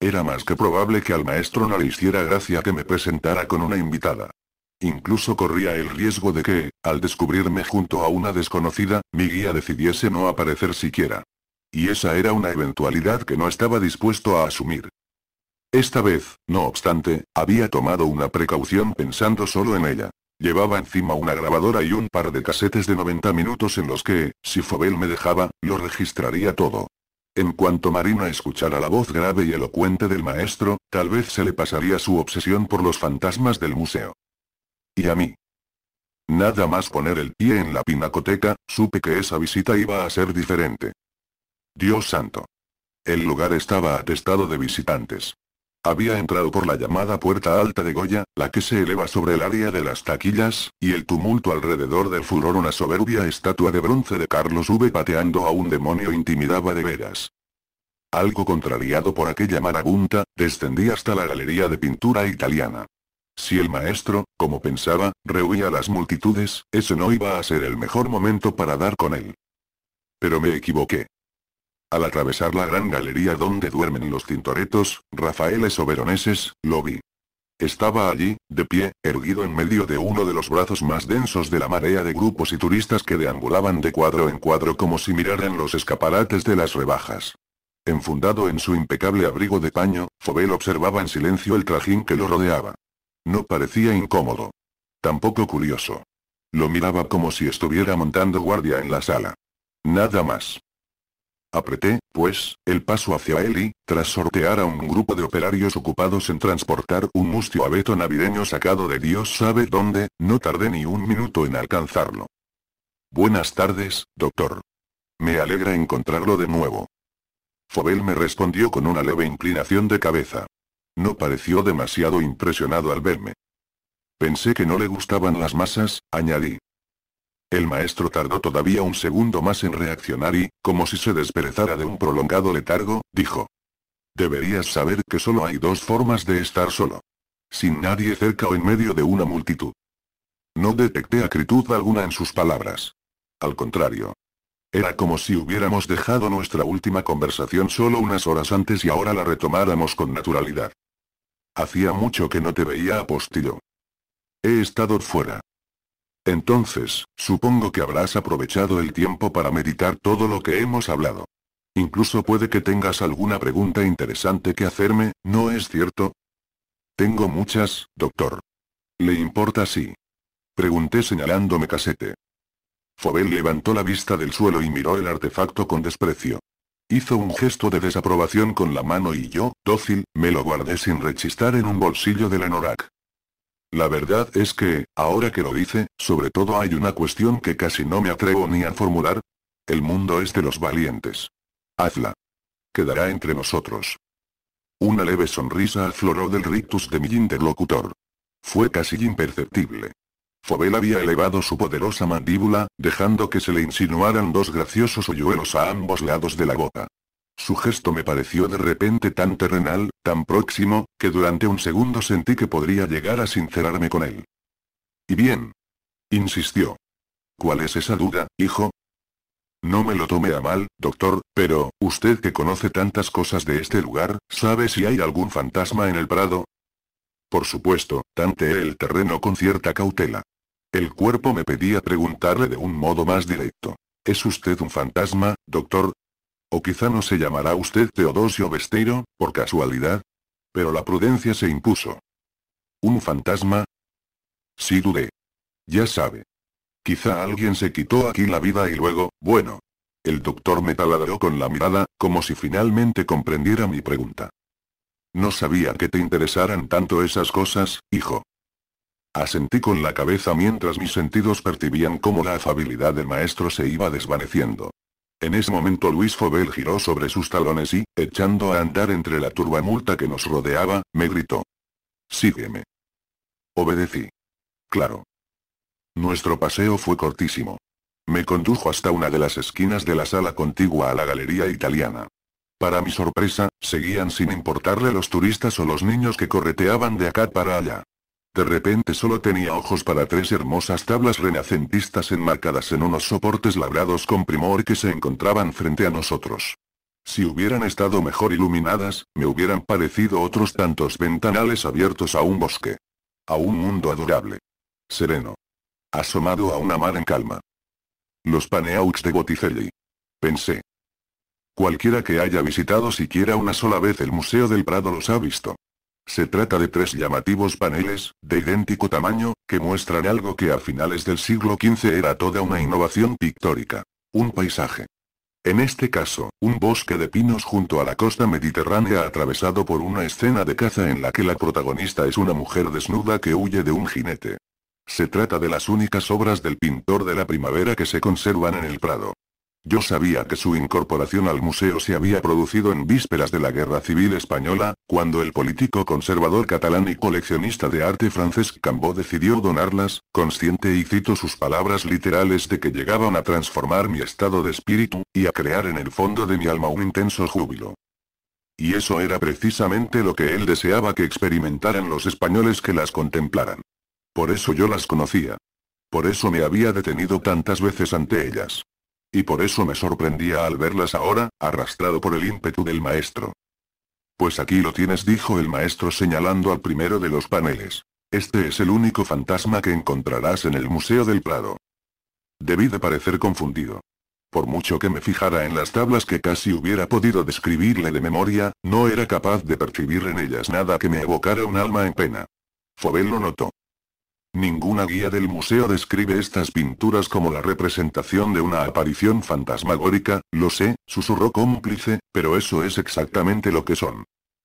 Era más que probable que al maestro no le hiciera gracia que me presentara con una invitada. Incluso corría el riesgo de que, al descubrirme junto a una desconocida, mi guía decidiese no aparecer siquiera. Y esa era una eventualidad que no estaba dispuesto a asumir. Esta vez, no obstante, había tomado una precaución pensando solo en ella. Llevaba encima una grabadora y un par de casetes de 90 minutos en los que, si Fobel me dejaba, lo registraría todo. En cuanto Marina escuchara la voz grave y elocuente del maestro, tal vez se le pasaría su obsesión por los fantasmas del museo. Y a mí. Nada más poner el pie en la pinacoteca, supe que esa visita iba a ser diferente. Dios santo. El lugar estaba atestado de visitantes. Había entrado por la llamada puerta alta de Goya, la que se eleva sobre el área de las taquillas, y el tumulto alrededor del furor una soberbia estatua de bronce de Carlos V pateando a un demonio intimidaba de veras. Algo contrariado por aquella marabunta, descendí hasta la galería de pintura italiana. Si el maestro, como pensaba, rehuía a las multitudes, eso no iba a ser el mejor momento para dar con él. Pero me equivoqué. Al atravesar la gran galería donde duermen los tintoretos, Rafaeles o veroneses, lo vi. Estaba allí, de pie, erguido en medio de uno de los brazos más densos de la marea de grupos y turistas que deambulaban de cuadro en cuadro como si miraran los escaparates de las rebajas. Enfundado en su impecable abrigo de paño, Fobel observaba en silencio el trajín que lo rodeaba. No parecía incómodo. Tampoco curioso. Lo miraba como si estuviera montando guardia en la sala. Nada más. Apreté, pues, el paso hacia él y, tras sortear a un grupo de operarios ocupados en transportar un mustio abeto navideño sacado de Dios sabe dónde, no tardé ni un minuto en alcanzarlo. Buenas tardes, doctor. Me alegra encontrarlo de nuevo. Fobel me respondió con una leve inclinación de cabeza. No pareció demasiado impresionado al verme. Pensé que no le gustaban las masas, añadí. El maestro tardó todavía un segundo más en reaccionar y, como si se desperezara de un prolongado letargo, dijo. Deberías saber que solo hay dos formas de estar solo. Sin nadie cerca o en medio de una multitud. No detecté acritud alguna en sus palabras. Al contrario. Era como si hubiéramos dejado nuestra última conversación solo unas horas antes y ahora la retomáramos con naturalidad. Hacía mucho que no te veía, apostillo. He estado fuera. Entonces, supongo que habrás aprovechado el tiempo para meditar todo lo que hemos hablado. Incluso puede que tengas alguna pregunta interesante que hacerme, ¿no es cierto? Tengo muchas, doctor. ¿Le importa si? Pregunté señalándome casete. Fobel levantó la vista del suelo y miró el artefacto con desprecio. Hizo un gesto de desaprobación con la mano y yo, dócil, me lo guardé sin rechistar en un bolsillo de la norak la verdad es que, ahora que lo dice, sobre todo hay una cuestión que casi no me atrevo ni a formular. El mundo es de los valientes. Hazla. Quedará entre nosotros. Una leve sonrisa afloró del rictus de mi interlocutor. Fue casi imperceptible. Fobel había elevado su poderosa mandíbula, dejando que se le insinuaran dos graciosos hoyuelos a ambos lados de la boca. Su gesto me pareció de repente tan terrenal, tan próximo, que durante un segundo sentí que podría llegar a sincerarme con él. ¿Y bien? insistió. ¿Cuál es esa duda, hijo? No me lo tome a mal, doctor, pero, usted que conoce tantas cosas de este lugar, ¿sabe si hay algún fantasma en el prado? Por supuesto, tanteé el terreno con cierta cautela. El cuerpo me pedía preguntarle de un modo más directo. ¿Es usted un fantasma, doctor? O quizá no se llamará usted Teodosio Besteiro, por casualidad. Pero la prudencia se impuso. ¿Un fantasma? Sí dudé. Ya sabe. Quizá alguien se quitó aquí la vida y luego, bueno. El doctor me taladró con la mirada, como si finalmente comprendiera mi pregunta. No sabía que te interesaran tanto esas cosas, hijo. Asentí con la cabeza mientras mis sentidos percibían cómo la afabilidad del maestro se iba desvaneciendo. En ese momento Luis Fobel giró sobre sus talones y, echando a andar entre la turbamulta que nos rodeaba, me gritó. Sígueme. Obedecí. Claro. Nuestro paseo fue cortísimo. Me condujo hasta una de las esquinas de la sala contigua a la galería italiana. Para mi sorpresa, seguían sin importarle los turistas o los niños que correteaban de acá para allá. De repente solo tenía ojos para tres hermosas tablas renacentistas enmarcadas en unos soportes labrados con primor que se encontraban frente a nosotros. Si hubieran estado mejor iluminadas, me hubieran parecido otros tantos ventanales abiertos a un bosque. A un mundo adorable. Sereno. Asomado a una mar en calma. Los paneaux de Botticelli. Pensé. Cualquiera que haya visitado siquiera una sola vez el Museo del Prado los ha visto. Se trata de tres llamativos paneles, de idéntico tamaño, que muestran algo que a finales del siglo XV era toda una innovación pictórica. Un paisaje. En este caso, un bosque de pinos junto a la costa mediterránea atravesado por una escena de caza en la que la protagonista es una mujer desnuda que huye de un jinete. Se trata de las únicas obras del pintor de la primavera que se conservan en el Prado. Yo sabía que su incorporación al museo se había producido en vísperas de la Guerra Civil Española, cuando el político conservador catalán y coleccionista de arte francés Cambó decidió donarlas, consciente y cito sus palabras literales de que llegaban a transformar mi estado de espíritu, y a crear en el fondo de mi alma un intenso júbilo. Y eso era precisamente lo que él deseaba que experimentaran los españoles que las contemplaran. Por eso yo las conocía. Por eso me había detenido tantas veces ante ellas. Y por eso me sorprendía al verlas ahora, arrastrado por el ímpetu del maestro. Pues aquí lo tienes, dijo el maestro señalando al primero de los paneles. Este es el único fantasma que encontrarás en el Museo del Prado. Debí de parecer confundido. Por mucho que me fijara en las tablas que casi hubiera podido describirle de memoria, no era capaz de percibir en ellas nada que me evocara un alma en pena. Fobel lo notó. Ninguna guía del museo describe estas pinturas como la representación de una aparición fantasmagórica, lo sé, susurró cómplice, pero eso es exactamente lo que son.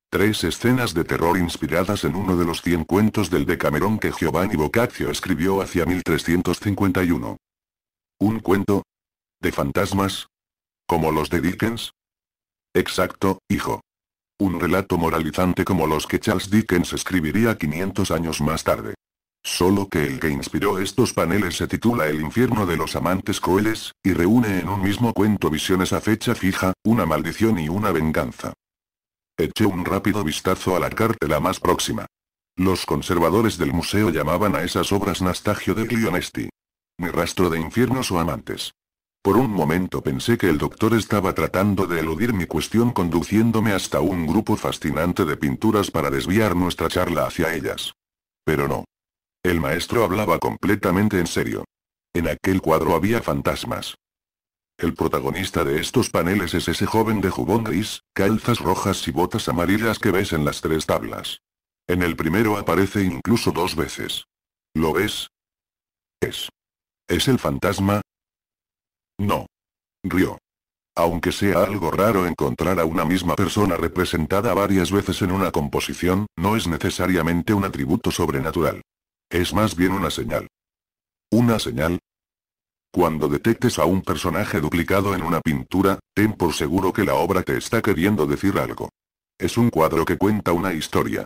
Tres escenas de terror inspiradas en uno de los cien cuentos del Decamerón que Giovanni Boccaccio escribió hacia 1351. ¿Un cuento? ¿De fantasmas? ¿Como los de Dickens? Exacto, hijo. Un relato moralizante como los que Charles Dickens escribiría 500 años más tarde. Solo que el que inspiró estos paneles se titula El infierno de los amantes coeles, y reúne en un mismo cuento visiones a fecha fija, una maldición y una venganza. Eché un rápido vistazo a la cartela más próxima. Los conservadores del museo llamaban a esas obras Nastagio de Clionesti. Mi rastro de infiernos o amantes. Por un momento pensé que el doctor estaba tratando de eludir mi cuestión conduciéndome hasta un grupo fascinante de pinturas para desviar nuestra charla hacia ellas. Pero no. El maestro hablaba completamente en serio. En aquel cuadro había fantasmas. El protagonista de estos paneles es ese joven de jubón gris, calzas rojas y botas amarillas que ves en las tres tablas. En el primero aparece incluso dos veces. ¿Lo ves? Es. ¿Es el fantasma? No. Río. Aunque sea algo raro encontrar a una misma persona representada varias veces en una composición, no es necesariamente un atributo sobrenatural. Es más bien una señal. ¿Una señal? Cuando detectes a un personaje duplicado en una pintura, ten por seguro que la obra te está queriendo decir algo. Es un cuadro que cuenta una historia.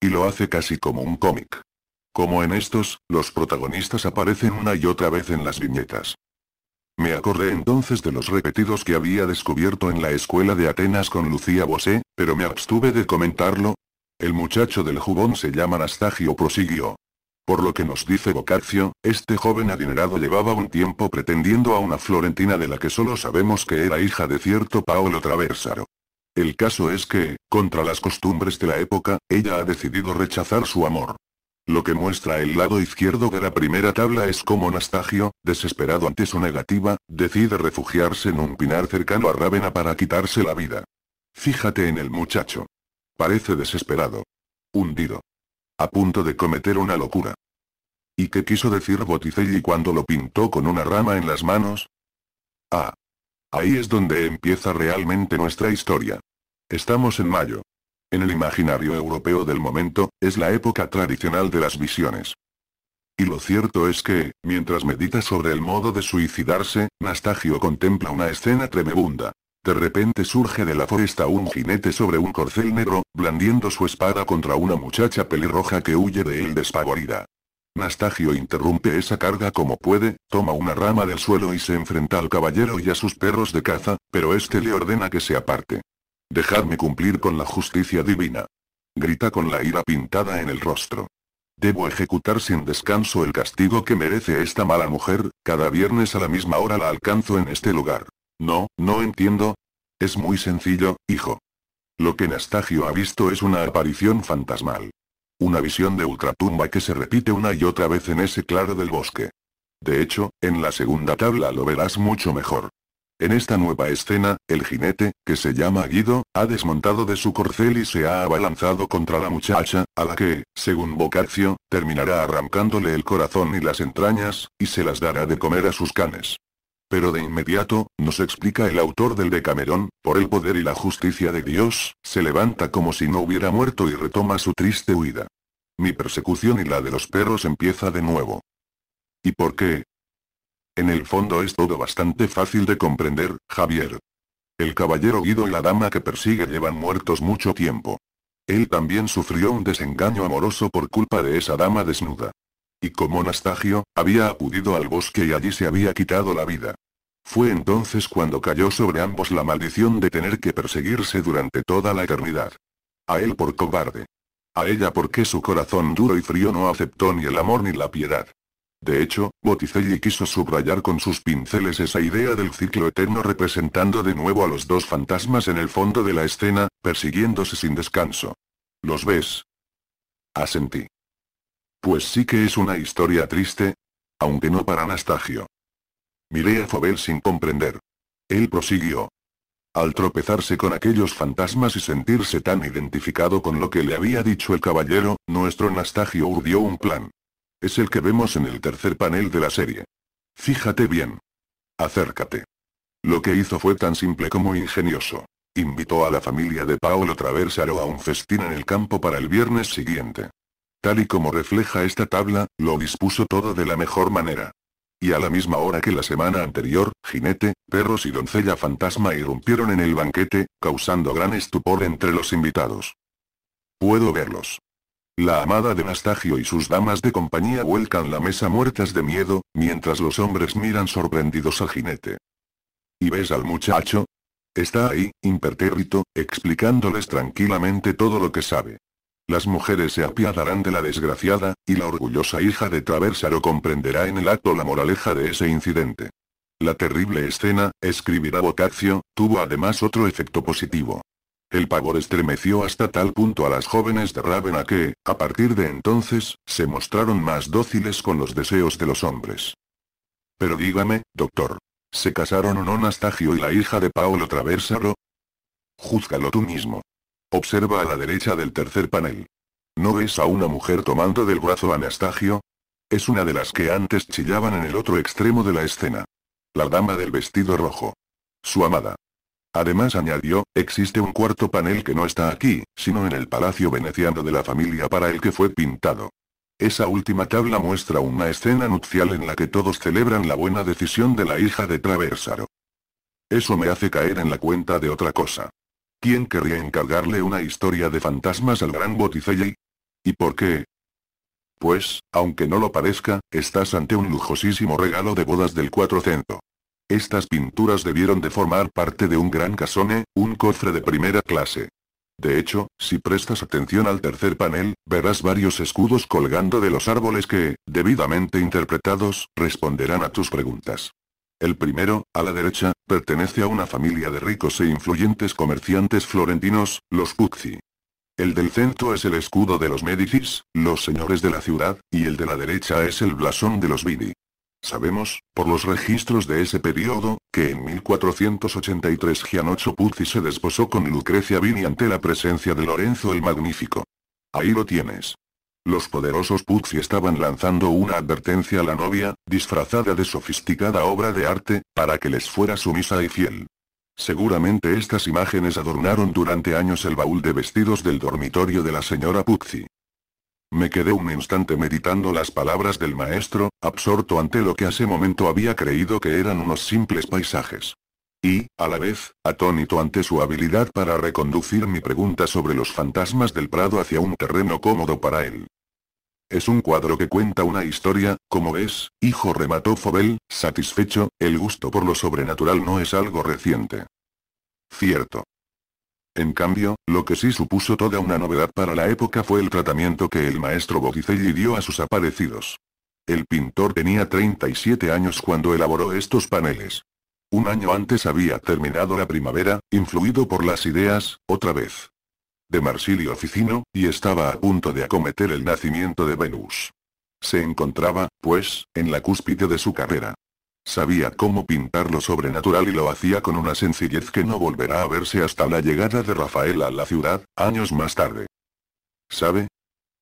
Y lo hace casi como un cómic. Como en estos, los protagonistas aparecen una y otra vez en las viñetas. Me acordé entonces de los repetidos que había descubierto en la escuela de Atenas con Lucía Bosé, pero me abstuve de comentarlo. El muchacho del jubón se llama Nastagio prosiguió. Por lo que nos dice Boccaccio, este joven adinerado llevaba un tiempo pretendiendo a una florentina de la que solo sabemos que era hija de cierto Paolo Traversaro. El caso es que, contra las costumbres de la época, ella ha decidido rechazar su amor. Lo que muestra el lado izquierdo de la primera tabla es como Nastagio, desesperado ante su negativa, decide refugiarse en un pinar cercano a Rávena para quitarse la vida. Fíjate en el muchacho. Parece desesperado. Hundido. A punto de cometer una locura. ¿Y qué quiso decir Botticelli cuando lo pintó con una rama en las manos? Ah. Ahí es donde empieza realmente nuestra historia. Estamos en mayo. En el imaginario europeo del momento, es la época tradicional de las visiones. Y lo cierto es que, mientras medita sobre el modo de suicidarse, Nastagio contempla una escena tremebunda. De repente surge de la foresta un jinete sobre un corcel negro, blandiendo su espada contra una muchacha pelirroja que huye de él despavorida. Nastagio interrumpe esa carga como puede, toma una rama del suelo y se enfrenta al caballero y a sus perros de caza, pero este le ordena que se aparte. Dejadme cumplir con la justicia divina. Grita con la ira pintada en el rostro. Debo ejecutar sin descanso el castigo que merece esta mala mujer, cada viernes a la misma hora la alcanzo en este lugar. No, no entiendo. Es muy sencillo, hijo. Lo que Nastagio ha visto es una aparición fantasmal. Una visión de ultratumba que se repite una y otra vez en ese claro del bosque. De hecho, en la segunda tabla lo verás mucho mejor. En esta nueva escena, el jinete, que se llama Guido, ha desmontado de su corcel y se ha abalanzado contra la muchacha, a la que, según Boccaccio, terminará arrancándole el corazón y las entrañas, y se las dará de comer a sus canes. Pero de inmediato, nos explica el autor del Decamerón, por el poder y la justicia de Dios, se levanta como si no hubiera muerto y retoma su triste huida. Mi persecución y la de los perros empieza de nuevo. ¿Y por qué? En el fondo es todo bastante fácil de comprender, Javier. El caballero Guido y la dama que persigue llevan muertos mucho tiempo. Él también sufrió un desengaño amoroso por culpa de esa dama desnuda. Y como Nastagio, había acudido al bosque y allí se había quitado la vida. Fue entonces cuando cayó sobre ambos la maldición de tener que perseguirse durante toda la eternidad. A él por cobarde. A ella porque su corazón duro y frío no aceptó ni el amor ni la piedad. De hecho, Botticelli quiso subrayar con sus pinceles esa idea del ciclo eterno representando de nuevo a los dos fantasmas en el fondo de la escena, persiguiéndose sin descanso. ¿Los ves? Asentí. Pues sí que es una historia triste. Aunque no para Anastagio. Miré a Fobel sin comprender. Él prosiguió. Al tropezarse con aquellos fantasmas y sentirse tan identificado con lo que le había dicho el caballero, nuestro Anastagio urdió un plan. Es el que vemos en el tercer panel de la serie. Fíjate bien. Acércate. Lo que hizo fue tan simple como ingenioso. Invitó a la familia de Paolo Traversaro a un festín en el campo para el viernes siguiente. Tal y como refleja esta tabla, lo dispuso todo de la mejor manera. Y a la misma hora que la semana anterior, jinete, perros y doncella fantasma irrumpieron en el banquete, causando gran estupor entre los invitados. Puedo verlos. La amada de Nastagio y sus damas de compañía vuelcan la mesa muertas de miedo, mientras los hombres miran sorprendidos al jinete. ¿Y ves al muchacho? Está ahí, impertérrito, explicándoles tranquilamente todo lo que sabe. Las mujeres se apiadarán de la desgraciada, y la orgullosa hija de Traversaro comprenderá en el acto la moraleja de ese incidente. La terrible escena, escribirá Bocaccio, tuvo además otro efecto positivo. El pavor estremeció hasta tal punto a las jóvenes de Rávena que, a partir de entonces, se mostraron más dóciles con los deseos de los hombres. Pero dígame, doctor, ¿se casaron o no y la hija de Paolo Traversaro? Júzgalo tú mismo. Observa a la derecha del tercer panel. ¿No ves a una mujer tomando del brazo a Anastasio? Es una de las que antes chillaban en el otro extremo de la escena. La dama del vestido rojo. Su amada. Además añadió, existe un cuarto panel que no está aquí, sino en el palacio veneciano de la familia para el que fue pintado. Esa última tabla muestra una escena nupcial en la que todos celebran la buena decisión de la hija de Traversaro. Eso me hace caer en la cuenta de otra cosa. ¿Quién querría encargarle una historia de fantasmas al gran Botticelli? ¿Y por qué? Pues, aunque no lo parezca, estás ante un lujosísimo regalo de bodas del 400. Estas pinturas debieron de formar parte de un gran casone, un cofre de primera clase. De hecho, si prestas atención al tercer panel, verás varios escudos colgando de los árboles que, debidamente interpretados, responderán a tus preguntas. El primero, a la derecha, pertenece a una familia de ricos e influyentes comerciantes florentinos, los Puzzi. El del centro es el escudo de los Médicis, los señores de la ciudad, y el de la derecha es el blasón de los Vini. Sabemos, por los registros de ese periodo, que en 1483 Gianotto Puzzi se desposó con Lucrecia Vini ante la presencia de Lorenzo el Magnífico. Ahí lo tienes. Los poderosos Puxi estaban lanzando una advertencia a la novia, disfrazada de sofisticada obra de arte, para que les fuera sumisa y fiel. Seguramente estas imágenes adornaron durante años el baúl de vestidos del dormitorio de la señora Puxi. Me quedé un instante meditando las palabras del maestro, absorto ante lo que hace momento había creído que eran unos simples paisajes. Y, a la vez, atónito ante su habilidad para reconducir mi pregunta sobre los fantasmas del prado hacia un terreno cómodo para él. Es un cuadro que cuenta una historia, como ves, hijo remató Fobel, satisfecho, el gusto por lo sobrenatural no es algo reciente. Cierto. En cambio, lo que sí supuso toda una novedad para la época fue el tratamiento que el maestro Botticelli dio a sus aparecidos. El pintor tenía 37 años cuando elaboró estos paneles. Un año antes había terminado la primavera, influido por las ideas, otra vez, de Marsilio Oficino y estaba a punto de acometer el nacimiento de Venus. Se encontraba, pues, en la cúspide de su carrera. Sabía cómo pintar lo sobrenatural y lo hacía con una sencillez que no volverá a verse hasta la llegada de Rafael a la ciudad, años más tarde. ¿Sabe?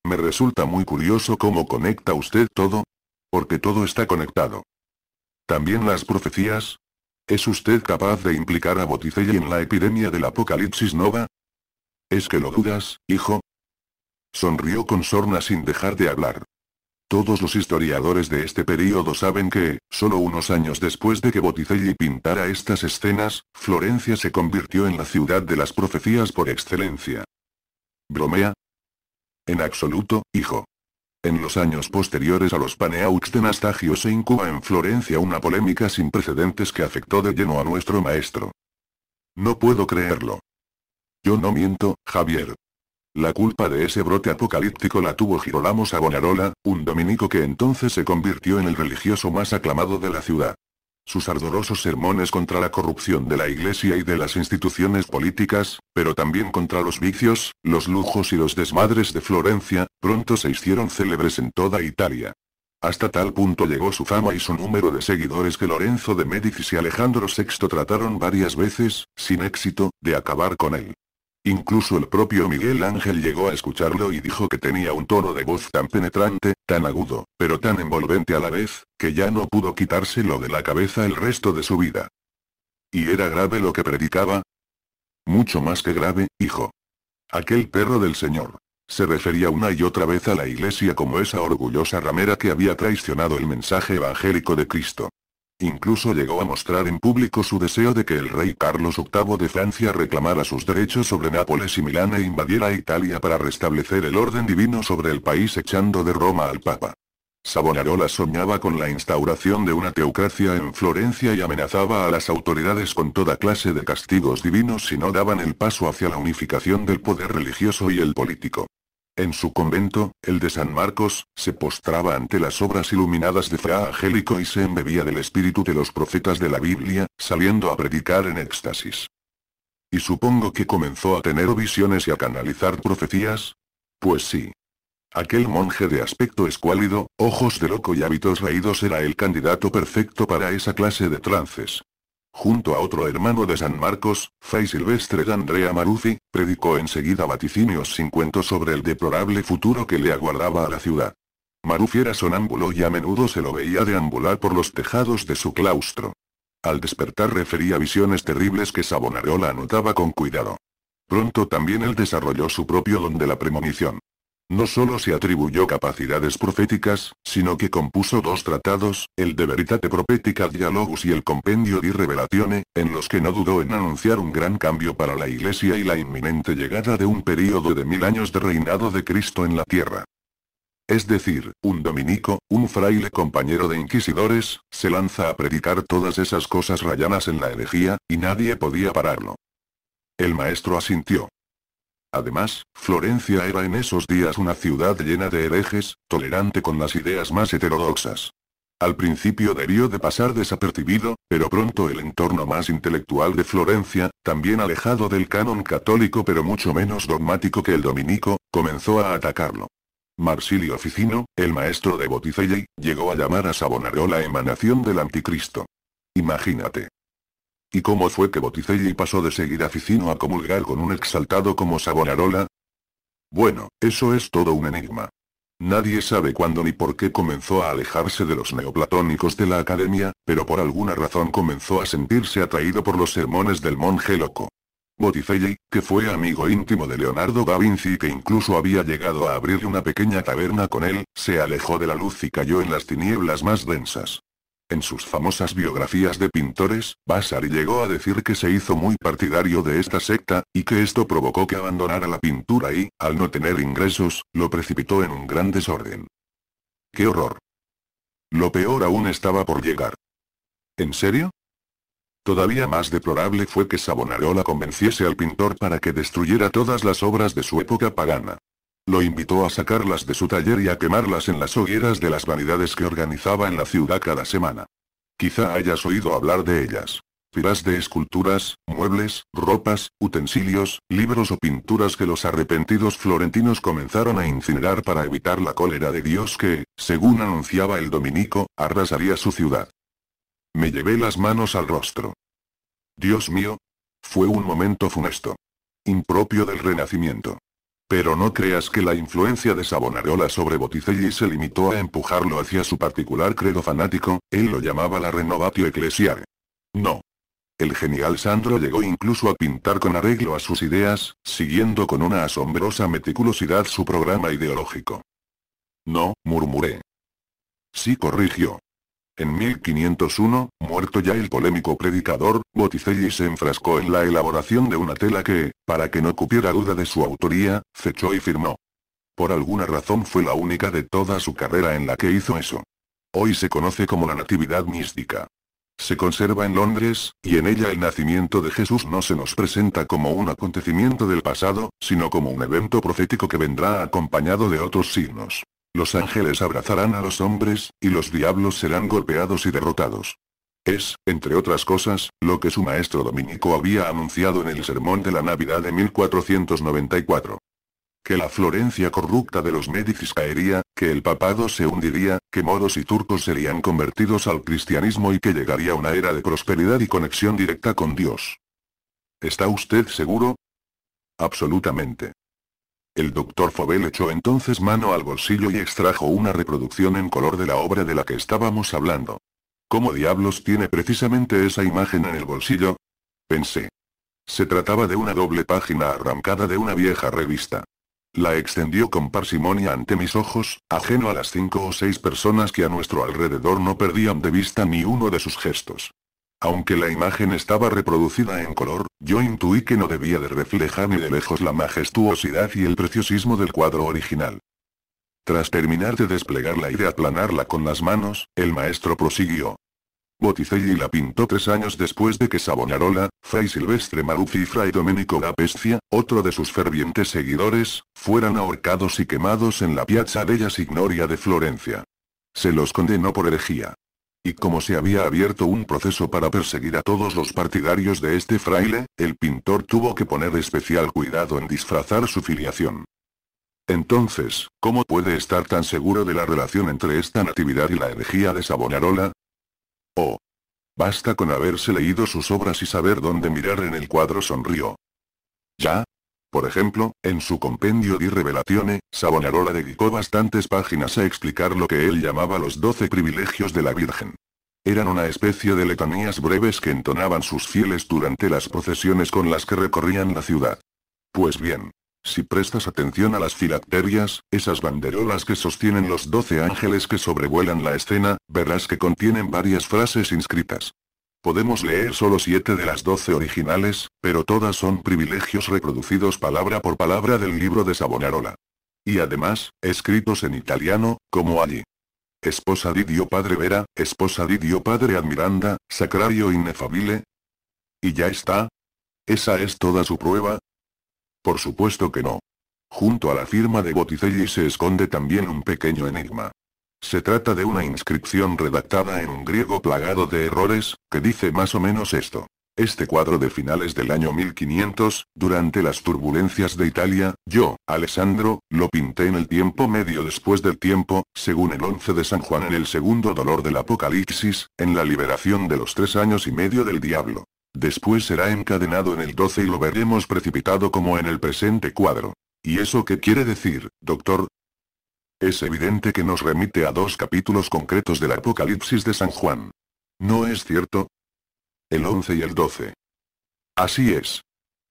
Me resulta muy curioso cómo conecta usted todo. Porque todo está conectado. También las profecías. ¿Es usted capaz de implicar a Boticelli en la epidemia del apocalipsis nova? ¿Es que lo dudas, hijo? Sonrió con sorna sin dejar de hablar. Todos los historiadores de este periodo saben que, solo unos años después de que Botticelli pintara estas escenas, Florencia se convirtió en la ciudad de las profecías por excelencia. ¿Bromea? En absoluto, hijo. En los años posteriores a los paneaux de Nastagio se incuba en Florencia una polémica sin precedentes que afectó de lleno a nuestro maestro. No puedo creerlo. Yo no miento, Javier. La culpa de ese brote apocalíptico la tuvo Girolamo Savonarola, un dominico que entonces se convirtió en el religioso más aclamado de la ciudad. Sus ardorosos sermones contra la corrupción de la iglesia y de las instituciones políticas, pero también contra los vicios, los lujos y los desmadres de Florencia, pronto se hicieron célebres en toda Italia. Hasta tal punto llegó su fama y su número de seguidores que Lorenzo de Médicis y Alejandro VI trataron varias veces, sin éxito, de acabar con él. Incluso el propio Miguel Ángel llegó a escucharlo y dijo que tenía un tono de voz tan penetrante, tan agudo, pero tan envolvente a la vez, que ya no pudo quitárselo de la cabeza el resto de su vida. ¿Y era grave lo que predicaba? Mucho más que grave, hijo. Aquel perro del Señor. Se refería una y otra vez a la iglesia como esa orgullosa ramera que había traicionado el mensaje evangélico de Cristo. Incluso llegó a mostrar en público su deseo de que el rey Carlos VIII de Francia reclamara sus derechos sobre Nápoles y Milán e invadiera Italia para restablecer el orden divino sobre el país echando de Roma al Papa. Sabonarola soñaba con la instauración de una teocracia en Florencia y amenazaba a las autoridades con toda clase de castigos divinos si no daban el paso hacia la unificación del poder religioso y el político. En su convento, el de San Marcos, se postraba ante las obras iluminadas de Fra Angélico y se embebía del espíritu de los profetas de la Biblia, saliendo a predicar en éxtasis. Y supongo que comenzó a tener visiones y a canalizar profecías. Pues sí. Aquel monje de aspecto escuálido, ojos de loco y hábitos raídos era el candidato perfecto para esa clase de trances junto a otro hermano de San Marcos, Fray Silvestre Andrea Marufi, predicó enseguida vaticinios sin cuento sobre el deplorable futuro que le aguardaba a la ciudad. Marufi era sonámbulo y a menudo se lo veía deambular por los tejados de su claustro. Al despertar refería visiones terribles que Sabonarola anotaba con cuidado. Pronto también él desarrolló su propio don de la premonición. No solo se atribuyó capacidades proféticas, sino que compuso dos tratados, el de Veritate Propética Dialogus y el Compendio di Revelazione, en los que no dudó en anunciar un gran cambio para la Iglesia y la inminente llegada de un período de mil años de reinado de Cristo en la tierra. Es decir, un dominico, un fraile compañero de inquisidores, se lanza a predicar todas esas cosas rayanas en la herejía, y nadie podía pararlo. El maestro asintió. Además, Florencia era en esos días una ciudad llena de herejes, tolerante con las ideas más heterodoxas. Al principio debió de pasar desapercibido, pero pronto el entorno más intelectual de Florencia, también alejado del canon católico pero mucho menos dogmático que el dominico, comenzó a atacarlo. Marsilio Ficino, el maestro de Botticelli, llegó a llamar a la emanación del anticristo. Imagínate. ¿Y cómo fue que Botticelli pasó de seguir a Ficino a comulgar con un exaltado como Savonarola? Bueno, eso es todo un enigma. Nadie sabe cuándo ni por qué comenzó a alejarse de los neoplatónicos de la academia, pero por alguna razón comenzó a sentirse atraído por los sermones del monje loco. Botticelli, que fue amigo íntimo de Leonardo da Vinci y que incluso había llegado a abrir una pequeña taberna con él, se alejó de la luz y cayó en las tinieblas más densas. En sus famosas biografías de pintores, Vasari llegó a decir que se hizo muy partidario de esta secta, y que esto provocó que abandonara la pintura y, al no tener ingresos, lo precipitó en un gran desorden. ¡Qué horror! Lo peor aún estaba por llegar. ¿En serio? Todavía más deplorable fue que Sabonarola convenciese al pintor para que destruyera todas las obras de su época pagana. Lo invitó a sacarlas de su taller y a quemarlas en las hogueras de las vanidades que organizaba en la ciudad cada semana. Quizá hayas oído hablar de ellas. Pirás de esculturas, muebles, ropas, utensilios, libros o pinturas que los arrepentidos florentinos comenzaron a incinerar para evitar la cólera de Dios que, según anunciaba el dominico, arrasaría su ciudad. Me llevé las manos al rostro. Dios mío. Fue un momento funesto. Impropio del renacimiento. Pero no creas que la influencia de Savonarola sobre Botticelli se limitó a empujarlo hacia su particular credo fanático, él lo llamaba la Renovatio Ecclesiae. No. El genial Sandro llegó incluso a pintar con arreglo a sus ideas, siguiendo con una asombrosa meticulosidad su programa ideológico. No, murmuré. Sí corrigió. En 1501, muerto ya el polémico predicador, Botticelli se enfrascó en la elaboración de una tela que, para que no cupiera duda de su autoría, fechó y firmó. Por alguna razón fue la única de toda su carrera en la que hizo eso. Hoy se conoce como la Natividad Mística. Se conserva en Londres, y en ella el nacimiento de Jesús no se nos presenta como un acontecimiento del pasado, sino como un evento profético que vendrá acompañado de otros signos los ángeles abrazarán a los hombres, y los diablos serán golpeados y derrotados. Es, entre otras cosas, lo que su maestro dominico había anunciado en el sermón de la Navidad de 1494. Que la Florencia corrupta de los Médicis caería, que el papado se hundiría, que moros y turcos serían convertidos al cristianismo y que llegaría una era de prosperidad y conexión directa con Dios. ¿Está usted seguro? Absolutamente. El doctor Fobel echó entonces mano al bolsillo y extrajo una reproducción en color de la obra de la que estábamos hablando. ¿Cómo diablos tiene precisamente esa imagen en el bolsillo? Pensé. Se trataba de una doble página arrancada de una vieja revista. La extendió con parsimonia ante mis ojos, ajeno a las cinco o seis personas que a nuestro alrededor no perdían de vista ni uno de sus gestos. Aunque la imagen estaba reproducida en color, yo intuí que no debía de reflejar ni de lejos la majestuosidad y el preciosismo del cuadro original. Tras terminar de desplegarla y de aplanarla con las manos, el maestro prosiguió. Botticelli la pintó tres años después de que Savonarola, Fray Silvestre Marufi y Fray Domenico da Pescia, otro de sus fervientes seguidores, fueran ahorcados y quemados en la Piazza della Signoria de Florencia. Se los condenó por herejía. Y como se había abierto un proceso para perseguir a todos los partidarios de este fraile, el pintor tuvo que poner especial cuidado en disfrazar su filiación. Entonces, ¿cómo puede estar tan seguro de la relación entre esta natividad y la herejía de Savonarola? Oh. Basta con haberse leído sus obras y saber dónde mirar en el cuadro sonrió. Ya, por ejemplo, en su compendio di Revelatione, Savonarola dedicó bastantes páginas a explicar lo que él llamaba los doce privilegios de la Virgen. Eran una especie de letanías breves que entonaban sus fieles durante las procesiones con las que recorrían la ciudad. Pues bien, si prestas atención a las filacterias, esas banderolas que sostienen los doce ángeles que sobrevuelan la escena, verás que contienen varias frases inscritas. Podemos leer solo siete de las doce originales, pero todas son privilegios reproducidos palabra por palabra del libro de Sabonarola. Y además, escritos en italiano, como allí. Esposa di Dio Padre Vera, esposa di Dio Padre Admiranda, Sacrario Inefabile. ¿Y ya está? ¿Esa es toda su prueba? Por supuesto que no. Junto a la firma de Botticelli se esconde también un pequeño enigma. Se trata de una inscripción redactada en un griego plagado de errores, que dice más o menos esto. Este cuadro de finales del año 1500, durante las turbulencias de Italia, yo, Alessandro, lo pinté en el tiempo medio después del tiempo, según el 11 de San Juan en el segundo dolor del Apocalipsis, en la liberación de los tres años y medio del diablo. Después será encadenado en el 12 y lo veremos precipitado como en el presente cuadro. ¿Y eso qué quiere decir, doctor? Es evidente que nos remite a dos capítulos concretos del Apocalipsis de San Juan. ¿No es cierto? El 11 y el 12. Así es.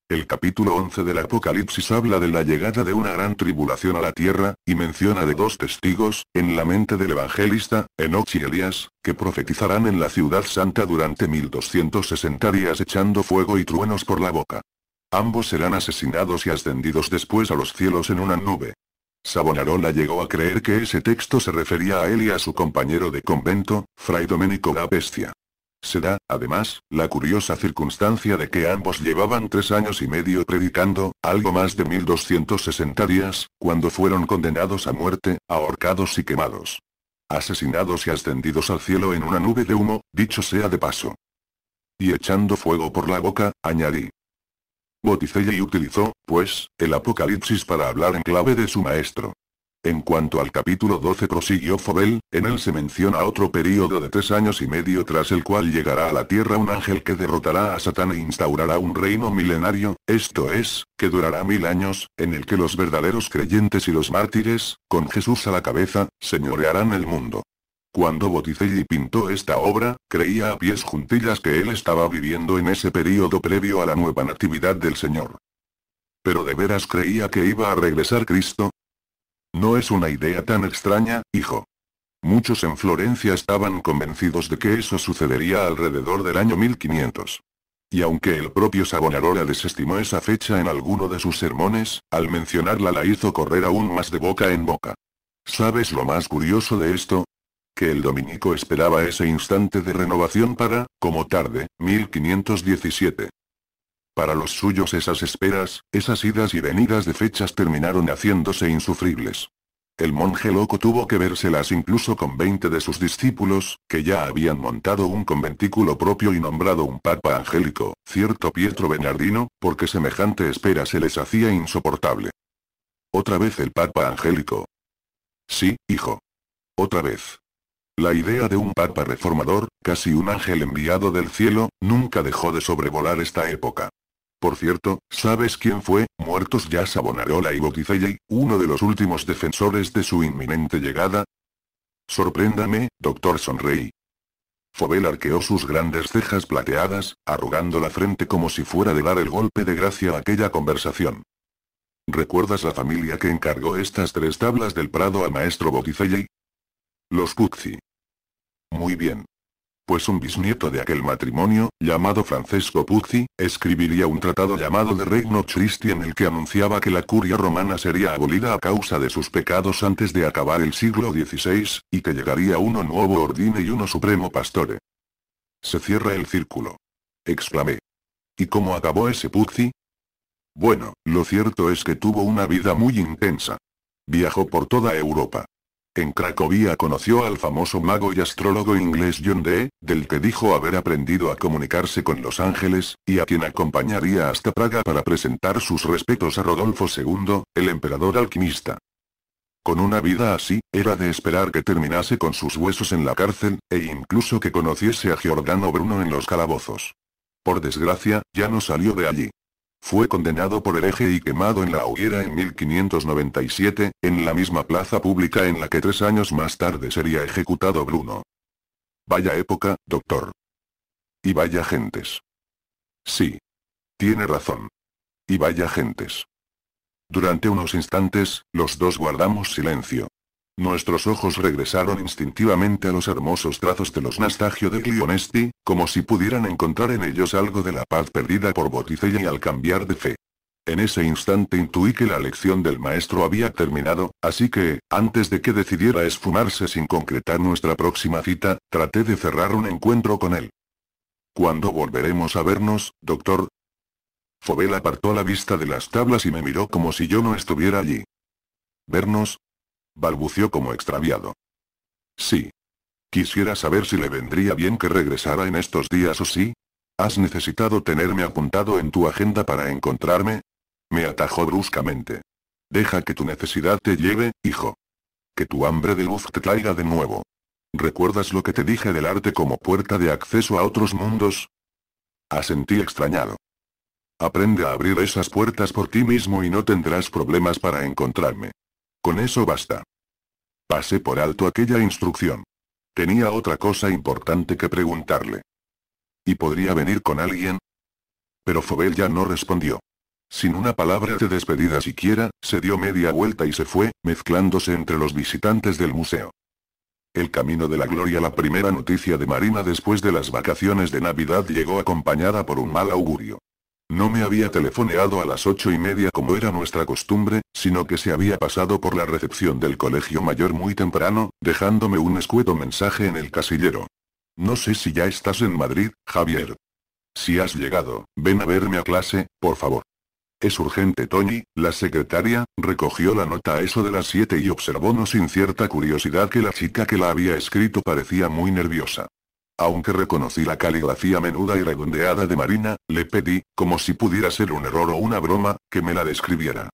El capítulo 11 del Apocalipsis habla de la llegada de una gran tribulación a la tierra, y menciona de dos testigos, en la mente del evangelista, Enoch y Elías, que profetizarán en la ciudad santa durante 1260 días echando fuego y truenos por la boca. Ambos serán asesinados y ascendidos después a los cielos en una nube. Sabonarola llegó a creer que ese texto se refería a él y a su compañero de convento, Fray Domenico da Bestia. Se da, además, la curiosa circunstancia de que ambos llevaban tres años y medio predicando, algo más de 1260 días, cuando fueron condenados a muerte, ahorcados y quemados. Asesinados y ascendidos al cielo en una nube de humo, dicho sea de paso. Y echando fuego por la boca, añadí, y utilizó, pues, el Apocalipsis para hablar en clave de su maestro. En cuanto al capítulo 12 prosiguió Fobel, en él se menciona otro período de tres años y medio tras el cual llegará a la tierra un ángel que derrotará a Satán e instaurará un reino milenario, esto es, que durará mil años, en el que los verdaderos creyentes y los mártires, con Jesús a la cabeza, señorearán el mundo. Cuando Botticelli pintó esta obra, creía a pies juntillas que él estaba viviendo en ese período previo a la nueva natividad del Señor. ¿Pero de veras creía que iba a regresar Cristo? No es una idea tan extraña, hijo. Muchos en Florencia estaban convencidos de que eso sucedería alrededor del año 1500. Y aunque el propio Savonarola desestimó esa fecha en alguno de sus sermones, al mencionarla la hizo correr aún más de boca en boca. ¿Sabes lo más curioso de esto? que el dominico esperaba ese instante de renovación para, como tarde, 1517. Para los suyos esas esperas, esas idas y venidas de fechas terminaron haciéndose insufribles. El monje loco tuvo que vérselas incluso con 20 de sus discípulos, que ya habían montado un conventículo propio y nombrado un papa angélico, cierto Pietro Bernardino, porque semejante espera se les hacía insoportable. Otra vez el papa angélico. Sí, hijo. Otra vez. La idea de un papa reformador, casi un ángel enviado del cielo, nunca dejó de sobrevolar esta época. Por cierto, ¿sabes quién fue? Muertos ya sabonarola y Botticelli, uno de los últimos defensores de su inminente llegada. Sorpréndame, doctor Sonrey. Fobel arqueó sus grandes cejas plateadas, arrugando la frente como si fuera de dar el golpe de gracia a aquella conversación. ¿Recuerdas la familia que encargó estas tres tablas del Prado al maestro Botticelli? Los Puzzi. Muy bien. Pues un bisnieto de aquel matrimonio, llamado Francesco Puzzi, escribiría un tratado llamado De Regno Tristi en el que anunciaba que la curia romana sería abolida a causa de sus pecados antes de acabar el siglo XVI, y que llegaría uno nuevo ordine y uno supremo pastore. Se cierra el círculo. Exclamé. ¿Y cómo acabó ese Puzzi? Bueno, lo cierto es que tuvo una vida muy intensa. Viajó por toda Europa. En Cracovia conoció al famoso mago y astrólogo inglés John Dee, del que dijo haber aprendido a comunicarse con los ángeles, y a quien acompañaría hasta Praga para presentar sus respetos a Rodolfo II, el emperador alquimista. Con una vida así, era de esperar que terminase con sus huesos en la cárcel, e incluso que conociese a Giordano Bruno en los calabozos. Por desgracia, ya no salió de allí. Fue condenado por hereje y quemado en la hoguera en 1597, en la misma plaza pública en la que tres años más tarde sería ejecutado Bruno. Vaya época, doctor. Y vaya gentes. Sí. Tiene razón. Y vaya gentes. Durante unos instantes, los dos guardamos silencio. Nuestros ojos regresaron instintivamente a los hermosos trazos de los Nastagio de Clionesti, como si pudieran encontrar en ellos algo de la paz perdida por Botticelli al cambiar de fe. En ese instante intuí que la lección del maestro había terminado, así que, antes de que decidiera esfumarse sin concretar nuestra próxima cita, traté de cerrar un encuentro con él. ¿Cuándo volveremos a vernos, doctor? Fobel apartó la vista de las tablas y me miró como si yo no estuviera allí. ¿Vernos, balbució como extraviado. Sí. Quisiera saber si le vendría bien que regresara en estos días o sí. ¿Has necesitado tenerme apuntado en tu agenda para encontrarme? Me atajó bruscamente. Deja que tu necesidad te lleve, hijo. Que tu hambre de luz te traiga de nuevo. ¿Recuerdas lo que te dije del arte como puerta de acceso a otros mundos? Asentí extrañado. Aprende a abrir esas puertas por ti mismo y no tendrás problemas para encontrarme. Con eso basta. Pasé por alto aquella instrucción. Tenía otra cosa importante que preguntarle. ¿Y podría venir con alguien? Pero Fobel ya no respondió. Sin una palabra de despedida siquiera, se dio media vuelta y se fue, mezclándose entre los visitantes del museo. El camino de la gloria La primera noticia de Marina después de las vacaciones de Navidad llegó acompañada por un mal augurio. No me había telefoneado a las ocho y media como era nuestra costumbre, sino que se había pasado por la recepción del colegio mayor muy temprano, dejándome un escueto mensaje en el casillero. No sé si ya estás en Madrid, Javier. Si has llegado, ven a verme a clase, por favor. Es urgente, Tony, la secretaria, recogió la nota a eso de las siete y observó no sin cierta curiosidad que la chica que la había escrito parecía muy nerviosa. Aunque reconocí la caligrafía menuda y redondeada de Marina, le pedí, como si pudiera ser un error o una broma, que me la describiera.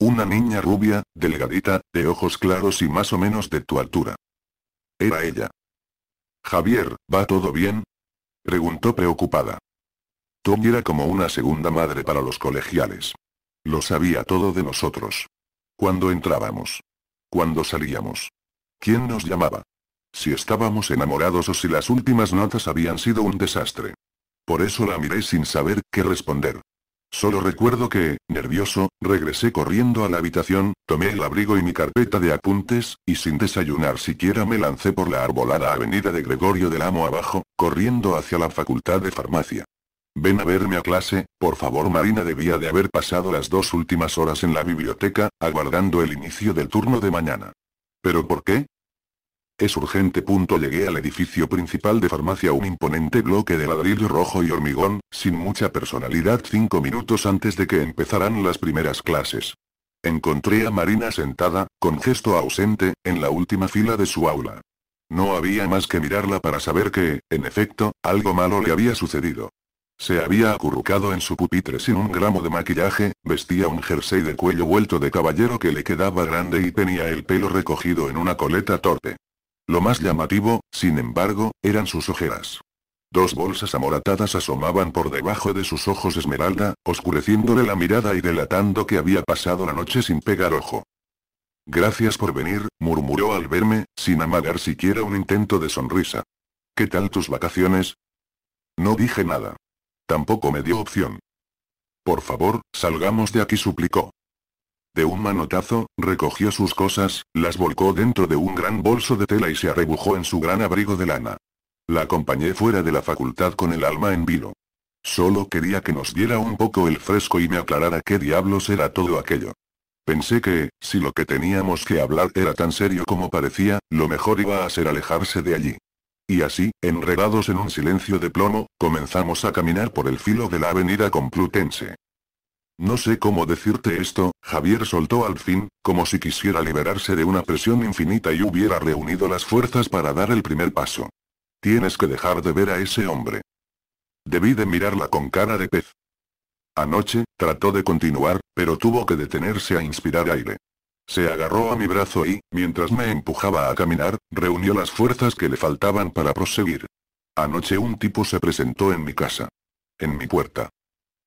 Una niña rubia, delgadita, de ojos claros y más o menos de tu altura. Era ella. Javier, ¿va todo bien? Preguntó preocupada. Tom era como una segunda madre para los colegiales. Lo sabía todo de nosotros. Cuando entrábamos. Cuando salíamos. ¿Quién nos llamaba? si estábamos enamorados o si las últimas notas habían sido un desastre. Por eso la miré sin saber qué responder. Solo recuerdo que, nervioso, regresé corriendo a la habitación, tomé el abrigo y mi carpeta de apuntes, y sin desayunar siquiera me lancé por la arbolada avenida de Gregorio del Amo abajo, corriendo hacia la facultad de farmacia. Ven a verme a clase, por favor Marina debía de haber pasado las dos últimas horas en la biblioteca, aguardando el inicio del turno de mañana. ¿Pero por qué? Es urgente. Punto llegué al edificio principal de farmacia un imponente bloque de ladrillo rojo y hormigón, sin mucha personalidad cinco minutos antes de que empezaran las primeras clases. Encontré a Marina sentada, con gesto ausente, en la última fila de su aula. No había más que mirarla para saber que, en efecto, algo malo le había sucedido. Se había acurrucado en su pupitre sin un gramo de maquillaje, vestía un jersey de cuello vuelto de caballero que le quedaba grande y tenía el pelo recogido en una coleta torpe. Lo más llamativo, sin embargo, eran sus ojeras. Dos bolsas amoratadas asomaban por debajo de sus ojos esmeralda, oscureciéndole la mirada y delatando que había pasado la noche sin pegar ojo. Gracias por venir, murmuró al verme, sin amagar siquiera un intento de sonrisa. ¿Qué tal tus vacaciones? No dije nada. Tampoco me dio opción. Por favor, salgamos de aquí, suplicó. De un manotazo, recogió sus cosas, las volcó dentro de un gran bolso de tela y se arrebujó en su gran abrigo de lana. La acompañé fuera de la facultad con el alma en vilo. Solo quería que nos diera un poco el fresco y me aclarara qué diablos era todo aquello. Pensé que, si lo que teníamos que hablar era tan serio como parecía, lo mejor iba a ser alejarse de allí. Y así, enredados en un silencio de plomo, comenzamos a caminar por el filo de la avenida Complutense. No sé cómo decirte esto, Javier soltó al fin, como si quisiera liberarse de una presión infinita y hubiera reunido las fuerzas para dar el primer paso. Tienes que dejar de ver a ese hombre. Debí de mirarla con cara de pez. Anoche, trató de continuar, pero tuvo que detenerse a inspirar aire. Se agarró a mi brazo y, mientras me empujaba a caminar, reunió las fuerzas que le faltaban para proseguir. Anoche un tipo se presentó en mi casa. En mi puerta.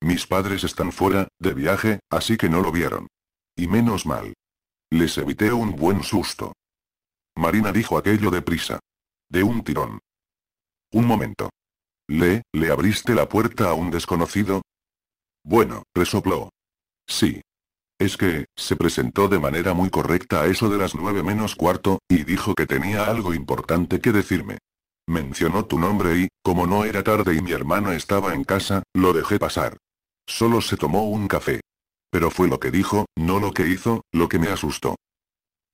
Mis padres están fuera, de viaje, así que no lo vieron. Y menos mal. Les evité un buen susto. Marina dijo aquello deprisa. De un tirón. Un momento. ¿Le, le abriste la puerta a un desconocido? Bueno, resopló. Sí. Es que, se presentó de manera muy correcta a eso de las nueve menos cuarto, y dijo que tenía algo importante que decirme. Mencionó tu nombre y, como no era tarde y mi hermano estaba en casa, lo dejé pasar. Solo se tomó un café. Pero fue lo que dijo, no lo que hizo, lo que me asustó.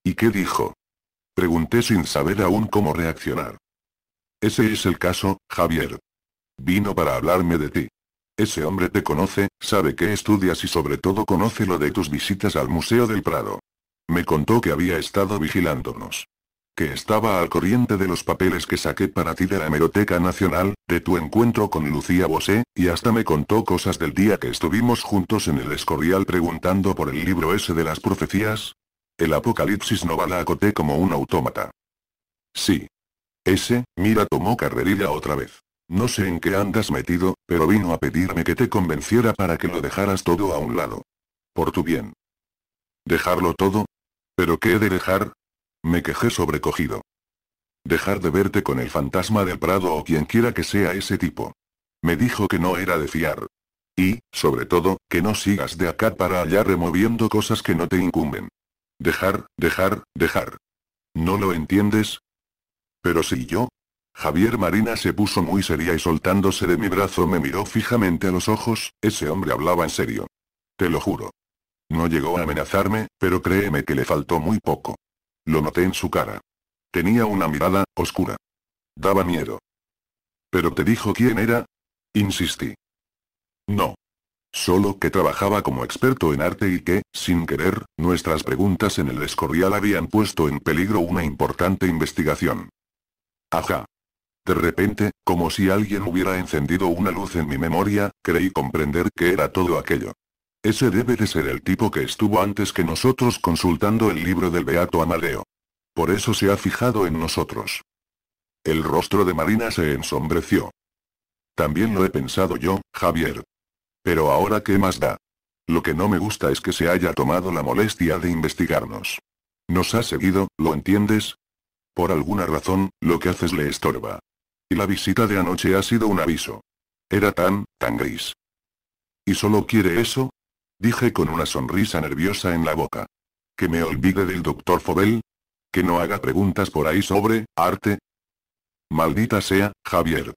¿Y qué dijo? Pregunté sin saber aún cómo reaccionar. Ese es el caso, Javier. Vino para hablarme de ti. Ese hombre te conoce, sabe que estudias y sobre todo conoce lo de tus visitas al Museo del Prado. Me contó que había estado vigilándonos que estaba al corriente de los papeles que saqué para ti de la Hemeroteca Nacional, de tu encuentro con Lucía Bosé, y hasta me contó cosas del día que estuvimos juntos en el Escorial preguntando por el libro ese de las profecías. El apocalipsis no la acoté como un autómata. Sí. Ese, mira, tomó carrerilla otra vez. No sé en qué andas metido, pero vino a pedirme que te convenciera para que lo dejaras todo a un lado. Por tu bien. ¿Dejarlo todo? ¿Pero qué he de dejar? Me quejé sobrecogido. Dejar de verte con el fantasma del Prado o quien quiera que sea ese tipo. Me dijo que no era de fiar. Y, sobre todo, que no sigas de acá para allá removiendo cosas que no te incumben. Dejar, dejar, dejar. ¿No lo entiendes? Pero si yo... Javier Marina se puso muy seria y soltándose de mi brazo me miró fijamente a los ojos, ese hombre hablaba en serio. Te lo juro. No llegó a amenazarme, pero créeme que le faltó muy poco. Lo noté en su cara. Tenía una mirada, oscura. Daba miedo. ¿Pero te dijo quién era? Insistí. No. Solo que trabajaba como experto en arte y que, sin querer, nuestras preguntas en el escorial habían puesto en peligro una importante investigación. Ajá. De repente, como si alguien hubiera encendido una luz en mi memoria, creí comprender que era todo aquello. Ese debe de ser el tipo que estuvo antes que nosotros consultando el libro del Beato Amadeo. Por eso se ha fijado en nosotros. El rostro de Marina se ensombreció. También lo he pensado yo, Javier. Pero ahora qué más da. Lo que no me gusta es que se haya tomado la molestia de investigarnos. Nos ha seguido, ¿lo entiendes? Por alguna razón, lo que haces le estorba. Y la visita de anoche ha sido un aviso. Era tan, tan gris. ¿Y solo quiere eso? Dije con una sonrisa nerviosa en la boca. ¿Que me olvide del doctor Fobel? ¿Que no haga preguntas por ahí sobre arte? Maldita sea, Javier.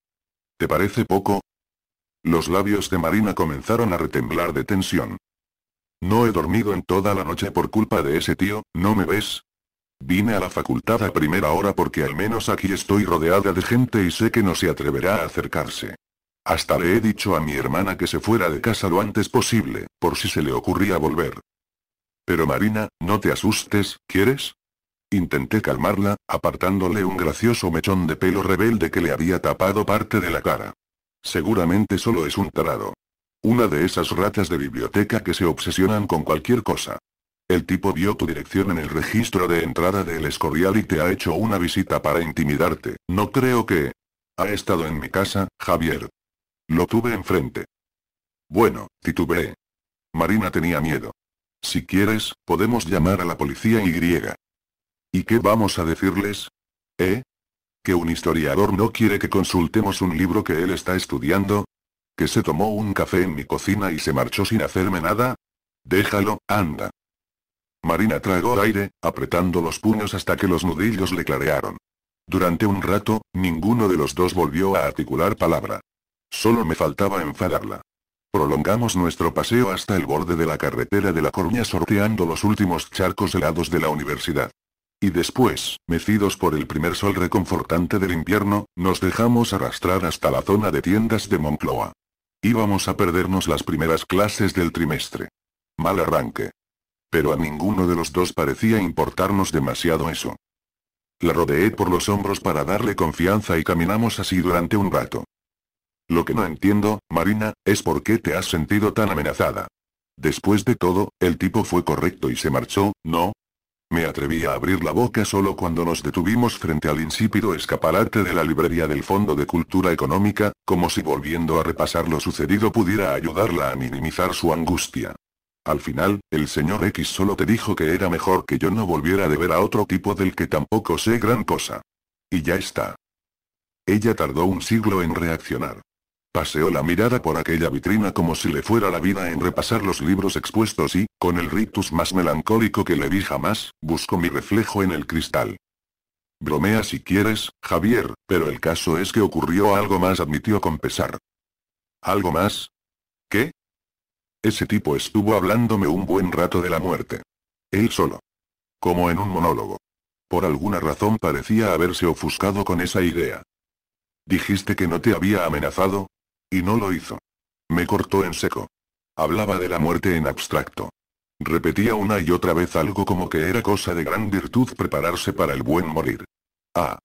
¿Te parece poco? Los labios de Marina comenzaron a retemblar de tensión. No he dormido en toda la noche por culpa de ese tío, ¿no me ves? Vine a la facultad a primera hora porque al menos aquí estoy rodeada de gente y sé que no se atreverá a acercarse. Hasta le he dicho a mi hermana que se fuera de casa lo antes posible, por si se le ocurría volver. Pero Marina, no te asustes, ¿quieres? Intenté calmarla, apartándole un gracioso mechón de pelo rebelde que le había tapado parte de la cara. Seguramente solo es un tarado. Una de esas ratas de biblioteca que se obsesionan con cualquier cosa. El tipo vio tu dirección en el registro de entrada del Escorial y te ha hecho una visita para intimidarte. No creo que... Ha estado en mi casa, Javier. Lo tuve enfrente. Bueno, titubeé. Marina tenía miedo. Si quieres, podemos llamar a la policía y griega. ¿Y qué vamos a decirles? ¿Eh? ¿Que un historiador no quiere que consultemos un libro que él está estudiando? ¿Que se tomó un café en mi cocina y se marchó sin hacerme nada? Déjalo, anda. Marina tragó aire, apretando los puños hasta que los nudillos le clarearon. Durante un rato, ninguno de los dos volvió a articular palabra. Solo me faltaba enfadarla. Prolongamos nuestro paseo hasta el borde de la carretera de La Coruña sorteando los últimos charcos helados de la universidad. Y después, mecidos por el primer sol reconfortante del invierno, nos dejamos arrastrar hasta la zona de tiendas de Moncloa. Íbamos a perdernos las primeras clases del trimestre. Mal arranque. Pero a ninguno de los dos parecía importarnos demasiado eso. La rodeé por los hombros para darle confianza y caminamos así durante un rato. Lo que no entiendo, Marina, es por qué te has sentido tan amenazada. Después de todo, el tipo fue correcto y se marchó, ¿no? Me atreví a abrir la boca solo cuando nos detuvimos frente al insípido escaparate de la librería del Fondo de Cultura Económica, como si volviendo a repasar lo sucedido pudiera ayudarla a minimizar su angustia. Al final, el señor X solo te dijo que era mejor que yo no volviera de ver a otro tipo del que tampoco sé gran cosa. Y ya está. Ella tardó un siglo en reaccionar. Paseó la mirada por aquella vitrina como si le fuera la vida en repasar los libros expuestos y, con el rictus más melancólico que le vi jamás, buscó mi reflejo en el cristal. Bromea si quieres, Javier, pero el caso es que ocurrió algo más, admitió con pesar. ¿Algo más? ¿Qué? Ese tipo estuvo hablándome un buen rato de la muerte. Él solo. Como en un monólogo. Por alguna razón parecía haberse ofuscado con esa idea. Dijiste que no te había amenazado, y no lo hizo. Me cortó en seco. Hablaba de la muerte en abstracto. Repetía una y otra vez algo como que era cosa de gran virtud prepararse para el buen morir. Ah.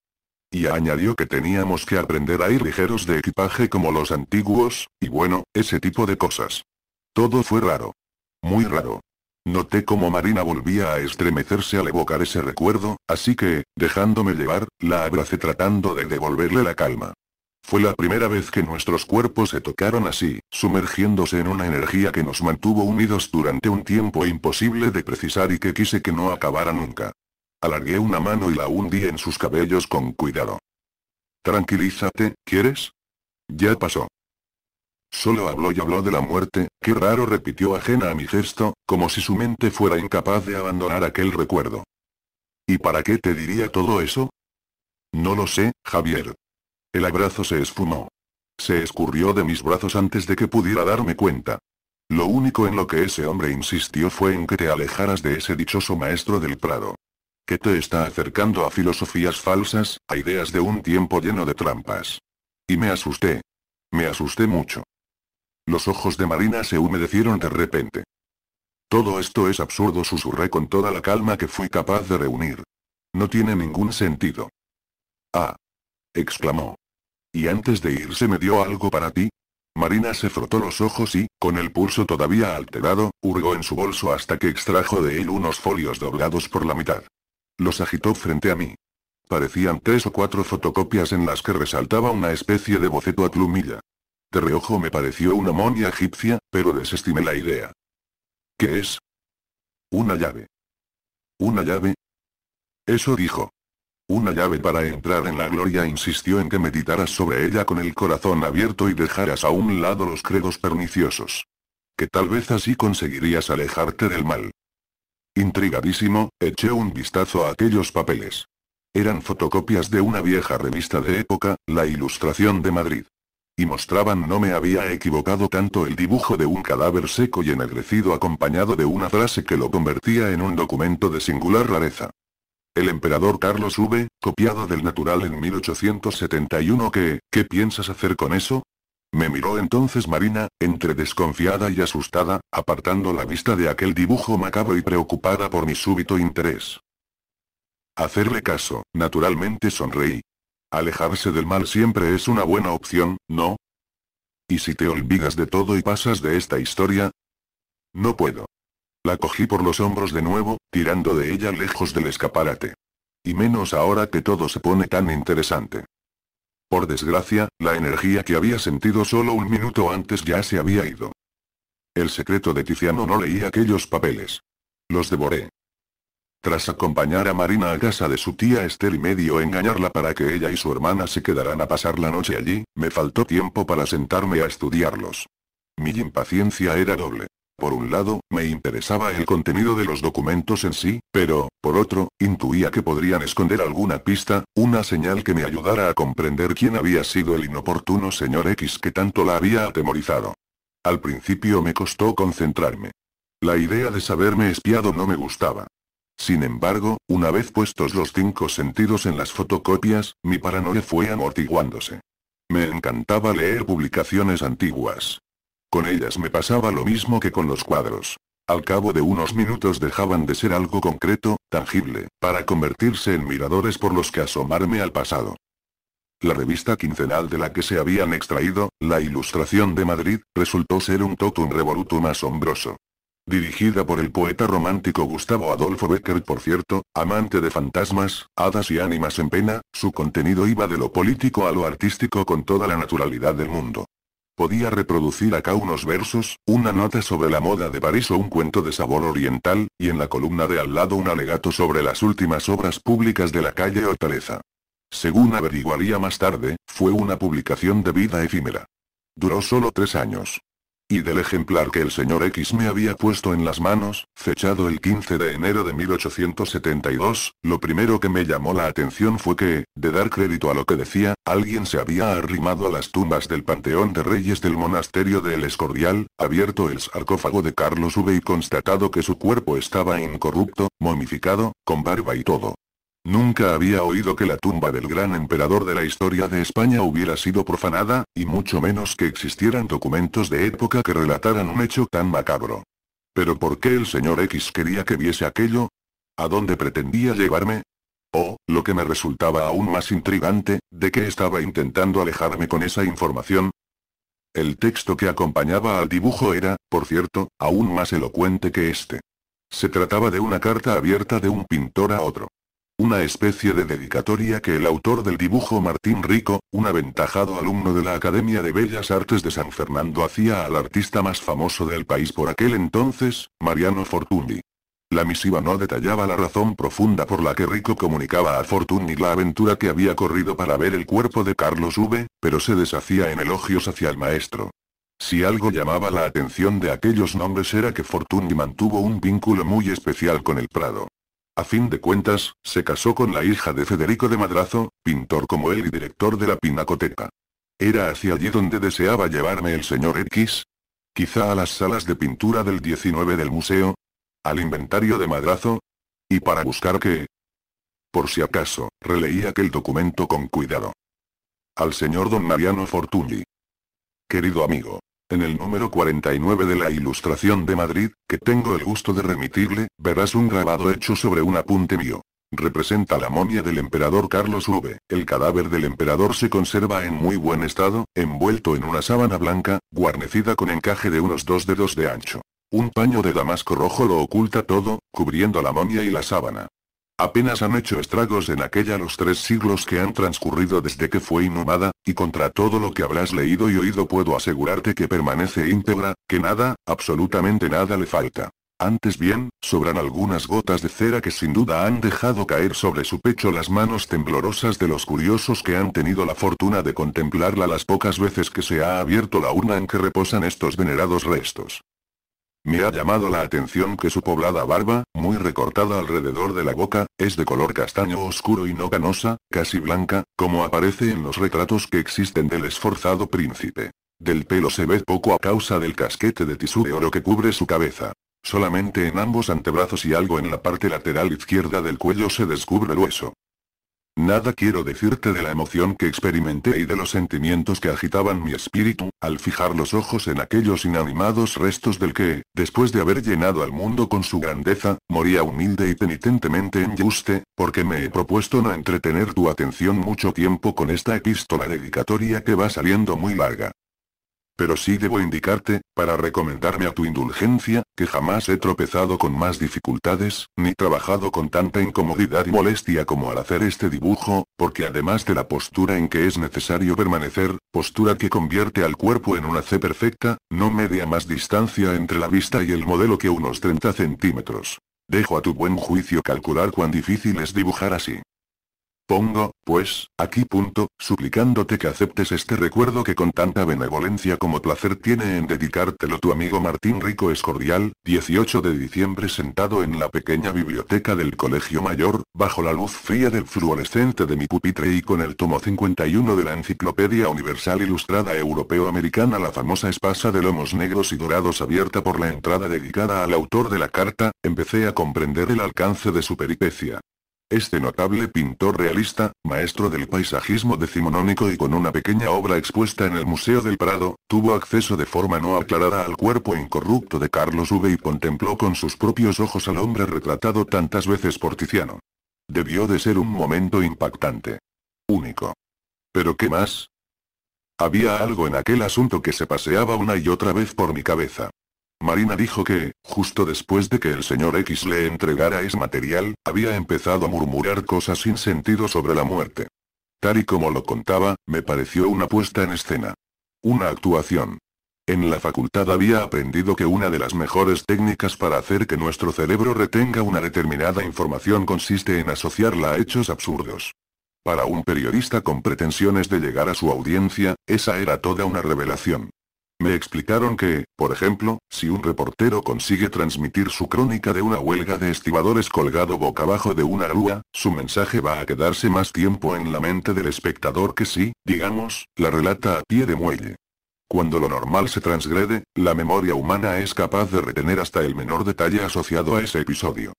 Y añadió que teníamos que aprender a ir ligeros de equipaje como los antiguos, y bueno, ese tipo de cosas. Todo fue raro. Muy raro. Noté como Marina volvía a estremecerse al evocar ese recuerdo, así que, dejándome llevar, la abracé tratando de devolverle la calma. Fue la primera vez que nuestros cuerpos se tocaron así, sumergiéndose en una energía que nos mantuvo unidos durante un tiempo imposible de precisar y que quise que no acabara nunca. Alargué una mano y la hundí en sus cabellos con cuidado. Tranquilízate, ¿quieres? Ya pasó. Solo habló y habló de la muerte, que raro repitió ajena a mi gesto, como si su mente fuera incapaz de abandonar aquel recuerdo. ¿Y para qué te diría todo eso? No lo sé, Javier, el abrazo se esfumó. Se escurrió de mis brazos antes de que pudiera darme cuenta. Lo único en lo que ese hombre insistió fue en que te alejaras de ese dichoso maestro del Prado. Que te está acercando a filosofías falsas, a ideas de un tiempo lleno de trampas. Y me asusté. Me asusté mucho. Los ojos de Marina se humedecieron de repente. Todo esto es absurdo, susurré con toda la calma que fui capaz de reunir. No tiene ningún sentido. Ah, exclamó. Y antes de irse me dio algo para ti, Marina se frotó los ojos y, con el pulso todavía alterado, hurgó en su bolso hasta que extrajo de él unos folios doblados por la mitad. Los agitó frente a mí. Parecían tres o cuatro fotocopias en las que resaltaba una especie de boceto a plumilla. De reojo me pareció una momia egipcia, pero desestimé la idea. ¿Qué es? Una llave. ¿Una llave? Eso dijo. Una llave para entrar en la gloria insistió en que meditaras sobre ella con el corazón abierto y dejaras a un lado los credos perniciosos. Que tal vez así conseguirías alejarte del mal. Intrigadísimo, eché un vistazo a aquellos papeles. Eran fotocopias de una vieja revista de época, La Ilustración de Madrid. Y mostraban no me había equivocado tanto el dibujo de un cadáver seco y ennegrecido acompañado de una frase que lo convertía en un documento de singular rareza. El emperador Carlos V, copiado del natural en 1871 que, ¿qué piensas hacer con eso? Me miró entonces Marina, entre desconfiada y asustada, apartando la vista de aquel dibujo macabro y preocupada por mi súbito interés. Hacerle caso, naturalmente sonreí. Alejarse del mal siempre es una buena opción, ¿no? ¿Y si te olvidas de todo y pasas de esta historia? No puedo. La cogí por los hombros de nuevo, tirando de ella lejos del escaparate. Y menos ahora que todo se pone tan interesante. Por desgracia, la energía que había sentido solo un minuto antes ya se había ido. El secreto de Tiziano no leía aquellos papeles. Los devoré. Tras acompañar a Marina a casa de su tía Esther y medio engañarla para que ella y su hermana se quedaran a pasar la noche allí, me faltó tiempo para sentarme a estudiarlos. Mi impaciencia era doble. Por un lado, me interesaba el contenido de los documentos en sí, pero, por otro, intuía que podrían esconder alguna pista, una señal que me ayudara a comprender quién había sido el inoportuno señor X que tanto la había atemorizado. Al principio me costó concentrarme. La idea de saberme espiado no me gustaba. Sin embargo, una vez puestos los cinco sentidos en las fotocopias, mi paranoia fue amortiguándose. Me encantaba leer publicaciones antiguas. Con ellas me pasaba lo mismo que con los cuadros. Al cabo de unos minutos dejaban de ser algo concreto, tangible, para convertirse en miradores por los que asomarme al pasado. La revista quincenal de la que se habían extraído, La Ilustración de Madrid, resultó ser un totum revolutum asombroso. Dirigida por el poeta romántico Gustavo Adolfo Becker, por cierto, amante de fantasmas, hadas y ánimas en pena, su contenido iba de lo político a lo artístico con toda la naturalidad del mundo. Podía reproducir acá unos versos, una nota sobre la moda de París o un cuento de sabor oriental, y en la columna de al lado un alegato sobre las últimas obras públicas de la calle Hortaleza. Según averiguaría más tarde, fue una publicación de vida efímera. Duró solo tres años y del ejemplar que el señor X me había puesto en las manos, fechado el 15 de enero de 1872, lo primero que me llamó la atención fue que, de dar crédito a lo que decía, alguien se había arrimado a las tumbas del Panteón de Reyes del Monasterio del Escordial, abierto el sarcófago de Carlos V y constatado que su cuerpo estaba incorrupto, momificado, con barba y todo, Nunca había oído que la tumba del gran emperador de la historia de España hubiera sido profanada, y mucho menos que existieran documentos de época que relataran un hecho tan macabro. ¿Pero por qué el señor X quería que viese aquello? ¿A dónde pretendía llevarme? O, lo que me resultaba aún más intrigante, ¿de qué estaba intentando alejarme con esa información? El texto que acompañaba al dibujo era, por cierto, aún más elocuente que este. Se trataba de una carta abierta de un pintor a otro. Una especie de dedicatoria que el autor del dibujo Martín Rico, un aventajado alumno de la Academia de Bellas Artes de San Fernando hacía al artista más famoso del país por aquel entonces, Mariano Fortuny. La misiva no detallaba la razón profunda por la que Rico comunicaba a Fortuny la aventura que había corrido para ver el cuerpo de Carlos V, pero se deshacía en elogios hacia el maestro. Si algo llamaba la atención de aquellos nombres era que Fortuny mantuvo un vínculo muy especial con el Prado. A fin de cuentas, se casó con la hija de Federico de Madrazo, pintor como él y director de la Pinacoteca. Era hacia allí donde deseaba llevarme el señor X. Quizá a las salas de pintura del 19 del museo. Al inventario de Madrazo. Y para buscar que... Por si acaso, releí aquel documento con cuidado. Al señor don Mariano Fortuny. Querido amigo, en el número 49 de la Ilustración de Madrid, que tengo el gusto de remitirle, verás un grabado hecho sobre un apunte mío. Representa la momia del emperador Carlos V. El cadáver del emperador se conserva en muy buen estado, envuelto en una sábana blanca, guarnecida con encaje de unos dos dedos de ancho. Un paño de damasco rojo lo oculta todo, cubriendo la momia y la sábana. Apenas han hecho estragos en aquella los tres siglos que han transcurrido desde que fue inhumada, y contra todo lo que habrás leído y oído puedo asegurarte que permanece íntegra, que nada, absolutamente nada le falta. Antes bien, sobran algunas gotas de cera que sin duda han dejado caer sobre su pecho las manos temblorosas de los curiosos que han tenido la fortuna de contemplarla las pocas veces que se ha abierto la urna en que reposan estos venerados restos. Me ha llamado la atención que su poblada barba, muy recortada alrededor de la boca, es de color castaño oscuro y no canosa, casi blanca, como aparece en los retratos que existen del esforzado príncipe. Del pelo se ve poco a causa del casquete de tisú de oro que cubre su cabeza. Solamente en ambos antebrazos y algo en la parte lateral izquierda del cuello se descubre el hueso. Nada quiero decirte de la emoción que experimenté y de los sentimientos que agitaban mi espíritu, al fijar los ojos en aquellos inanimados restos del que, después de haber llenado al mundo con su grandeza, moría humilde y penitentemente en Yuste, porque me he propuesto no entretener tu atención mucho tiempo con esta epístola dedicatoria que va saliendo muy larga. Pero sí debo indicarte, para recomendarme a tu indulgencia, que jamás he tropezado con más dificultades, ni trabajado con tanta incomodidad y molestia como al hacer este dibujo, porque además de la postura en que es necesario permanecer, postura que convierte al cuerpo en una C perfecta, no media más distancia entre la vista y el modelo que unos 30 centímetros. Dejo a tu buen juicio calcular cuán difícil es dibujar así. Pongo, pues, aquí punto, suplicándote que aceptes este recuerdo que con tanta benevolencia como placer tiene en dedicártelo tu amigo Martín Rico Escordial, 18 de diciembre sentado en la pequeña biblioteca del Colegio Mayor, bajo la luz fría del fluorescente de mi pupitre y con el tomo 51 de la Enciclopedia Universal Ilustrada Europeo-Americana la famosa espasa de lomos negros y dorados abierta por la entrada dedicada al autor de la carta, empecé a comprender el alcance de su peripecia. Este notable pintor realista, maestro del paisajismo decimonónico y con una pequeña obra expuesta en el Museo del Prado, tuvo acceso de forma no aclarada al cuerpo incorrupto de Carlos V y contempló con sus propios ojos al hombre retratado tantas veces por Tiziano. Debió de ser un momento impactante. Único. ¿Pero qué más? Había algo en aquel asunto que se paseaba una y otra vez por mi cabeza. Marina dijo que, justo después de que el señor X le entregara ese material, había empezado a murmurar cosas sin sentido sobre la muerte. Tal y como lo contaba, me pareció una puesta en escena. Una actuación. En la facultad había aprendido que una de las mejores técnicas para hacer que nuestro cerebro retenga una determinada información consiste en asociarla a hechos absurdos. Para un periodista con pretensiones de llegar a su audiencia, esa era toda una revelación. Me explicaron que, por ejemplo, si un reportero consigue transmitir su crónica de una huelga de estibadores colgado boca abajo de una grúa, su mensaje va a quedarse más tiempo en la mente del espectador que si, digamos, la relata a pie de muelle. Cuando lo normal se transgrede, la memoria humana es capaz de retener hasta el menor detalle asociado a ese episodio.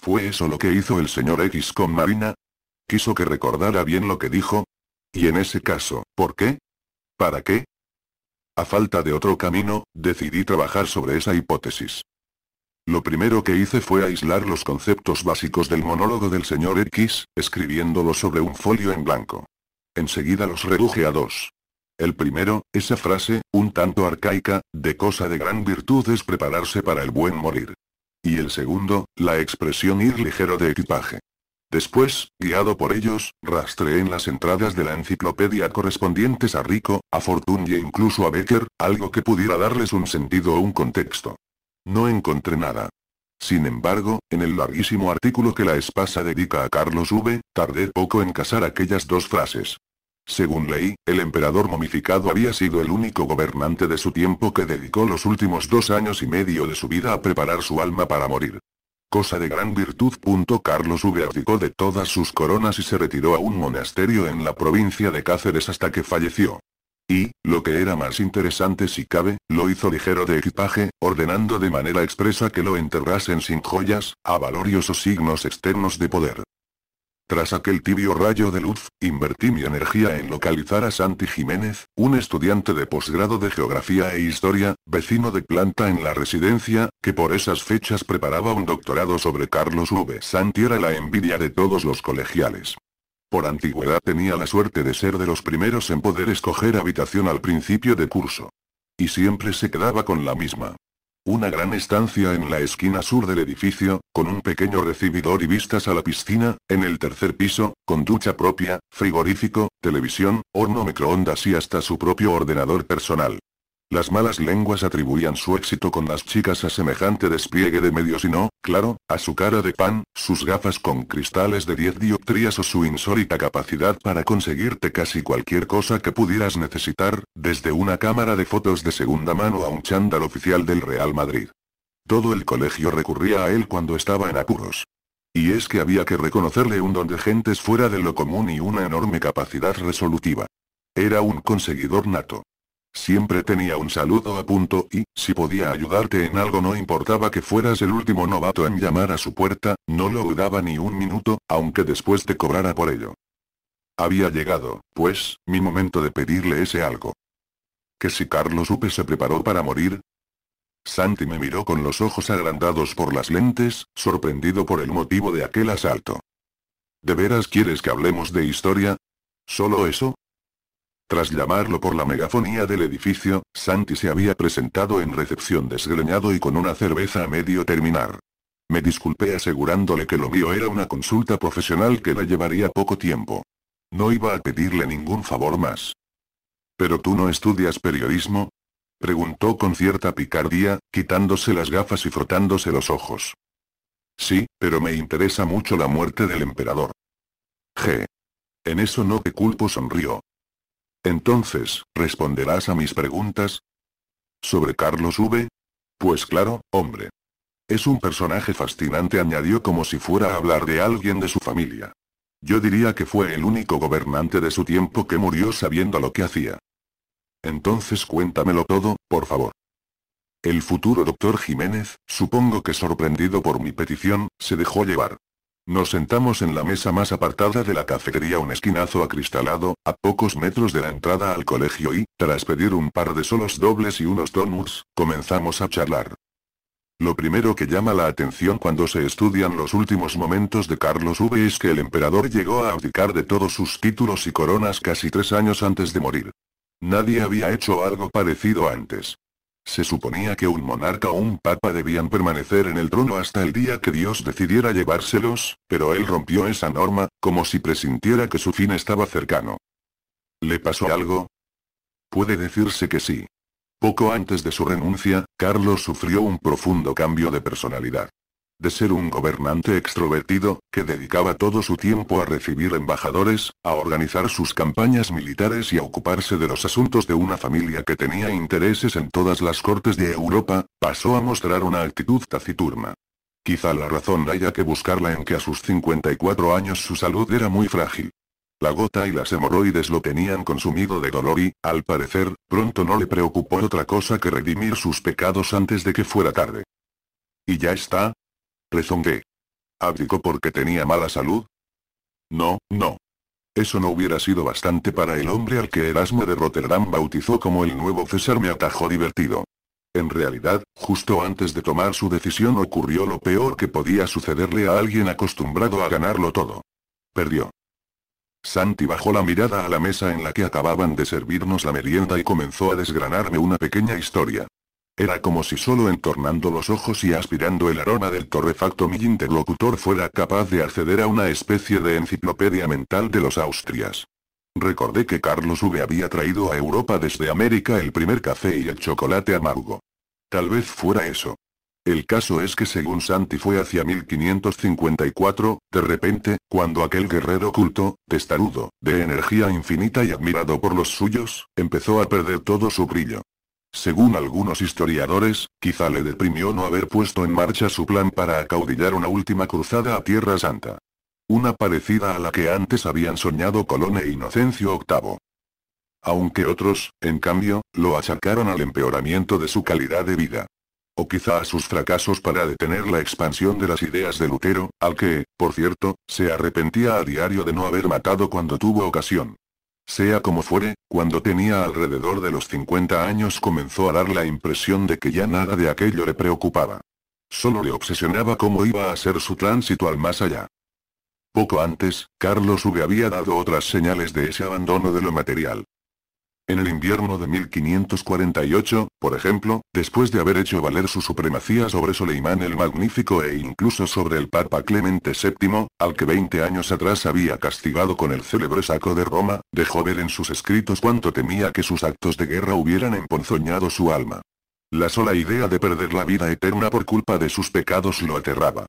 ¿Fue eso lo que hizo el señor X con Marina? ¿Quiso que recordara bien lo que dijo? Y en ese caso, ¿por qué? ¿Para qué? A falta de otro camino, decidí trabajar sobre esa hipótesis. Lo primero que hice fue aislar los conceptos básicos del monólogo del señor X, escribiéndolo sobre un folio en blanco. Enseguida los reduje a dos. El primero, esa frase, un tanto arcaica, de cosa de gran virtud es prepararse para el buen morir. Y el segundo, la expresión ir ligero de equipaje. Después, guiado por ellos, rastreé en las entradas de la enciclopedia correspondientes a Rico, a Fortune e incluso a Becker, algo que pudiera darles un sentido o un contexto. No encontré nada. Sin embargo, en el larguísimo artículo que la espasa dedica a Carlos V, tardé poco en casar aquellas dos frases. Según leí, el emperador momificado había sido el único gobernante de su tiempo que dedicó los últimos dos años y medio de su vida a preparar su alma para morir cosa de gran virtud. Carlos abdicó de todas sus coronas y se retiró a un monasterio en la provincia de Cáceres hasta que falleció. Y, lo que era más interesante si cabe, lo hizo ligero de equipaje, ordenando de manera expresa que lo enterrasen sin joyas, avalorios o signos externos de poder. Tras aquel tibio rayo de luz, invertí mi energía en localizar a Santi Jiménez, un estudiante de posgrado de Geografía e Historia, vecino de planta en la residencia, que por esas fechas preparaba un doctorado sobre Carlos V. Santi era la envidia de todos los colegiales. Por antigüedad tenía la suerte de ser de los primeros en poder escoger habitación al principio de curso. Y siempre se quedaba con la misma. Una gran estancia en la esquina sur del edificio, con un pequeño recibidor y vistas a la piscina, en el tercer piso, con ducha propia, frigorífico, televisión, horno microondas y hasta su propio ordenador personal. Las malas lenguas atribuían su éxito con las chicas a semejante despliegue de medios y no, claro, a su cara de pan, sus gafas con cristales de 10 dioptrías o su insólita capacidad para conseguirte casi cualquier cosa que pudieras necesitar, desde una cámara de fotos de segunda mano a un chándal oficial del Real Madrid. Todo el colegio recurría a él cuando estaba en apuros. Y es que había que reconocerle un don de gentes fuera de lo común y una enorme capacidad resolutiva. Era un conseguidor nato. Siempre tenía un saludo a punto y, si podía ayudarte en algo no importaba que fueras el último novato en llamar a su puerta, no lo dudaba ni un minuto, aunque después te cobrara por ello. Había llegado, pues, mi momento de pedirle ese algo. ¿Que si Carlos Upe se preparó para morir? Santi me miró con los ojos agrandados por las lentes, sorprendido por el motivo de aquel asalto. ¿De veras quieres que hablemos de historia? ¿Solo eso? Tras llamarlo por la megafonía del edificio, Santi se había presentado en recepción desgreñado y con una cerveza a medio terminar. Me disculpé asegurándole que lo mío era una consulta profesional que la llevaría poco tiempo. No iba a pedirle ningún favor más. ¿Pero tú no estudias periodismo? Preguntó con cierta picardía, quitándose las gafas y frotándose los ojos. Sí, pero me interesa mucho la muerte del emperador. G. En eso no te culpo, sonrió. Entonces, ¿responderás a mis preguntas? ¿Sobre Carlos V? Pues claro, hombre. Es un personaje fascinante, añadió como si fuera a hablar de alguien de su familia. Yo diría que fue el único gobernante de su tiempo que murió sabiendo lo que hacía. Entonces cuéntamelo todo, por favor. El futuro doctor Jiménez, supongo que sorprendido por mi petición, se dejó llevar. Nos sentamos en la mesa más apartada de la cafetería, un esquinazo acristalado, a pocos metros de la entrada al colegio y, tras pedir un par de solos dobles y unos donuts, comenzamos a charlar. Lo primero que llama la atención cuando se estudian los últimos momentos de Carlos V es que el emperador llegó a abdicar de todos sus títulos y coronas casi tres años antes de morir. Nadie había hecho algo parecido antes. Se suponía que un monarca o un papa debían permanecer en el trono hasta el día que Dios decidiera llevárselos, pero él rompió esa norma, como si presintiera que su fin estaba cercano. ¿Le pasó algo? Puede decirse que sí. Poco antes de su renuncia, Carlos sufrió un profundo cambio de personalidad de ser un gobernante extrovertido, que dedicaba todo su tiempo a recibir embajadores, a organizar sus campañas militares y a ocuparse de los asuntos de una familia que tenía intereses en todas las cortes de Europa, pasó a mostrar una actitud taciturna. Quizá la razón haya que buscarla en que a sus 54 años su salud era muy frágil. La gota y las hemorroides lo tenían consumido de dolor y, al parecer, pronto no le preocupó otra cosa que redimir sus pecados antes de que fuera tarde. Y ya está, rezongué. ¿Abdicó porque tenía mala salud? No, no. Eso no hubiera sido bastante para el hombre al que Erasmo de Rotterdam bautizó como el nuevo César me atajó divertido. En realidad, justo antes de tomar su decisión ocurrió lo peor que podía sucederle a alguien acostumbrado a ganarlo todo. Perdió. Santi bajó la mirada a la mesa en la que acababan de servirnos la merienda y comenzó a desgranarme una pequeña historia. Era como si solo entornando los ojos y aspirando el aroma del torrefacto mi interlocutor fuera capaz de acceder a una especie de enciclopedia mental de los Austrias. Recordé que Carlos V había traído a Europa desde América el primer café y el chocolate amargo. Tal vez fuera eso. El caso es que según Santi fue hacia 1554, de repente, cuando aquel guerrero culto, testarudo, de energía infinita y admirado por los suyos, empezó a perder todo su brillo. Según algunos historiadores, quizá le deprimió no haber puesto en marcha su plan para acaudillar una última cruzada a Tierra Santa. Una parecida a la que antes habían soñado Colón e Inocencio VIII. Aunque otros, en cambio, lo achacaron al empeoramiento de su calidad de vida. O quizá a sus fracasos para detener la expansión de las ideas de Lutero, al que, por cierto, se arrepentía a diario de no haber matado cuando tuvo ocasión. Sea como fuere, cuando tenía alrededor de los 50 años comenzó a dar la impresión de que ya nada de aquello le preocupaba. Solo le obsesionaba cómo iba a ser su tránsito al más allá. Poco antes, Carlos V había dado otras señales de ese abandono de lo material. En el invierno de 1548, por ejemplo, después de haber hecho valer su supremacía sobre Soleimán el Magnífico e incluso sobre el Papa Clemente VII, al que 20 años atrás había castigado con el célebre saco de Roma, dejó ver en sus escritos cuánto temía que sus actos de guerra hubieran emponzoñado su alma. La sola idea de perder la vida eterna por culpa de sus pecados lo aterraba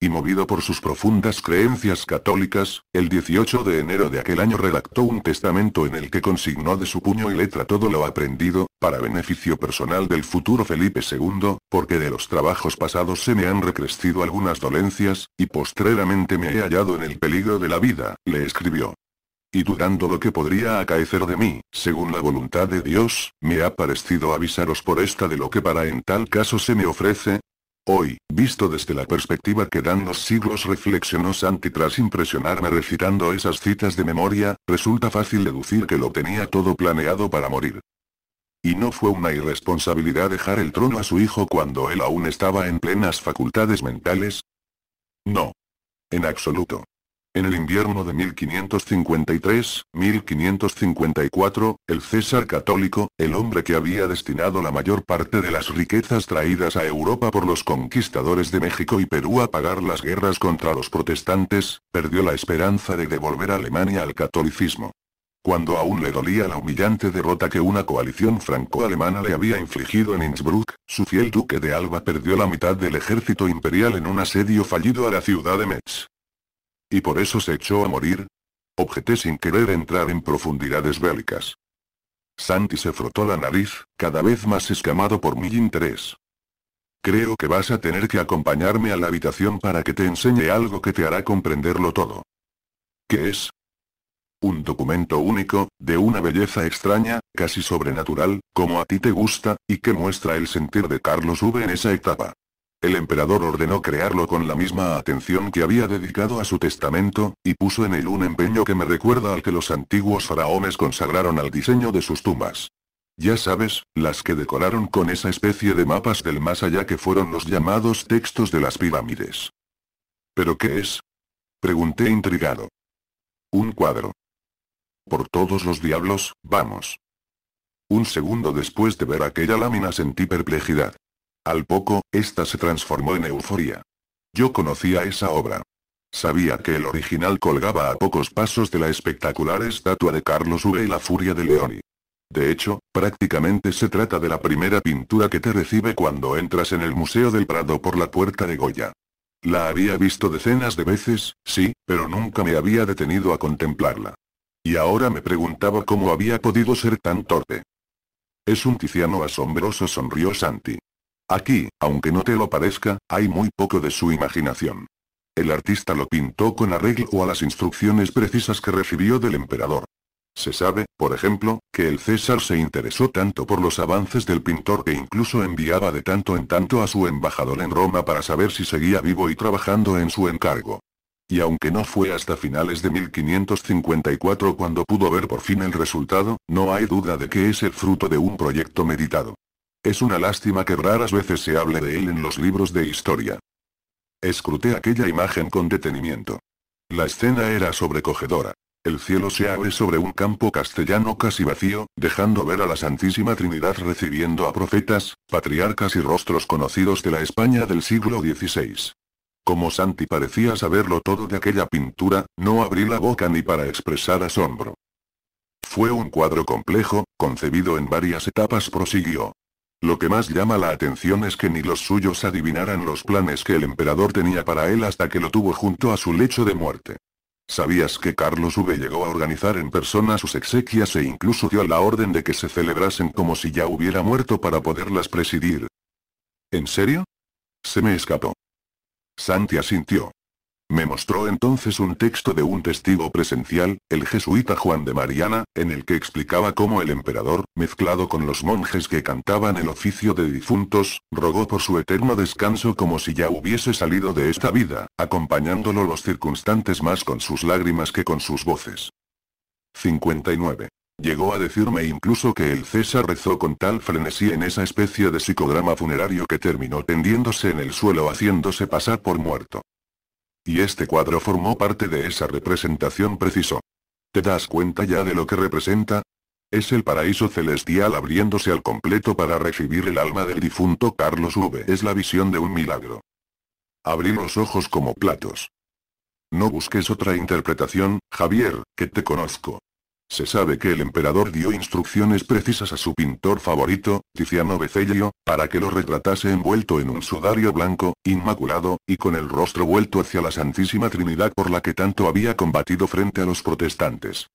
y movido por sus profundas creencias católicas, el 18 de enero de aquel año redactó un testamento en el que consignó de su puño y letra todo lo aprendido, para beneficio personal del futuro Felipe II, porque de los trabajos pasados se me han recrecido algunas dolencias, y postreramente me he hallado en el peligro de la vida, le escribió. Y dudando lo que podría acaecer de mí, según la voluntad de Dios, me ha parecido avisaros por esta de lo que para en tal caso se me ofrece, Hoy, visto desde la perspectiva que dan los siglos reflexionó Santi tras impresionarme recitando esas citas de memoria, resulta fácil deducir que lo tenía todo planeado para morir. Y no fue una irresponsabilidad dejar el trono a su hijo cuando él aún estaba en plenas facultades mentales. No. En absoluto. En el invierno de 1553-1554, el César católico, el hombre que había destinado la mayor parte de las riquezas traídas a Europa por los conquistadores de México y Perú a pagar las guerras contra los protestantes, perdió la esperanza de devolver a Alemania al catolicismo. Cuando aún le dolía la humillante derrota que una coalición franco-alemana le había infligido en Innsbruck, su fiel duque de Alba perdió la mitad del ejército imperial en un asedio fallido a la ciudad de Metz. ¿Y por eso se echó a morir? Objeté sin querer entrar en profundidades bélicas. Santi se frotó la nariz, cada vez más escamado por mi interés. Creo que vas a tener que acompañarme a la habitación para que te enseñe algo que te hará comprenderlo todo. ¿Qué es? Un documento único, de una belleza extraña, casi sobrenatural, como a ti te gusta, y que muestra el sentir de Carlos V en esa etapa. El emperador ordenó crearlo con la misma atención que había dedicado a su testamento, y puso en él un empeño que me recuerda al que los antiguos faraones consagraron al diseño de sus tumbas. Ya sabes, las que decoraron con esa especie de mapas del más allá que fueron los llamados textos de las pirámides. ¿Pero qué es? Pregunté intrigado. Un cuadro. Por todos los diablos, vamos. Un segundo después de ver aquella lámina sentí perplejidad. Al poco, esta se transformó en euforia. Yo conocía esa obra. Sabía que el original colgaba a pocos pasos de la espectacular estatua de Carlos V y la furia de Leoni. De hecho, prácticamente se trata de la primera pintura que te recibe cuando entras en el Museo del Prado por la puerta de Goya. La había visto decenas de veces, sí, pero nunca me había detenido a contemplarla. Y ahora me preguntaba cómo había podido ser tan torpe. Es un tiziano asombroso, sonrió Santi. Aquí, aunque no te lo parezca, hay muy poco de su imaginación. El artista lo pintó con arreglo a las instrucciones precisas que recibió del emperador. Se sabe, por ejemplo, que el César se interesó tanto por los avances del pintor que incluso enviaba de tanto en tanto a su embajador en Roma para saber si seguía vivo y trabajando en su encargo. Y aunque no fue hasta finales de 1554 cuando pudo ver por fin el resultado, no hay duda de que es el fruto de un proyecto meditado. Es una lástima que raras veces se hable de él en los libros de historia. Escruté aquella imagen con detenimiento. La escena era sobrecogedora. El cielo se abre sobre un campo castellano casi vacío, dejando ver a la Santísima Trinidad recibiendo a profetas, patriarcas y rostros conocidos de la España del siglo XVI. Como Santi parecía saberlo todo de aquella pintura, no abrí la boca ni para expresar asombro. Fue un cuadro complejo, concebido en varias etapas, prosiguió. Lo que más llama la atención es que ni los suyos adivinaran los planes que el emperador tenía para él hasta que lo tuvo junto a su lecho de muerte. ¿Sabías que Carlos V llegó a organizar en persona sus exequias e incluso dio la orden de que se celebrasen como si ya hubiera muerto para poderlas presidir? ¿En serio? Se me escapó. Santi asintió. Me mostró entonces un texto de un testigo presencial, el jesuita Juan de Mariana, en el que explicaba cómo el emperador, mezclado con los monjes que cantaban el oficio de difuntos, rogó por su eterno descanso como si ya hubiese salido de esta vida, acompañándolo los circunstantes más con sus lágrimas que con sus voces. 59. Llegó a decirme incluso que el César rezó con tal frenesí en esa especie de psicodrama funerario que terminó tendiéndose en el suelo haciéndose pasar por muerto. Y este cuadro formó parte de esa representación preciso. ¿Te das cuenta ya de lo que representa? Es el paraíso celestial abriéndose al completo para recibir el alma del difunto Carlos V. Es la visión de un milagro. Abrir los ojos como platos. No busques otra interpretación, Javier, que te conozco. Se sabe que el emperador dio instrucciones precisas a su pintor favorito, Tiziano Becellio, para que lo retratase envuelto en un sudario blanco, inmaculado, y con el rostro vuelto hacia la Santísima Trinidad por la que tanto había combatido frente a los protestantes.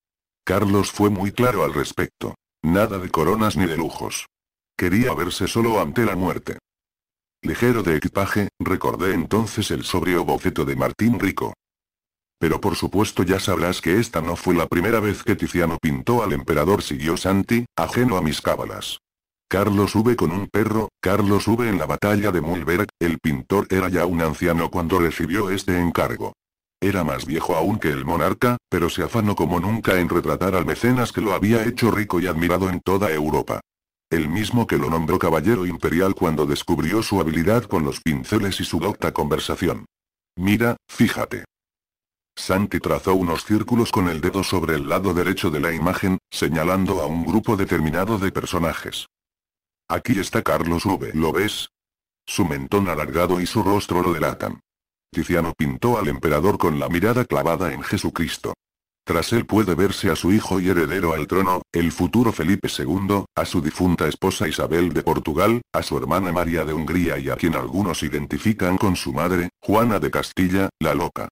Carlos fue muy claro al respecto. Nada de coronas ni de lujos. Quería verse solo ante la muerte. Ligero de equipaje, recordé entonces el sobrio boceto de Martín Rico. Pero por supuesto ya sabrás que esta no fue la primera vez que Tiziano pintó al emperador siguió Santi, ajeno a mis cábalas. Carlos V con un perro, Carlos V en la batalla de Mulberg, el pintor era ya un anciano cuando recibió este encargo. Era más viejo aún que el monarca, pero se afanó como nunca en retratar al mecenas que lo había hecho rico y admirado en toda Europa. El mismo que lo nombró caballero imperial cuando descubrió su habilidad con los pinceles y su docta conversación. Mira, fíjate. Santi trazó unos círculos con el dedo sobre el lado derecho de la imagen, señalando a un grupo determinado de personajes. Aquí está Carlos V. ¿Lo ves? Su mentón alargado y su rostro lo delatan. Tiziano pintó al emperador con la mirada clavada en Jesucristo. Tras él puede verse a su hijo y heredero al trono, el futuro Felipe II, a su difunta esposa Isabel de Portugal, a su hermana María de Hungría y a quien algunos identifican con su madre, Juana de Castilla, la loca.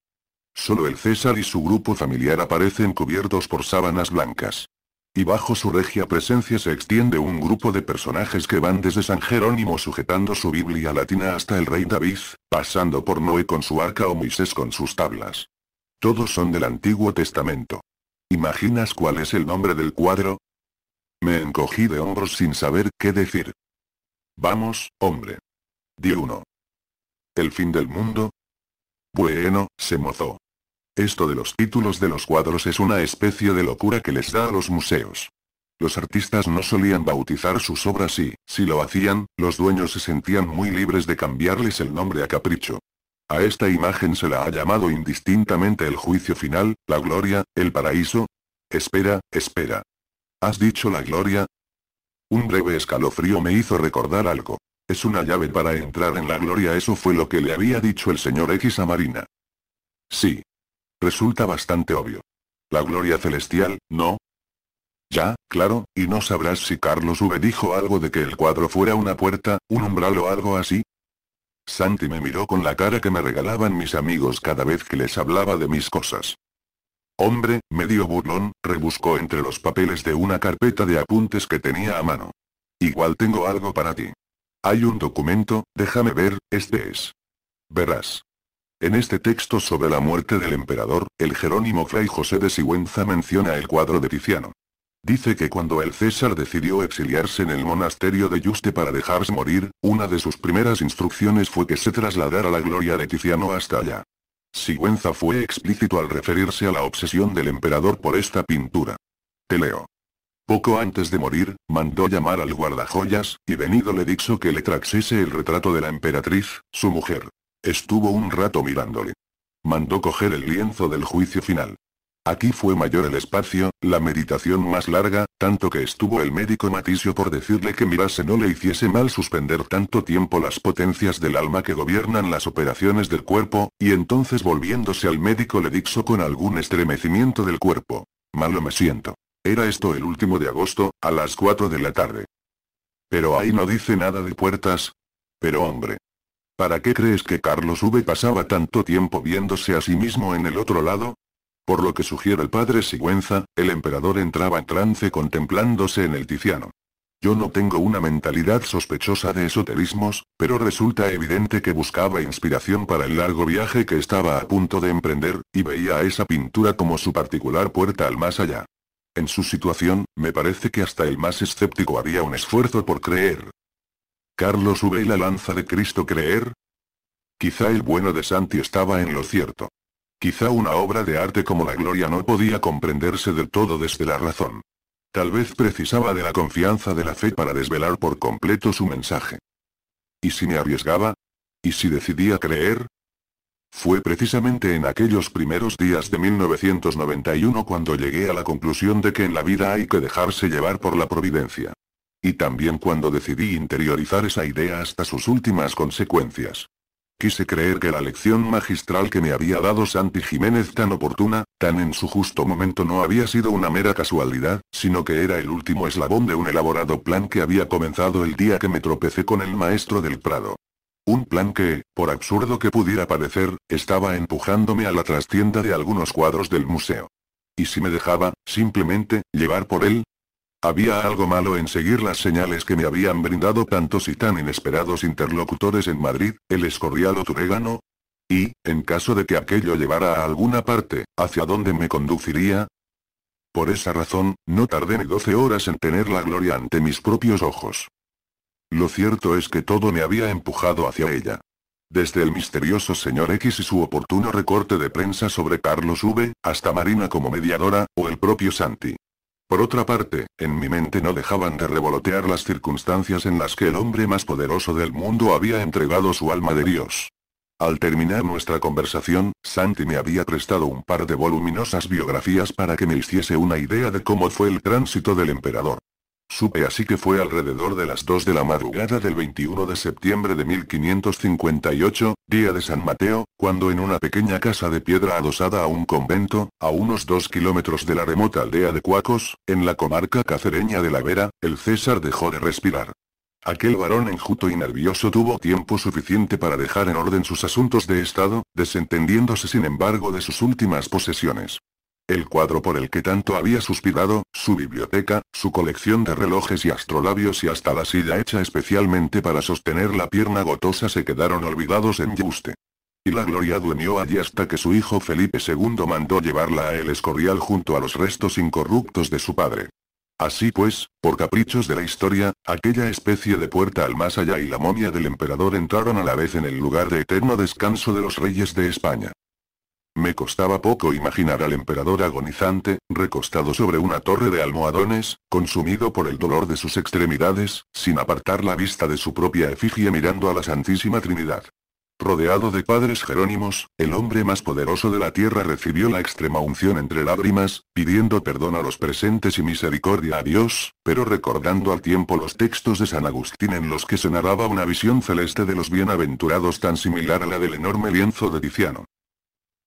Solo el César y su grupo familiar aparecen cubiertos por sábanas blancas. Y bajo su regia presencia se extiende un grupo de personajes que van desde San Jerónimo sujetando su Biblia latina hasta el rey David, pasando por Noé con su arca o Moisés con sus tablas. Todos son del Antiguo Testamento. ¿Imaginas cuál es el nombre del cuadro? Me encogí de hombros sin saber qué decir. Vamos, hombre. Di uno. ¿El fin del mundo? Bueno, se mozó. Esto de los títulos de los cuadros es una especie de locura que les da a los museos. Los artistas no solían bautizar sus obras y, si lo hacían, los dueños se sentían muy libres de cambiarles el nombre a capricho. A esta imagen se la ha llamado indistintamente el juicio final, la gloria, el paraíso. Espera, espera. ¿Has dicho la gloria? Un breve escalofrío me hizo recordar algo. Es una llave para entrar en la gloria, eso fue lo que le había dicho el señor X a Marina. Sí, Resulta bastante obvio. La gloria celestial, ¿no? Ya, claro, y no sabrás si Carlos V dijo algo de que el cuadro fuera una puerta, un umbral o algo así. Santi me miró con la cara que me regalaban mis amigos cada vez que les hablaba de mis cosas. Hombre, medio burlón, rebuscó entre los papeles de una carpeta de apuntes que tenía a mano. Igual tengo algo para ti. Hay un documento, déjame ver, este es. Verás. En este texto sobre la muerte del emperador, el Jerónimo Fray José de Sigüenza menciona el cuadro de Tiziano. Dice que cuando el César decidió exiliarse en el monasterio de Yuste para dejarse morir, una de sus primeras instrucciones fue que se trasladara la gloria de Tiziano hasta allá. Sigüenza fue explícito al referirse a la obsesión del emperador por esta pintura. Te leo. Poco antes de morir, mandó llamar al guardajoyas, y venido le dixo que le traxese el retrato de la emperatriz, su mujer. Estuvo un rato mirándole. Mandó coger el lienzo del juicio final. Aquí fue mayor el espacio, la meditación más larga, tanto que estuvo el médico Matisio por decirle que mirase no le hiciese mal suspender tanto tiempo las potencias del alma que gobiernan las operaciones del cuerpo, y entonces volviéndose al médico le dixo con algún estremecimiento del cuerpo. Malo me siento. Era esto el último de agosto, a las 4 de la tarde. Pero ahí no dice nada de puertas. Pero hombre. ¿Para qué crees que Carlos V pasaba tanto tiempo viéndose a sí mismo en el otro lado? Por lo que sugiere el padre Sigüenza, el emperador entraba en trance contemplándose en el Tiziano. Yo no tengo una mentalidad sospechosa de esoterismos, pero resulta evidente que buscaba inspiración para el largo viaje que estaba a punto de emprender, y veía a esa pintura como su particular puerta al más allá. En su situación, me parece que hasta el más escéptico haría un esfuerzo por creer, Carlos V y la lanza de Cristo creer? Quizá el bueno de Santi estaba en lo cierto. Quizá una obra de arte como la gloria no podía comprenderse del todo desde la razón. Tal vez precisaba de la confianza de la fe para desvelar por completo su mensaje. ¿Y si me arriesgaba? ¿Y si decidía creer? Fue precisamente en aquellos primeros días de 1991 cuando llegué a la conclusión de que en la vida hay que dejarse llevar por la providencia. Y también cuando decidí interiorizar esa idea hasta sus últimas consecuencias. Quise creer que la lección magistral que me había dado Santi Jiménez tan oportuna, tan en su justo momento no había sido una mera casualidad, sino que era el último eslabón de un elaborado plan que había comenzado el día que me tropecé con el maestro del Prado. Un plan que, por absurdo que pudiera parecer, estaba empujándome a la trastienda de algunos cuadros del museo. Y si me dejaba, simplemente, llevar por él, había algo malo en seguir las señales que me habían brindado tantos y tan inesperados interlocutores en Madrid, el o turégano. Y, en caso de que aquello llevara a alguna parte, ¿hacia dónde me conduciría? Por esa razón, no tardé ni doce horas en tener la gloria ante mis propios ojos. Lo cierto es que todo me había empujado hacia ella. Desde el misterioso señor X y su oportuno recorte de prensa sobre Carlos V, hasta Marina como mediadora, o el propio Santi. Por otra parte, en mi mente no dejaban de revolotear las circunstancias en las que el hombre más poderoso del mundo había entregado su alma de Dios. Al terminar nuestra conversación, Santi me había prestado un par de voluminosas biografías para que me hiciese una idea de cómo fue el tránsito del emperador. Supe así que fue alrededor de las 2 de la madrugada del 21 de septiembre de 1558, día de San Mateo, cuando en una pequeña casa de piedra adosada a un convento, a unos 2 kilómetros de la remota aldea de Cuacos, en la comarca cacereña de la Vera, el César dejó de respirar. Aquel varón enjuto y nervioso tuvo tiempo suficiente para dejar en orden sus asuntos de estado, desentendiéndose sin embargo de sus últimas posesiones. El cuadro por el que tanto había suspirado, su biblioteca, su colección de relojes y astrolabios y hasta la silla hecha especialmente para sostener la pierna gotosa se quedaron olvidados en Yuste. Y la gloria duemió allí hasta que su hijo Felipe II mandó llevarla a El Escorial junto a los restos incorruptos de su padre. Así pues, por caprichos de la historia, aquella especie de puerta al más allá y la momia del emperador entraron a la vez en el lugar de eterno descanso de los reyes de España. Me costaba poco imaginar al emperador agonizante, recostado sobre una torre de almohadones, consumido por el dolor de sus extremidades, sin apartar la vista de su propia efigie mirando a la Santísima Trinidad. Rodeado de padres jerónimos, el hombre más poderoso de la tierra recibió la extrema unción entre lágrimas, pidiendo perdón a los presentes y misericordia a Dios, pero recordando al tiempo los textos de San Agustín en los que se narraba una visión celeste de los bienaventurados tan similar a la del enorme lienzo de Tiziano.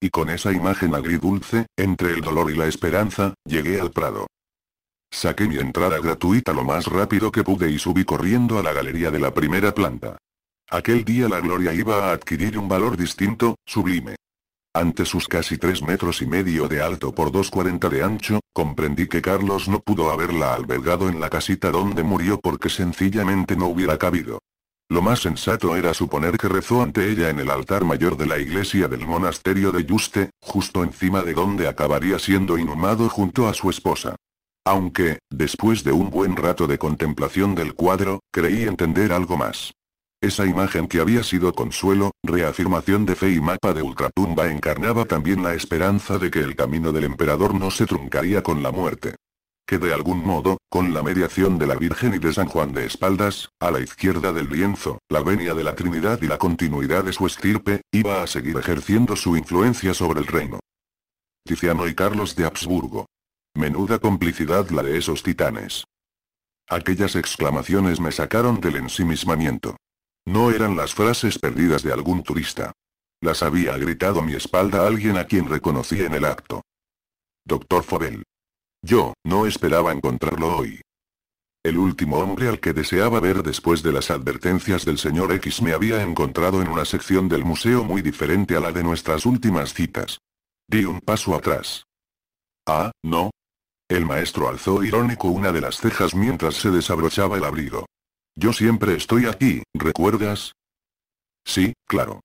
Y con esa imagen agridulce, entre el dolor y la esperanza, llegué al Prado. Saqué mi entrada gratuita lo más rápido que pude y subí corriendo a la galería de la primera planta. Aquel día la gloria iba a adquirir un valor distinto, sublime. Ante sus casi tres metros y medio de alto por 2,40 de ancho, comprendí que Carlos no pudo haberla albergado en la casita donde murió porque sencillamente no hubiera cabido. Lo más sensato era suponer que rezó ante ella en el altar mayor de la iglesia del monasterio de Yuste, justo encima de donde acabaría siendo inhumado junto a su esposa. Aunque, después de un buen rato de contemplación del cuadro, creí entender algo más. Esa imagen que había sido consuelo, reafirmación de fe y mapa de ultratumba encarnaba también la esperanza de que el camino del emperador no se truncaría con la muerte de algún modo, con la mediación de la Virgen y de San Juan de Espaldas, a la izquierda del lienzo, la venia de la Trinidad y la continuidad de su estirpe, iba a seguir ejerciendo su influencia sobre el reino. Tiziano y Carlos de Habsburgo. Menuda complicidad la de esos titanes. Aquellas exclamaciones me sacaron del ensimismamiento. No eran las frases perdidas de algún turista. Las había gritado a mi espalda alguien a quien reconocí en el acto. Doctor Fobel. Yo, no esperaba encontrarlo hoy. El último hombre al que deseaba ver después de las advertencias del señor X me había encontrado en una sección del museo muy diferente a la de nuestras últimas citas. Di un paso atrás. Ah, no. El maestro alzó irónico una de las cejas mientras se desabrochaba el abrigo. Yo siempre estoy aquí, ¿recuerdas? Sí, claro.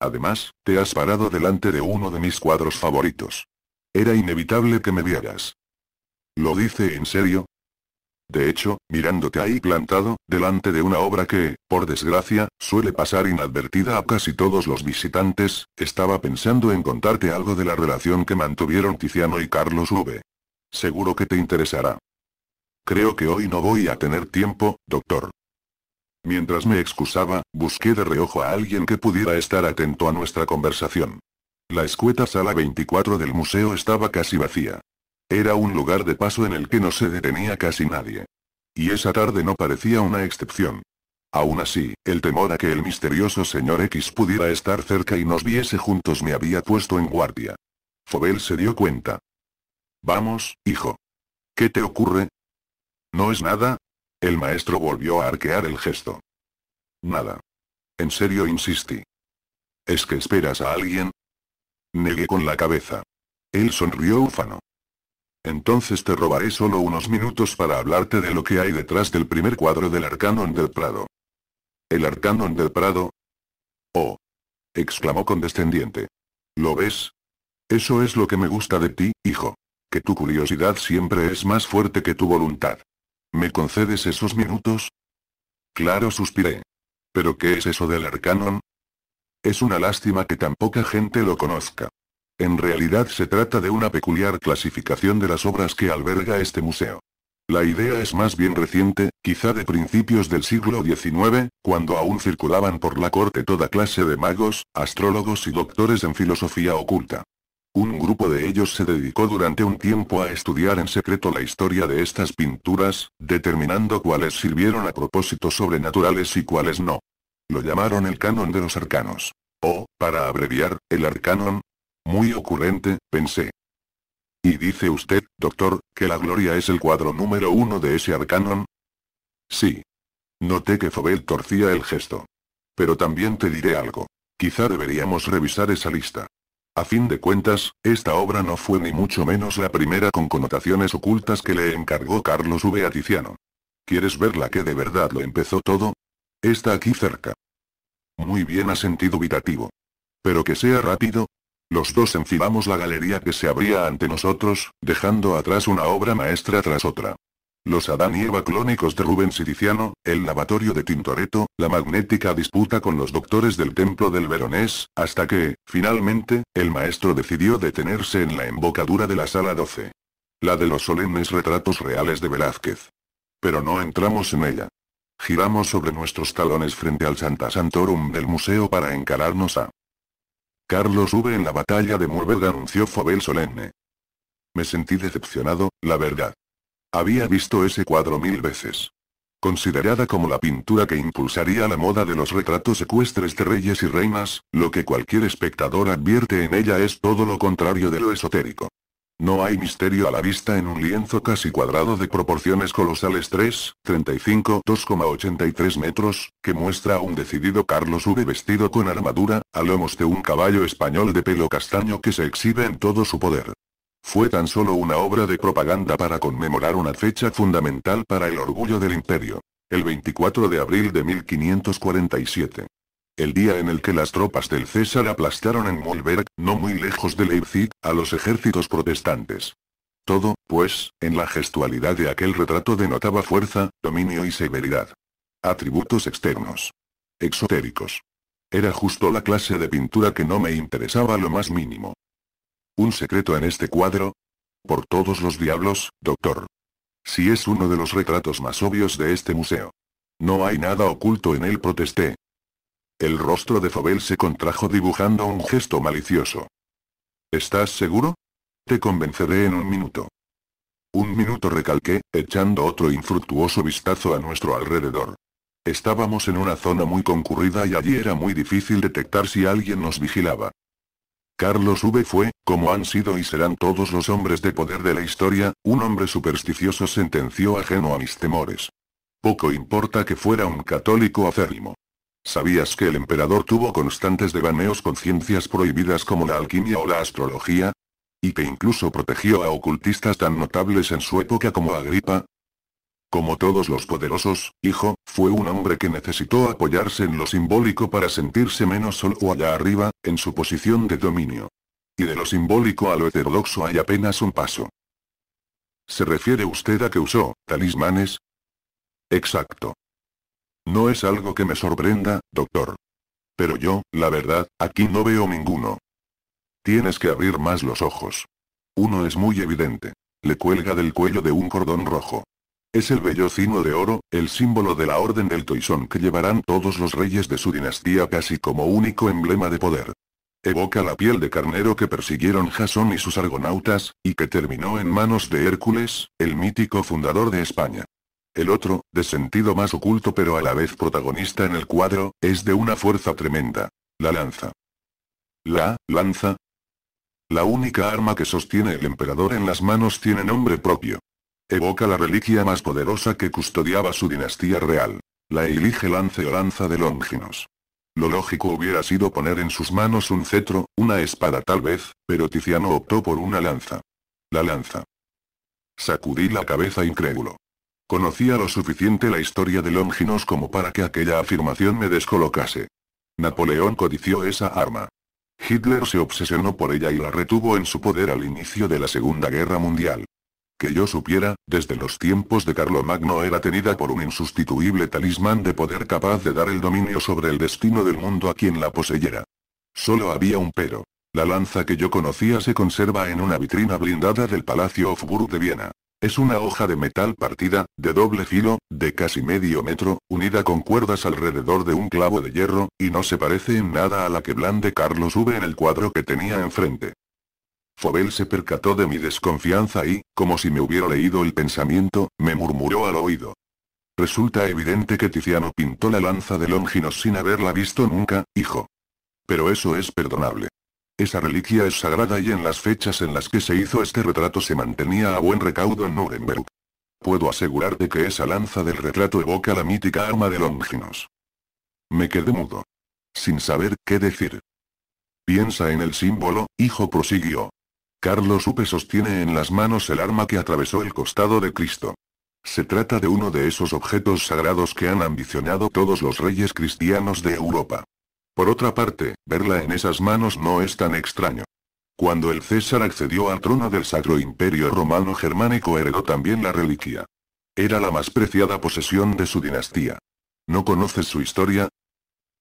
Además, te has parado delante de uno de mis cuadros favoritos. Era inevitable que me vieras. ¿Lo dice en serio? De hecho, mirándote ahí plantado, delante de una obra que, por desgracia, suele pasar inadvertida a casi todos los visitantes, estaba pensando en contarte algo de la relación que mantuvieron Tiziano y Carlos V. Seguro que te interesará. Creo que hoy no voy a tener tiempo, doctor. Mientras me excusaba, busqué de reojo a alguien que pudiera estar atento a nuestra conversación. La escueta sala 24 del museo estaba casi vacía. Era un lugar de paso en el que no se detenía casi nadie. Y esa tarde no parecía una excepción. Aún así, el temor a que el misterioso señor X pudiera estar cerca y nos viese juntos me había puesto en guardia. Fobel se dio cuenta. Vamos, hijo. ¿Qué te ocurre? ¿No es nada? El maestro volvió a arquear el gesto. Nada. En serio insistí. ¿Es que esperas a alguien? Negué con la cabeza. Él sonrió ufano. Entonces te robaré solo unos minutos para hablarte de lo que hay detrás del primer cuadro del Arcanon del Prado. ¿El Arcanon del Prado? Oh. exclamó condescendiente. ¿Lo ves? Eso es lo que me gusta de ti, hijo. Que tu curiosidad siempre es más fuerte que tu voluntad. ¿Me concedes esos minutos? Claro, suspiré. ¿Pero qué es eso del Arcanon? Es una lástima que tan poca gente lo conozca. En realidad se trata de una peculiar clasificación de las obras que alberga este museo. La idea es más bien reciente, quizá de principios del siglo XIX, cuando aún circulaban por la corte toda clase de magos, astrólogos y doctores en filosofía oculta. Un grupo de ellos se dedicó durante un tiempo a estudiar en secreto la historia de estas pinturas, determinando cuáles sirvieron a propósitos sobrenaturales y cuáles no. Lo llamaron el canon de los arcanos. O, para abreviar, el arcanon, muy ocurrente, pensé. ¿Y dice usted, doctor, que la gloria es el cuadro número uno de ese arcanon? Sí. Noté que Fobel torcía el gesto. Pero también te diré algo. Quizá deberíamos revisar esa lista. A fin de cuentas, esta obra no fue ni mucho menos la primera con connotaciones ocultas que le encargó Carlos V. Aticiano. ¿Quieres ver la que de verdad lo empezó todo? Está aquí cerca. Muy bien ha sentido vitativo. Pero que sea rápido, los dos encimamos la galería que se abría ante nosotros, dejando atrás una obra maestra tras otra. Los Adán y Eva clónicos de Rubens y el lavatorio de Tintoretto, la magnética disputa con los doctores del templo del Veronés, hasta que, finalmente, el maestro decidió detenerse en la embocadura de la sala 12. La de los solemnes retratos reales de Velázquez. Pero no entramos en ella. Giramos sobre nuestros talones frente al Santa Santorum del museo para encararnos a Carlos V en la batalla de Murberg anunció Fabel solemne. Me sentí decepcionado, la verdad. Había visto ese cuadro mil veces. Considerada como la pintura que impulsaría la moda de los retratos ecuestres de reyes y reinas, lo que cualquier espectador advierte en ella es todo lo contrario de lo esotérico. No hay misterio a la vista en un lienzo casi cuadrado de proporciones colosales 3, 35, 2,83 metros, que muestra a un decidido Carlos V vestido con armadura, a lomos de un caballo español de pelo castaño que se exhibe en todo su poder. Fue tan solo una obra de propaganda para conmemorar una fecha fundamental para el orgullo del imperio. El 24 de abril de 1547. El día en el que las tropas del César aplastaron en Molberg, no muy lejos de Leipzig, a los ejércitos protestantes. Todo, pues, en la gestualidad de aquel retrato denotaba fuerza, dominio y severidad. Atributos externos. Exotéricos. Era justo la clase de pintura que no me interesaba lo más mínimo. ¿Un secreto en este cuadro? Por todos los diablos, doctor. Si es uno de los retratos más obvios de este museo. No hay nada oculto en él, protesté, el rostro de Fobel se contrajo dibujando un gesto malicioso. ¿Estás seguro? Te convenceré en un minuto. Un minuto recalqué, echando otro infructuoso vistazo a nuestro alrededor. Estábamos en una zona muy concurrida y allí era muy difícil detectar si alguien nos vigilaba. Carlos V fue, como han sido y serán todos los hombres de poder de la historia, un hombre supersticioso sentenció ajeno a mis temores. Poco importa que fuera un católico acérrimo. ¿Sabías que el emperador tuvo constantes devaneos con ciencias prohibidas como la alquimia o la astrología? Y que incluso protegió a ocultistas tan notables en su época como Agripa. Como todos los poderosos, hijo, fue un hombre que necesitó apoyarse en lo simbólico para sentirse menos solo o allá arriba, en su posición de dominio. Y de lo simbólico a lo heterodoxo hay apenas un paso. ¿Se refiere usted a que usó talismanes? Exacto. No es algo que me sorprenda, doctor. Pero yo, la verdad, aquí no veo ninguno. Tienes que abrir más los ojos. Uno es muy evidente. Le cuelga del cuello de un cordón rojo. Es el vellocino de oro, el símbolo de la orden del toisón que llevarán todos los reyes de su dinastía casi como único emblema de poder. Evoca la piel de carnero que persiguieron Jasón y sus argonautas, y que terminó en manos de Hércules, el mítico fundador de España. El otro, de sentido más oculto pero a la vez protagonista en el cuadro, es de una fuerza tremenda. La lanza. La, lanza. La única arma que sostiene el emperador en las manos tiene nombre propio. Evoca la reliquia más poderosa que custodiaba su dinastía real. La elige lance o lanza de Longinos. Lo lógico hubiera sido poner en sus manos un cetro, una espada tal vez, pero Tiziano optó por una lanza. La lanza. Sacudí la cabeza incrédulo. Conocía lo suficiente la historia de Longinos como para que aquella afirmación me descolocase. Napoleón codició esa arma. Hitler se obsesionó por ella y la retuvo en su poder al inicio de la Segunda Guerra Mundial. Que yo supiera, desde los tiempos de Carlomagno era tenida por un insustituible talismán de poder capaz de dar el dominio sobre el destino del mundo a quien la poseyera. Solo había un pero. La lanza que yo conocía se conserva en una vitrina blindada del Palacio Hofburg de Viena. Es una hoja de metal partida, de doble filo, de casi medio metro, unida con cuerdas alrededor de un clavo de hierro, y no se parece en nada a la que Blande Carlos V en el cuadro que tenía enfrente. Fobel se percató de mi desconfianza y, como si me hubiera leído el pensamiento, me murmuró al oído. Resulta evidente que Tiziano pintó la lanza de Longinos sin haberla visto nunca, hijo. Pero eso es perdonable. Esa reliquia es sagrada y en las fechas en las que se hizo este retrato se mantenía a buen recaudo en Nuremberg. Puedo asegurarte que esa lanza del retrato evoca la mítica arma de Longinos. Me quedé mudo. Sin saber qué decir. Piensa en el símbolo, hijo prosiguió. Carlos Upe sostiene en las manos el arma que atravesó el costado de Cristo. Se trata de uno de esos objetos sagrados que han ambicionado todos los reyes cristianos de Europa. Por otra parte, verla en esas manos no es tan extraño. Cuando el César accedió al trono del Sacro Imperio Romano Germánico heredó también la reliquia. Era la más preciada posesión de su dinastía. ¿No conoces su historia?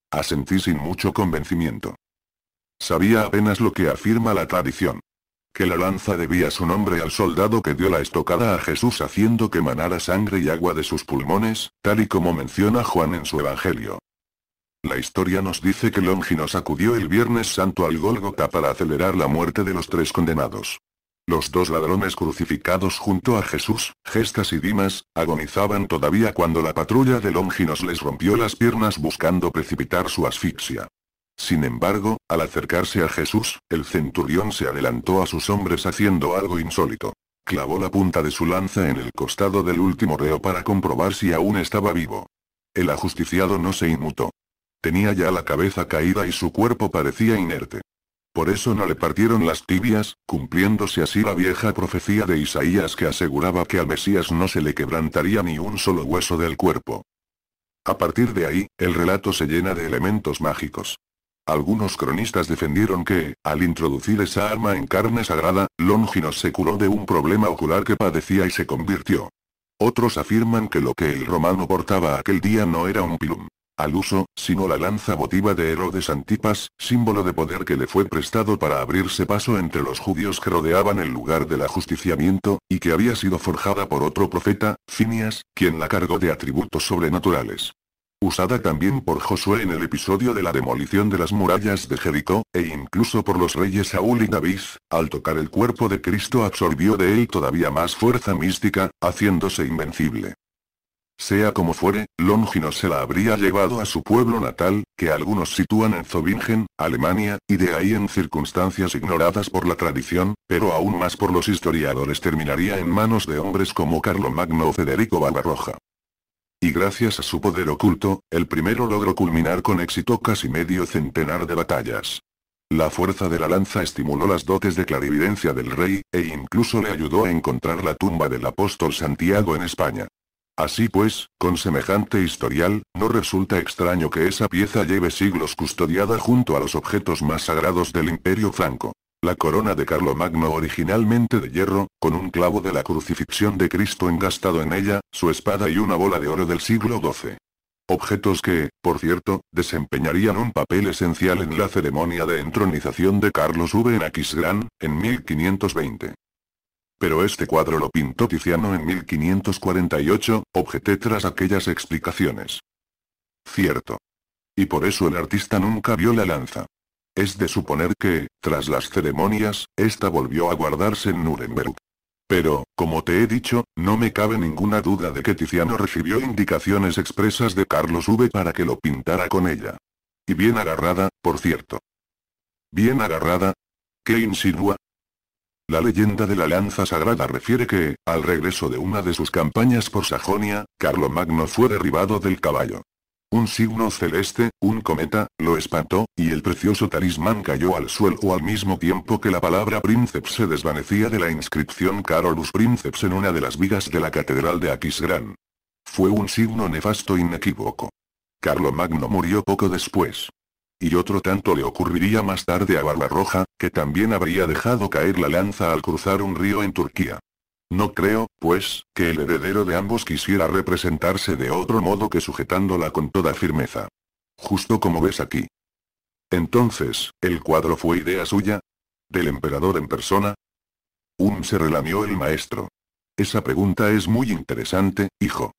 Asentí sin mucho convencimiento. Sabía apenas lo que afirma la tradición. Que la lanza debía su nombre al soldado que dio la estocada a Jesús haciendo que manara sangre y agua de sus pulmones, tal y como menciona Juan en su Evangelio. La historia nos dice que Longinos acudió el Viernes Santo al Golgota para acelerar la muerte de los tres condenados. Los dos ladrones crucificados junto a Jesús, Gestas y Dimas, agonizaban todavía cuando la patrulla de Longinos les rompió las piernas buscando precipitar su asfixia. Sin embargo, al acercarse a Jesús, el centurión se adelantó a sus hombres haciendo algo insólito. Clavó la punta de su lanza en el costado del último reo para comprobar si aún estaba vivo. El ajusticiado no se inmutó. Tenía ya la cabeza caída y su cuerpo parecía inerte. Por eso no le partieron las tibias, cumpliéndose así la vieja profecía de Isaías que aseguraba que al Mesías no se le quebrantaría ni un solo hueso del cuerpo. A partir de ahí, el relato se llena de elementos mágicos. Algunos cronistas defendieron que, al introducir esa arma en carne sagrada, Longinos se curó de un problema ocular que padecía y se convirtió. Otros afirman que lo que el romano portaba aquel día no era un pilum, al uso, sino la lanza votiva de Herodes Antipas, símbolo de poder que le fue prestado para abrirse paso entre los judíos que rodeaban el lugar del ajusticiamiento, y que había sido forjada por otro profeta, Finias, quien la cargó de atributos sobrenaturales. Usada también por Josué en el episodio de la demolición de las murallas de Jericó, e incluso por los reyes Saúl y David, al tocar el cuerpo de Cristo absorbió de él todavía más fuerza mística, haciéndose invencible. Sea como fuere, Longino se la habría llevado a su pueblo natal, que algunos sitúan en Zobingen, Alemania, y de ahí en circunstancias ignoradas por la tradición, pero aún más por los historiadores terminaría en manos de hombres como Carlomagno o Federico Barbarroja. Y gracias a su poder oculto, el primero logró culminar con éxito casi medio centenar de batallas. La fuerza de la lanza estimuló las dotes de clarividencia del rey, e incluso le ayudó a encontrar la tumba del apóstol Santiago en España. Así pues, con semejante historial, no resulta extraño que esa pieza lleve siglos custodiada junto a los objetos más sagrados del Imperio Franco. La corona de Carlomagno originalmente de hierro, con un clavo de la crucifixión de Cristo engastado en ella, su espada y una bola de oro del siglo XII. Objetos que, por cierto, desempeñarían un papel esencial en la ceremonia de entronización de Carlos V en Aquisgrán, en 1520. Pero este cuadro lo pintó Tiziano en 1548, objeté tras aquellas explicaciones. Cierto. Y por eso el artista nunca vio la lanza. Es de suponer que, tras las ceremonias, esta volvió a guardarse en Nuremberg. Pero, como te he dicho, no me cabe ninguna duda de que Tiziano recibió indicaciones expresas de Carlos V para que lo pintara con ella. Y bien agarrada, por cierto. ¿Bien agarrada? ¿Qué insinúa? La leyenda de la lanza sagrada refiere que, al regreso de una de sus campañas por Sajonia, Carlomagno fue derribado del caballo. Un signo celeste, un cometa, lo espantó, y el precioso talismán cayó al suelo al mismo tiempo que la palabra Princeps se desvanecía de la inscripción Carolus Princeps en una de las vigas de la catedral de Aquisgrán. Fue un signo nefasto inequívoco. Carlomagno murió poco después. Y otro tanto le ocurriría más tarde a Barbarroja, que también habría dejado caer la lanza al cruzar un río en Turquía. No creo, pues, que el heredero de ambos quisiera representarse de otro modo que sujetándola con toda firmeza. Justo como ves aquí. Entonces, ¿el cuadro fue idea suya? ¿Del emperador en persona? Un se relamió el maestro. Esa pregunta es muy interesante, hijo.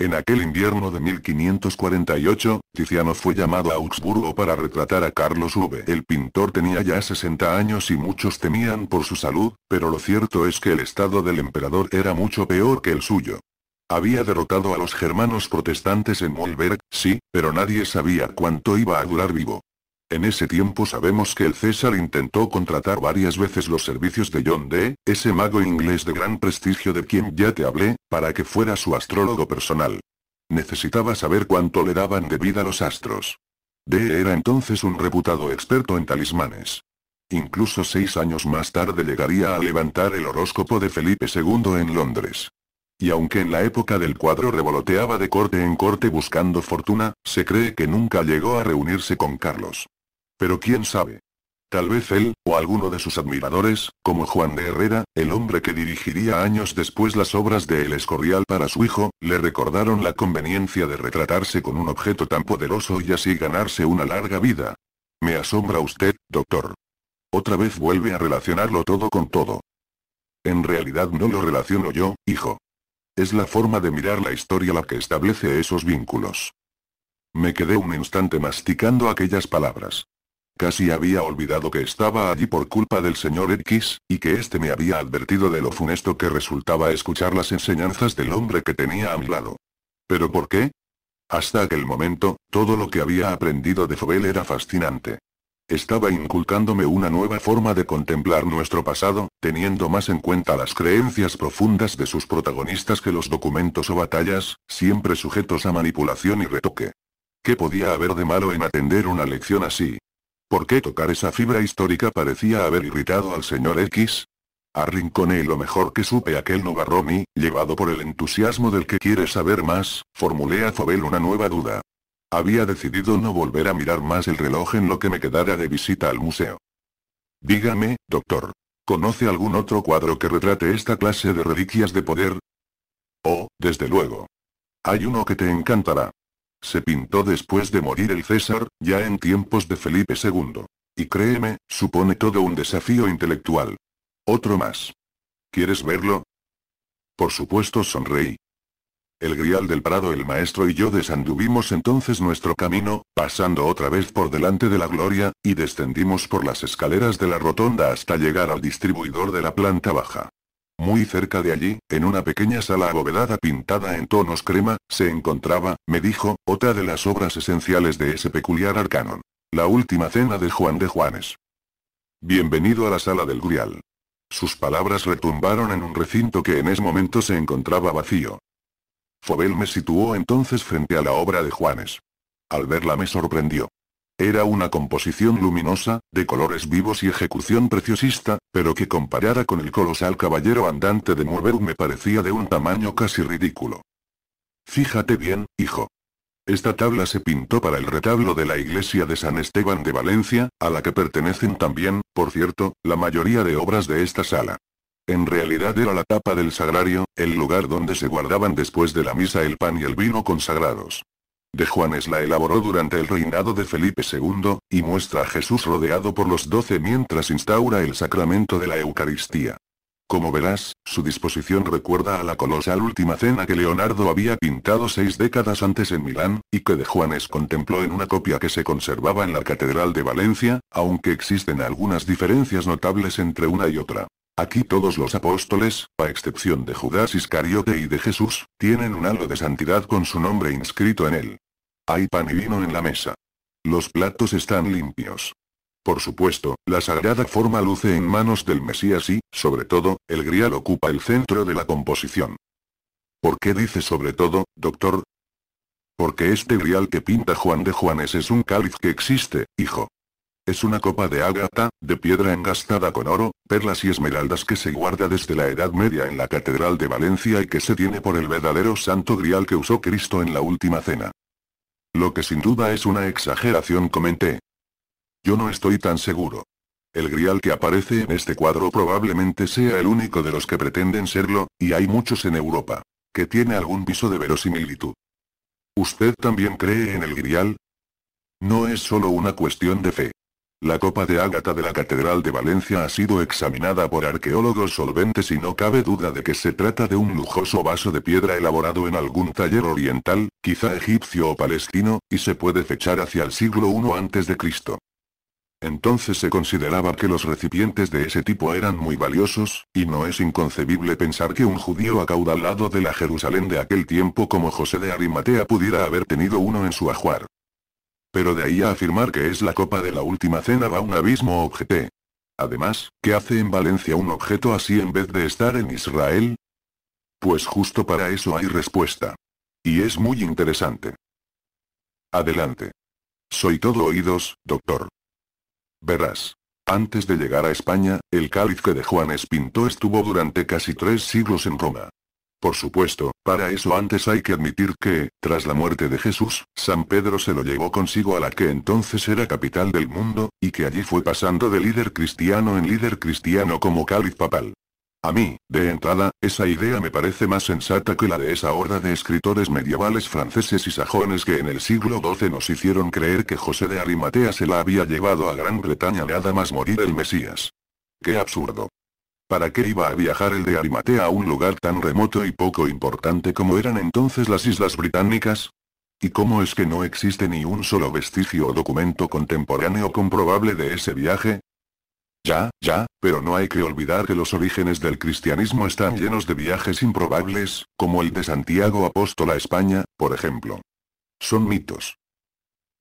En aquel invierno de 1548, Tiziano fue llamado a Augsburgo para retratar a Carlos V. El pintor tenía ya 60 años y muchos temían por su salud, pero lo cierto es que el estado del emperador era mucho peor que el suyo. Había derrotado a los germanos protestantes en Molberg, sí, pero nadie sabía cuánto iba a durar vivo. En ese tiempo sabemos que el César intentó contratar varias veces los servicios de John Dee, ese mago inglés de gran prestigio de quien ya te hablé, para que fuera su astrólogo personal. Necesitaba saber cuánto le daban de vida los astros. Dee era entonces un reputado experto en talismanes. Incluso seis años más tarde llegaría a levantar el horóscopo de Felipe II en Londres. Y aunque en la época del cuadro revoloteaba de corte en corte buscando fortuna, se cree que nunca llegó a reunirse con Carlos. Pero quién sabe. Tal vez él, o alguno de sus admiradores, como Juan de Herrera, el hombre que dirigiría años después las obras de El Escorial para su hijo, le recordaron la conveniencia de retratarse con un objeto tan poderoso y así ganarse una larga vida. Me asombra usted, doctor. Otra vez vuelve a relacionarlo todo con todo. En realidad no lo relaciono yo, hijo. Es la forma de mirar la historia la que establece esos vínculos. Me quedé un instante masticando aquellas palabras. Casi había olvidado que estaba allí por culpa del señor X, y que este me había advertido de lo funesto que resultaba escuchar las enseñanzas del hombre que tenía a mi lado. ¿Pero por qué? Hasta aquel momento, todo lo que había aprendido de Fobel era fascinante. Estaba inculcándome una nueva forma de contemplar nuestro pasado, teniendo más en cuenta las creencias profundas de sus protagonistas que los documentos o batallas, siempre sujetos a manipulación y retoque. ¿Qué podía haber de malo en atender una lección así? ¿Por qué tocar esa fibra histórica parecía haber irritado al señor X? Arrinconé lo mejor que supe aquel novarrón llevado por el entusiasmo del que quiere saber más, formulé a Fobel una nueva duda. Había decidido no volver a mirar más el reloj en lo que me quedara de visita al museo. Dígame, doctor. ¿Conoce algún otro cuadro que retrate esta clase de reliquias de poder? Oh, desde luego. Hay uno que te encantará. Se pintó después de morir el César, ya en tiempos de Felipe II. Y créeme, supone todo un desafío intelectual. Otro más. ¿Quieres verlo? Por supuesto, sonreí. El grial del Prado el maestro y yo desanduvimos entonces nuestro camino, pasando otra vez por delante de la gloria, y descendimos por las escaleras de la rotonda hasta llegar al distribuidor de la planta baja. Muy cerca de allí, en una pequeña sala abovedada pintada en tonos crema, se encontraba, me dijo, otra de las obras esenciales de ese peculiar arcanon. La última cena de Juan de Juanes. Bienvenido a la sala del Grial. Sus palabras retumbaron en un recinto que en ese momento se encontraba vacío. Fobel me situó entonces frente a la obra de Juanes. Al verla me sorprendió. Era una composición luminosa, de colores vivos y ejecución preciosista, pero que comparada con el colosal caballero andante de Mourberg me parecía de un tamaño casi ridículo. Fíjate bien, hijo. Esta tabla se pintó para el retablo de la iglesia de San Esteban de Valencia, a la que pertenecen también, por cierto, la mayoría de obras de esta sala. En realidad era la tapa del sagrario, el lugar donde se guardaban después de la misa el pan y el vino consagrados de Juanes la elaboró durante el reinado de Felipe II, y muestra a Jesús rodeado por los doce mientras instaura el sacramento de la Eucaristía. Como verás, su disposición recuerda a la colosal última cena que Leonardo había pintado seis décadas antes en Milán, y que de Juanes contempló en una copia que se conservaba en la Catedral de Valencia, aunque existen algunas diferencias notables entre una y otra. Aquí todos los apóstoles, a excepción de Judas Iscariote y de Jesús, tienen un halo de santidad con su nombre inscrito en él. Hay pan y vino en la mesa. Los platos están limpios. Por supuesto, la sagrada forma luce en manos del Mesías y, sobre todo, el grial ocupa el centro de la composición. ¿Por qué dice sobre todo, doctor? Porque este grial que pinta Juan de Juanes es un cáliz que existe, hijo. Es una copa de ágata, de piedra engastada con oro, perlas y esmeraldas que se guarda desde la Edad Media en la Catedral de Valencia y que se tiene por el verdadero santo grial que usó Cristo en la última cena. Lo que sin duda es una exageración comenté. Yo no estoy tan seguro. El grial que aparece en este cuadro probablemente sea el único de los que pretenden serlo, y hay muchos en Europa. Que tiene algún piso de verosimilitud. ¿Usted también cree en el grial? No es solo una cuestión de fe. La copa de ágata de la Catedral de Valencia ha sido examinada por arqueólogos solventes y no cabe duda de que se trata de un lujoso vaso de piedra elaborado en algún taller oriental, quizá egipcio o palestino, y se puede fechar hacia el siglo I a.C. Entonces se consideraba que los recipientes de ese tipo eran muy valiosos, y no es inconcebible pensar que un judío acaudalado de la Jerusalén de aquel tiempo como José de Arimatea pudiera haber tenido uno en su ajuar. Pero de ahí a afirmar que es la copa de la última cena va un abismo objeté. Además, ¿qué hace en Valencia un objeto así en vez de estar en Israel? Pues justo para eso hay respuesta. Y es muy interesante. Adelante. Soy todo oídos, doctor. Verás. Antes de llegar a España, el cáliz que de Juanes pintó estuvo durante casi tres siglos en Roma. Por supuesto, para eso antes hay que admitir que, tras la muerte de Jesús, San Pedro se lo llevó consigo a la que entonces era capital del mundo, y que allí fue pasando de líder cristiano en líder cristiano como cáliz papal. A mí, de entrada, esa idea me parece más sensata que la de esa horda de escritores medievales franceses y sajones que en el siglo XII nos hicieron creer que José de Arimatea se la había llevado a Gran Bretaña nada más morir el Mesías. ¡Qué absurdo! ¿Para qué iba a viajar el de Arimatea a un lugar tan remoto y poco importante como eran entonces las Islas Británicas? ¿Y cómo es que no existe ni un solo vestigio o documento contemporáneo comprobable de ese viaje? Ya, ya, pero no hay que olvidar que los orígenes del cristianismo están llenos de viajes improbables, como el de Santiago Apóstol a España, por ejemplo. Son mitos.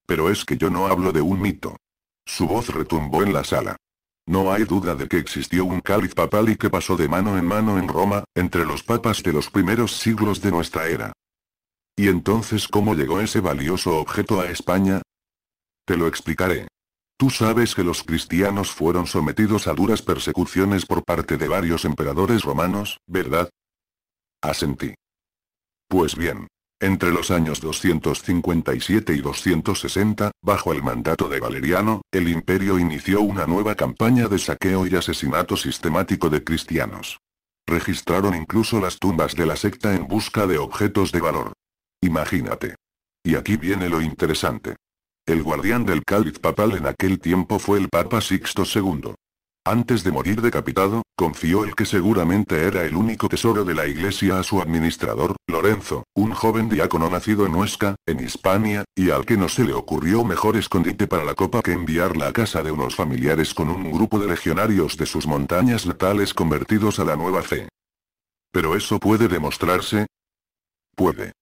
Pero es que yo no hablo de un mito. Su voz retumbó en la sala. No hay duda de que existió un cáliz papal y que pasó de mano en mano en Roma, entre los papas de los primeros siglos de nuestra era. ¿Y entonces cómo llegó ese valioso objeto a España? Te lo explicaré. Tú sabes que los cristianos fueron sometidos a duras persecuciones por parte de varios emperadores romanos, ¿verdad? Asentí. Pues bien, entre los años 257 y 260, bajo el mandato de Valeriano, el imperio inició una nueva campaña de saqueo y asesinato sistemático de cristianos. Registraron incluso las tumbas de la secta en busca de objetos de valor. Imagínate. Y aquí viene lo interesante. El guardián del cáliz papal en aquel tiempo fue el Papa Sixto II. Antes de morir decapitado, confió el que seguramente era el único tesoro de la iglesia a su administrador, Lorenzo, un joven diácono nacido en Huesca, en Hispania, y al que no se le ocurrió mejor escondite para la copa que enviarla a casa de unos familiares con un grupo de legionarios de sus montañas natales convertidos a la nueva fe. ¿Pero eso puede demostrarse? Puede.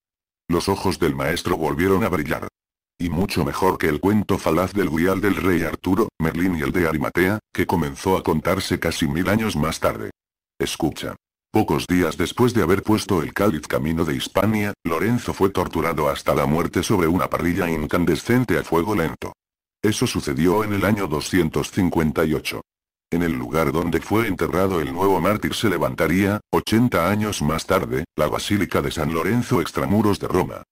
Los ojos del maestro volvieron a brillar. Y mucho mejor que el cuento falaz del Guial del rey Arturo, Merlín y el de Arimatea, que comenzó a contarse casi mil años más tarde. Escucha. Pocos días después de haber puesto el cáliz camino de Hispania, Lorenzo fue torturado hasta la muerte sobre una parrilla incandescente a fuego lento. Eso sucedió en el año 258. En el lugar donde fue enterrado el nuevo mártir se levantaría, 80 años más tarde, la Basílica de San Lorenzo extramuros de Roma.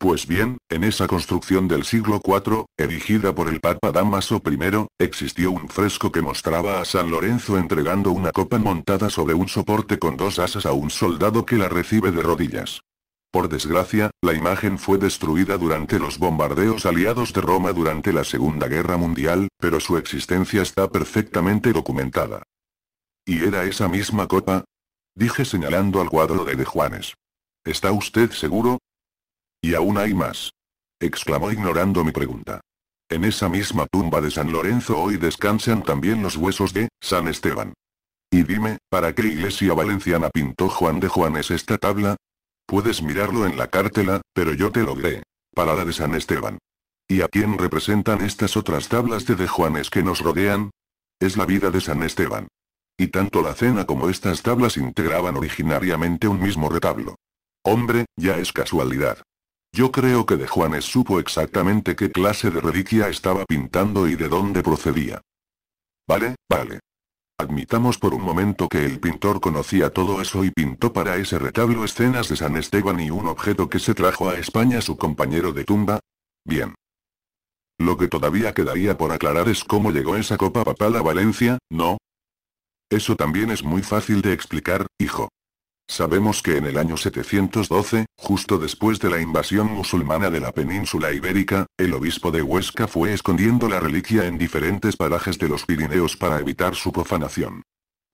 Pues bien, en esa construcción del siglo IV, erigida por el Papa Damaso I, existió un fresco que mostraba a San Lorenzo entregando una copa montada sobre un soporte con dos asas a un soldado que la recibe de rodillas. Por desgracia, la imagen fue destruida durante los bombardeos aliados de Roma durante la Segunda Guerra Mundial, pero su existencia está perfectamente documentada. ¿Y era esa misma copa? Dije señalando al cuadro de De Juanes. ¿Está usted seguro? Y aún hay más. Exclamó ignorando mi pregunta. En esa misma tumba de San Lorenzo hoy descansan también los huesos de San Esteban. Y dime, ¿para qué iglesia valenciana pintó Juan de Juanes esta tabla? Puedes mirarlo en la cártela, pero yo te logré. Para la de San Esteban. ¿Y a quién representan estas otras tablas de de Juanes que nos rodean? Es la vida de San Esteban. Y tanto la cena como estas tablas integraban originariamente un mismo retablo. Hombre, ya es casualidad. Yo creo que de Juanes supo exactamente qué clase de reliquia estaba pintando y de dónde procedía. Vale, vale. Admitamos por un momento que el pintor conocía todo eso y pintó para ese retablo escenas de San Esteban y un objeto que se trajo a España su compañero de tumba. Bien. Lo que todavía quedaría por aclarar es cómo llegó esa copa papal a Valencia, ¿no? Eso también es muy fácil de explicar, hijo. Sabemos que en el año 712, justo después de la invasión musulmana de la península ibérica, el obispo de Huesca fue escondiendo la reliquia en diferentes parajes de los Pirineos para evitar su profanación.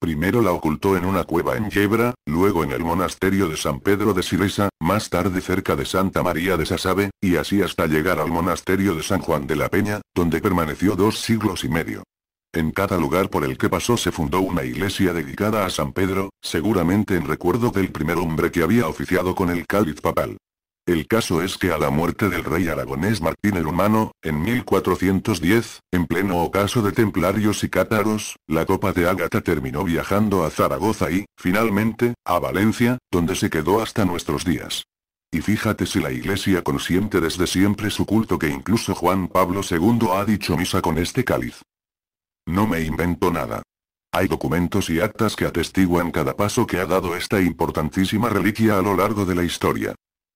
Primero la ocultó en una cueva en Yebra, luego en el monasterio de San Pedro de Silesa, más tarde cerca de Santa María de Sasabe, y así hasta llegar al monasterio de San Juan de la Peña, donde permaneció dos siglos y medio. En cada lugar por el que pasó se fundó una iglesia dedicada a San Pedro, seguramente en recuerdo del primer hombre que había oficiado con el cáliz papal. El caso es que a la muerte del rey aragonés Martín el Humano, en 1410, en pleno ocaso de templarios y cátaros, la copa de Ágata terminó viajando a Zaragoza y, finalmente, a Valencia, donde se quedó hasta nuestros días. Y fíjate si la iglesia consiente desde siempre su culto que incluso Juan Pablo II ha dicho misa con este cáliz. No me invento nada. Hay documentos y actas que atestiguan cada paso que ha dado esta importantísima reliquia a lo largo de la historia.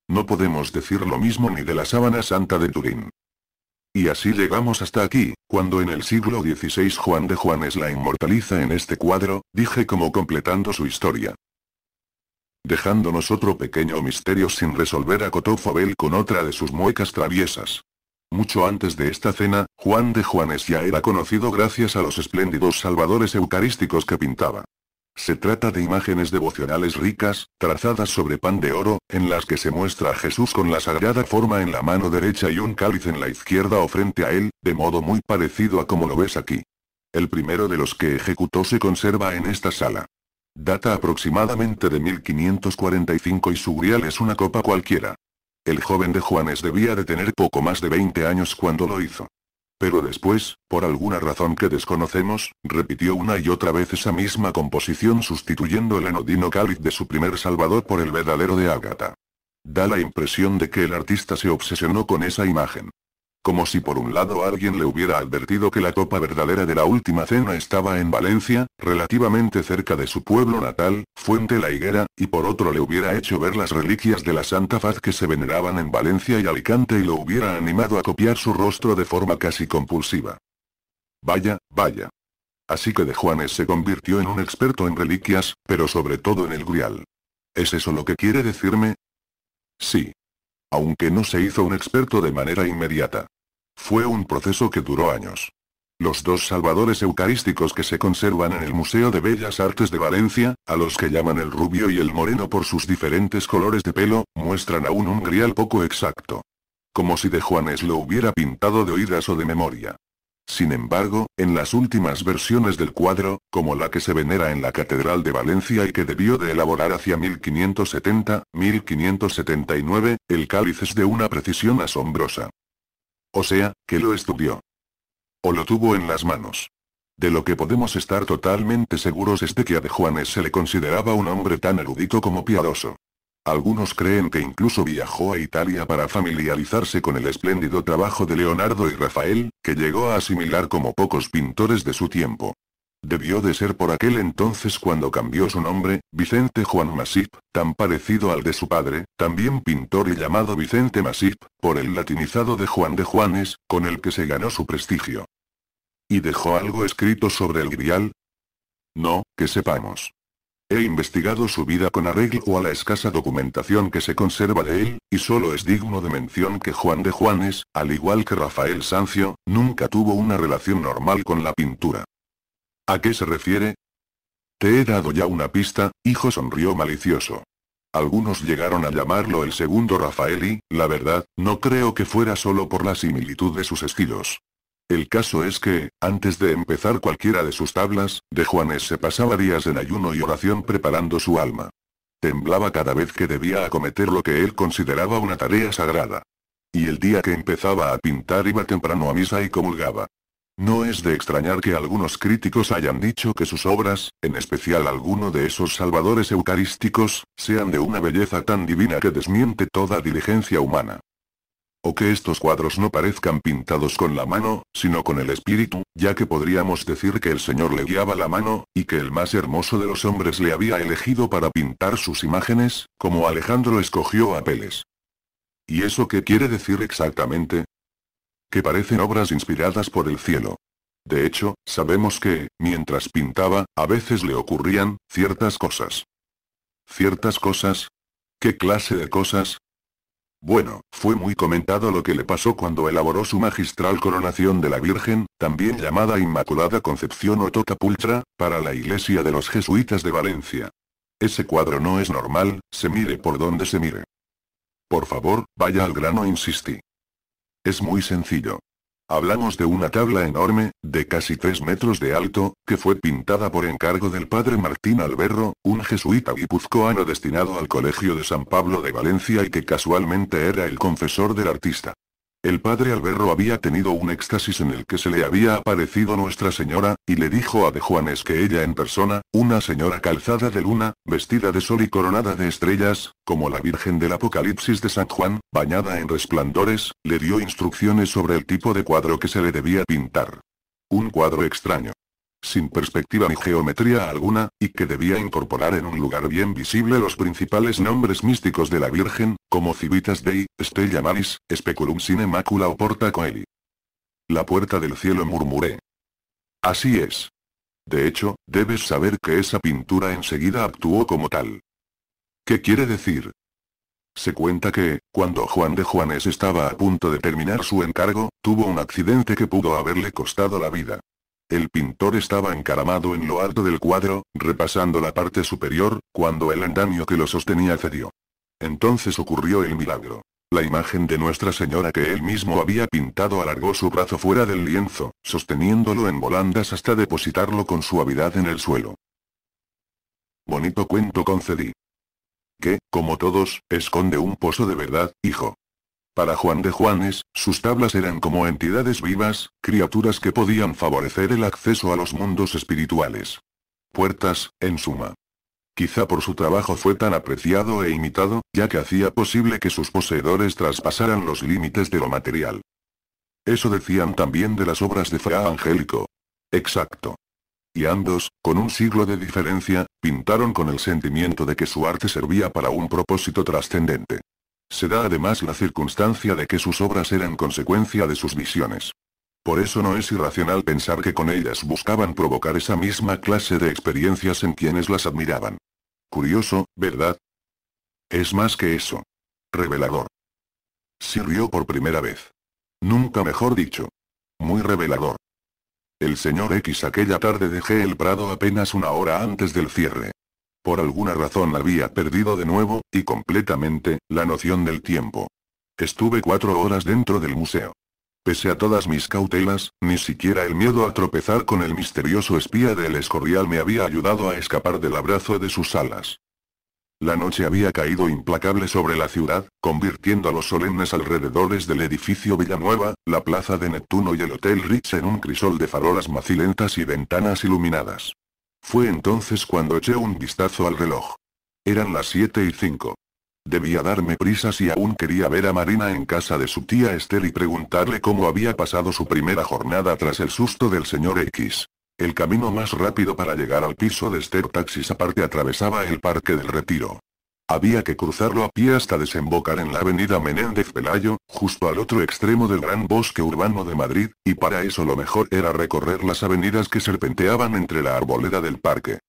No podemos decir lo mismo ni de la sábana santa de Turín. Y así llegamos hasta aquí, cuando en el siglo XVI Juan de Juanes la inmortaliza en este cuadro, dije como completando su historia. Dejándonos otro pequeño misterio sin resolver a Fabel con otra de sus muecas traviesas. Mucho antes de esta cena, Juan de Juanes ya era conocido gracias a los espléndidos salvadores eucarísticos que pintaba. Se trata de imágenes devocionales ricas, trazadas sobre pan de oro, en las que se muestra a Jesús con la sagrada forma en la mano derecha y un cáliz en la izquierda o frente a él, de modo muy parecido a como lo ves aquí. El primero de los que ejecutó se conserva en esta sala. Data aproximadamente de 1545 y su grial es una copa cualquiera. El joven de Juanes debía de tener poco más de 20 años cuando lo hizo. Pero después, por alguna razón que desconocemos, repitió una y otra vez esa misma composición sustituyendo el anodino cáliz de su primer Salvador por el verdadero de Ágata. Da la impresión de que el artista se obsesionó con esa imagen. Como si por un lado alguien le hubiera advertido que la copa verdadera de la última cena estaba en Valencia, relativamente cerca de su pueblo natal, Fuente la Higuera, y por otro le hubiera hecho ver las reliquias de la Santa Faz que se veneraban en Valencia y Alicante y lo hubiera animado a copiar su rostro de forma casi compulsiva. Vaya, vaya. Así que de Juanes se convirtió en un experto en reliquias, pero sobre todo en el grial. ¿Es eso lo que quiere decirme? Sí aunque no se hizo un experto de manera inmediata. Fue un proceso que duró años. Los dos salvadores eucarísticos que se conservan en el Museo de Bellas Artes de Valencia, a los que llaman el rubio y el moreno por sus diferentes colores de pelo, muestran aún un grial poco exacto. Como si de Juanes lo hubiera pintado de oídas o de memoria. Sin embargo, en las últimas versiones del cuadro, como la que se venera en la Catedral de Valencia y que debió de elaborar hacia 1570-1579, el cáliz es de una precisión asombrosa. O sea, que lo estudió. O lo tuvo en las manos. De lo que podemos estar totalmente seguros es de que a de Juanes se le consideraba un hombre tan erudito como piadoso. Algunos creen que incluso viajó a Italia para familiarizarse con el espléndido trabajo de Leonardo y Rafael, que llegó a asimilar como pocos pintores de su tiempo. Debió de ser por aquel entonces cuando cambió su nombre, Vicente Juan Masip, tan parecido al de su padre, también pintor y llamado Vicente Masip, por el latinizado de Juan de Juanes, con el que se ganó su prestigio. ¿Y dejó algo escrito sobre el grial? No, que sepamos. He investigado su vida con arreglo a la escasa documentación que se conserva de él, y solo es digno de mención que Juan de Juanes, al igual que Rafael Sancio, nunca tuvo una relación normal con la pintura. ¿A qué se refiere? Te he dado ya una pista, hijo sonrió malicioso. Algunos llegaron a llamarlo el segundo Rafael y, la verdad, no creo que fuera solo por la similitud de sus estilos. El caso es que, antes de empezar cualquiera de sus tablas, de Juanes se pasaba días en ayuno y oración preparando su alma. Temblaba cada vez que debía acometer lo que él consideraba una tarea sagrada. Y el día que empezaba a pintar iba temprano a misa y comulgaba. No es de extrañar que algunos críticos hayan dicho que sus obras, en especial alguno de esos salvadores eucarísticos, sean de una belleza tan divina que desmiente toda diligencia humana. O que estos cuadros no parezcan pintados con la mano, sino con el espíritu, ya que podríamos decir que el Señor le guiaba la mano, y que el más hermoso de los hombres le había elegido para pintar sus imágenes, como Alejandro escogió a Peles. ¿Y eso qué quiere decir exactamente? Que parecen obras inspiradas por el cielo. De hecho, sabemos que, mientras pintaba, a veces le ocurrían ciertas cosas. ¿Ciertas cosas? ¿Qué clase de cosas? Bueno, fue muy comentado lo que le pasó cuando elaboró su magistral coronación de la Virgen, también llamada Inmaculada Concepción o Tocapultra, para la iglesia de los jesuitas de Valencia. Ese cuadro no es normal, se mire por donde se mire. Por favor, vaya al grano, insistí. Es muy sencillo. Hablamos de una tabla enorme, de casi 3 metros de alto, que fue pintada por encargo del padre Martín Alberro, un jesuita guipuzcoano destinado al Colegio de San Pablo de Valencia y que casualmente era el confesor del artista. El padre Alberro había tenido un éxtasis en el que se le había aparecido Nuestra Señora, y le dijo a de Juanes que ella en persona, una señora calzada de luna, vestida de sol y coronada de estrellas, como la Virgen del Apocalipsis de San Juan, bañada en resplandores, le dio instrucciones sobre el tipo de cuadro que se le debía pintar. Un cuadro extraño sin perspectiva ni geometría alguna, y que debía incorporar en un lugar bien visible los principales nombres místicos de la Virgen, como Civitas Dei, Stella Maris, Speculum Sine Macula o Porta Coeli. La puerta del cielo murmuré. Así es. De hecho, debes saber que esa pintura enseguida actuó como tal. ¿Qué quiere decir? Se cuenta que, cuando Juan de Juanes estaba a punto de terminar su encargo, tuvo un accidente que pudo haberle costado la vida. El pintor estaba encaramado en lo alto del cuadro, repasando la parte superior, cuando el andamio que lo sostenía cedió. Entonces ocurrió el milagro. La imagen de Nuestra Señora que él mismo había pintado alargó su brazo fuera del lienzo, sosteniéndolo en volandas hasta depositarlo con suavidad en el suelo. Bonito cuento concedí. Que, como todos, esconde un pozo de verdad, hijo. Para Juan de Juanes, sus tablas eran como entidades vivas, criaturas que podían favorecer el acceso a los mundos espirituales. Puertas, en suma. Quizá por su trabajo fue tan apreciado e imitado, ya que hacía posible que sus poseedores traspasaran los límites de lo material. Eso decían también de las obras de Fra Angélico. Exacto. Y ambos, con un siglo de diferencia, pintaron con el sentimiento de que su arte servía para un propósito trascendente. Se da además la circunstancia de que sus obras eran consecuencia de sus visiones. Por eso no es irracional pensar que con ellas buscaban provocar esa misma clase de experiencias en quienes las admiraban. Curioso, ¿verdad? Es más que eso. Revelador. Sirvió por primera vez. Nunca mejor dicho. Muy revelador. El señor X aquella tarde dejé el prado apenas una hora antes del cierre. Por alguna razón había perdido de nuevo, y completamente, la noción del tiempo. Estuve cuatro horas dentro del museo. Pese a todas mis cautelas, ni siquiera el miedo a tropezar con el misterioso espía del escorial me había ayudado a escapar del abrazo de sus alas. La noche había caído implacable sobre la ciudad, convirtiendo a los solemnes alrededores del edificio Villanueva, la plaza de Neptuno y el Hotel Ritz en un crisol de farolas macilentas y ventanas iluminadas. Fue entonces cuando eché un vistazo al reloj. Eran las 7 y 5. Debía darme prisa si aún quería ver a Marina en casa de su tía Esther y preguntarle cómo había pasado su primera jornada tras el susto del señor X. El camino más rápido para llegar al piso de Esther Taxis aparte atravesaba el parque del retiro. Había que cruzarlo a pie hasta desembocar en la avenida Menéndez Pelayo, justo al otro extremo del gran bosque urbano de Madrid, y para eso lo mejor era recorrer las avenidas que serpenteaban entre la arboleda del parque.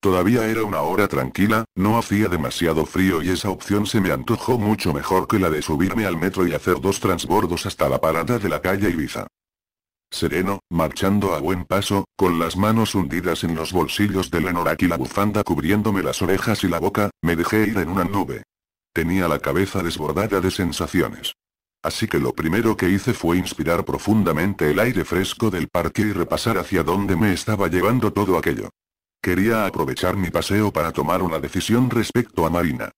Todavía era una hora tranquila, no hacía demasiado frío y esa opción se me antojó mucho mejor que la de subirme al metro y hacer dos transbordos hasta la parada de la calle Ibiza sereno, marchando a buen paso, con las manos hundidas en los bolsillos del anorak y la bufanda cubriéndome las orejas y la boca, me dejé ir en una nube. Tenía la cabeza desbordada de sensaciones. Así que lo primero que hice fue inspirar profundamente el aire fresco del parque y repasar hacia dónde me estaba llevando todo aquello. Quería aprovechar mi paseo para tomar una decisión respecto a Marina.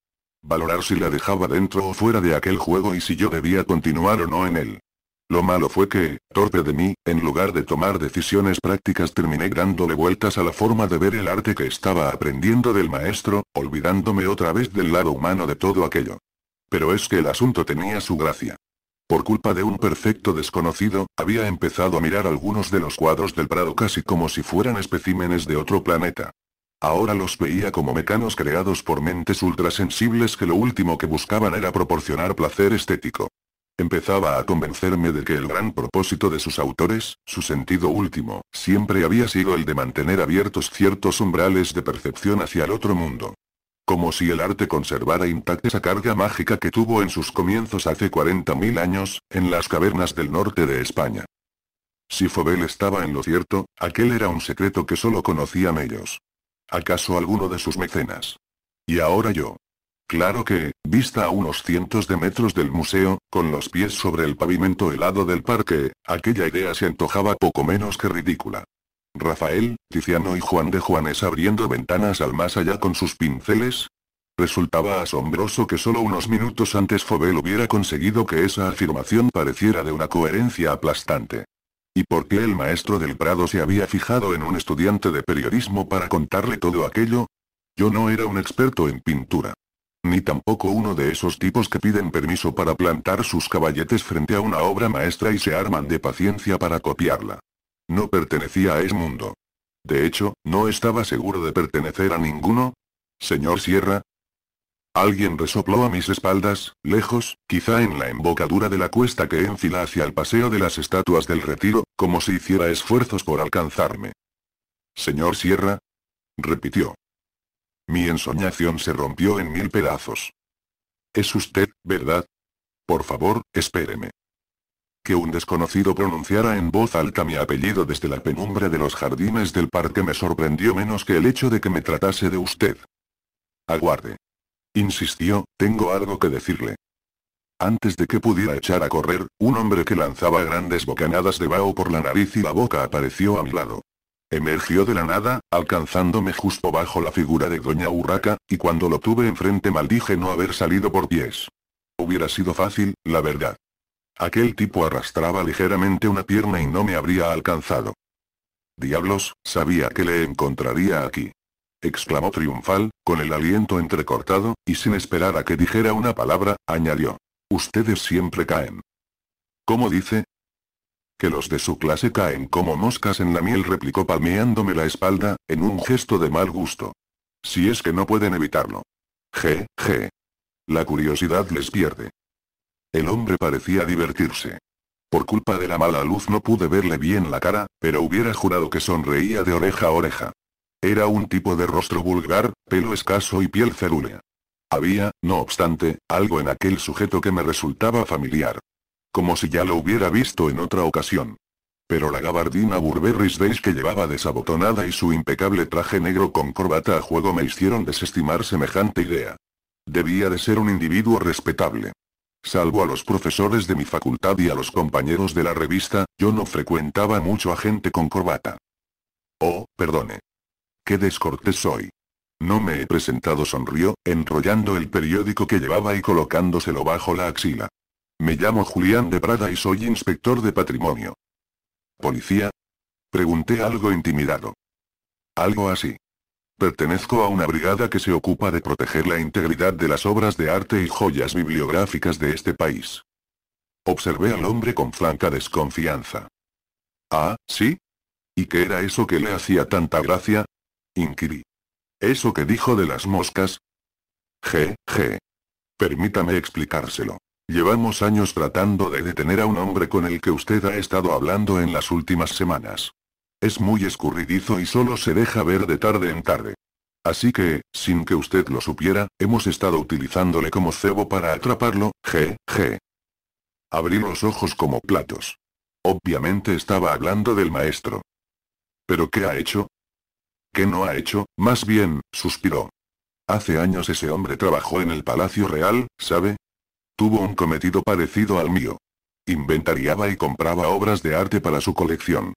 Valorar si la dejaba dentro o fuera de aquel juego y si yo debía continuar o no en él. Lo malo fue que, torpe de mí, en lugar de tomar decisiones prácticas terminé dándole vueltas a la forma de ver el arte que estaba aprendiendo del maestro, olvidándome otra vez del lado humano de todo aquello. Pero es que el asunto tenía su gracia. Por culpa de un perfecto desconocido, había empezado a mirar algunos de los cuadros del Prado casi como si fueran especímenes de otro planeta. Ahora los veía como mecanos creados por mentes ultrasensibles que lo último que buscaban era proporcionar placer estético. Empezaba a convencerme de que el gran propósito de sus autores, su sentido último, siempre había sido el de mantener abiertos ciertos umbrales de percepción hacia el otro mundo. Como si el arte conservara intacta esa carga mágica que tuvo en sus comienzos hace 40.000 años, en las cavernas del norte de España. Si Fobel estaba en lo cierto, aquel era un secreto que solo conocían ellos. ¿Acaso alguno de sus mecenas? Y ahora yo. Claro que, vista a unos cientos de metros del museo, con los pies sobre el pavimento helado del parque, aquella idea se antojaba poco menos que ridícula. Rafael, Tiziano y Juan de Juanes abriendo ventanas al más allá con sus pinceles. Resultaba asombroso que solo unos minutos antes Fobel hubiera conseguido que esa afirmación pareciera de una coherencia aplastante. ¿Y por qué el maestro del Prado se había fijado en un estudiante de periodismo para contarle todo aquello? Yo no era un experto en pintura ni tampoco uno de esos tipos que piden permiso para plantar sus caballetes frente a una obra maestra y se arman de paciencia para copiarla. No pertenecía a ese mundo. De hecho, no estaba seguro de pertenecer a ninguno. Señor Sierra. Alguien resopló a mis espaldas, lejos, quizá en la embocadura de la cuesta que enfila hacia el paseo de las estatuas del retiro, como si hiciera esfuerzos por alcanzarme. Señor Sierra. Repitió. Mi ensoñación se rompió en mil pedazos. Es usted, ¿verdad? Por favor, espéreme. Que un desconocido pronunciara en voz alta mi apellido desde la penumbra de los jardines del parque me sorprendió menos que el hecho de que me tratase de usted. Aguarde. Insistió, tengo algo que decirle. Antes de que pudiera echar a correr, un hombre que lanzaba grandes bocanadas de vaho por la nariz y la boca apareció a mi lado. Emergió de la nada, alcanzándome justo bajo la figura de Doña Urraca, y cuando lo tuve enfrente maldije no haber salido por pies. Hubiera sido fácil, la verdad. Aquel tipo arrastraba ligeramente una pierna y no me habría alcanzado. Diablos, sabía que le encontraría aquí. Exclamó triunfal, con el aliento entrecortado, y sin esperar a que dijera una palabra, añadió. Ustedes siempre caen. ¿Cómo dice? que los de su clase caen como moscas en la miel, replicó palmeándome la espalda, en un gesto de mal gusto. Si es que no pueden evitarlo. Je, je. La curiosidad les pierde. El hombre parecía divertirse. Por culpa de la mala luz no pude verle bien la cara, pero hubiera jurado que sonreía de oreja a oreja. Era un tipo de rostro vulgar, pelo escaso y piel cerúlea. Había, no obstante, algo en aquel sujeto que me resultaba familiar. Como si ya lo hubiera visto en otra ocasión. Pero la gabardina Burberry's Days que llevaba desabotonada y su impecable traje negro con corbata a juego me hicieron desestimar semejante idea. Debía de ser un individuo respetable. Salvo a los profesores de mi facultad y a los compañeros de la revista, yo no frecuentaba mucho a gente con corbata. Oh, perdone. Qué descortés soy. No me he presentado, sonrió, enrollando el periódico que llevaba y colocándoselo bajo la axila. Me llamo Julián de Prada y soy inspector de patrimonio. ¿Policía? Pregunté algo intimidado. Algo así. Pertenezco a una brigada que se ocupa de proteger la integridad de las obras de arte y joyas bibliográficas de este país. Observé al hombre con franca desconfianza. Ah, ¿sí? ¿Y qué era eso que le hacía tanta gracia? Inquirí. ¿Eso que dijo de las moscas? Je, je. Permítame explicárselo. Llevamos años tratando de detener a un hombre con el que usted ha estado hablando en las últimas semanas. Es muy escurridizo y solo se deja ver de tarde en tarde. Así que, sin que usted lo supiera, hemos estado utilizándole como cebo para atraparlo, je, je. Abrí los ojos como platos. Obviamente estaba hablando del maestro. ¿Pero qué ha hecho? ¿Qué no ha hecho? Más bien, suspiró. Hace años ese hombre trabajó en el Palacio Real, ¿sabe? Tuvo un cometido parecido al mío. Inventariaba y compraba obras de arte para su colección.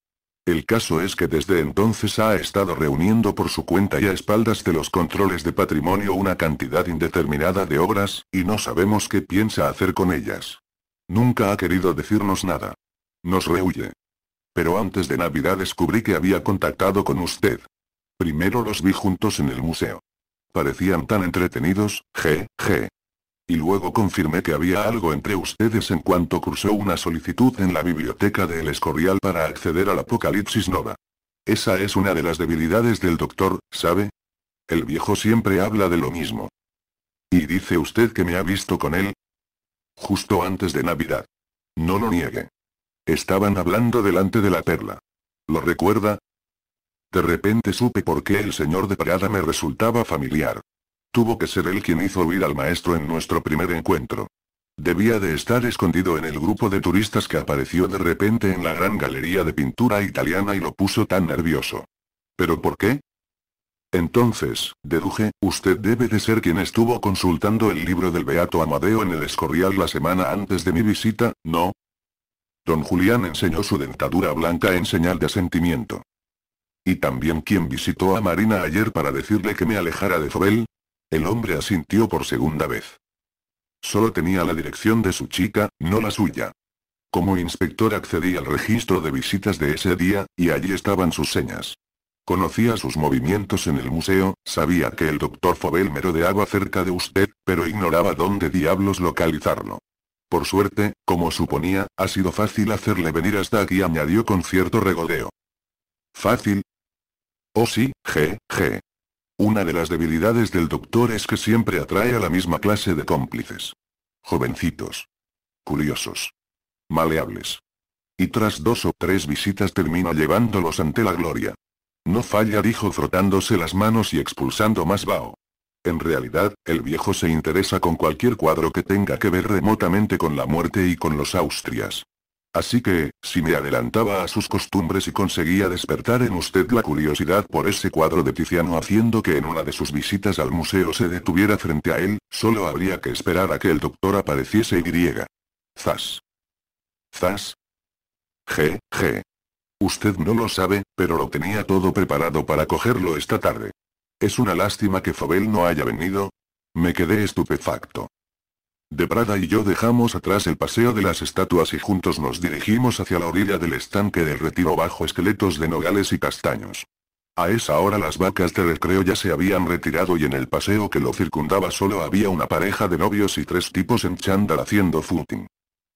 El caso es que desde entonces ha estado reuniendo por su cuenta y a espaldas de los controles de patrimonio una cantidad indeterminada de obras, y no sabemos qué piensa hacer con ellas. Nunca ha querido decirnos nada. Nos rehuye. Pero antes de Navidad descubrí que había contactado con usted. Primero los vi juntos en el museo. Parecían tan entretenidos, je, je y luego confirmé que había algo entre ustedes en cuanto cursó una solicitud en la biblioteca del Escorial para acceder al Apocalipsis Nova. Esa es una de las debilidades del doctor, ¿sabe? El viejo siempre habla de lo mismo. ¿Y dice usted que me ha visto con él? Justo antes de Navidad. No lo niegue. Estaban hablando delante de la perla. ¿Lo recuerda? De repente supe por qué el señor de parada me resultaba familiar. Tuvo que ser él quien hizo huir al maestro en nuestro primer encuentro. Debía de estar escondido en el grupo de turistas que apareció de repente en la gran galería de pintura italiana y lo puso tan nervioso. ¿Pero por qué? Entonces, deduje, usted debe de ser quien estuvo consultando el libro del Beato Amadeo en el Escorial la semana antes de mi visita, ¿no? Don Julián enseñó su dentadura blanca en señal de asentimiento. Y también quien visitó a Marina ayer para decirle que me alejara de Zobel, el hombre asintió por segunda vez. Solo tenía la dirección de su chica, no la suya. Como inspector accedí al registro de visitas de ese día, y allí estaban sus señas. Conocía sus movimientos en el museo, sabía que el doctor Fobel merodeaba cerca de usted, pero ignoraba dónde diablos localizarlo. Por suerte, como suponía, ha sido fácil hacerle venir hasta aquí, añadió con cierto regodeo. ¿Fácil? Oh sí, je, je. Una de las debilidades del doctor es que siempre atrae a la misma clase de cómplices. Jovencitos. Curiosos. Maleables. Y tras dos o tres visitas termina llevándolos ante la gloria. No falla, dijo frotándose las manos y expulsando más vaho. En realidad, el viejo se interesa con cualquier cuadro que tenga que ver remotamente con la muerte y con los Austrias. Así que, si me adelantaba a sus costumbres y conseguía despertar en usted la curiosidad por ese cuadro de Tiziano haciendo que en una de sus visitas al museo se detuviera frente a él, solo habría que esperar a que el doctor apareciese y griega. Zas. Zas. G, G. Usted no lo sabe, pero lo tenía todo preparado para cogerlo esta tarde. Es una lástima que Fabel no haya venido. Me quedé estupefacto. De Prada y yo dejamos atrás el paseo de las estatuas y juntos nos dirigimos hacia la orilla del estanque del retiro bajo esqueletos de nogales y castaños. A esa hora las vacas de recreo ya se habían retirado y en el paseo que lo circundaba solo había una pareja de novios y tres tipos en chándal haciendo footing.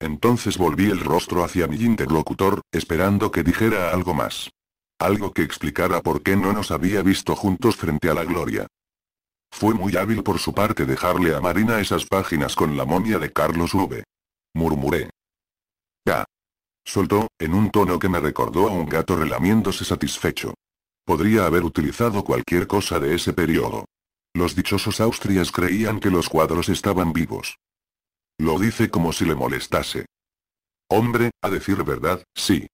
Entonces volví el rostro hacia mi interlocutor, esperando que dijera algo más. Algo que explicara por qué no nos había visto juntos frente a la gloria. Fue muy hábil por su parte dejarle a Marina esas páginas con la momia de Carlos V. Murmuré. Ya. Soltó, en un tono que me recordó a un gato relamiéndose satisfecho. Podría haber utilizado cualquier cosa de ese periodo. Los dichosos austrias creían que los cuadros estaban vivos. Lo dice como si le molestase. Hombre, a decir verdad, sí.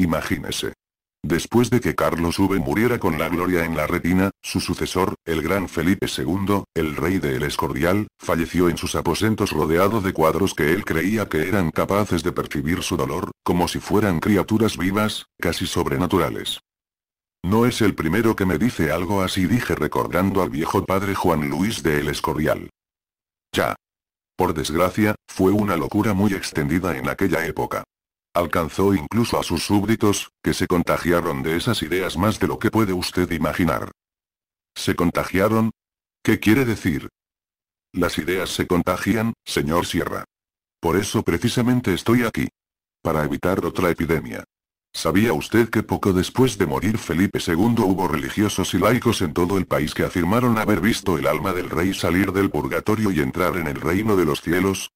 Imagínese. Después de que Carlos V muriera con la gloria en la retina, su sucesor, el gran Felipe II, el rey de El Escorial, falleció en sus aposentos rodeado de cuadros que él creía que eran capaces de percibir su dolor, como si fueran criaturas vivas, casi sobrenaturales. No es el primero que me dice algo así dije recordando al viejo padre Juan Luis de El Escordial. Ya. Por desgracia, fue una locura muy extendida en aquella época. Alcanzó incluso a sus súbditos, que se contagiaron de esas ideas más de lo que puede usted imaginar. ¿Se contagiaron? ¿Qué quiere decir? Las ideas se contagian, señor Sierra. Por eso precisamente estoy aquí. Para evitar otra epidemia. ¿Sabía usted que poco después de morir Felipe II hubo religiosos y laicos en todo el país que afirmaron haber visto el alma del rey salir del purgatorio y entrar en el reino de los cielos?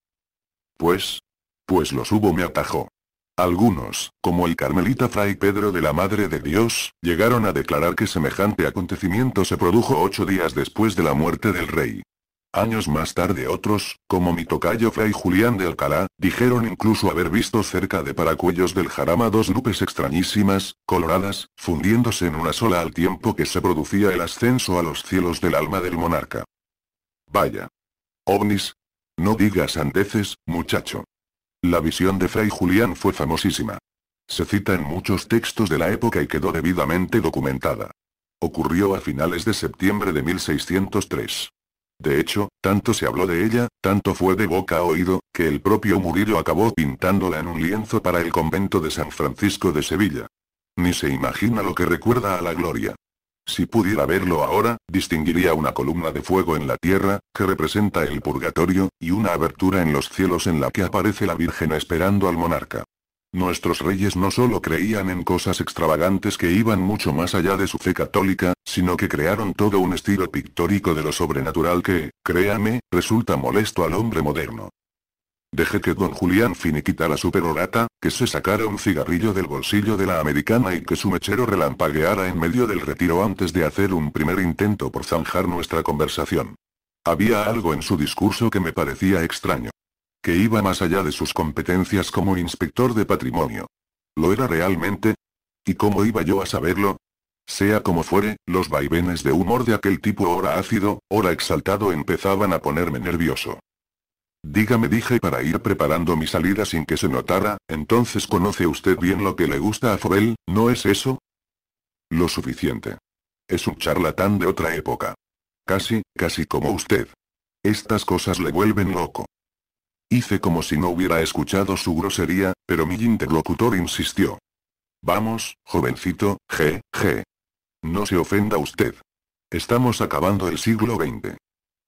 Pues... Pues los hubo, me atajó. Algunos, como el carmelita Fray Pedro de la Madre de Dios, llegaron a declarar que semejante acontecimiento se produjo ocho días después de la muerte del rey. Años más tarde otros, como mi tocayo Fray Julián de Alcalá, dijeron incluso haber visto cerca de Paracuellos del Jarama dos lupes extrañísimas, coloradas, fundiéndose en una sola al tiempo que se producía el ascenso a los cielos del alma del monarca. Vaya. OVNIS. No digas andeces, muchacho. La visión de Fray Julián fue famosísima. Se cita en muchos textos de la época y quedó debidamente documentada. Ocurrió a finales de septiembre de 1603. De hecho, tanto se habló de ella, tanto fue de boca a oído, que el propio Murillo acabó pintándola en un lienzo para el convento de San Francisco de Sevilla. Ni se imagina lo que recuerda a la gloria. Si pudiera verlo ahora, distinguiría una columna de fuego en la tierra, que representa el purgatorio, y una abertura en los cielos en la que aparece la Virgen esperando al monarca. Nuestros reyes no solo creían en cosas extravagantes que iban mucho más allá de su fe católica, sino que crearon todo un estilo pictórico de lo sobrenatural que, créame, resulta molesto al hombre moderno. Dejé que don Julián finiquitara su perorata, que se sacara un cigarrillo del bolsillo de la americana y que su mechero relampagueara en medio del retiro antes de hacer un primer intento por zanjar nuestra conversación. Había algo en su discurso que me parecía extraño. Que iba más allá de sus competencias como inspector de patrimonio. ¿Lo era realmente? ¿Y cómo iba yo a saberlo? Sea como fuere, los vaivenes de humor de aquel tipo ora ácido, ora exaltado empezaban a ponerme nervioso. Dígame dije para ir preparando mi salida sin que se notara, entonces conoce usted bien lo que le gusta a Fobel, ¿no es eso? Lo suficiente. Es un charlatán de otra época. Casi, casi como usted. Estas cosas le vuelven loco. Hice como si no hubiera escuchado su grosería, pero mi interlocutor insistió. Vamos, jovencito, G, G. No se ofenda usted. Estamos acabando el siglo XX.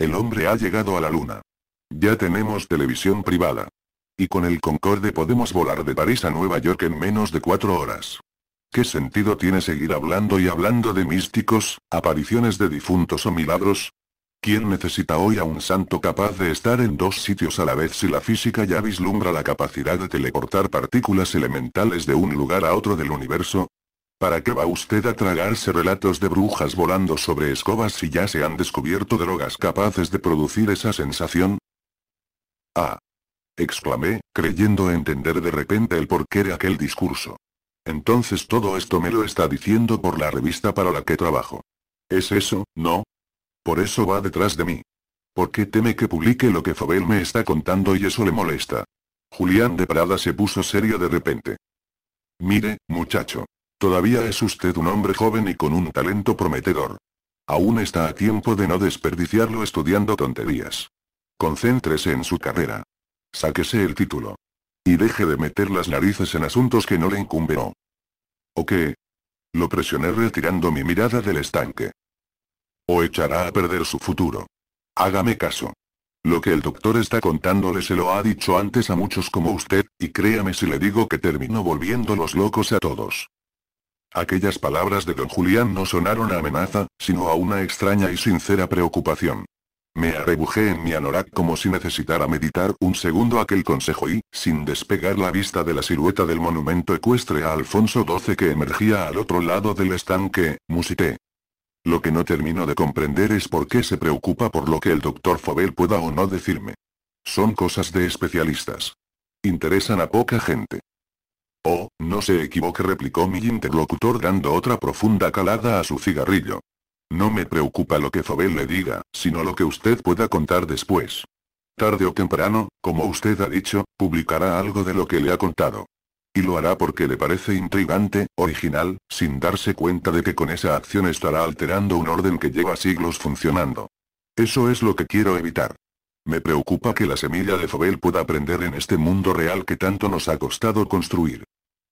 El hombre ha llegado a la luna. Ya tenemos televisión privada. Y con el Concorde podemos volar de París a Nueva York en menos de cuatro horas. ¿Qué sentido tiene seguir hablando y hablando de místicos, apariciones de difuntos o milagros? ¿Quién necesita hoy a un santo capaz de estar en dos sitios a la vez si la física ya vislumbra la capacidad de teleportar partículas elementales de un lugar a otro del universo? ¿Para qué va usted a tragarse relatos de brujas volando sobre escobas si ya se han descubierto drogas capaces de producir esa sensación? Ah. Exclamé, creyendo entender de repente el porqué de aquel discurso. Entonces todo esto me lo está diciendo por la revista para la que trabajo. ¿Es eso, no? Por eso va detrás de mí. Porque teme que publique lo que Fabel me está contando y eso le molesta. Julián de Prada se puso serio de repente. Mire, muchacho. Todavía es usted un hombre joven y con un talento prometedor. Aún está a tiempo de no desperdiciarlo estudiando tonterías. Concéntrese en su carrera. Sáquese el título. Y deje de meter las narices en asuntos que no le incumben o... qué? Lo presioné retirando mi mirada del estanque. O echará a perder su futuro. Hágame caso. Lo que el doctor está contándole se lo ha dicho antes a muchos como usted, y créame si le digo que volviendo los locos a todos. Aquellas palabras de don Julián no sonaron a amenaza, sino a una extraña y sincera preocupación. Me arrebujé en mi anorak como si necesitara meditar un segundo aquel consejo y, sin despegar la vista de la silueta del monumento ecuestre a Alfonso XII que emergía al otro lado del estanque, musité. Lo que no termino de comprender es por qué se preocupa por lo que el doctor Fobel pueda o no decirme. Son cosas de especialistas. Interesan a poca gente. Oh, no se equivoque, replicó mi interlocutor dando otra profunda calada a su cigarrillo. No me preocupa lo que Fobel le diga, sino lo que usted pueda contar después. Tarde o temprano, como usted ha dicho, publicará algo de lo que le ha contado. Y lo hará porque le parece intrigante, original, sin darse cuenta de que con esa acción estará alterando un orden que lleva siglos funcionando. Eso es lo que quiero evitar. Me preocupa que la semilla de Fobel pueda aprender en este mundo real que tanto nos ha costado construir.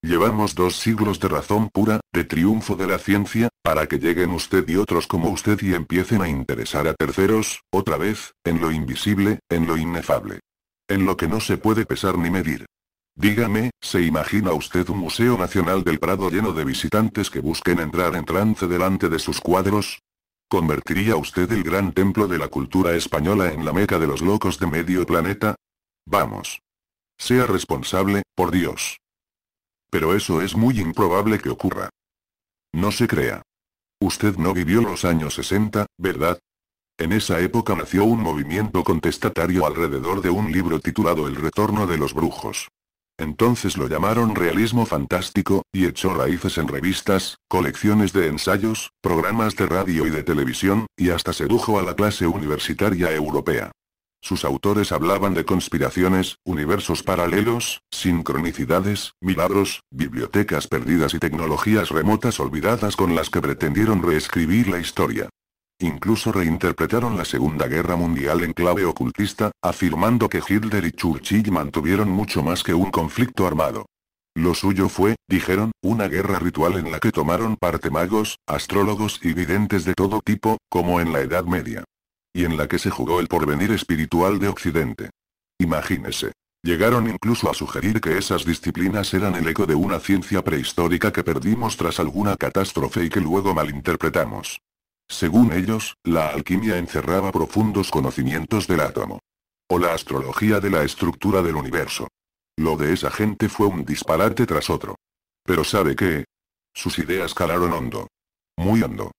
Llevamos dos siglos de razón pura, de triunfo de la ciencia, para que lleguen usted y otros como usted y empiecen a interesar a terceros, otra vez, en lo invisible, en lo inefable. En lo que no se puede pesar ni medir. Dígame, ¿se imagina usted un Museo Nacional del Prado lleno de visitantes que busquen entrar en trance delante de sus cuadros? ¿Convertiría usted el gran templo de la cultura española en la meca de los locos de medio planeta? Vamos. Sea responsable, por Dios. Pero eso es muy improbable que ocurra. No se crea. Usted no vivió los años 60, ¿verdad? En esa época nació un movimiento contestatario alrededor de un libro titulado El retorno de los brujos. Entonces lo llamaron realismo fantástico, y echó raíces en revistas, colecciones de ensayos, programas de radio y de televisión, y hasta sedujo a la clase universitaria europea. Sus autores hablaban de conspiraciones, universos paralelos, sincronicidades, milagros, bibliotecas perdidas y tecnologías remotas olvidadas con las que pretendieron reescribir la historia. Incluso reinterpretaron la Segunda Guerra Mundial en clave ocultista, afirmando que Hitler y Churchill mantuvieron mucho más que un conflicto armado. Lo suyo fue, dijeron, una guerra ritual en la que tomaron parte magos, astrólogos y videntes de todo tipo, como en la Edad Media y en la que se jugó el porvenir espiritual de Occidente. Imagínese. Llegaron incluso a sugerir que esas disciplinas eran el eco de una ciencia prehistórica que perdimos tras alguna catástrofe y que luego malinterpretamos. Según ellos, la alquimia encerraba profundos conocimientos del átomo. O la astrología de la estructura del universo. Lo de esa gente fue un disparate tras otro. Pero sabe qué? Sus ideas calaron hondo. Muy hondo.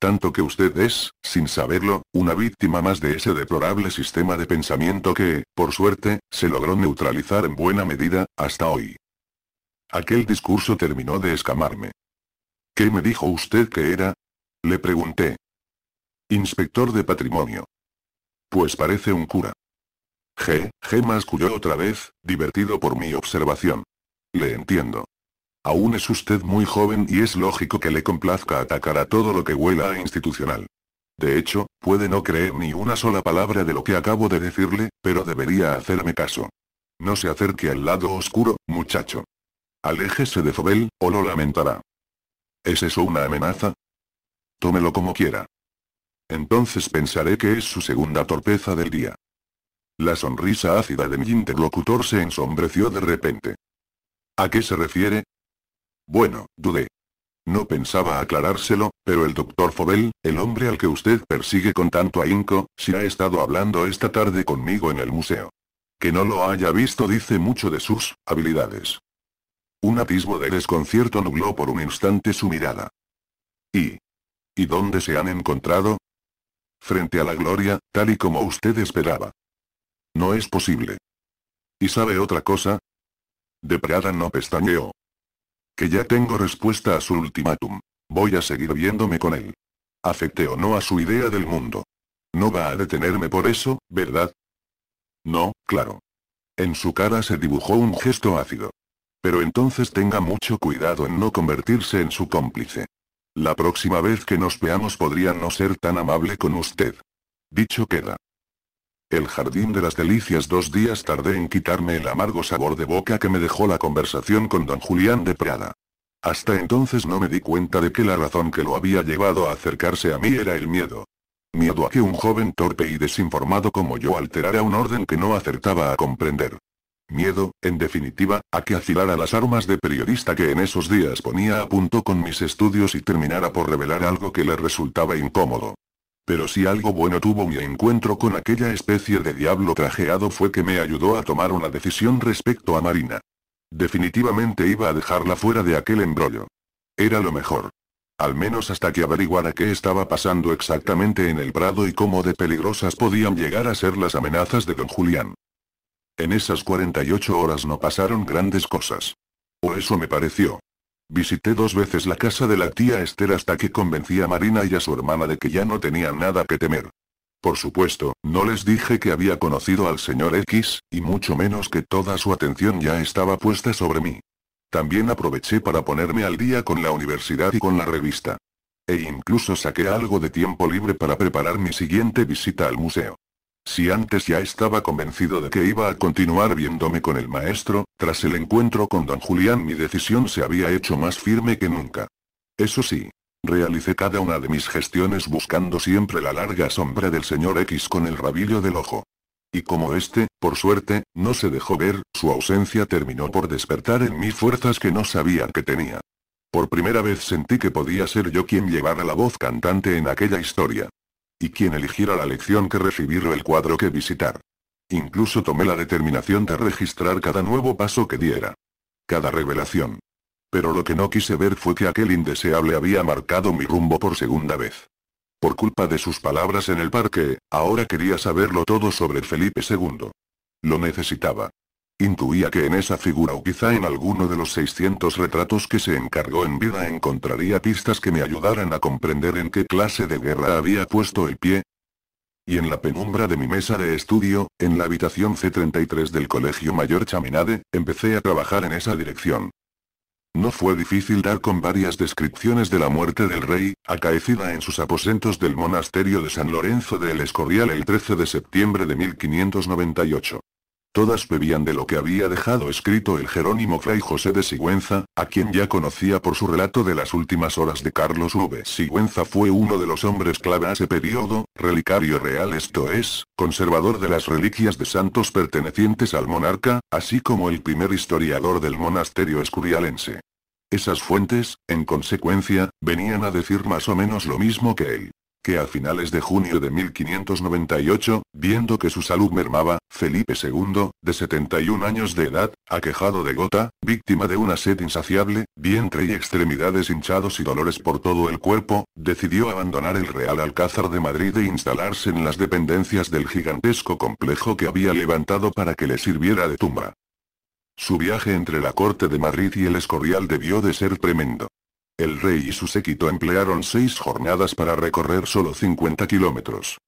Tanto que usted es, sin saberlo, una víctima más de ese deplorable sistema de pensamiento que, por suerte, se logró neutralizar en buena medida, hasta hoy. Aquel discurso terminó de escamarme. ¿Qué me dijo usted que era? Le pregunté. Inspector de patrimonio. Pues parece un cura. G. G. masculló otra vez, divertido por mi observación. Le entiendo. Aún es usted muy joven y es lógico que le complazca atacar a todo lo que huela a institucional. De hecho, puede no creer ni una sola palabra de lo que acabo de decirle, pero debería hacerme caso. No se acerque al lado oscuro, muchacho. Aléjese de Fobel, o lo lamentará. ¿Es eso una amenaza? Tómelo como quiera. Entonces pensaré que es su segunda torpeza del día. La sonrisa ácida de mi interlocutor se ensombreció de repente. ¿A qué se refiere? Bueno, dudé. No pensaba aclarárselo, pero el doctor Fobel, el hombre al que usted persigue con tanto ahínco, si ha estado hablando esta tarde conmigo en el museo. Que no lo haya visto dice mucho de sus habilidades. Un atisbo de desconcierto nubló por un instante su mirada. ¿Y? ¿Y dónde se han encontrado? Frente a la gloria, tal y como usted esperaba. No es posible. ¿Y sabe otra cosa? De Prada no pestañeó. Que ya tengo respuesta a su ultimátum. Voy a seguir viéndome con él. Afecte o no a su idea del mundo. No va a detenerme por eso, ¿verdad? No, claro. En su cara se dibujó un gesto ácido. Pero entonces tenga mucho cuidado en no convertirse en su cómplice. La próxima vez que nos veamos podría no ser tan amable con usted. Dicho queda. El jardín de las delicias dos días tardé en quitarme el amargo sabor de boca que me dejó la conversación con don Julián de Prada. Hasta entonces no me di cuenta de que la razón que lo había llevado a acercarse a mí era el miedo. Miedo a que un joven torpe y desinformado como yo alterara un orden que no acertaba a comprender. Miedo, en definitiva, a que afilara las armas de periodista que en esos días ponía a punto con mis estudios y terminara por revelar algo que le resultaba incómodo. Pero si algo bueno tuvo mi encuentro con aquella especie de diablo trajeado fue que me ayudó a tomar una decisión respecto a Marina. Definitivamente iba a dejarla fuera de aquel embrollo. Era lo mejor. Al menos hasta que averiguara qué estaba pasando exactamente en el prado y cómo de peligrosas podían llegar a ser las amenazas de don Julián. En esas 48 horas no pasaron grandes cosas. O eso me pareció. Visité dos veces la casa de la tía Esther hasta que convencí a Marina y a su hermana de que ya no tenían nada que temer. Por supuesto, no les dije que había conocido al señor X, y mucho menos que toda su atención ya estaba puesta sobre mí. También aproveché para ponerme al día con la universidad y con la revista. E incluso saqué algo de tiempo libre para preparar mi siguiente visita al museo. Si antes ya estaba convencido de que iba a continuar viéndome con el maestro, tras el encuentro con don Julián mi decisión se había hecho más firme que nunca. Eso sí, realicé cada una de mis gestiones buscando siempre la larga sombra del señor X con el rabillo del ojo. Y como este, por suerte, no se dejó ver, su ausencia terminó por despertar en mí fuerzas que no sabía que tenía. Por primera vez sentí que podía ser yo quien llevara la voz cantante en aquella historia. Y quien eligiera la lección que recibir o el cuadro que visitar. Incluso tomé la determinación de registrar cada nuevo paso que diera. Cada revelación. Pero lo que no quise ver fue que aquel indeseable había marcado mi rumbo por segunda vez. Por culpa de sus palabras en el parque, ahora quería saberlo todo sobre Felipe II. Lo necesitaba. Intuía que en esa figura o quizá en alguno de los 600 retratos que se encargó en vida encontraría pistas que me ayudaran a comprender en qué clase de guerra había puesto el pie. Y en la penumbra de mi mesa de estudio, en la habitación C33 del Colegio Mayor Chaminade, empecé a trabajar en esa dirección. No fue difícil dar con varias descripciones de la muerte del rey, acaecida en sus aposentos del monasterio de San Lorenzo del Escorial el 13 de septiembre de 1598. Todas bebían de lo que había dejado escrito el Jerónimo Fray José de Sigüenza, a quien ya conocía por su relato de las últimas horas de Carlos V. Sigüenza fue uno de los hombres clave a ese periodo, relicario real esto es, conservador de las reliquias de santos pertenecientes al monarca, así como el primer historiador del monasterio escurialense. Esas fuentes, en consecuencia, venían a decir más o menos lo mismo que él que a finales de junio de 1598, viendo que su salud mermaba, Felipe II, de 71 años de edad, aquejado de gota, víctima de una sed insaciable, vientre y extremidades hinchados y dolores por todo el cuerpo, decidió abandonar el Real Alcázar de Madrid e instalarse en las dependencias del gigantesco complejo que había levantado para que le sirviera de tumba. Su viaje entre la corte de Madrid y el Escorial debió de ser tremendo. El rey y su séquito emplearon seis jornadas para recorrer solo 50 kilómetros.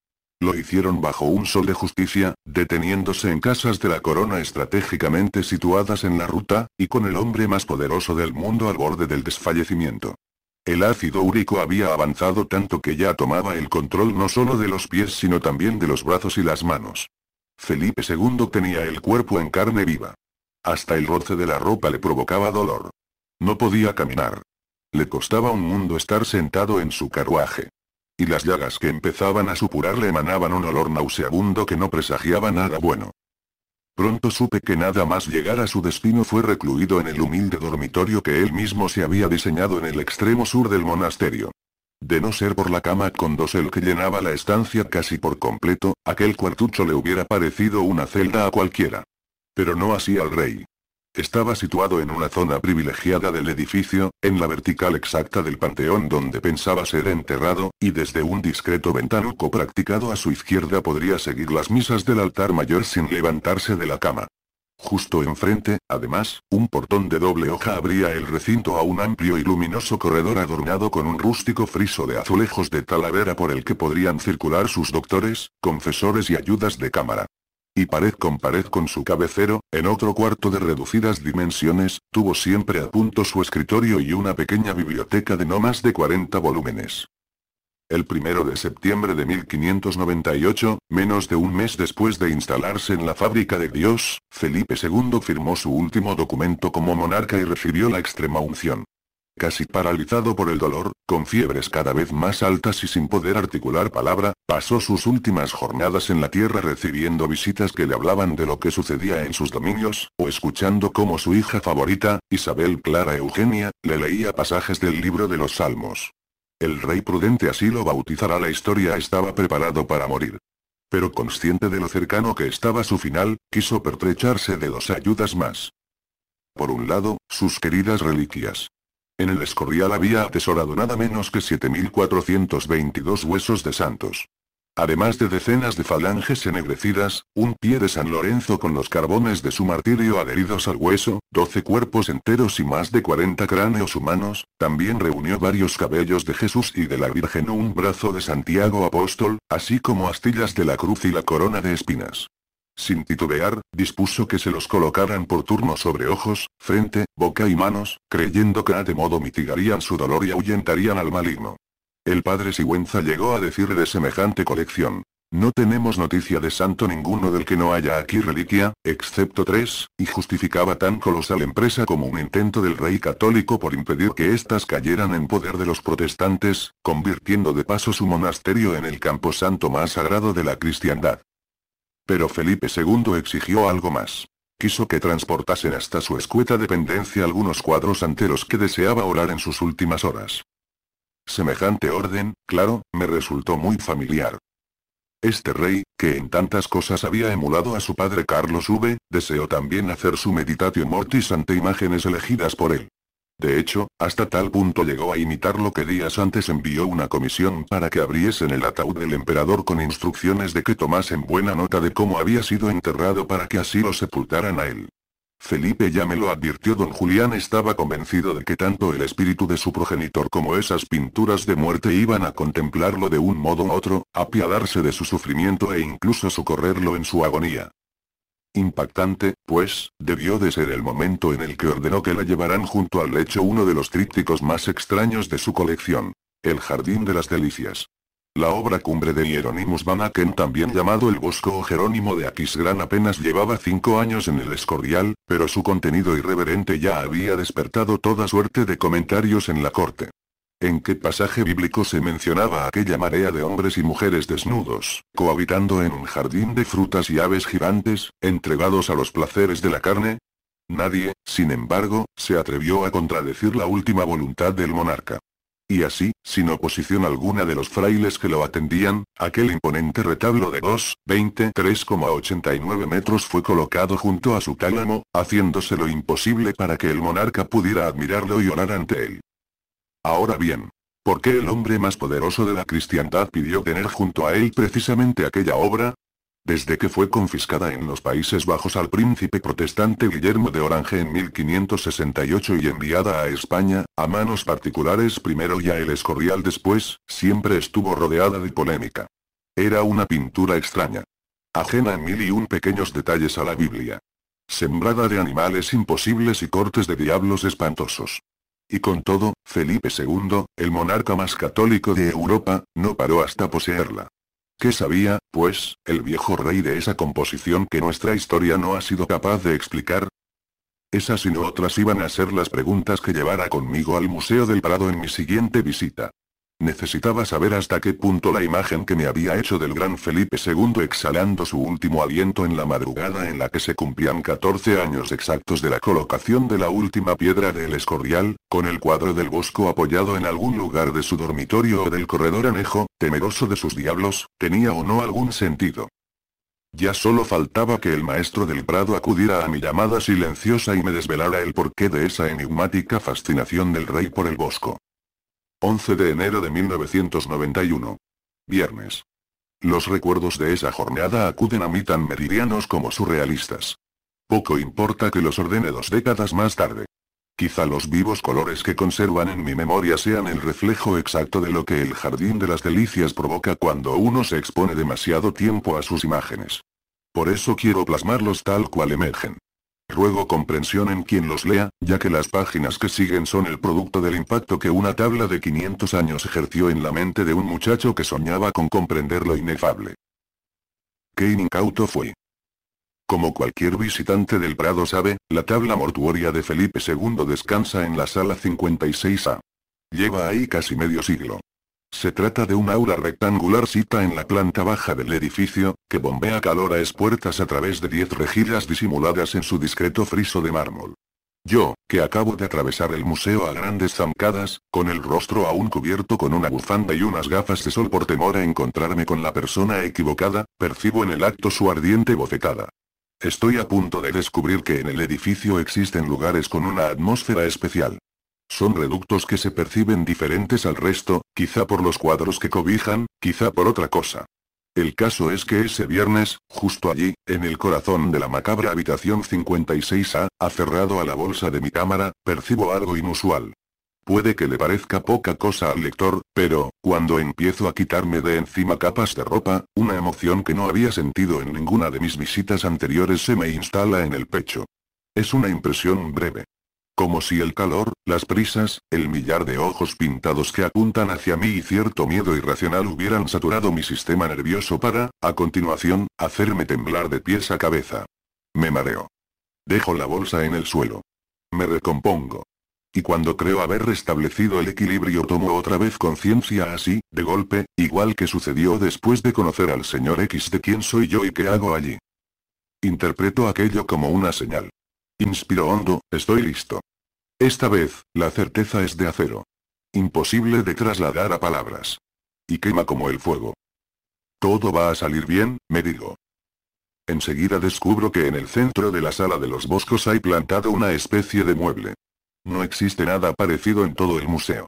Lo hicieron bajo un sol de justicia, deteniéndose en casas de la corona estratégicamente situadas en la ruta, y con el hombre más poderoso del mundo al borde del desfallecimiento. El ácido úrico había avanzado tanto que ya tomaba el control no solo de los pies sino también de los brazos y las manos. Felipe II tenía el cuerpo en carne viva. Hasta el roce de la ropa le provocaba dolor. No podía caminar, le costaba un mundo estar sentado en su carruaje. Y las llagas que empezaban a supurar le emanaban un olor nauseabundo que no presagiaba nada bueno. Pronto supe que nada más llegar a su destino fue recluido en el humilde dormitorio que él mismo se había diseñado en el extremo sur del monasterio. De no ser por la cama con dosel que llenaba la estancia casi por completo, aquel cuartucho le hubiera parecido una celda a cualquiera. Pero no así al rey. Estaba situado en una zona privilegiada del edificio, en la vertical exacta del panteón donde pensaba ser enterrado, y desde un discreto ventanuco practicado a su izquierda podría seguir las misas del altar mayor sin levantarse de la cama. Justo enfrente, además, un portón de doble hoja abría el recinto a un amplio y luminoso corredor adornado con un rústico friso de azulejos de talavera por el que podrían circular sus doctores, confesores y ayudas de cámara y pared con pared con su cabecero, en otro cuarto de reducidas dimensiones, tuvo siempre a punto su escritorio y una pequeña biblioteca de no más de 40 volúmenes. El primero de septiembre de 1598, menos de un mes después de instalarse en la fábrica de Dios, Felipe II firmó su último documento como monarca y recibió la extrema unción casi paralizado por el dolor, con fiebres cada vez más altas y sin poder articular palabra, pasó sus últimas jornadas en la tierra recibiendo visitas que le hablaban de lo que sucedía en sus dominios, o escuchando cómo su hija favorita, Isabel Clara Eugenia, le leía pasajes del libro de los Salmos. El rey prudente así lo bautizará la historia estaba preparado para morir. Pero consciente de lo cercano que estaba su final, quiso pertrecharse de dos ayudas más. Por un lado, sus queridas reliquias, en el escorial había atesorado nada menos que 7.422 huesos de santos. Además de decenas de falanges ennegrecidas, un pie de San Lorenzo con los carbones de su martirio adheridos al hueso, 12 cuerpos enteros y más de 40 cráneos humanos, también reunió varios cabellos de Jesús y de la Virgen o un brazo de Santiago Apóstol, así como astillas de la cruz y la corona de espinas. Sin titubear, dispuso que se los colocaran por turno sobre ojos, frente, boca y manos, creyendo que a de modo mitigarían su dolor y ahuyentarían al maligno. El padre Sigüenza llegó a decir de semejante colección. No tenemos noticia de santo ninguno del que no haya aquí reliquia, excepto tres, y justificaba tan colosal empresa como un intento del rey católico por impedir que éstas cayeran en poder de los protestantes, convirtiendo de paso su monasterio en el campo santo más sagrado de la cristiandad. Pero Felipe II exigió algo más. Quiso que transportasen hasta su escueta dependencia algunos cuadros ante que deseaba orar en sus últimas horas. Semejante orden, claro, me resultó muy familiar. Este rey, que en tantas cosas había emulado a su padre Carlos V, deseó también hacer su meditatio mortis ante imágenes elegidas por él. De hecho, hasta tal punto llegó a imitar lo que días antes envió una comisión para que abriesen el ataúd del emperador con instrucciones de que tomasen buena nota de cómo había sido enterrado para que así lo sepultaran a él. Felipe ya me lo advirtió don Julián estaba convencido de que tanto el espíritu de su progenitor como esas pinturas de muerte iban a contemplarlo de un modo u otro, apiadarse de su sufrimiento e incluso socorrerlo en su agonía. Impactante, pues, debió de ser el momento en el que ordenó que la llevaran junto al lecho uno de los trípticos más extraños de su colección. El Jardín de las Delicias. La obra cumbre de Hieronymus Van Aken también llamado El Bosco o Jerónimo de Aquisgrán apenas llevaba cinco años en el Escorial, pero su contenido irreverente ya había despertado toda suerte de comentarios en la corte. ¿En qué pasaje bíblico se mencionaba aquella marea de hombres y mujeres desnudos, cohabitando en un jardín de frutas y aves gigantes, entregados a los placeres de la carne? Nadie, sin embargo, se atrevió a contradecir la última voluntad del monarca. Y así, sin oposición alguna de los frailes que lo atendían, aquel imponente retablo de 2, 23,89 metros fue colocado junto a su tálamo, haciéndose lo imposible para que el monarca pudiera admirarlo y orar ante él. Ahora bien. ¿Por qué el hombre más poderoso de la cristiandad pidió tener junto a él precisamente aquella obra? Desde que fue confiscada en los Países Bajos al príncipe protestante Guillermo de Orange en 1568 y enviada a España, a manos particulares primero y a El Escorial después, siempre estuvo rodeada de polémica. Era una pintura extraña. Ajena en mil y un pequeños detalles a la Biblia. Sembrada de animales imposibles y cortes de diablos espantosos. Y con todo, Felipe II, el monarca más católico de Europa, no paró hasta poseerla. ¿Qué sabía, pues, el viejo rey de esa composición que nuestra historia no ha sido capaz de explicar? Esas y no otras iban a ser las preguntas que llevara conmigo al Museo del Prado en mi siguiente visita. Necesitaba saber hasta qué punto la imagen que me había hecho del gran Felipe II exhalando su último aliento en la madrugada en la que se cumplían 14 años exactos de la colocación de la última piedra del escordial, con el cuadro del bosco apoyado en algún lugar de su dormitorio o del corredor anejo, temeroso de sus diablos, tenía o no algún sentido. Ya solo faltaba que el maestro del Prado acudiera a mi llamada silenciosa y me desvelara el porqué de esa enigmática fascinación del rey por el bosco. 11 de enero de 1991. Viernes. Los recuerdos de esa jornada acuden a mí tan meridianos como surrealistas. Poco importa que los ordene dos décadas más tarde. Quizá los vivos colores que conservan en mi memoria sean el reflejo exacto de lo que el jardín de las delicias provoca cuando uno se expone demasiado tiempo a sus imágenes. Por eso quiero plasmarlos tal cual emergen. Ruego comprensión en quien los lea, ya que las páginas que siguen son el producto del impacto que una tabla de 500 años ejerció en la mente de un muchacho que soñaba con comprender lo inefable. Qué incauto fue. Como cualquier visitante del Prado sabe, la tabla mortuoria de Felipe II descansa en la sala 56A. Lleva ahí casi medio siglo. Se trata de un aura rectangular sita en la planta baja del edificio, que bombea calor a espuertas a través de diez rejillas disimuladas en su discreto friso de mármol. Yo, que acabo de atravesar el museo a grandes zancadas, con el rostro aún cubierto con una bufanda y unas gafas de sol por temor a encontrarme con la persona equivocada, percibo en el acto su ardiente bofetada. Estoy a punto de descubrir que en el edificio existen lugares con una atmósfera especial. Son reductos que se perciben diferentes al resto, quizá por los cuadros que cobijan, quizá por otra cosa. El caso es que ese viernes, justo allí, en el corazón de la macabra habitación 56A, aferrado a la bolsa de mi cámara, percibo algo inusual. Puede que le parezca poca cosa al lector, pero, cuando empiezo a quitarme de encima capas de ropa, una emoción que no había sentido en ninguna de mis visitas anteriores se me instala en el pecho. Es una impresión breve. Como si el calor, las prisas, el millar de ojos pintados que apuntan hacia mí y cierto miedo irracional hubieran saturado mi sistema nervioso para, a continuación, hacerme temblar de pies a cabeza. Me mareo. Dejo la bolsa en el suelo. Me recompongo. Y cuando creo haber restablecido el equilibrio tomo otra vez conciencia así, de golpe, igual que sucedió después de conocer al señor X de quién soy yo y qué hago allí. Interpreto aquello como una señal. Inspiro hondo, estoy listo. Esta vez, la certeza es de acero. Imposible de trasladar a palabras. Y quema como el fuego. Todo va a salir bien, me digo. Enseguida descubro que en el centro de la sala de los boscos hay plantado una especie de mueble. No existe nada parecido en todo el museo.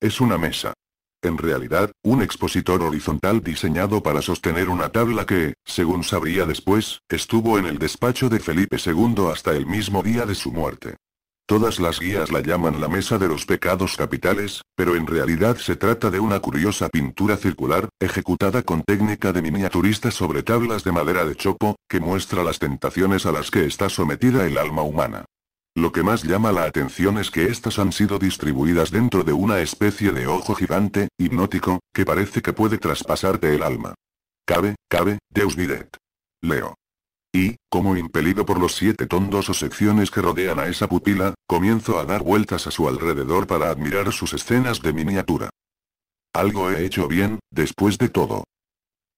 Es una mesa en realidad, un expositor horizontal diseñado para sostener una tabla que, según sabría después, estuvo en el despacho de Felipe II hasta el mismo día de su muerte. Todas las guías la llaman la mesa de los pecados capitales, pero en realidad se trata de una curiosa pintura circular, ejecutada con técnica de miniaturista sobre tablas de madera de chopo, que muestra las tentaciones a las que está sometida el alma humana. Lo que más llama la atención es que estas han sido distribuidas dentro de una especie de ojo gigante, hipnótico, que parece que puede traspasarte el alma. Cabe, cabe, Deus videt. Leo. Y, como impelido por los siete tondos o secciones que rodean a esa pupila, comienzo a dar vueltas a su alrededor para admirar sus escenas de miniatura. Algo he hecho bien, después de todo.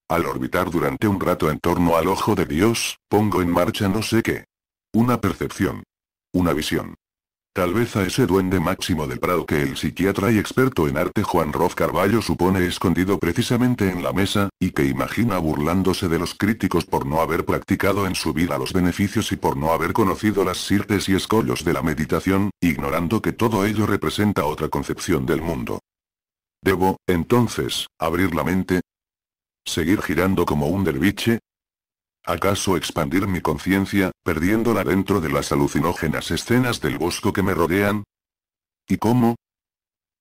Al orbitar durante un rato en torno al ojo de Dios, pongo en marcha no sé qué. Una percepción. Una visión. Tal vez a ese duende máximo del Prado que el psiquiatra y experto en arte Juan Roz Carballo supone escondido precisamente en la mesa, y que imagina burlándose de los críticos por no haber practicado en su vida los beneficios y por no haber conocido las sirtes y escollos de la meditación, ignorando que todo ello representa otra concepción del mundo. Debo, entonces, abrir la mente. Seguir girando como un derviche, ¿Acaso expandir mi conciencia, perdiéndola dentro de las alucinógenas escenas del bosco que me rodean? ¿Y cómo?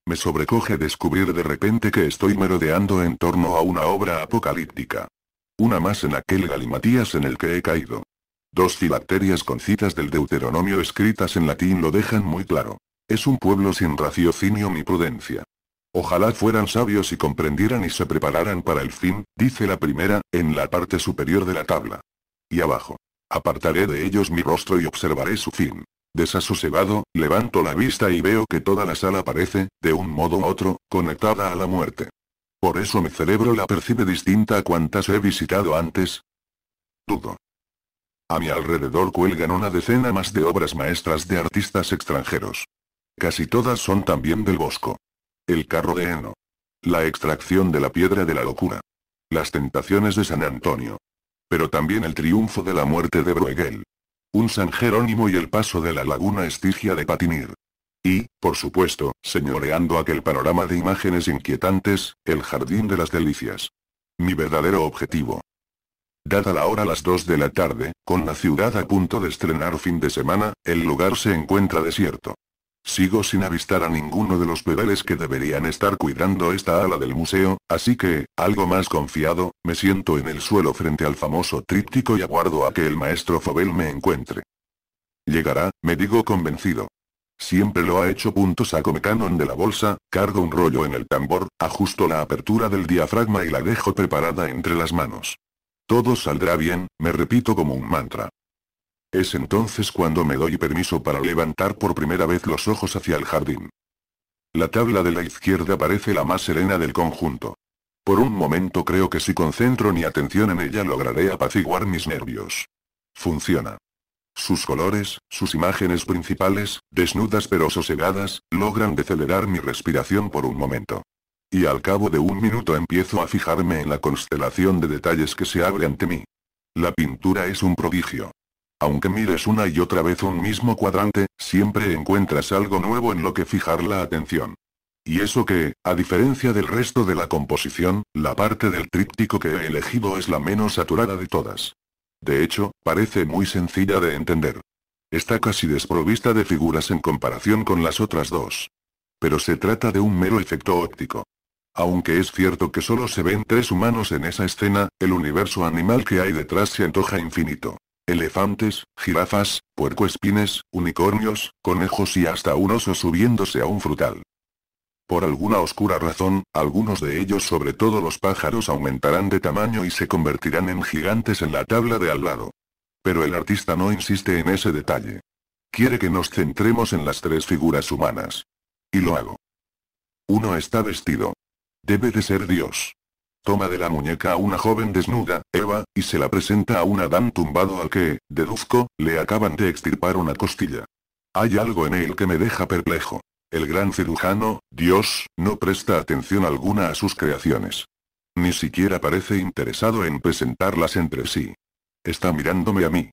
Me sobrecoge descubrir de repente que estoy merodeando en torno a una obra apocalíptica. Una más en aquel galimatías en el que he caído. Dos filacterias con citas del Deuteronomio escritas en latín lo dejan muy claro. Es un pueblo sin raciocinio ni prudencia. Ojalá fueran sabios y comprendieran y se prepararan para el fin, dice la primera, en la parte superior de la tabla. Y abajo. Apartaré de ellos mi rostro y observaré su fin. Desasosegado, levanto la vista y veo que toda la sala parece, de un modo u otro, conectada a la muerte. Por eso mi cerebro la percibe distinta a cuantas he visitado antes. Dudo. A mi alrededor cuelgan una decena más de obras maestras de artistas extranjeros. Casi todas son también del Bosco. El carro de heno. La extracción de la piedra de la locura. Las tentaciones de San Antonio. Pero también el triunfo de la muerte de Bruegel. Un San Jerónimo y el paso de la laguna Estigia de Patinir. Y, por supuesto, señoreando aquel panorama de imágenes inquietantes, el Jardín de las Delicias. Mi verdadero objetivo. Dada la hora las 2 de la tarde, con la ciudad a punto de estrenar fin de semana, el lugar se encuentra desierto. Sigo sin avistar a ninguno de los pedales que deberían estar cuidando esta ala del museo, así que, algo más confiado, me siento en el suelo frente al famoso tríptico y aguardo a que el maestro Fobel me encuentre. Llegará, me digo convencido. Siempre lo ha hecho. Punto saco canon de la bolsa, cargo un rollo en el tambor, ajusto la apertura del diafragma y la dejo preparada entre las manos. Todo saldrá bien, me repito como un mantra. Es entonces cuando me doy permiso para levantar por primera vez los ojos hacia el jardín. La tabla de la izquierda parece la más serena del conjunto. Por un momento creo que si concentro mi atención en ella lograré apaciguar mis nervios. Funciona. Sus colores, sus imágenes principales, desnudas pero sosegadas, logran decelerar mi respiración por un momento. Y al cabo de un minuto empiezo a fijarme en la constelación de detalles que se abre ante mí. La pintura es un prodigio. Aunque mires una y otra vez un mismo cuadrante, siempre encuentras algo nuevo en lo que fijar la atención. Y eso que, a diferencia del resto de la composición, la parte del tríptico que he elegido es la menos saturada de todas. De hecho, parece muy sencilla de entender. Está casi desprovista de figuras en comparación con las otras dos. Pero se trata de un mero efecto óptico. Aunque es cierto que solo se ven tres humanos en esa escena, el universo animal que hay detrás se antoja infinito elefantes, jirafas, puercoespines, unicornios, conejos y hasta un oso subiéndose a un frutal. Por alguna oscura razón, algunos de ellos, sobre todo los pájaros, aumentarán de tamaño y se convertirán en gigantes en la tabla de al lado. Pero el artista no insiste en ese detalle. Quiere que nos centremos en las tres figuras humanas. Y lo hago. Uno está vestido. Debe de ser Dios. Toma de la muñeca a una joven desnuda, Eva, y se la presenta a un Adán tumbado al que, deduzco, le acaban de extirpar una costilla. Hay algo en él que me deja perplejo. El gran cirujano, Dios, no presta atención alguna a sus creaciones. Ni siquiera parece interesado en presentarlas entre sí. Está mirándome a mí.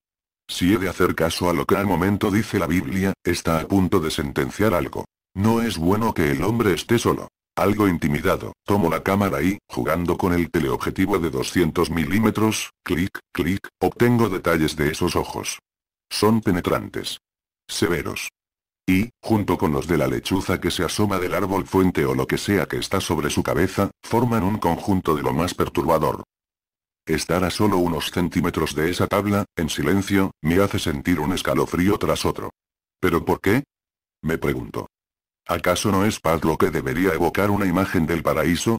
Si he de hacer caso a lo que al momento dice la Biblia, está a punto de sentenciar algo. No es bueno que el hombre esté solo. Algo intimidado, tomo la cámara y, jugando con el teleobjetivo de 200 milímetros, clic, clic, obtengo detalles de esos ojos. Son penetrantes. Severos. Y, junto con los de la lechuza que se asoma del árbol fuente o lo que sea que está sobre su cabeza, forman un conjunto de lo más perturbador. Estar a solo unos centímetros de esa tabla, en silencio, me hace sentir un escalofrío tras otro. ¿Pero por qué? Me pregunto. ¿Acaso no es paz lo que debería evocar una imagen del paraíso?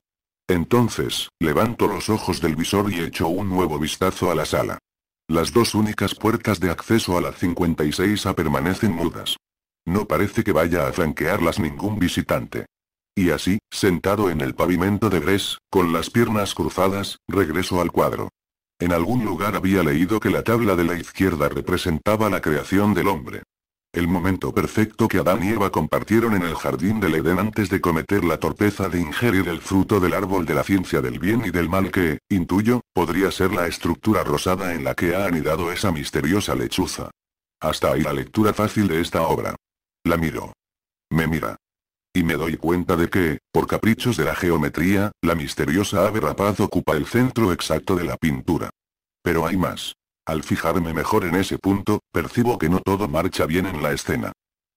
Entonces, levanto los ojos del visor y echo un nuevo vistazo a la sala. Las dos únicas puertas de acceso a la 56A permanecen mudas. No parece que vaya a franquearlas ningún visitante. Y así, sentado en el pavimento de Gres, con las piernas cruzadas, regreso al cuadro. En algún lugar había leído que la tabla de la izquierda representaba la creación del hombre. El momento perfecto que Adán y Eva compartieron en el jardín del Edén antes de cometer la torpeza de ingerir el fruto del árbol de la ciencia del bien y del mal que, intuyo, podría ser la estructura rosada en la que ha anidado esa misteriosa lechuza. Hasta ahí la lectura fácil de esta obra. La miro. Me mira. Y me doy cuenta de que, por caprichos de la geometría, la misteriosa ave rapaz ocupa el centro exacto de la pintura. Pero hay más. Al fijarme mejor en ese punto, percibo que no todo marcha bien en la escena.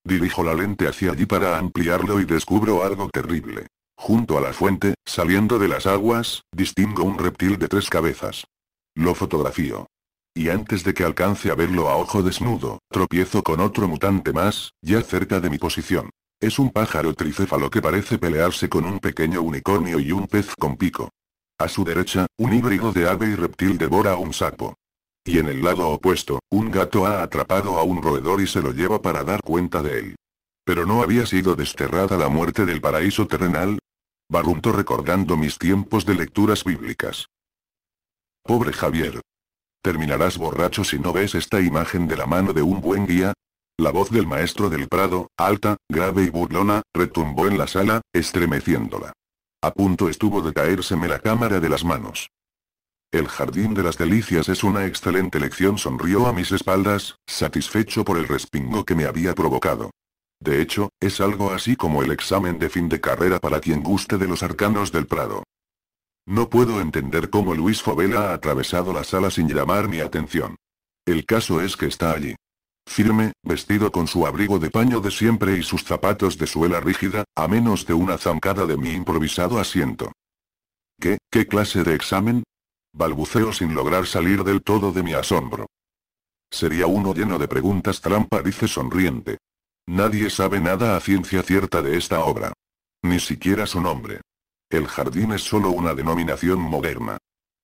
Dirijo la lente hacia allí para ampliarlo y descubro algo terrible. Junto a la fuente, saliendo de las aguas, distingo un reptil de tres cabezas. Lo fotografío. Y antes de que alcance a verlo a ojo desnudo, tropiezo con otro mutante más, ya cerca de mi posición. Es un pájaro tricéfalo que parece pelearse con un pequeño unicornio y un pez con pico. A su derecha, un híbrido de ave y reptil devora a un sapo. Y en el lado opuesto, un gato ha atrapado a un roedor y se lo lleva para dar cuenta de él. Pero no había sido desterrada la muerte del paraíso terrenal. Barrunto recordando mis tiempos de lecturas bíblicas. Pobre Javier. Terminarás borracho si no ves esta imagen de la mano de un buen guía, la voz del maestro del Prado, alta, grave y burlona, retumbó en la sala, estremeciéndola. A punto estuvo de caérseme la cámara de las manos. El jardín de las delicias es una excelente lección, sonrió a mis espaldas, satisfecho por el respingo que me había provocado. De hecho, es algo así como el examen de fin de carrera para quien guste de los arcanos del Prado. No puedo entender cómo Luis Fovela ha atravesado la sala sin llamar mi atención. El caso es que está allí. Firme, vestido con su abrigo de paño de siempre y sus zapatos de suela rígida, a menos de una zancada de mi improvisado asiento. ¿Qué, qué clase de examen? Balbuceo sin lograr salir del todo de mi asombro. Sería uno lleno de preguntas trampa, dice sonriente. Nadie sabe nada a ciencia cierta de esta obra. Ni siquiera su nombre. El jardín es solo una denominación moderna.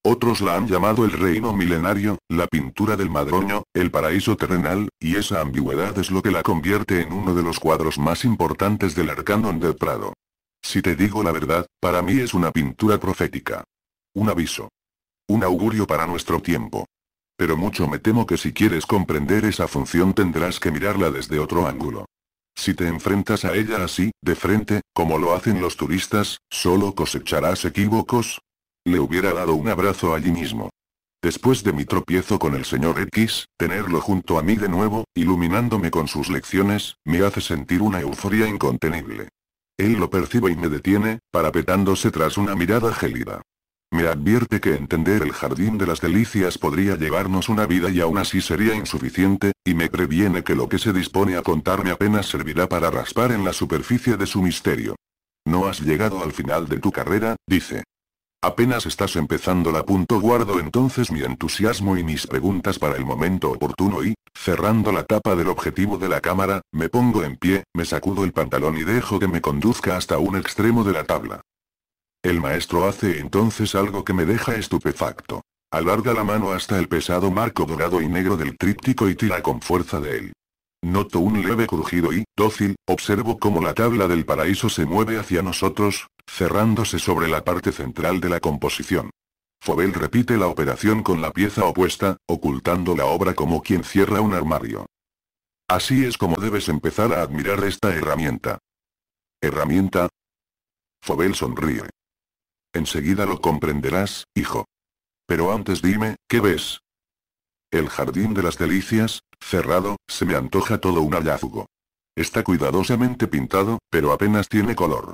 Otros la han llamado el reino milenario, la pintura del madroño, el paraíso terrenal, y esa ambigüedad es lo que la convierte en uno de los cuadros más importantes del Arcanon del Prado. Si te digo la verdad, para mí es una pintura profética. Un aviso. Un augurio para nuestro tiempo. Pero mucho me temo que si quieres comprender esa función tendrás que mirarla desde otro ángulo. Si te enfrentas a ella así, de frente, como lo hacen los turistas, solo cosecharás equívocos. Le hubiera dado un abrazo allí mismo. Después de mi tropiezo con el señor X, tenerlo junto a mí de nuevo, iluminándome con sus lecciones, me hace sentir una euforia incontenible. Él lo percibe y me detiene, parapetándose tras una mirada gélida. Me advierte que entender el jardín de las delicias podría llevarnos una vida y aún así sería insuficiente, y me previene que lo que se dispone a contarme apenas servirá para raspar en la superficie de su misterio. No has llegado al final de tu carrera, dice. Apenas estás empezando la punto guardo entonces mi entusiasmo y mis preguntas para el momento oportuno y, cerrando la tapa del objetivo de la cámara, me pongo en pie, me sacudo el pantalón y dejo que me conduzca hasta un extremo de la tabla. El maestro hace entonces algo que me deja estupefacto. Alarga la mano hasta el pesado marco dorado y negro del tríptico y tira con fuerza de él. Noto un leve crujido y, dócil, observo cómo la tabla del paraíso se mueve hacia nosotros, cerrándose sobre la parte central de la composición. Fobel repite la operación con la pieza opuesta, ocultando la obra como quien cierra un armario. Así es como debes empezar a admirar esta herramienta. ¿Herramienta? Fobel sonríe. Enseguida lo comprenderás, hijo. Pero antes dime, ¿qué ves? El jardín de las delicias, cerrado, se me antoja todo un hallazgo. Está cuidadosamente pintado, pero apenas tiene color.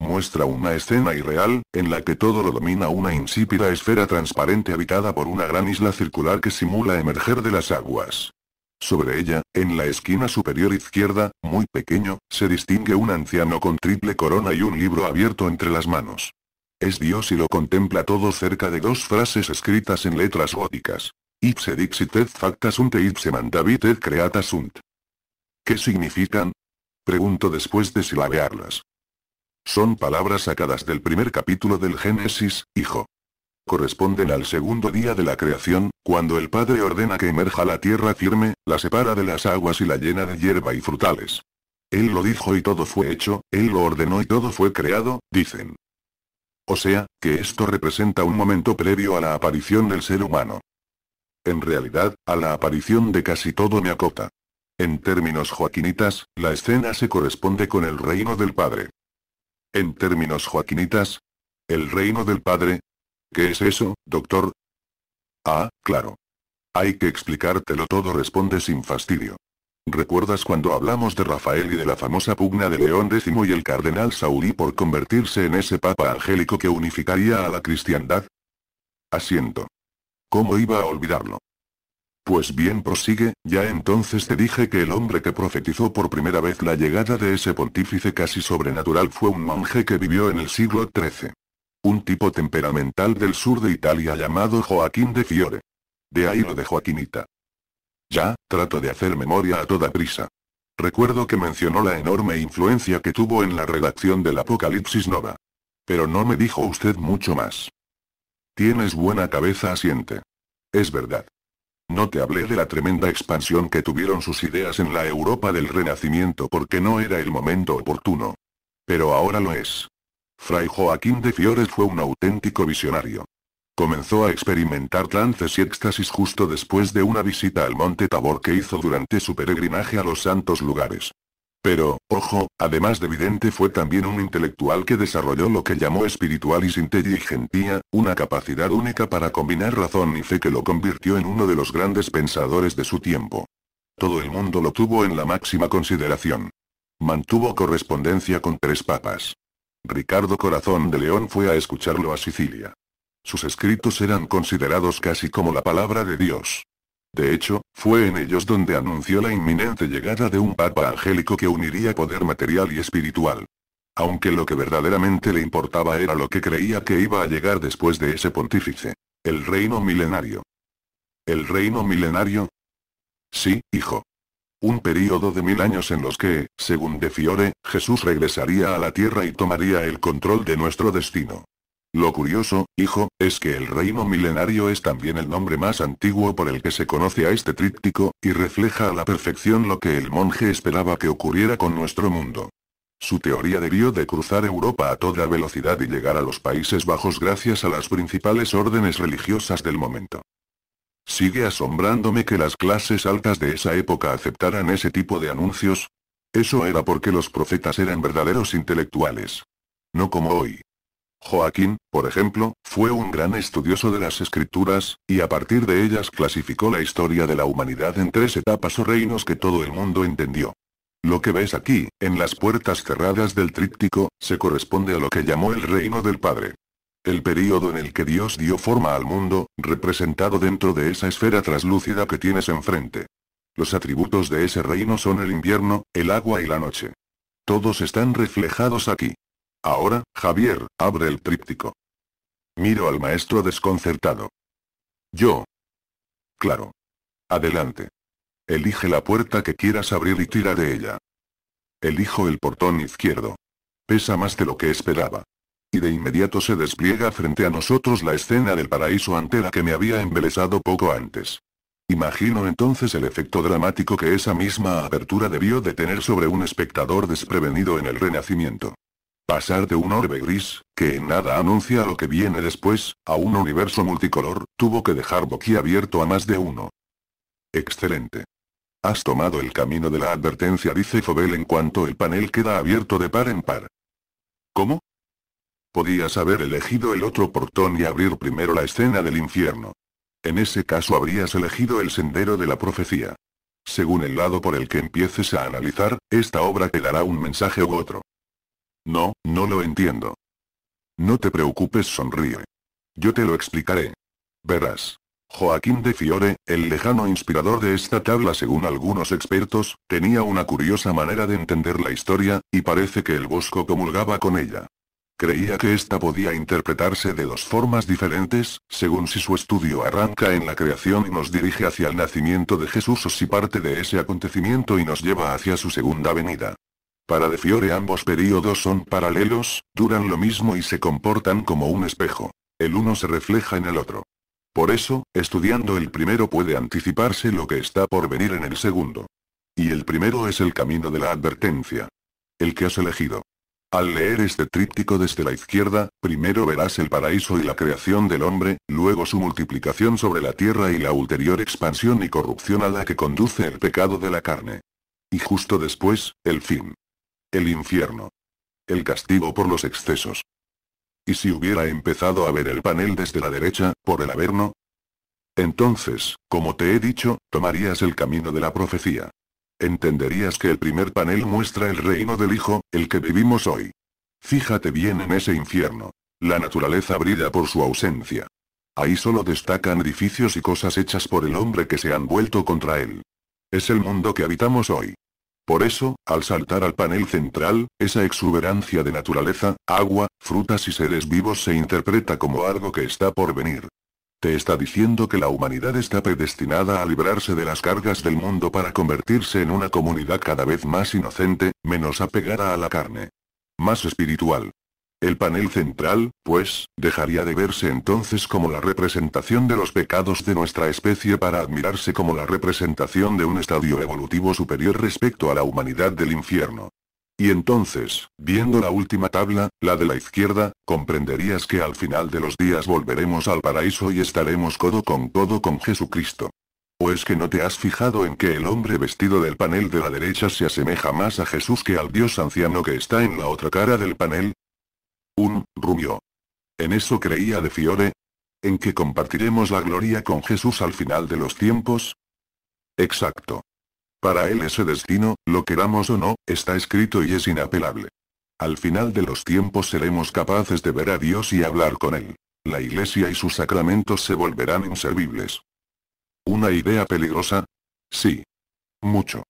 Muestra una escena irreal, en la que todo lo domina una insípida esfera transparente habitada por una gran isla circular que simula emerger de las aguas. Sobre ella, en la esquina superior izquierda, muy pequeño, se distingue un anciano con triple corona y un libro abierto entre las manos. Es Dios y lo contempla todo cerca de dos frases escritas en letras góticas. Ipse dixit et facta sunt e ipse mandavit et sunt. ¿Qué significan? Pregunto después de silabearlas. Son palabras sacadas del primer capítulo del Génesis, hijo. Corresponden al segundo día de la creación, cuando el Padre ordena que emerja la tierra firme, la separa de las aguas y la llena de hierba y frutales. Él lo dijo y todo fue hecho, Él lo ordenó y todo fue creado, dicen. O sea, que esto representa un momento previo a la aparición del ser humano. En realidad, a la aparición de casi todo me acota. En términos joaquinitas, la escena se corresponde con el reino del Padre. En términos joaquinitas, el reino del Padre. ¿Qué es eso, doctor? Ah, claro. Hay que explicártelo todo, responde sin fastidio. ¿Recuerdas cuando hablamos de Rafael y de la famosa pugna de León X y el cardenal Saudí por convertirse en ese papa angélico que unificaría a la cristiandad? Asiento. ¿Cómo iba a olvidarlo? Pues bien prosigue, ya entonces te dije que el hombre que profetizó por primera vez la llegada de ese pontífice casi sobrenatural fue un monje que vivió en el siglo XIII. Un tipo temperamental del sur de Italia llamado Joaquín de Fiore. De ahí lo de Joaquinita. Ya, trato de hacer memoria a toda prisa. Recuerdo que mencionó la enorme influencia que tuvo en la redacción del Apocalipsis Nova. Pero no me dijo usted mucho más. Tienes buena cabeza, asiente. Es verdad. No te hablé de la tremenda expansión que tuvieron sus ideas en la Europa del Renacimiento porque no era el momento oportuno. Pero ahora lo es. Fray Joaquín de Fiores fue un auténtico visionario. Comenzó a experimentar trances y éxtasis justo después de una visita al monte Tabor que hizo durante su peregrinaje a los santos lugares. Pero, ojo, además de vidente fue también un intelectual que desarrolló lo que llamó espiritual y una capacidad única para combinar razón y fe que lo convirtió en uno de los grandes pensadores de su tiempo. Todo el mundo lo tuvo en la máxima consideración. Mantuvo correspondencia con tres papas. Ricardo Corazón de León fue a escucharlo a Sicilia. Sus escritos eran considerados casi como la palabra de Dios. De hecho, fue en ellos donde anunció la inminente llegada de un papa angélico que uniría poder material y espiritual. Aunque lo que verdaderamente le importaba era lo que creía que iba a llegar después de ese pontífice. El reino milenario. ¿El reino milenario? Sí, hijo. Un período de mil años en los que, según De Fiore, Jesús regresaría a la tierra y tomaría el control de nuestro destino. Lo curioso, hijo, es que el reino milenario es también el nombre más antiguo por el que se conoce a este tríptico, y refleja a la perfección lo que el monje esperaba que ocurriera con nuestro mundo. Su teoría debió de cruzar Europa a toda velocidad y llegar a los Países Bajos gracias a las principales órdenes religiosas del momento. Sigue asombrándome que las clases altas de esa época aceptaran ese tipo de anuncios. Eso era porque los profetas eran verdaderos intelectuales. No como hoy. Joaquín, por ejemplo, fue un gran estudioso de las escrituras, y a partir de ellas clasificó la historia de la humanidad en tres etapas o reinos que todo el mundo entendió. Lo que ves aquí, en las puertas cerradas del tríptico, se corresponde a lo que llamó el reino del Padre. El período en el que Dios dio forma al mundo, representado dentro de esa esfera traslúcida que tienes enfrente. Los atributos de ese reino son el invierno, el agua y la noche. Todos están reflejados aquí. Ahora, Javier, abre el tríptico. Miro al maestro desconcertado. Yo. Claro. Adelante. Elige la puerta que quieras abrir y tira de ella. Elijo el portón izquierdo. Pesa más de lo que esperaba. Y de inmediato se despliega frente a nosotros la escena del paraíso ante que me había embelesado poco antes. Imagino entonces el efecto dramático que esa misma apertura debió de tener sobre un espectador desprevenido en el Renacimiento. Pasar de un orbe gris, que en nada anuncia lo que viene después, a un universo multicolor, tuvo que dejar abierto a más de uno. Excelente. Has tomado el camino de la advertencia, dice Fobel en cuanto el panel queda abierto de par en par. ¿Cómo? Podías haber elegido el otro portón y abrir primero la escena del infierno. En ese caso habrías elegido el sendero de la profecía. Según el lado por el que empieces a analizar, esta obra te dará un mensaje u otro. No, no lo entiendo. No te preocupes, sonríe. Yo te lo explicaré. Verás. Joaquín de Fiore, el lejano inspirador de esta tabla según algunos expertos, tenía una curiosa manera de entender la historia, y parece que el Bosco comulgaba con ella. Creía que esta podía interpretarse de dos formas diferentes, según si su estudio arranca en la creación y nos dirige hacia el nacimiento de Jesús o si parte de ese acontecimiento y nos lleva hacia su segunda venida. Para De Fiore ambos períodos son paralelos, duran lo mismo y se comportan como un espejo. El uno se refleja en el otro. Por eso, estudiando el primero puede anticiparse lo que está por venir en el segundo. Y el primero es el camino de la advertencia. El que has elegido. Al leer este tríptico desde la izquierda, primero verás el paraíso y la creación del hombre, luego su multiplicación sobre la tierra y la ulterior expansión y corrupción a la que conduce el pecado de la carne. Y justo después, el fin. El infierno. El castigo por los excesos. ¿Y si hubiera empezado a ver el panel desde la derecha, por el Averno? Entonces, como te he dicho, tomarías el camino de la profecía. Entenderías que el primer panel muestra el reino del Hijo, el que vivimos hoy. Fíjate bien en ese infierno. La naturaleza brilla por su ausencia. Ahí solo destacan edificios y cosas hechas por el hombre que se han vuelto contra él. Es el mundo que habitamos hoy. Por eso, al saltar al panel central, esa exuberancia de naturaleza, agua, frutas y seres vivos se interpreta como algo que está por venir. Te está diciendo que la humanidad está predestinada a librarse de las cargas del mundo para convertirse en una comunidad cada vez más inocente, menos apegada a la carne. Más espiritual. El panel central, pues, dejaría de verse entonces como la representación de los pecados de nuestra especie para admirarse como la representación de un estadio evolutivo superior respecto a la humanidad del infierno. Y entonces, viendo la última tabla, la de la izquierda, comprenderías que al final de los días volveremos al paraíso y estaremos codo con codo con Jesucristo. ¿O es que no te has fijado en que el hombre vestido del panel de la derecha se asemeja más a Jesús que al Dios anciano que está en la otra cara del panel? Un rubio. En eso creía de Fiore. En que compartiremos la gloria con Jesús al final de los tiempos. Exacto. Para él ese destino, lo queramos o no, está escrito y es inapelable. Al final de los tiempos seremos capaces de ver a Dios y hablar con Él. La iglesia y sus sacramentos se volverán inservibles. ¿Una idea peligrosa? Sí. Mucho.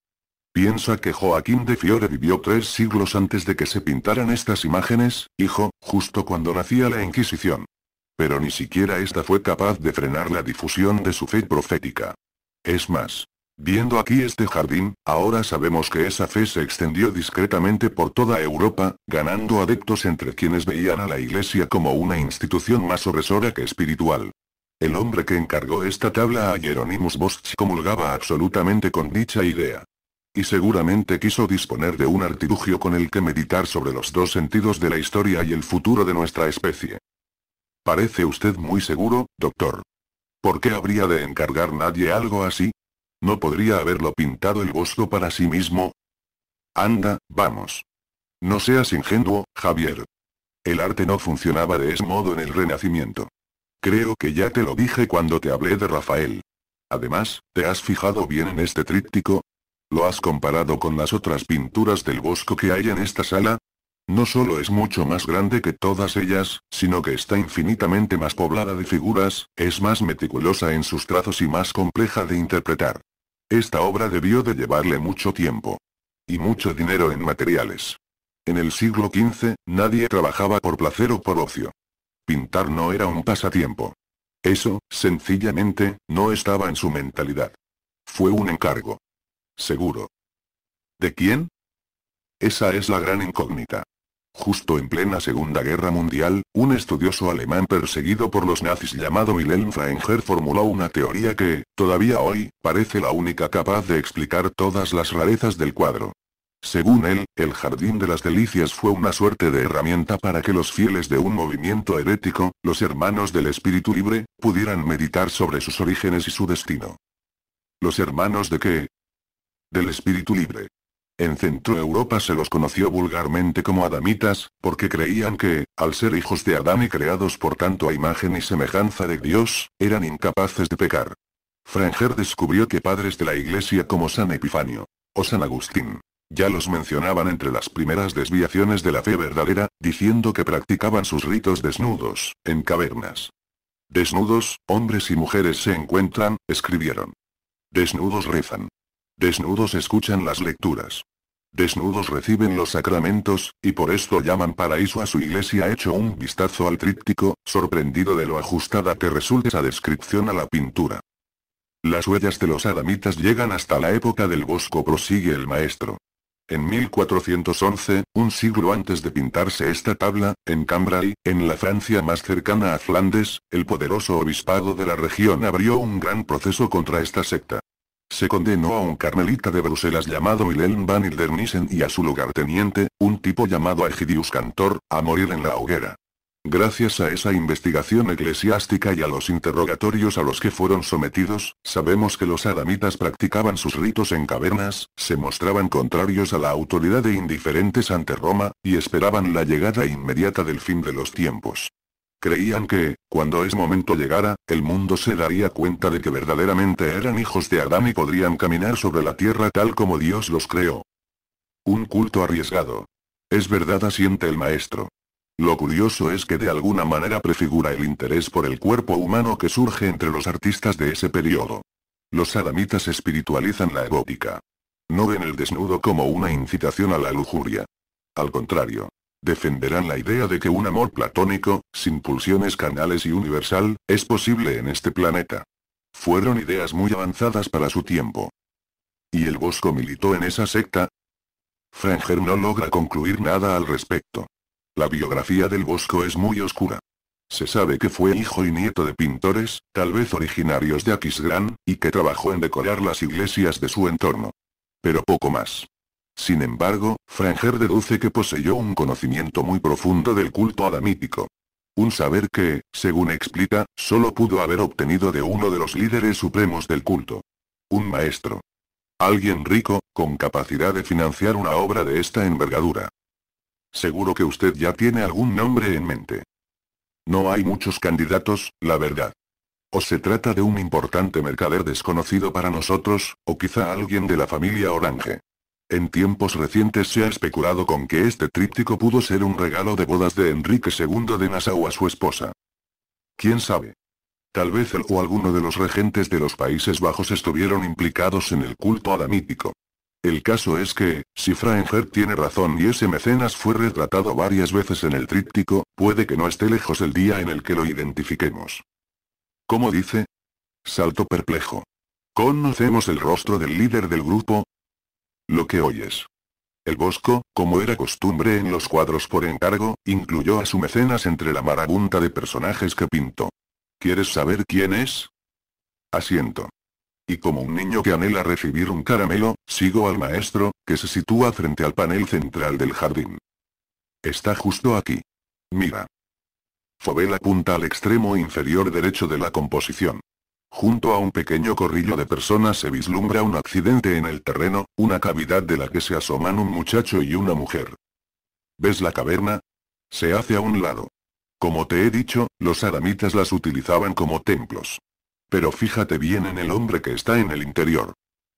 Piensa que Joaquín de Fiore vivió tres siglos antes de que se pintaran estas imágenes, hijo, justo cuando nacía la Inquisición. Pero ni siquiera esta fue capaz de frenar la difusión de su fe profética. Es más, viendo aquí este jardín, ahora sabemos que esa fe se extendió discretamente por toda Europa, ganando adeptos entre quienes veían a la Iglesia como una institución más opresora que espiritual. El hombre que encargó esta tabla a Hieronymus Bosch comulgaba absolutamente con dicha idea y seguramente quiso disponer de un artilugio con el que meditar sobre los dos sentidos de la historia y el futuro de nuestra especie. Parece usted muy seguro, doctor. ¿Por qué habría de encargar nadie algo así? ¿No podría haberlo pintado el bosco para sí mismo? Anda, vamos. No seas ingenuo, Javier. El arte no funcionaba de ese modo en el Renacimiento. Creo que ya te lo dije cuando te hablé de Rafael. Además, ¿te has fijado bien en este tríptico? ¿Lo has comparado con las otras pinturas del bosco que hay en esta sala? No solo es mucho más grande que todas ellas, sino que está infinitamente más poblada de figuras, es más meticulosa en sus trazos y más compleja de interpretar. Esta obra debió de llevarle mucho tiempo. Y mucho dinero en materiales. En el siglo XV, nadie trabajaba por placer o por ocio. Pintar no era un pasatiempo. Eso, sencillamente, no estaba en su mentalidad. Fue un encargo. Seguro. ¿De quién? Esa es la gran incógnita. Justo en plena Segunda Guerra Mundial, un estudioso alemán perseguido por los nazis llamado Wilhelm Freinger formuló una teoría que, todavía hoy, parece la única capaz de explicar todas las rarezas del cuadro. Según él, el Jardín de las Delicias fue una suerte de herramienta para que los fieles de un movimiento herético, los hermanos del espíritu libre, pudieran meditar sobre sus orígenes y su destino. ¿Los hermanos de qué? del espíritu libre. En Centroeuropa se los conoció vulgarmente como adamitas, porque creían que, al ser hijos de Adán y creados por tanto a imagen y semejanza de Dios, eran incapaces de pecar. Franger descubrió que padres de la Iglesia como San Epifanio o San Agustín ya los mencionaban entre las primeras desviaciones de la fe verdadera, diciendo que practicaban sus ritos desnudos, en cavernas. Desnudos, hombres y mujeres se encuentran, escribieron. Desnudos rezan. Desnudos escuchan las lecturas. Desnudos reciben los sacramentos, y por esto llaman paraíso a su iglesia. Hecho un vistazo al tríptico, sorprendido de lo ajustada que resulta esa descripción a la pintura. Las huellas de los adamitas llegan hasta la época del bosco, prosigue el maestro. En 1411, un siglo antes de pintarse esta tabla, en Cambrai, en la Francia más cercana a Flandes, el poderoso obispado de la región abrió un gran proceso contra esta secta. Se condenó a un carmelita de Bruselas llamado Wilhelm van Hildernissen y a su lugarteniente, un tipo llamado Aegidius Cantor, a morir en la hoguera. Gracias a esa investigación eclesiástica y a los interrogatorios a los que fueron sometidos, sabemos que los aramitas practicaban sus ritos en cavernas, se mostraban contrarios a la autoridad e indiferentes ante Roma, y esperaban la llegada inmediata del fin de los tiempos creían que, cuando ese momento llegara, el mundo se daría cuenta de que verdaderamente eran hijos de Adán y podrían caminar sobre la tierra tal como Dios los creó. Un culto arriesgado. Es verdad asiente el maestro. Lo curioso es que de alguna manera prefigura el interés por el cuerpo humano que surge entre los artistas de ese periodo. Los adamitas espiritualizan la erótica, No ven el desnudo como una incitación a la lujuria. Al contrario, Defenderán la idea de que un amor platónico, sin pulsiones canales y universal, es posible en este planeta. Fueron ideas muy avanzadas para su tiempo. ¿Y el Bosco militó en esa secta? Franger no logra concluir nada al respecto. La biografía del Bosco es muy oscura. Se sabe que fue hijo y nieto de pintores, tal vez originarios de Aquisgrán, y que trabajó en decorar las iglesias de su entorno. Pero poco más. Sin embargo, Franger deduce que poseyó un conocimiento muy profundo del culto adamítico. Un saber que, según explica, solo pudo haber obtenido de uno de los líderes supremos del culto. Un maestro. Alguien rico, con capacidad de financiar una obra de esta envergadura. Seguro que usted ya tiene algún nombre en mente. No hay muchos candidatos, la verdad. O se trata de un importante mercader desconocido para nosotros, o quizá alguien de la familia Orange. En tiempos recientes se ha especulado con que este tríptico pudo ser un regalo de bodas de Enrique II de Nassau a su esposa. ¿Quién sabe? Tal vez él o alguno de los regentes de los Países Bajos estuvieron implicados en el culto adamítico. El caso es que, si Fraenher tiene razón y ese mecenas fue retratado varias veces en el tríptico, puede que no esté lejos el día en el que lo identifiquemos. ¿Cómo dice? Salto perplejo. ¿Conocemos el rostro del líder del grupo? Lo que oyes. El Bosco, como era costumbre en los cuadros por encargo, incluyó a su mecenas entre la marabunta de personajes que pintó. ¿Quieres saber quién es? Asiento. Y como un niño que anhela recibir un caramelo, sigo al maestro, que se sitúa frente al panel central del jardín. Está justo aquí. Mira. Fobel apunta al extremo inferior derecho de la composición. Junto a un pequeño corrillo de personas se vislumbra un accidente en el terreno, una cavidad de la que se asoman un muchacho y una mujer. ¿Ves la caverna? Se hace a un lado. Como te he dicho, los aramitas las utilizaban como templos. Pero fíjate bien en el hombre que está en el interior.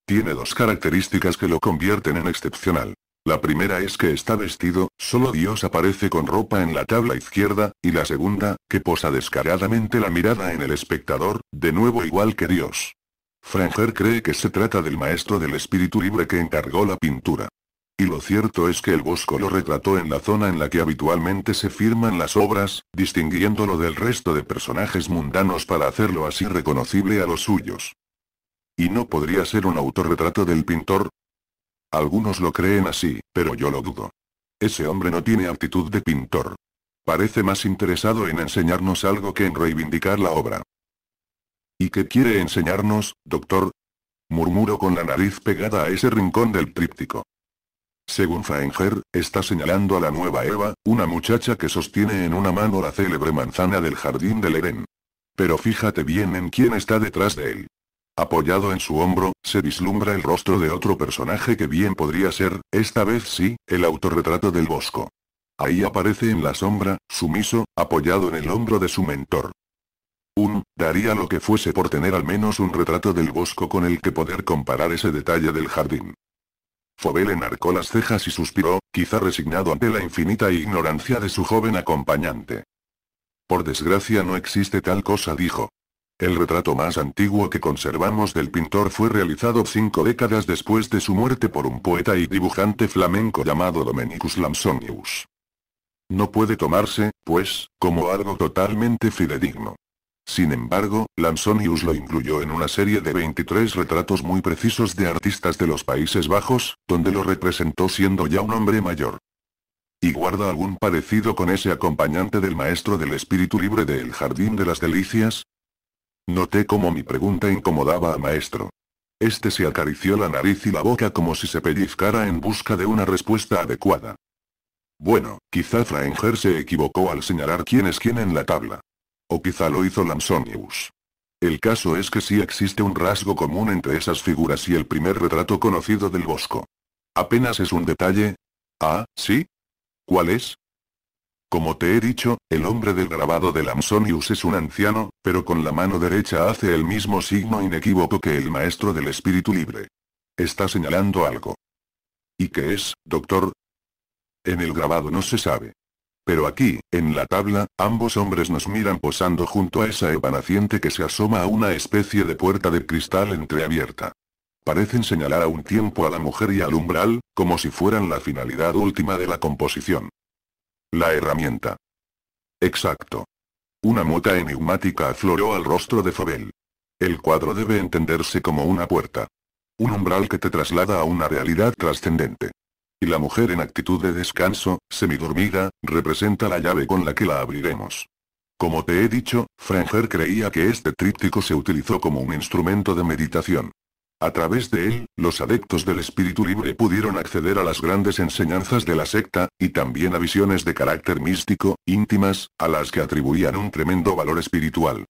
Tiene dos características que lo convierten en excepcional. La primera es que está vestido, solo Dios aparece con ropa en la tabla izquierda, y la segunda, que posa descaradamente la mirada en el espectador, de nuevo igual que Dios. Franger cree que se trata del maestro del espíritu libre que encargó la pintura. Y lo cierto es que el Bosco lo retrató en la zona en la que habitualmente se firman las obras, distinguiéndolo del resto de personajes mundanos para hacerlo así reconocible a los suyos. ¿Y no podría ser un autorretrato del pintor? Algunos lo creen así, pero yo lo dudo. Ese hombre no tiene actitud de pintor. Parece más interesado en enseñarnos algo que en reivindicar la obra. ¿Y qué quiere enseñarnos, doctor? Murmuró con la nariz pegada a ese rincón del tríptico. Según Faenger, está señalando a la nueva Eva, una muchacha que sostiene en una mano la célebre manzana del jardín del Edén. Pero fíjate bien en quién está detrás de él. Apoyado en su hombro, se vislumbra el rostro de otro personaje que bien podría ser, esta vez sí, el autorretrato del Bosco. Ahí aparece en la sombra, sumiso, apoyado en el hombro de su mentor. Un, daría lo que fuese por tener al menos un retrato del Bosco con el que poder comparar ese detalle del jardín. Fobel enarcó las cejas y suspiró, quizá resignado ante la infinita ignorancia de su joven acompañante. Por desgracia no existe tal cosa, dijo. El retrato más antiguo que conservamos del pintor fue realizado cinco décadas después de su muerte por un poeta y dibujante flamenco llamado Dominicus Lamsonius. No puede tomarse, pues, como algo totalmente fidedigno. Sin embargo, Lamsonius lo incluyó en una serie de 23 retratos muy precisos de artistas de los Países Bajos, donde lo representó siendo ya un hombre mayor. Y guarda algún parecido con ese acompañante del maestro del espíritu libre del Jardín de las Delicias, Noté cómo mi pregunta incomodaba a maestro. Este se acarició la nariz y la boca como si se pellizcara en busca de una respuesta adecuada. Bueno, quizá Frainger se equivocó al señalar quién es quién en la tabla. O quizá lo hizo Lansonius. El caso es que sí existe un rasgo común entre esas figuras y el primer retrato conocido del Bosco. Apenas es un detalle. Ah, ¿sí? ¿Cuál es? Como te he dicho, el hombre del grabado de Lamsonius es un anciano, pero con la mano derecha hace el mismo signo inequívoco que el maestro del espíritu libre. Está señalando algo. ¿Y qué es, doctor? En el grabado no se sabe. Pero aquí, en la tabla, ambos hombres nos miran posando junto a esa evanaciente que se asoma a una especie de puerta de cristal entreabierta. Parecen señalar a un tiempo a la mujer y al umbral, como si fueran la finalidad última de la composición. La herramienta. Exacto. Una mota enigmática afloró al rostro de Fabel. El cuadro debe entenderse como una puerta. Un umbral que te traslada a una realidad trascendente. Y la mujer en actitud de descanso, semidormida, representa la llave con la que la abriremos. Como te he dicho, Franger creía que este tríptico se utilizó como un instrumento de meditación. A través de él, los adeptos del espíritu libre pudieron acceder a las grandes enseñanzas de la secta, y también a visiones de carácter místico, íntimas, a las que atribuían un tremendo valor espiritual.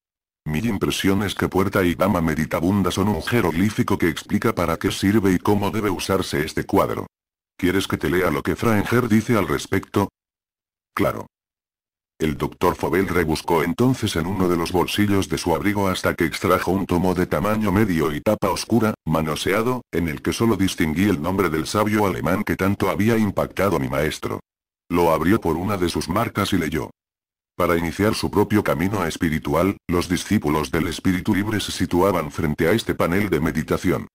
Mi impresión es que puerta y dama meditabunda son un jeroglífico que explica para qué sirve y cómo debe usarse este cuadro. ¿Quieres que te lea lo que Fraenger dice al respecto? Claro. El doctor Fobel rebuscó entonces en uno de los bolsillos de su abrigo hasta que extrajo un tomo de tamaño medio y tapa oscura, manoseado, en el que solo distinguí el nombre del sabio alemán que tanto había impactado a mi maestro. Lo abrió por una de sus marcas y leyó. Para iniciar su propio camino espiritual, los discípulos del espíritu libre se situaban frente a este panel de meditación.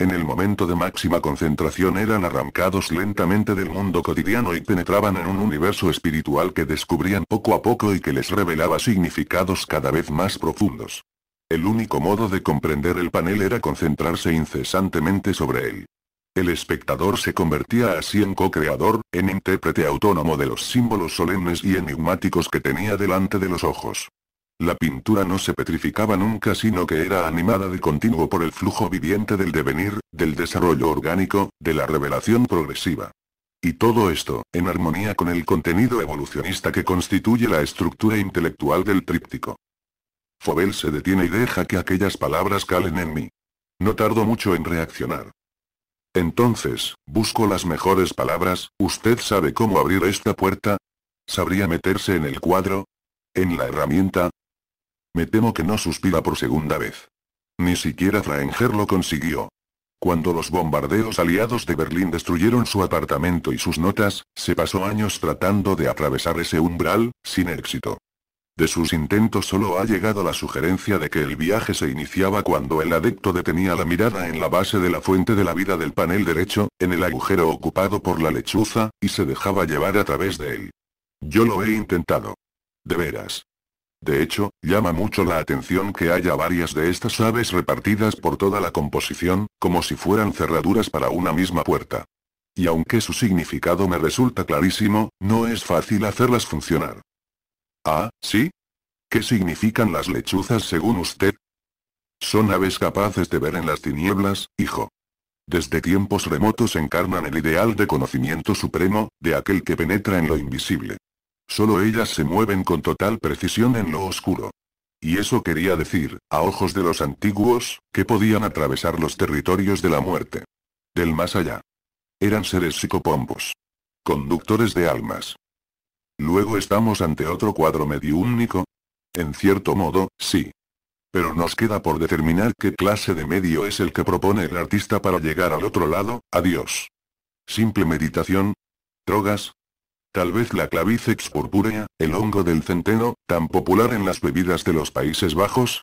En el momento de máxima concentración eran arrancados lentamente del mundo cotidiano y penetraban en un universo espiritual que descubrían poco a poco y que les revelaba significados cada vez más profundos. El único modo de comprender el panel era concentrarse incesantemente sobre él. El espectador se convertía así en co-creador, en intérprete autónomo de los símbolos solemnes y enigmáticos que tenía delante de los ojos. La pintura no se petrificaba nunca sino que era animada de continuo por el flujo viviente del devenir, del desarrollo orgánico, de la revelación progresiva. Y todo esto, en armonía con el contenido evolucionista que constituye la estructura intelectual del tríptico. Fobel se detiene y deja que aquellas palabras calen en mí. No tardo mucho en reaccionar. Entonces, busco las mejores palabras, ¿usted sabe cómo abrir esta puerta? ¿Sabría meterse en el cuadro? ¿En la herramienta? Me temo que no suspira por segunda vez. Ni siquiera Fraenger lo consiguió. Cuando los bombardeos aliados de Berlín destruyeron su apartamento y sus notas, se pasó años tratando de atravesar ese umbral, sin éxito. De sus intentos solo ha llegado la sugerencia de que el viaje se iniciaba cuando el adepto detenía la mirada en la base de la fuente de la vida del panel derecho, en el agujero ocupado por la lechuza, y se dejaba llevar a través de él. Yo lo he intentado. De veras. De hecho, llama mucho la atención que haya varias de estas aves repartidas por toda la composición, como si fueran cerraduras para una misma puerta. Y aunque su significado me resulta clarísimo, no es fácil hacerlas funcionar. Ah, ¿sí? ¿Qué significan las lechuzas según usted? Son aves capaces de ver en las tinieblas, hijo. Desde tiempos remotos encarnan el ideal de conocimiento supremo, de aquel que penetra en lo invisible. Solo ellas se mueven con total precisión en lo oscuro. Y eso quería decir, a ojos de los antiguos, que podían atravesar los territorios de la muerte. Del más allá. Eran seres psicopombos. Conductores de almas. Luego estamos ante otro cuadro único En cierto modo, sí. Pero nos queda por determinar qué clase de medio es el que propone el artista para llegar al otro lado, adiós. Simple meditación. Drogas, Tal vez la clavicex purpúrea, el hongo del centeno, tan popular en las bebidas de los Países Bajos.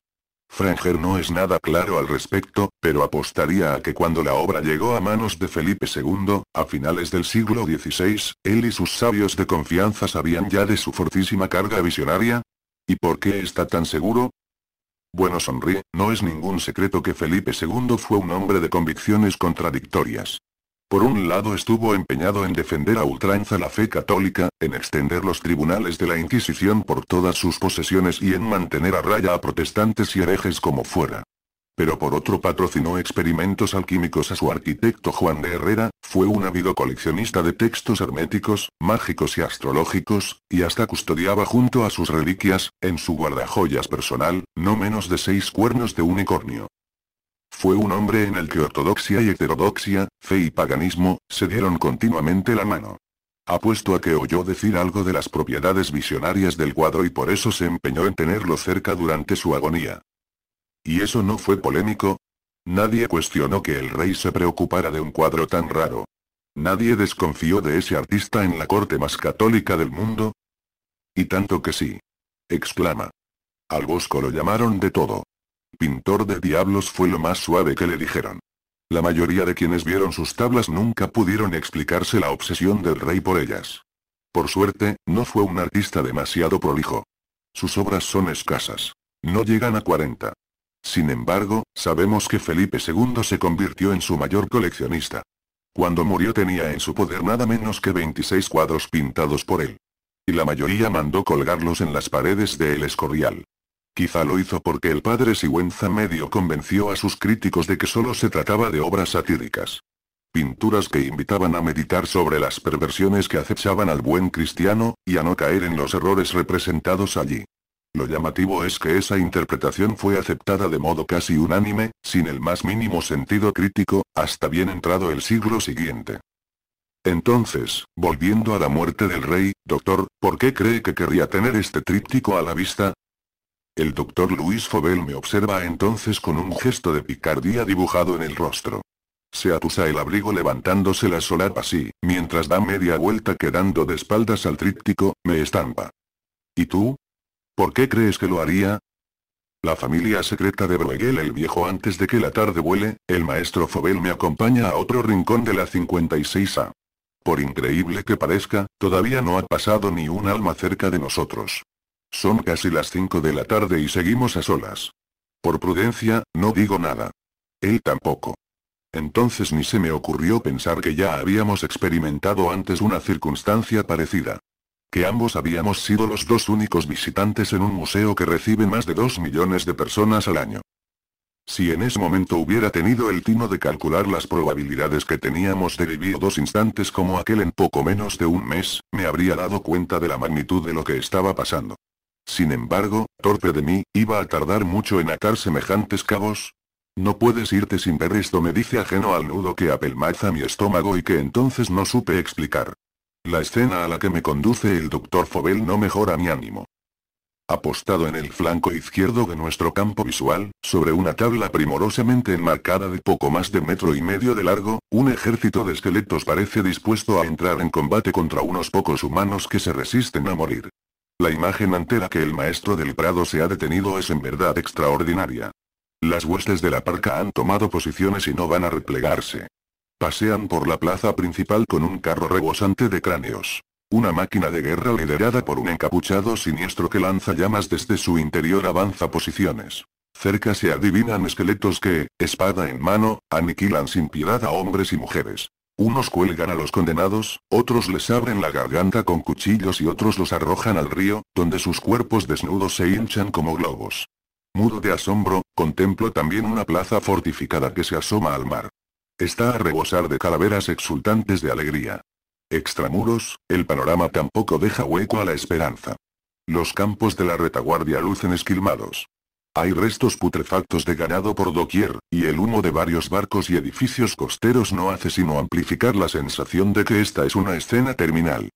Franger no es nada claro al respecto, pero apostaría a que cuando la obra llegó a manos de Felipe II, a finales del siglo XVI, él y sus sabios de confianza sabían ya de su fortísima carga visionaria. ¿Y por qué está tan seguro? Bueno, sonríe, no es ningún secreto que Felipe II fue un hombre de convicciones contradictorias. Por un lado estuvo empeñado en defender a ultranza la fe católica, en extender los tribunales de la Inquisición por todas sus posesiones y en mantener a raya a protestantes y herejes como fuera. Pero por otro patrocinó experimentos alquímicos a su arquitecto Juan de Herrera, fue un ávido coleccionista de textos herméticos, mágicos y astrológicos, y hasta custodiaba junto a sus reliquias, en su guardajoyas personal, no menos de seis cuernos de unicornio. Fue un hombre en el que ortodoxia y heterodoxia, fe y paganismo, se dieron continuamente la mano. Apuesto a que oyó decir algo de las propiedades visionarias del cuadro y por eso se empeñó en tenerlo cerca durante su agonía. ¿Y eso no fue polémico? Nadie cuestionó que el rey se preocupara de un cuadro tan raro. Nadie desconfió de ese artista en la corte más católica del mundo. Y tanto que sí. Exclama. Al Bosco lo llamaron de todo. Pintor de diablos fue lo más suave que le dijeron. La mayoría de quienes vieron sus tablas nunca pudieron explicarse la obsesión del rey por ellas. Por suerte, no fue un artista demasiado prolijo. Sus obras son escasas. No llegan a 40. Sin embargo, sabemos que Felipe II se convirtió en su mayor coleccionista. Cuando murió tenía en su poder nada menos que 26 cuadros pintados por él. Y la mayoría mandó colgarlos en las paredes de El Escorial. Quizá lo hizo porque el padre Sigüenza medio convenció a sus críticos de que solo se trataba de obras satíricas. Pinturas que invitaban a meditar sobre las perversiones que acechaban al buen cristiano, y a no caer en los errores representados allí. Lo llamativo es que esa interpretación fue aceptada de modo casi unánime, sin el más mínimo sentido crítico, hasta bien entrado el siglo siguiente. Entonces, volviendo a la muerte del rey, doctor, ¿por qué cree que querría tener este tríptico a la vista? El doctor Luis Fobel me observa entonces con un gesto de picardía dibujado en el rostro. Se atusa el abrigo levantándose la solapa así, mientras da media vuelta quedando de espaldas al tríptico, me estampa. ¿Y tú? ¿Por qué crees que lo haría? La familia secreta de Bruegel el Viejo antes de que la tarde vuele, el maestro Fobel me acompaña a otro rincón de la 56A. Por increíble que parezca, todavía no ha pasado ni un alma cerca de nosotros. Son casi las 5 de la tarde y seguimos a solas. Por prudencia, no digo nada. Él tampoco. Entonces ni se me ocurrió pensar que ya habíamos experimentado antes una circunstancia parecida. Que ambos habíamos sido los dos únicos visitantes en un museo que recibe más de 2 millones de personas al año. Si en ese momento hubiera tenido el tino de calcular las probabilidades que teníamos de vivir dos instantes como aquel en poco menos de un mes, me habría dado cuenta de la magnitud de lo que estaba pasando. Sin embargo, torpe de mí, iba a tardar mucho en atar semejantes cabos. No puedes irte sin ver esto, me dice ajeno al nudo que apelmaza mi estómago y que entonces no supe explicar. La escena a la que me conduce el doctor Fobel no mejora mi ánimo. Apostado en el flanco izquierdo de nuestro campo visual, sobre una tabla primorosamente enmarcada de poco más de metro y medio de largo, un ejército de esqueletos parece dispuesto a entrar en combate contra unos pocos humanos que se resisten a morir. La imagen entera que el maestro del Prado se ha detenido es en verdad extraordinaria. Las huestes de la parca han tomado posiciones y no van a replegarse. Pasean por la plaza principal con un carro rebosante de cráneos. Una máquina de guerra liderada por un encapuchado siniestro que lanza llamas desde su interior avanza posiciones. Cerca se adivinan esqueletos que, espada en mano, aniquilan sin piedad a hombres y mujeres. Unos cuelgan a los condenados, otros les abren la garganta con cuchillos y otros los arrojan al río, donde sus cuerpos desnudos se hinchan como globos. Mudo de asombro, contemplo también una plaza fortificada que se asoma al mar. Está a rebosar de calaveras exultantes de alegría. Extramuros, el panorama tampoco deja hueco a la esperanza. Los campos de la retaguardia lucen esquilmados. Hay restos putrefactos de ganado por doquier, y el humo de varios barcos y edificios costeros no hace sino amplificar la sensación de que esta es una escena terminal.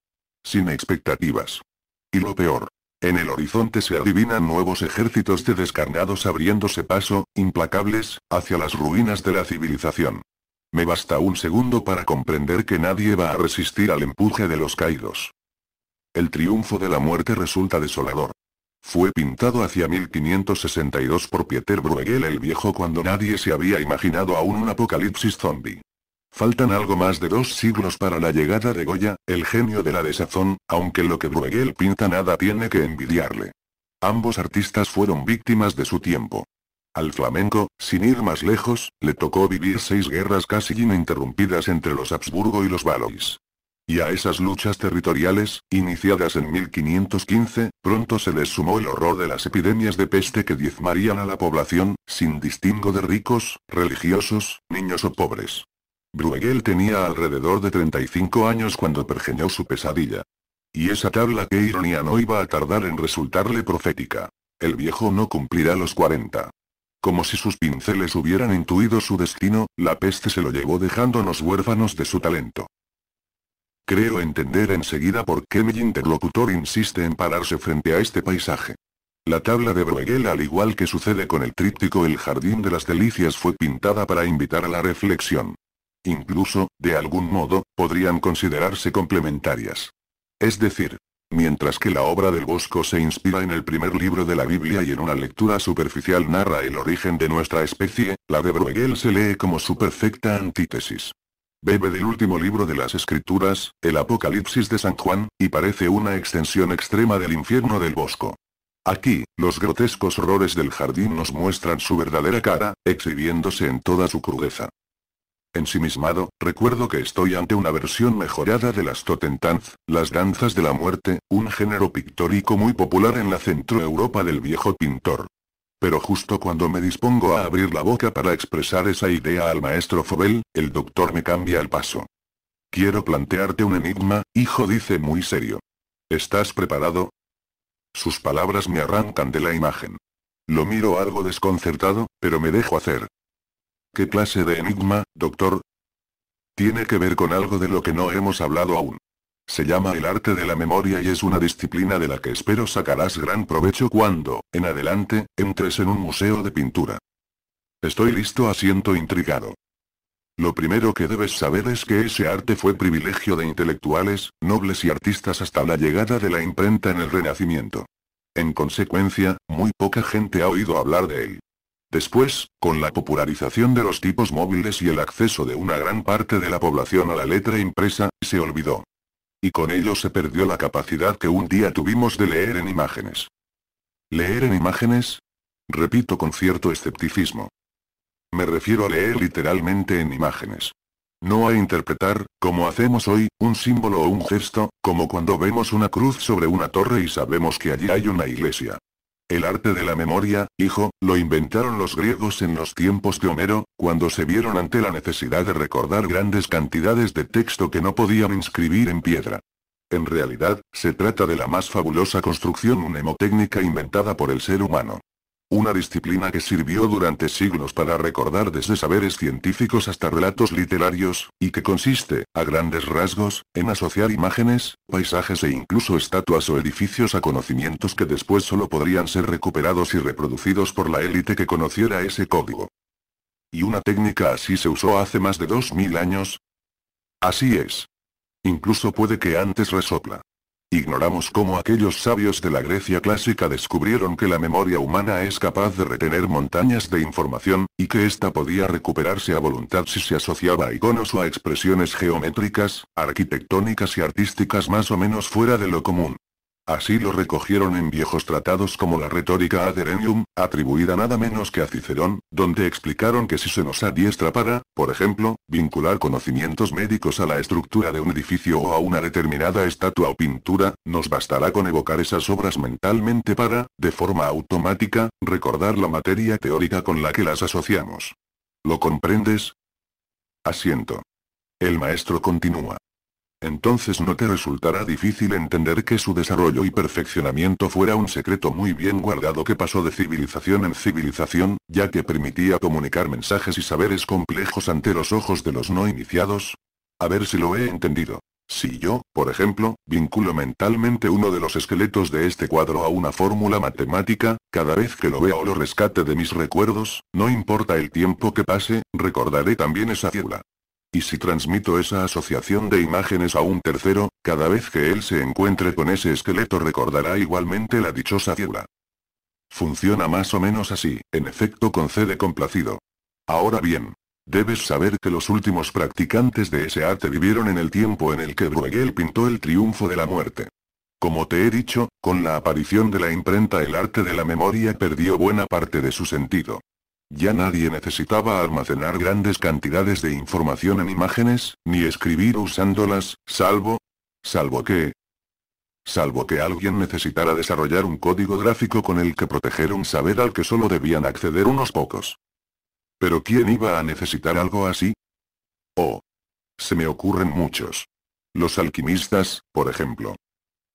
Sin expectativas. Y lo peor. En el horizonte se adivinan nuevos ejércitos de descarnados abriéndose paso, implacables, hacia las ruinas de la civilización. Me basta un segundo para comprender que nadie va a resistir al empuje de los caídos. El triunfo de la muerte resulta desolador. Fue pintado hacia 1562 por Pieter Bruegel el Viejo cuando nadie se había imaginado aún un apocalipsis zombie. Faltan algo más de dos siglos para la llegada de Goya, el genio de la desazón, aunque lo que Bruegel pinta nada tiene que envidiarle. Ambos artistas fueron víctimas de su tiempo. Al flamenco, sin ir más lejos, le tocó vivir seis guerras casi ininterrumpidas entre los Habsburgo y los Valois. Y a esas luchas territoriales, iniciadas en 1515, pronto se les sumó el horror de las epidemias de peste que diezmarían a la población, sin distingo de ricos, religiosos, niños o pobres. Bruegel tenía alrededor de 35 años cuando pergeñó su pesadilla. Y esa tabla que ironía no iba a tardar en resultarle profética. El viejo no cumplirá los 40. Como si sus pinceles hubieran intuido su destino, la peste se lo llevó dejándonos huérfanos de su talento. Creo entender enseguida por qué mi interlocutor insiste en pararse frente a este paisaje. La tabla de Bruegel, al igual que sucede con el tríptico El Jardín de las Delicias, fue pintada para invitar a la reflexión. Incluso, de algún modo, podrían considerarse complementarias. Es decir, mientras que la obra del Bosco se inspira en el primer libro de la Biblia y en una lectura superficial narra el origen de nuestra especie, la de Bruegel se lee como su perfecta antítesis. Bebe del último libro de las Escrituras, el Apocalipsis de San Juan, y parece una extensión extrema del infierno del bosco. Aquí, los grotescos horrores del jardín nos muestran su verdadera cara, exhibiéndose en toda su crudeza. Ensimismado, recuerdo que estoy ante una versión mejorada de las Totentanz, las danzas de la muerte, un género pictórico muy popular en la centroeuropa del viejo pintor. Pero justo cuando me dispongo a abrir la boca para expresar esa idea al maestro Fobel, el doctor me cambia el paso. Quiero plantearte un enigma, hijo dice muy serio. ¿Estás preparado? Sus palabras me arrancan de la imagen. Lo miro algo desconcertado, pero me dejo hacer. ¿Qué clase de enigma, doctor? Tiene que ver con algo de lo que no hemos hablado aún. Se llama el arte de la memoria y es una disciplina de la que espero sacarás gran provecho cuando, en adelante, entres en un museo de pintura. Estoy listo, asiento intrigado. Lo primero que debes saber es que ese arte fue privilegio de intelectuales, nobles y artistas hasta la llegada de la imprenta en el Renacimiento. En consecuencia, muy poca gente ha oído hablar de él. Después, con la popularización de los tipos móviles y el acceso de una gran parte de la población a la letra impresa, se olvidó. Y con ello se perdió la capacidad que un día tuvimos de leer en imágenes. ¿Leer en imágenes? Repito con cierto escepticismo. Me refiero a leer literalmente en imágenes. No a interpretar, como hacemos hoy, un símbolo o un gesto, como cuando vemos una cruz sobre una torre y sabemos que allí hay una iglesia. El arte de la memoria, hijo, lo inventaron los griegos en los tiempos de Homero, cuando se vieron ante la necesidad de recordar grandes cantidades de texto que no podían inscribir en piedra. En realidad, se trata de la más fabulosa construcción mnemotécnica inventada por el ser humano. Una disciplina que sirvió durante siglos para recordar desde saberes científicos hasta relatos literarios, y que consiste, a grandes rasgos, en asociar imágenes, paisajes e incluso estatuas o edificios a conocimientos que después solo podrían ser recuperados y reproducidos por la élite que conociera ese código. Y una técnica así se usó hace más de 2000 años. Así es. Incluso puede que antes resopla. Ignoramos cómo aquellos sabios de la Grecia clásica descubrieron que la memoria humana es capaz de retener montañas de información, y que ésta podía recuperarse a voluntad si se asociaba a iconos o a expresiones geométricas, arquitectónicas y artísticas más o menos fuera de lo común. Así lo recogieron en viejos tratados como la retórica ad atribuida nada menos que a Cicerón, donde explicaron que si se nos adiestra para, por ejemplo, vincular conocimientos médicos a la estructura de un edificio o a una determinada estatua o pintura, nos bastará con evocar esas obras mentalmente para, de forma automática, recordar la materia teórica con la que las asociamos. ¿Lo comprendes? Asiento. El maestro continúa entonces no te resultará difícil entender que su desarrollo y perfeccionamiento fuera un secreto muy bien guardado que pasó de civilización en civilización, ya que permitía comunicar mensajes y saberes complejos ante los ojos de los no iniciados. A ver si lo he entendido. Si yo, por ejemplo, vinculo mentalmente uno de los esqueletos de este cuadro a una fórmula matemática, cada vez que lo vea o lo rescate de mis recuerdos, no importa el tiempo que pase, recordaré también esa célula. Y si transmito esa asociación de imágenes a un tercero, cada vez que él se encuentre con ese esqueleto recordará igualmente la dichosa figura. Funciona más o menos así, en efecto concede complacido. Ahora bien, debes saber que los últimos practicantes de ese arte vivieron en el tiempo en el que Bruegel pintó el triunfo de la muerte. Como te he dicho, con la aparición de la imprenta el arte de la memoria perdió buena parte de su sentido. Ya nadie necesitaba almacenar grandes cantidades de información en imágenes, ni escribir usándolas, salvo... salvo que... Salvo que alguien necesitara desarrollar un código gráfico con el que proteger un saber al que solo debían acceder unos pocos. Pero ¿quién iba a necesitar algo así? Oh. Se me ocurren muchos. Los alquimistas, por ejemplo.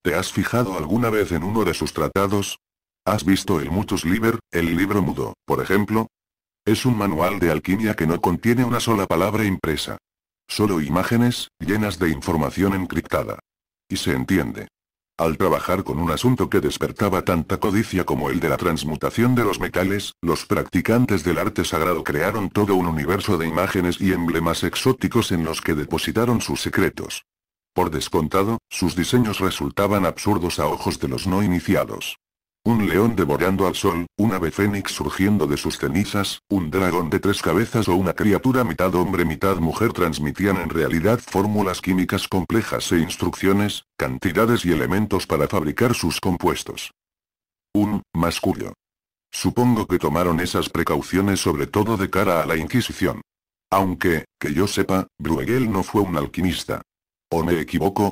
¿Te has fijado alguna vez en uno de sus tratados? ¿Has visto el Mutus Liber, el libro mudo, por ejemplo? Es un manual de alquimia que no contiene una sola palabra impresa. Solo imágenes, llenas de información encriptada. Y se entiende. Al trabajar con un asunto que despertaba tanta codicia como el de la transmutación de los metales, los practicantes del arte sagrado crearon todo un universo de imágenes y emblemas exóticos en los que depositaron sus secretos. Por descontado, sus diseños resultaban absurdos a ojos de los no iniciados. Un león devorando al sol, un ave fénix surgiendo de sus cenizas, un dragón de tres cabezas o una criatura mitad hombre mitad mujer transmitían en realidad fórmulas químicas complejas e instrucciones, cantidades y elementos para fabricar sus compuestos. Un, curio. Supongo que tomaron esas precauciones sobre todo de cara a la Inquisición. Aunque, que yo sepa, Bruegel no fue un alquimista. ¿O me equivoco?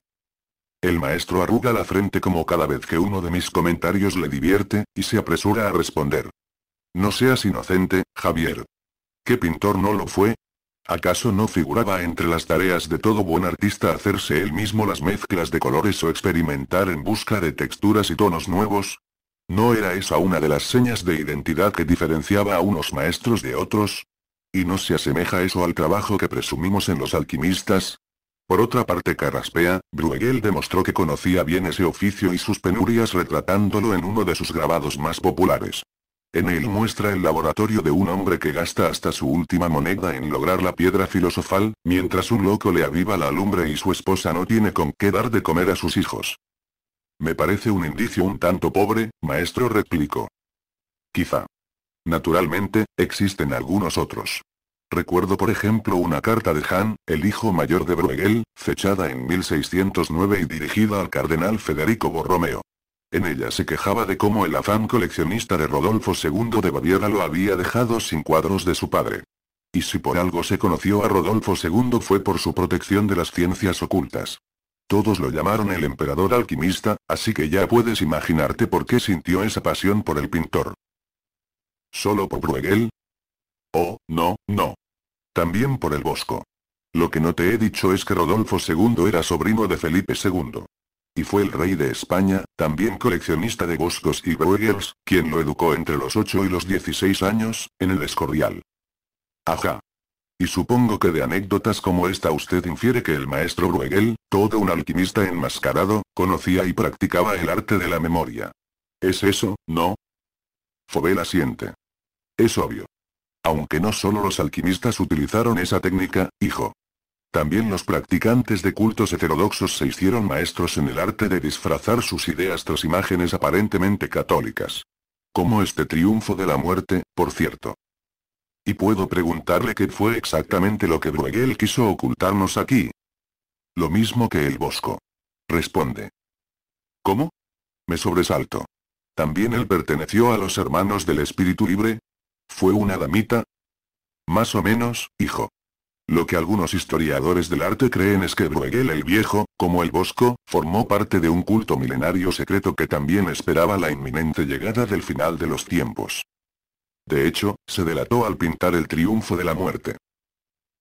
El maestro arruga la frente como cada vez que uno de mis comentarios le divierte, y se apresura a responder. No seas inocente, Javier. ¿Qué pintor no lo fue? ¿Acaso no figuraba entre las tareas de todo buen artista hacerse él mismo las mezclas de colores o experimentar en busca de texturas y tonos nuevos? ¿No era esa una de las señas de identidad que diferenciaba a unos maestros de otros? ¿Y no se asemeja eso al trabajo que presumimos en los alquimistas? Por otra parte Carraspea, Bruegel demostró que conocía bien ese oficio y sus penurias retratándolo en uno de sus grabados más populares. En él muestra el laboratorio de un hombre que gasta hasta su última moneda en lograr la piedra filosofal, mientras un loco le aviva la lumbre y su esposa no tiene con qué dar de comer a sus hijos. Me parece un indicio un tanto pobre, maestro replicó. Quizá. Naturalmente, existen algunos otros. Recuerdo por ejemplo una carta de Han, el hijo mayor de Bruegel, fechada en 1609 y dirigida al cardenal Federico Borromeo. En ella se quejaba de cómo el afán coleccionista de Rodolfo II de Baviera lo había dejado sin cuadros de su padre. Y si por algo se conoció a Rodolfo II fue por su protección de las ciencias ocultas. Todos lo llamaron el emperador alquimista, así que ya puedes imaginarte por qué sintió esa pasión por el pintor. Solo por Bruegel, Oh, no, no. También por el Bosco. Lo que no te he dicho es que Rodolfo II era sobrino de Felipe II. Y fue el rey de España, también coleccionista de boscos y Bruegels, quien lo educó entre los 8 y los 16 años, en el Escorial. Ajá. Y supongo que de anécdotas como esta usted infiere que el maestro Bruegel, todo un alquimista enmascarado, conocía y practicaba el arte de la memoria. ¿Es eso, no? Fobel siente. Es obvio. Aunque no solo los alquimistas utilizaron esa técnica, hijo. También los practicantes de cultos heterodoxos se hicieron maestros en el arte de disfrazar sus ideas tras imágenes aparentemente católicas. Como este triunfo de la muerte, por cierto. Y puedo preguntarle qué fue exactamente lo que Bruegel quiso ocultarnos aquí. Lo mismo que el Bosco. Responde. ¿Cómo? Me sobresalto. ¿También él perteneció a los hermanos del espíritu libre? ¿Fue una damita? Más o menos, hijo. Lo que algunos historiadores del arte creen es que Bruegel el Viejo, como el Bosco, formó parte de un culto milenario secreto que también esperaba la inminente llegada del final de los tiempos. De hecho, se delató al pintar el triunfo de la muerte.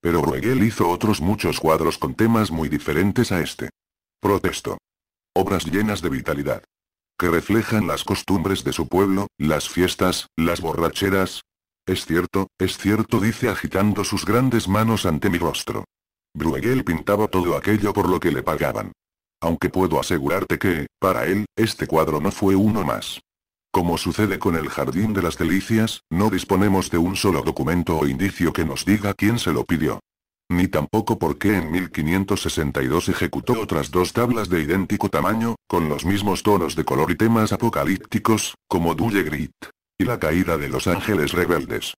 Pero Bruegel hizo otros muchos cuadros con temas muy diferentes a este. Protesto. Obras llenas de vitalidad. Que reflejan las costumbres de su pueblo, las fiestas, las borracheras, es cierto, es cierto, dice agitando sus grandes manos ante mi rostro. Bruegel pintaba todo aquello por lo que le pagaban. Aunque puedo asegurarte que, para él, este cuadro no fue uno más. Como sucede con el Jardín de las Delicias, no disponemos de un solo documento o indicio que nos diga quién se lo pidió. Ni tampoco por qué en 1562 ejecutó otras dos tablas de idéntico tamaño, con los mismos tonos de color y temas apocalípticos, como Dulle Grit y la caída de los ángeles rebeldes.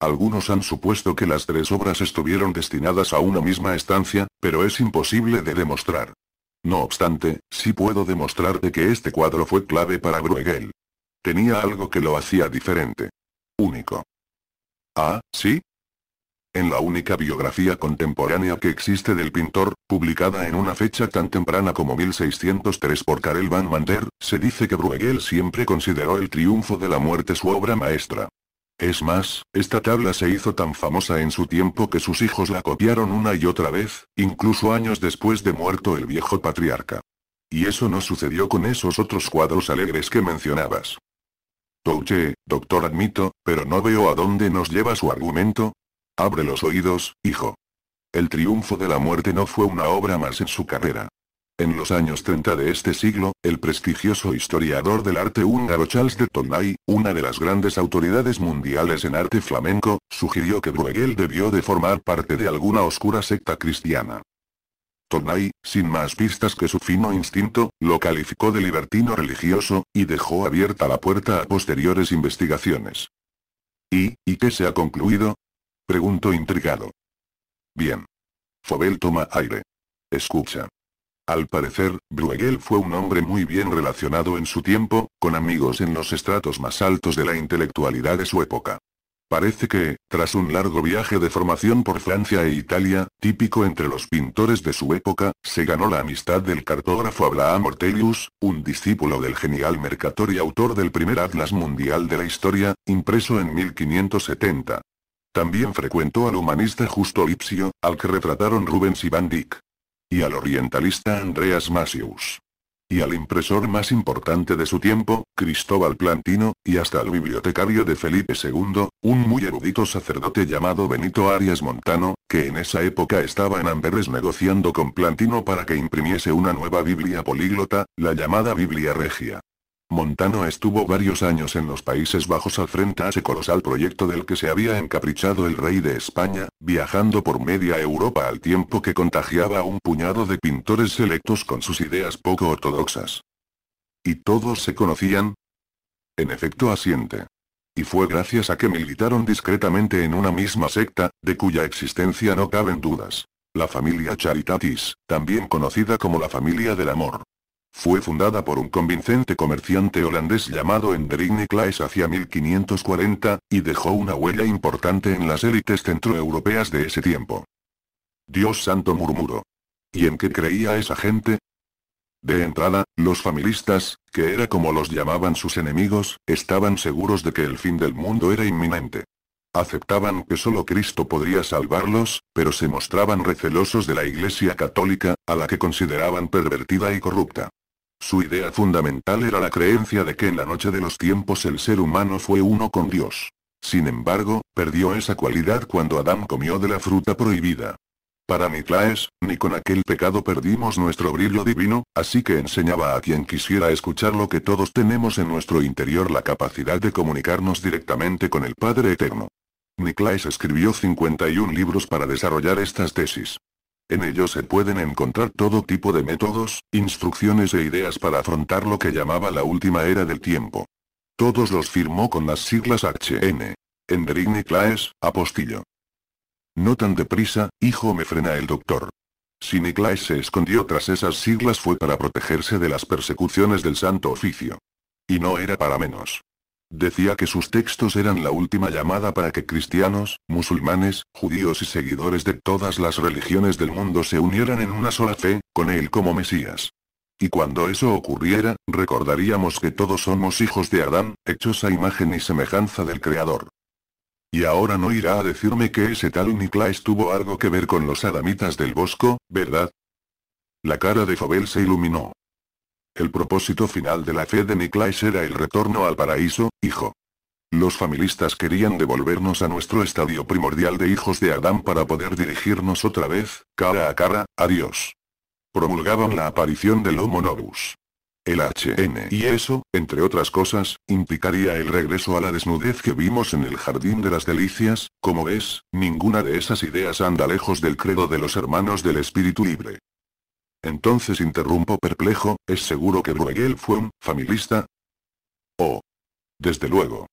Algunos han supuesto que las tres obras estuvieron destinadas a una misma estancia, pero es imposible de demostrar. No obstante, sí puedo demostrarte que este cuadro fue clave para Bruegel. Tenía algo que lo hacía diferente. Único. Ah, sí, en la única biografía contemporánea que existe del pintor, publicada en una fecha tan temprana como 1603 por Karel van Mander, se dice que Bruegel siempre consideró el triunfo de la muerte su obra maestra. Es más, esta tabla se hizo tan famosa en su tiempo que sus hijos la copiaron una y otra vez, incluso años después de muerto el viejo patriarca. Y eso no sucedió con esos otros cuadros alegres que mencionabas. Touche, doctor admito, pero no veo a dónde nos lleva su argumento, Abre los oídos, hijo. El triunfo de la muerte no fue una obra más en su carrera. En los años 30 de este siglo, el prestigioso historiador del arte húngaro Charles de Tornay, una de las grandes autoridades mundiales en arte flamenco, sugirió que Bruegel debió de formar parte de alguna oscura secta cristiana. Tornay, sin más pistas que su fino instinto, lo calificó de libertino religioso, y dejó abierta la puerta a posteriores investigaciones. ¿Y, y qué se ha concluido? Pregunto intrigado. Bien. Fobel toma aire. Escucha. Al parecer, Bruegel fue un hombre muy bien relacionado en su tiempo, con amigos en los estratos más altos de la intelectualidad de su época. Parece que, tras un largo viaje de formación por Francia e Italia, típico entre los pintores de su época, se ganó la amistad del cartógrafo Abraham Ortelius, un discípulo del genial mercator y autor del primer Atlas Mundial de la Historia, impreso en 1570. También frecuentó al humanista Justo Lipsio, al que retrataron Rubens y Van Dyck. Y al orientalista Andreas Masius. Y al impresor más importante de su tiempo, Cristóbal Plantino, y hasta al bibliotecario de Felipe II, un muy erudito sacerdote llamado Benito Arias Montano, que en esa época estaba en Amberes negociando con Plantino para que imprimiese una nueva Biblia políglota, la llamada Biblia Regia. Montano estuvo varios años en los Países Bajos al frente a ese colosal proyecto del que se había encaprichado el rey de España, viajando por media Europa al tiempo que contagiaba a un puñado de pintores selectos con sus ideas poco ortodoxas. ¿Y todos se conocían? En efecto asiente. Y fue gracias a que militaron discretamente en una misma secta, de cuya existencia no caben dudas. La familia Charitatis, también conocida como la familia del amor. Fue fundada por un convincente comerciante holandés llamado Enderigne Claes hacia 1540, y dejó una huella importante en las élites centroeuropeas de ese tiempo. Dios santo murmuró. ¿Y en qué creía esa gente? De entrada, los familistas, que era como los llamaban sus enemigos, estaban seguros de que el fin del mundo era inminente. Aceptaban que solo Cristo podría salvarlos, pero se mostraban recelosos de la Iglesia católica, a la que consideraban pervertida y corrupta. Su idea fundamental era la creencia de que en la noche de los tiempos el ser humano fue uno con Dios. Sin embargo, perdió esa cualidad cuando Adán comió de la fruta prohibida. Para Niclaes, ni con aquel pecado perdimos nuestro brillo divino, así que enseñaba a quien quisiera escuchar lo que todos tenemos en nuestro interior la capacidad de comunicarnos directamente con el Padre Eterno. Niclaes escribió 51 libros para desarrollar estas tesis. En ellos se pueden encontrar todo tipo de métodos, instrucciones e ideas para afrontar lo que llamaba la última era del tiempo. Todos los firmó con las siglas HN. Enderigne Claes, apostillo. No tan deprisa, hijo me frena el doctor. Si Niclaes se escondió tras esas siglas fue para protegerse de las persecuciones del santo oficio. Y no era para menos. Decía que sus textos eran la última llamada para que cristianos, musulmanes, judíos y seguidores de todas las religiones del mundo se unieran en una sola fe, con él como Mesías. Y cuando eso ocurriera, recordaríamos que todos somos hijos de Adán, hechos a imagen y semejanza del Creador. Y ahora no irá a decirme que ese tal Uniclás tuvo algo que ver con los adamitas del bosco, ¿verdad? La cara de Fobel se iluminó. El propósito final de la fe de Nicolás era el retorno al paraíso, hijo. Los familistas querían devolvernos a nuestro estadio primordial de hijos de Adán para poder dirigirnos otra vez, cara a cara, a Dios. Promulgaban la aparición del Homo Novus. El HN y eso, entre otras cosas, implicaría el regreso a la desnudez que vimos en el Jardín de las Delicias, como ves, ninguna de esas ideas anda lejos del credo de los hermanos del espíritu libre. Entonces interrumpo perplejo, ¿es seguro que Bruegel fue un familista? Oh. Desde luego.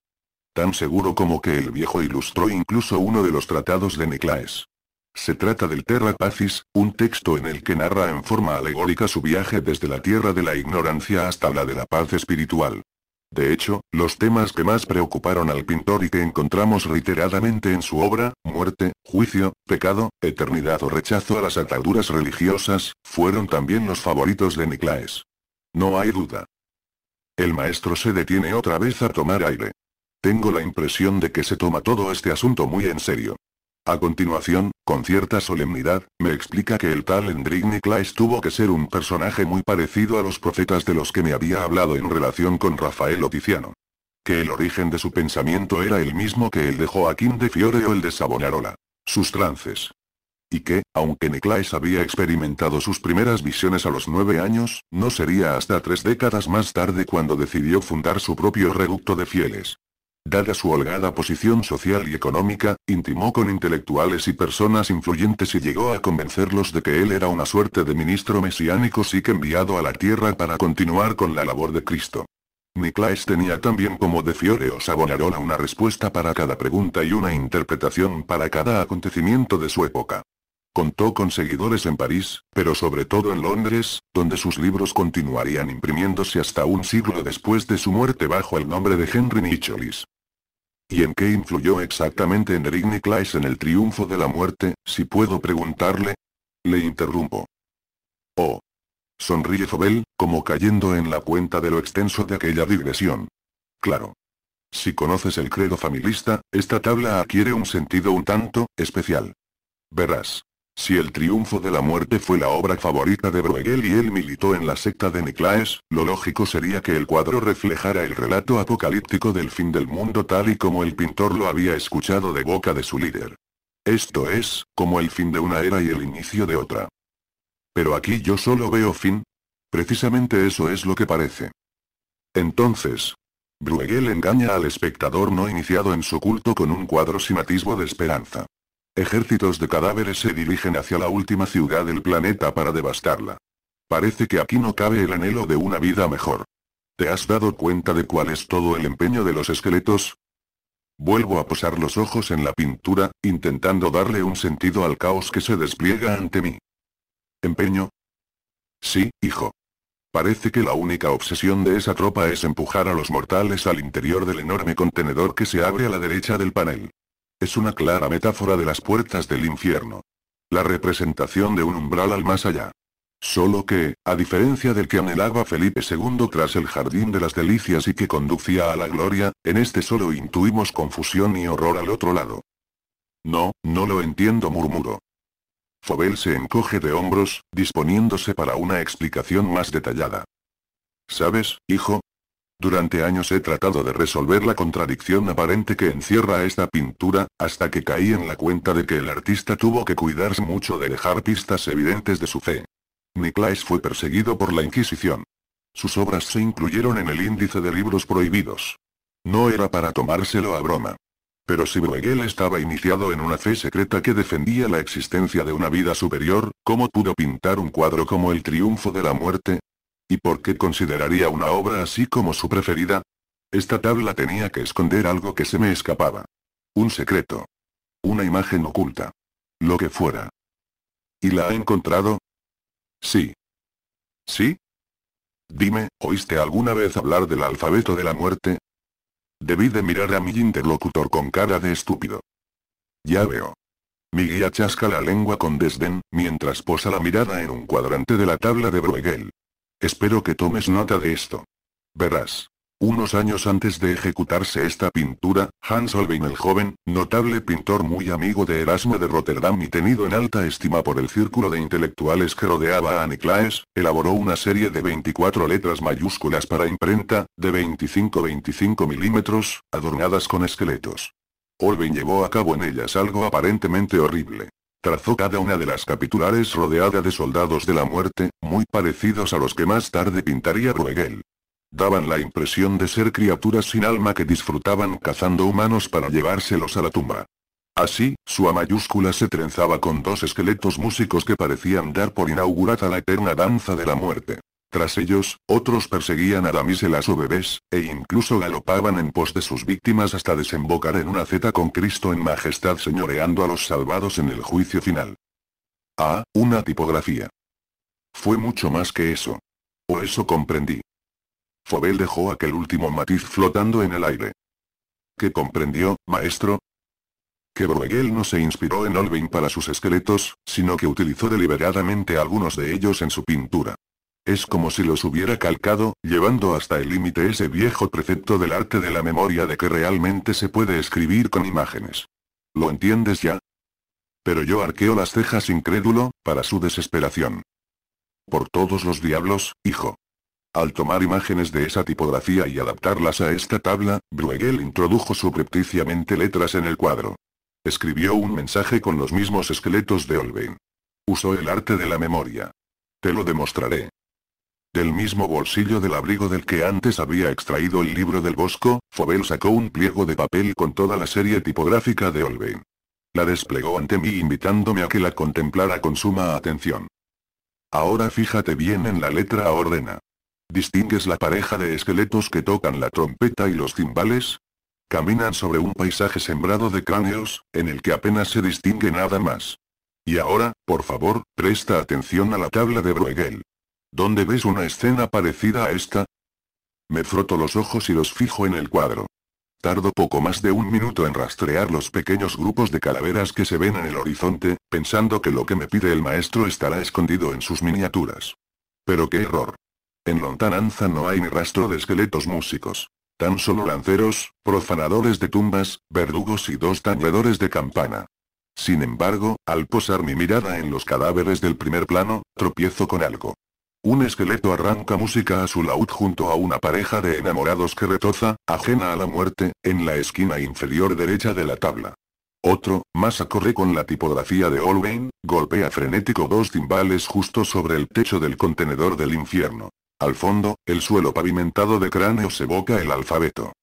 Tan seguro como que el viejo ilustró incluso uno de los tratados de Niclaes. Se trata del Terra Pacis, un texto en el que narra en forma alegórica su viaje desde la tierra de la ignorancia hasta la de la paz espiritual. De hecho, los temas que más preocuparon al pintor y que encontramos reiteradamente en su obra, muerte, juicio, pecado, eternidad o rechazo a las ataduras religiosas, fueron también los favoritos de Niclaes. No hay duda. El maestro se detiene otra vez a tomar aire. Tengo la impresión de que se toma todo este asunto muy en serio. A continuación, con cierta solemnidad, me explica que el tal Hendrik Niklaes tuvo que ser un personaje muy parecido a los profetas de los que me había hablado en relación con Rafael Oticiano. Que el origen de su pensamiento era el mismo que el de Joaquín de Fiore o el de Sabonarola. Sus trances. Y que, aunque Niklaes había experimentado sus primeras visiones a los nueve años, no sería hasta tres décadas más tarde cuando decidió fundar su propio reducto de fieles. Dada su holgada posición social y económica, intimó con intelectuales y personas influyentes y llegó a convencerlos de que él era una suerte de ministro mesiánico sí que enviado a la tierra para continuar con la labor de Cristo. Niclaes tenía también como de Fiore o una respuesta para cada pregunta y una interpretación para cada acontecimiento de su época. Contó con seguidores en París, pero sobre todo en Londres, donde sus libros continuarían imprimiéndose hasta un siglo después de su muerte bajo el nombre de Henry Nicholis. ¿Y en qué influyó exactamente en Eric en el triunfo de la muerte, si puedo preguntarle? Le interrumpo. Oh. Sonríe Zobel, como cayendo en la cuenta de lo extenso de aquella digresión. Claro. Si conoces el credo familista, esta tabla adquiere un sentido un tanto, especial. Verás. Si el triunfo de la muerte fue la obra favorita de Bruegel y él militó en la secta de Niclaes, lo lógico sería que el cuadro reflejara el relato apocalíptico del fin del mundo tal y como el pintor lo había escuchado de boca de su líder. Esto es, como el fin de una era y el inicio de otra. Pero aquí yo solo veo fin. Precisamente eso es lo que parece. Entonces, Bruegel engaña al espectador no iniciado en su culto con un cuadro sin atisbo de esperanza. Ejércitos de cadáveres se dirigen hacia la última ciudad del planeta para devastarla. Parece que aquí no cabe el anhelo de una vida mejor. ¿Te has dado cuenta de cuál es todo el empeño de los esqueletos? Vuelvo a posar los ojos en la pintura, intentando darle un sentido al caos que se despliega ante mí. ¿Empeño? Sí, hijo. Parece que la única obsesión de esa tropa es empujar a los mortales al interior del enorme contenedor que se abre a la derecha del panel. Es una clara metáfora de las puertas del infierno. La representación de un umbral al más allá. Solo que, a diferencia del que anhelaba Felipe II tras el jardín de las delicias y que conducía a la gloria, en este solo intuimos confusión y horror al otro lado. No, no lo entiendo murmuró. Fobel se encoge de hombros, disponiéndose para una explicación más detallada. Sabes, hijo, durante años he tratado de resolver la contradicción aparente que encierra esta pintura, hasta que caí en la cuenta de que el artista tuvo que cuidarse mucho de dejar pistas evidentes de su fe. Niclais fue perseguido por la Inquisición. Sus obras se incluyeron en el índice de libros prohibidos. No era para tomárselo a broma. Pero si Bruegel estaba iniciado en una fe secreta que defendía la existencia de una vida superior, ¿cómo pudo pintar un cuadro como El triunfo de la muerte? ¿Y por qué consideraría una obra así como su preferida? Esta tabla tenía que esconder algo que se me escapaba. Un secreto. Una imagen oculta. Lo que fuera. ¿Y la ha encontrado? Sí. ¿Sí? Dime, ¿oíste alguna vez hablar del alfabeto de la muerte? Debí de mirar a mi interlocutor con cara de estúpido. Ya veo. Mi guía chasca la lengua con desdén, mientras posa la mirada en un cuadrante de la tabla de Bruegel. Espero que tomes nota de esto. Verás. Unos años antes de ejecutarse esta pintura, Hans Holbein el joven, notable pintor muy amigo de Erasmo de Rotterdam y tenido en alta estima por el círculo de intelectuales que rodeaba a Niclaes, elaboró una serie de 24 letras mayúsculas para imprenta, de 25-25 milímetros, adornadas con esqueletos. Holbein llevó a cabo en ellas algo aparentemente horrible trazó cada una de las capitulares rodeada de soldados de la muerte, muy parecidos a los que más tarde pintaría Bruegel. Daban la impresión de ser criaturas sin alma que disfrutaban cazando humanos para llevárselos a la tumba. Así, su A mayúscula se trenzaba con dos esqueletos músicos que parecían dar por inaugurada la eterna danza de la muerte. Tras ellos, otros perseguían a damiselas o bebés, e incluso galopaban en pos de sus víctimas hasta desembocar en una zeta con Cristo en majestad señoreando a los salvados en el juicio final. Ah, una tipografía. Fue mucho más que eso. O eso comprendí. Fobel dejó aquel último matiz flotando en el aire. ¿Qué comprendió, maestro? que Bruegel no se inspiró en Olvin para sus esqueletos, sino que utilizó deliberadamente algunos de ellos en su pintura. Es como si los hubiera calcado, llevando hasta el límite ese viejo precepto del arte de la memoria de que realmente se puede escribir con imágenes. ¿Lo entiendes ya? Pero yo arqueo las cejas incrédulo, para su desesperación. Por todos los diablos, hijo. Al tomar imágenes de esa tipografía y adaptarlas a esta tabla, Bruegel introdujo suprepticiamente letras en el cuadro. Escribió un mensaje con los mismos esqueletos de Olbein. Usó el arte de la memoria. Te lo demostraré. Del mismo bolsillo del abrigo del que antes había extraído el libro del bosco, Fobel sacó un pliego de papel con toda la serie tipográfica de Olven. La desplegó ante mí invitándome a que la contemplara con suma atención. Ahora fíjate bien en la letra ordena. ¿Distingues la pareja de esqueletos que tocan la trompeta y los timbales? Caminan sobre un paisaje sembrado de cráneos, en el que apenas se distingue nada más. Y ahora, por favor, presta atención a la tabla de Bruegel. ¿Dónde ves una escena parecida a esta? Me froto los ojos y los fijo en el cuadro. Tardo poco más de un minuto en rastrear los pequeños grupos de calaveras que se ven en el horizonte, pensando que lo que me pide el maestro estará escondido en sus miniaturas. Pero qué error. En lontananza no hay ni rastro de esqueletos músicos. Tan solo lanceros, profanadores de tumbas, verdugos y dos tañedores de campana. Sin embargo, al posar mi mirada en los cadáveres del primer plano, tropiezo con algo. Un esqueleto arranca música a su laúd junto a una pareja de enamorados que retoza, ajena a la muerte, en la esquina inferior derecha de la tabla. Otro, más acorde con la tipografía de holbein golpea frenético dos timbales justo sobre el techo del contenedor del infierno. Al fondo, el suelo pavimentado de cráneos evoca el alfabeto.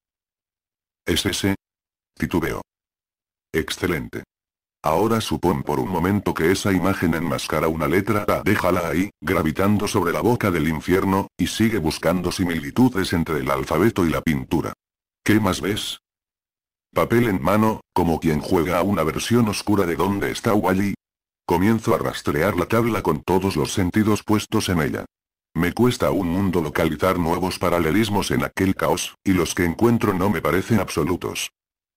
¿Es ese? Titubeo. Excelente. Ahora supón por un momento que esa imagen enmascara una letra A. Déjala ahí, gravitando sobre la boca del infierno, y sigue buscando similitudes entre el alfabeto y la pintura. ¿Qué más ves? Papel en mano, como quien juega a una versión oscura de dónde está Wally. Comienzo a rastrear la tabla con todos los sentidos puestos en ella. Me cuesta un mundo localizar nuevos paralelismos en aquel caos, y los que encuentro no me parecen absolutos.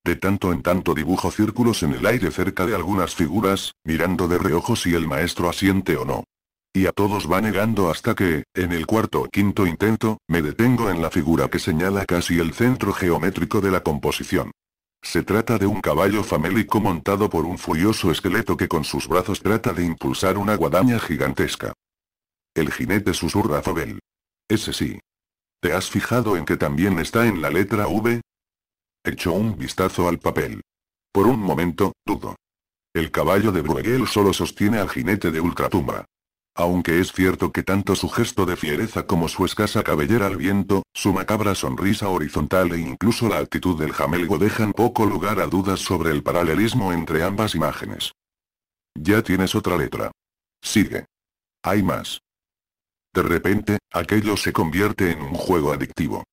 De tanto en tanto dibujo círculos en el aire cerca de algunas figuras, mirando de reojo si el maestro asiente o no. Y a todos va negando hasta que, en el cuarto o quinto intento, me detengo en la figura que señala casi el centro geométrico de la composición. Se trata de un caballo famélico montado por un furioso esqueleto que con sus brazos trata de impulsar una guadaña gigantesca. El jinete susurra a Fabel. Ese sí. ¿Te has fijado en que también está en la letra V? echó un vistazo al papel. Por un momento, dudo. El caballo de Bruegel solo sostiene al jinete de ultratumba. Aunque es cierto que tanto su gesto de fiereza como su escasa cabellera al viento, su macabra sonrisa horizontal e incluso la actitud del jamelgo dejan poco lugar a dudas sobre el paralelismo entre ambas imágenes. Ya tienes otra letra. Sigue. Hay más. De repente, aquello se convierte en un juego adictivo.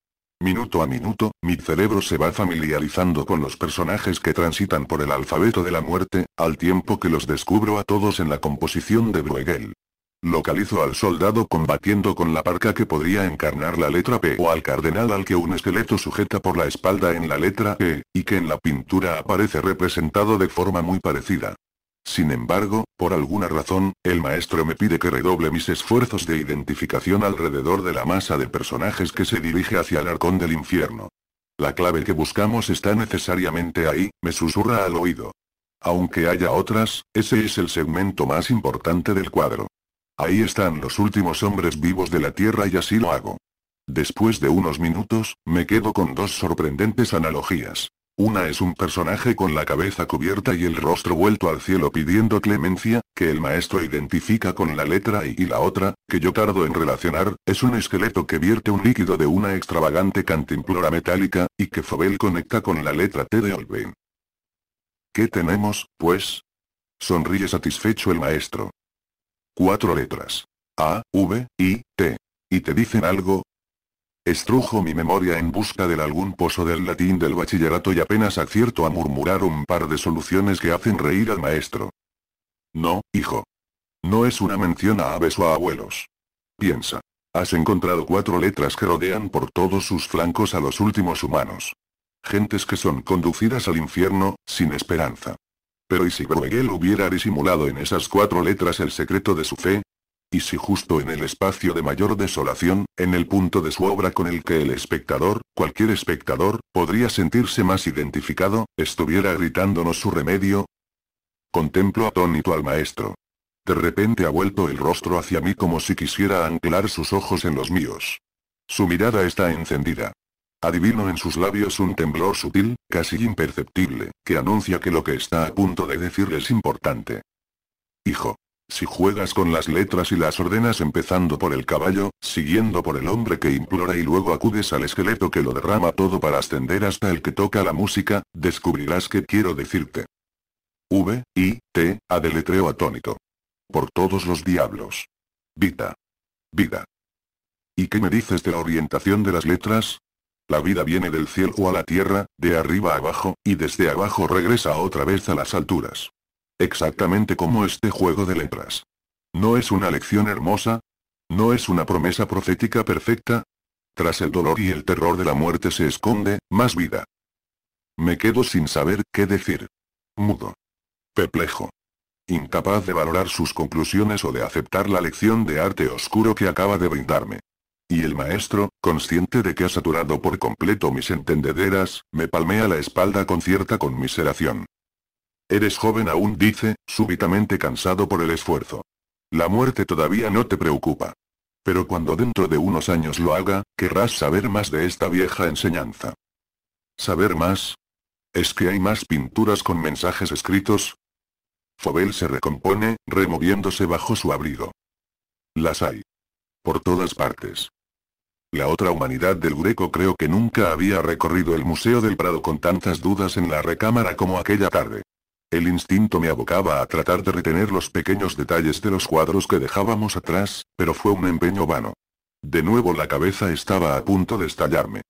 Minuto a minuto, mi cerebro se va familiarizando con los personajes que transitan por el alfabeto de la muerte, al tiempo que los descubro a todos en la composición de Bruegel. Localizo al soldado combatiendo con la parca que podría encarnar la letra P o al cardenal al que un esqueleto sujeta por la espalda en la letra E, y que en la pintura aparece representado de forma muy parecida. Sin embargo, por alguna razón, el maestro me pide que redoble mis esfuerzos de identificación alrededor de la masa de personajes que se dirige hacia el arcón del infierno. La clave que buscamos está necesariamente ahí, me susurra al oído. Aunque haya otras, ese es el segmento más importante del cuadro. Ahí están los últimos hombres vivos de la Tierra y así lo hago. Después de unos minutos, me quedo con dos sorprendentes analogías. Una es un personaje con la cabeza cubierta y el rostro vuelto al cielo pidiendo clemencia, que el maestro identifica con la letra I y la otra, que yo tardo en relacionar, es un esqueleto que vierte un líquido de una extravagante cantimplora metálica, y que Fobel conecta con la letra T de Olben. ¿Qué tenemos, pues? Sonríe satisfecho el maestro. Cuatro letras. A, V, I, T. ¿Y te dicen algo? Estrujo mi memoria en busca del algún pozo del latín del bachillerato y apenas acierto a murmurar un par de soluciones que hacen reír al maestro. No, hijo. No es una mención a aves o a abuelos. Piensa. Has encontrado cuatro letras que rodean por todos sus flancos a los últimos humanos. Gentes que son conducidas al infierno, sin esperanza. Pero ¿y si Bruegel hubiera disimulado en esas cuatro letras el secreto de su fe? y si justo en el espacio de mayor desolación, en el punto de su obra con el que el espectador, cualquier espectador, podría sentirse más identificado, estuviera gritándonos su remedio? Contemplo atónito al maestro. De repente ha vuelto el rostro hacia mí como si quisiera anclar sus ojos en los míos. Su mirada está encendida. Adivino en sus labios un temblor sutil, casi imperceptible, que anuncia que lo que está a punto de decir es importante. Hijo. Si juegas con las letras y las ordenas empezando por el caballo, siguiendo por el hombre que implora y luego acudes al esqueleto que lo derrama todo para ascender hasta el que toca la música, descubrirás que quiero decirte. V, I, T, A deletreo atónito. Por todos los diablos. Vida. Vida. ¿Y qué me dices de la orientación de las letras? La vida viene del cielo a la tierra, de arriba a abajo, y desde abajo regresa otra vez a las alturas. Exactamente como este juego de letras. ¿No es una lección hermosa? ¿No es una promesa profética perfecta? Tras el dolor y el terror de la muerte se esconde, más vida. Me quedo sin saber qué decir. Mudo. Perplejo. Incapaz de valorar sus conclusiones o de aceptar la lección de arte oscuro que acaba de brindarme. Y el maestro, consciente de que ha saturado por completo mis entendederas, me palmea la espalda con cierta conmiseración. Eres joven aún, dice, súbitamente cansado por el esfuerzo. La muerte todavía no te preocupa. Pero cuando dentro de unos años lo haga, querrás saber más de esta vieja enseñanza. ¿Saber más? ¿Es que hay más pinturas con mensajes escritos? Fobel se recompone, removiéndose bajo su abrigo. Las hay. Por todas partes. La otra humanidad del Greco creo que nunca había recorrido el Museo del Prado con tantas dudas en la recámara como aquella tarde. El instinto me abocaba a tratar de retener los pequeños detalles de los cuadros que dejábamos atrás, pero fue un empeño vano. De nuevo la cabeza estaba a punto de estallarme.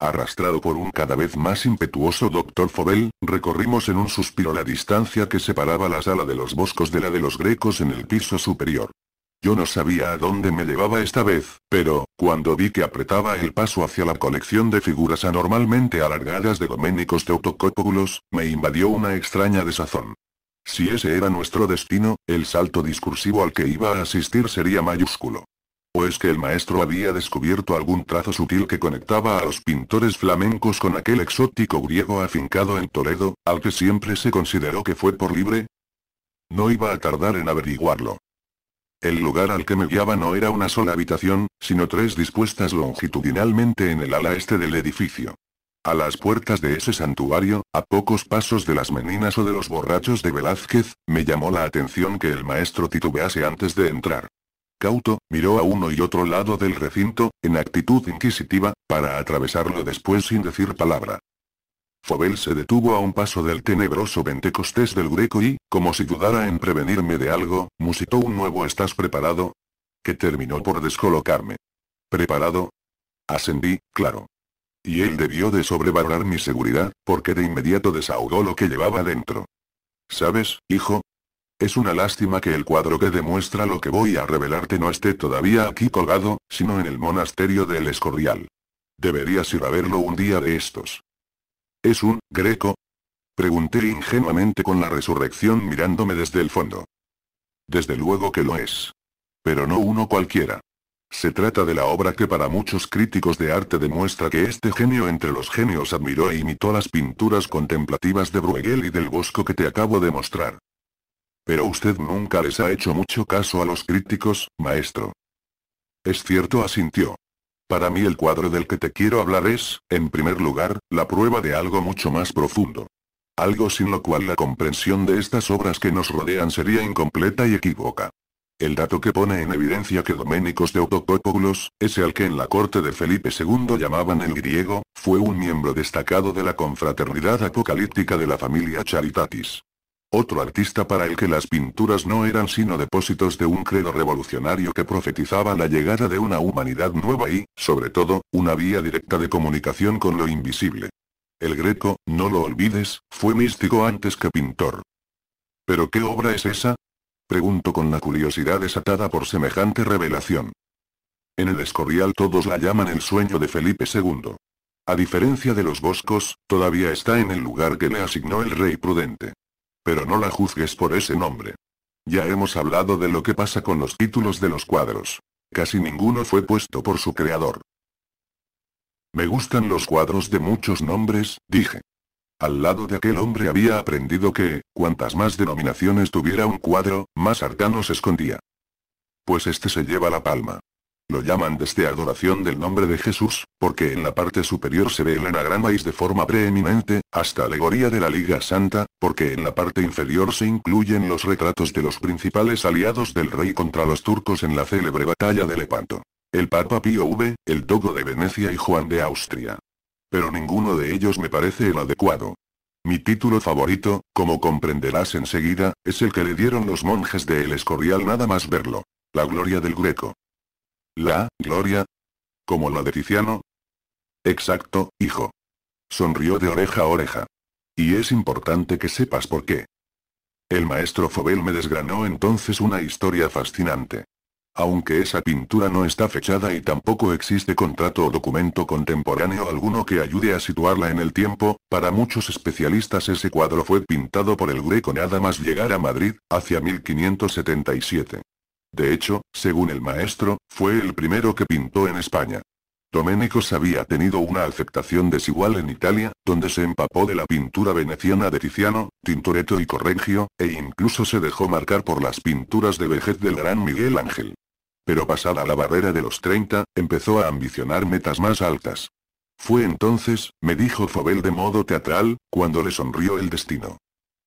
Arrastrado por un cada vez más impetuoso doctor Fobel, recorrimos en un suspiro la distancia que separaba la sala de los boscos de la de los grecos en el piso superior. Yo no sabía a dónde me llevaba esta vez, pero, cuando vi que apretaba el paso hacia la colección de figuras anormalmente alargadas de Doménicos Teutocópulos, me invadió una extraña desazón. Si ese era nuestro destino, el salto discursivo al que iba a asistir sería mayúsculo. ¿O es que el maestro había descubierto algún trazo sutil que conectaba a los pintores flamencos con aquel exótico griego afincado en Toledo, al que siempre se consideró que fue por libre? No iba a tardar en averiguarlo. El lugar al que me guiaba no era una sola habitación, sino tres dispuestas longitudinalmente en el ala este del edificio. A las puertas de ese santuario, a pocos pasos de las meninas o de los borrachos de Velázquez, me llamó la atención que el maestro titubease antes de entrar. Cauto, miró a uno y otro lado del recinto, en actitud inquisitiva, para atravesarlo después sin decir palabra. Fobel se detuvo a un paso del tenebroso Pentecostés del Greco y, como si dudara en prevenirme de algo, musitó un nuevo ¿Estás preparado? que terminó por descolocarme. ¿Preparado? Ascendí, claro. Y él debió de sobrevalorar mi seguridad, porque de inmediato desahogó lo que llevaba dentro. ¿Sabes, hijo? Es una lástima que el cuadro que demuestra lo que voy a revelarte no esté todavía aquí colgado, sino en el monasterio del Escorial. Deberías ir a verlo un día de estos. ¿Es un greco? Pregunté ingenuamente con la resurrección mirándome desde el fondo. Desde luego que lo es. Pero no uno cualquiera. Se trata de la obra que para muchos críticos de arte demuestra que este genio entre los genios admiró e imitó las pinturas contemplativas de Bruegel y del Bosco que te acabo de mostrar. Pero usted nunca les ha hecho mucho caso a los críticos, maestro. Es cierto, asintió. Para mí el cuadro del que te quiero hablar es, en primer lugar, la prueba de algo mucho más profundo. Algo sin lo cual la comprensión de estas obras que nos rodean sería incompleta y equívoca. El dato que pone en evidencia que Doménicos de Teotocópulos, ese al que en la corte de Felipe II llamaban el griego, fue un miembro destacado de la confraternidad apocalíptica de la familia Charitatis. Otro artista para el que las pinturas no eran sino depósitos de un credo revolucionario que profetizaba la llegada de una humanidad nueva y, sobre todo, una vía directa de comunicación con lo invisible. El greco, no lo olvides, fue místico antes que pintor. ¿Pero qué obra es esa? Pregunto con la curiosidad desatada por semejante revelación. En el Escorial todos la llaman el sueño de Felipe II. A diferencia de los boscos, todavía está en el lugar que le asignó el rey prudente pero no la juzgues por ese nombre. Ya hemos hablado de lo que pasa con los títulos de los cuadros. Casi ninguno fue puesto por su creador. Me gustan los cuadros de muchos nombres, dije. Al lado de aquel hombre había aprendido que, cuantas más denominaciones tuviera un cuadro, más arcano se escondía. Pues este se lleva la palma. Lo llaman desde adoración del nombre de Jesús, porque en la parte superior se ve el es de forma preeminente, hasta alegoría de la Liga Santa, porque en la parte inferior se incluyen los retratos de los principales aliados del rey contra los turcos en la célebre batalla de Lepanto. El Papa Pío V, el Dogo de Venecia y Juan de Austria. Pero ninguno de ellos me parece el adecuado. Mi título favorito, como comprenderás enseguida, es el que le dieron los monjes de El Escorial nada más verlo. La gloria del Greco. La gloria. Como la de Tiziano. Exacto, hijo. Sonrió de oreja a oreja. Y es importante que sepas por qué. El maestro Fobel me desgranó entonces una historia fascinante. Aunque esa pintura no está fechada y tampoco existe contrato o documento contemporáneo alguno que ayude a situarla en el tiempo, para muchos especialistas ese cuadro fue pintado por el Greco nada más llegar a Madrid, hacia 1577. De hecho, según el maestro, fue el primero que pintó en España. Doménicos había tenido una aceptación desigual en Italia, donde se empapó de la pintura veneciana de Tiziano, Tintoretto y Correggio, e incluso se dejó marcar por las pinturas de vejez del gran Miguel Ángel. Pero pasada la barrera de los 30, empezó a ambicionar metas más altas. Fue entonces, me dijo Fobel de modo teatral, cuando le sonrió el destino.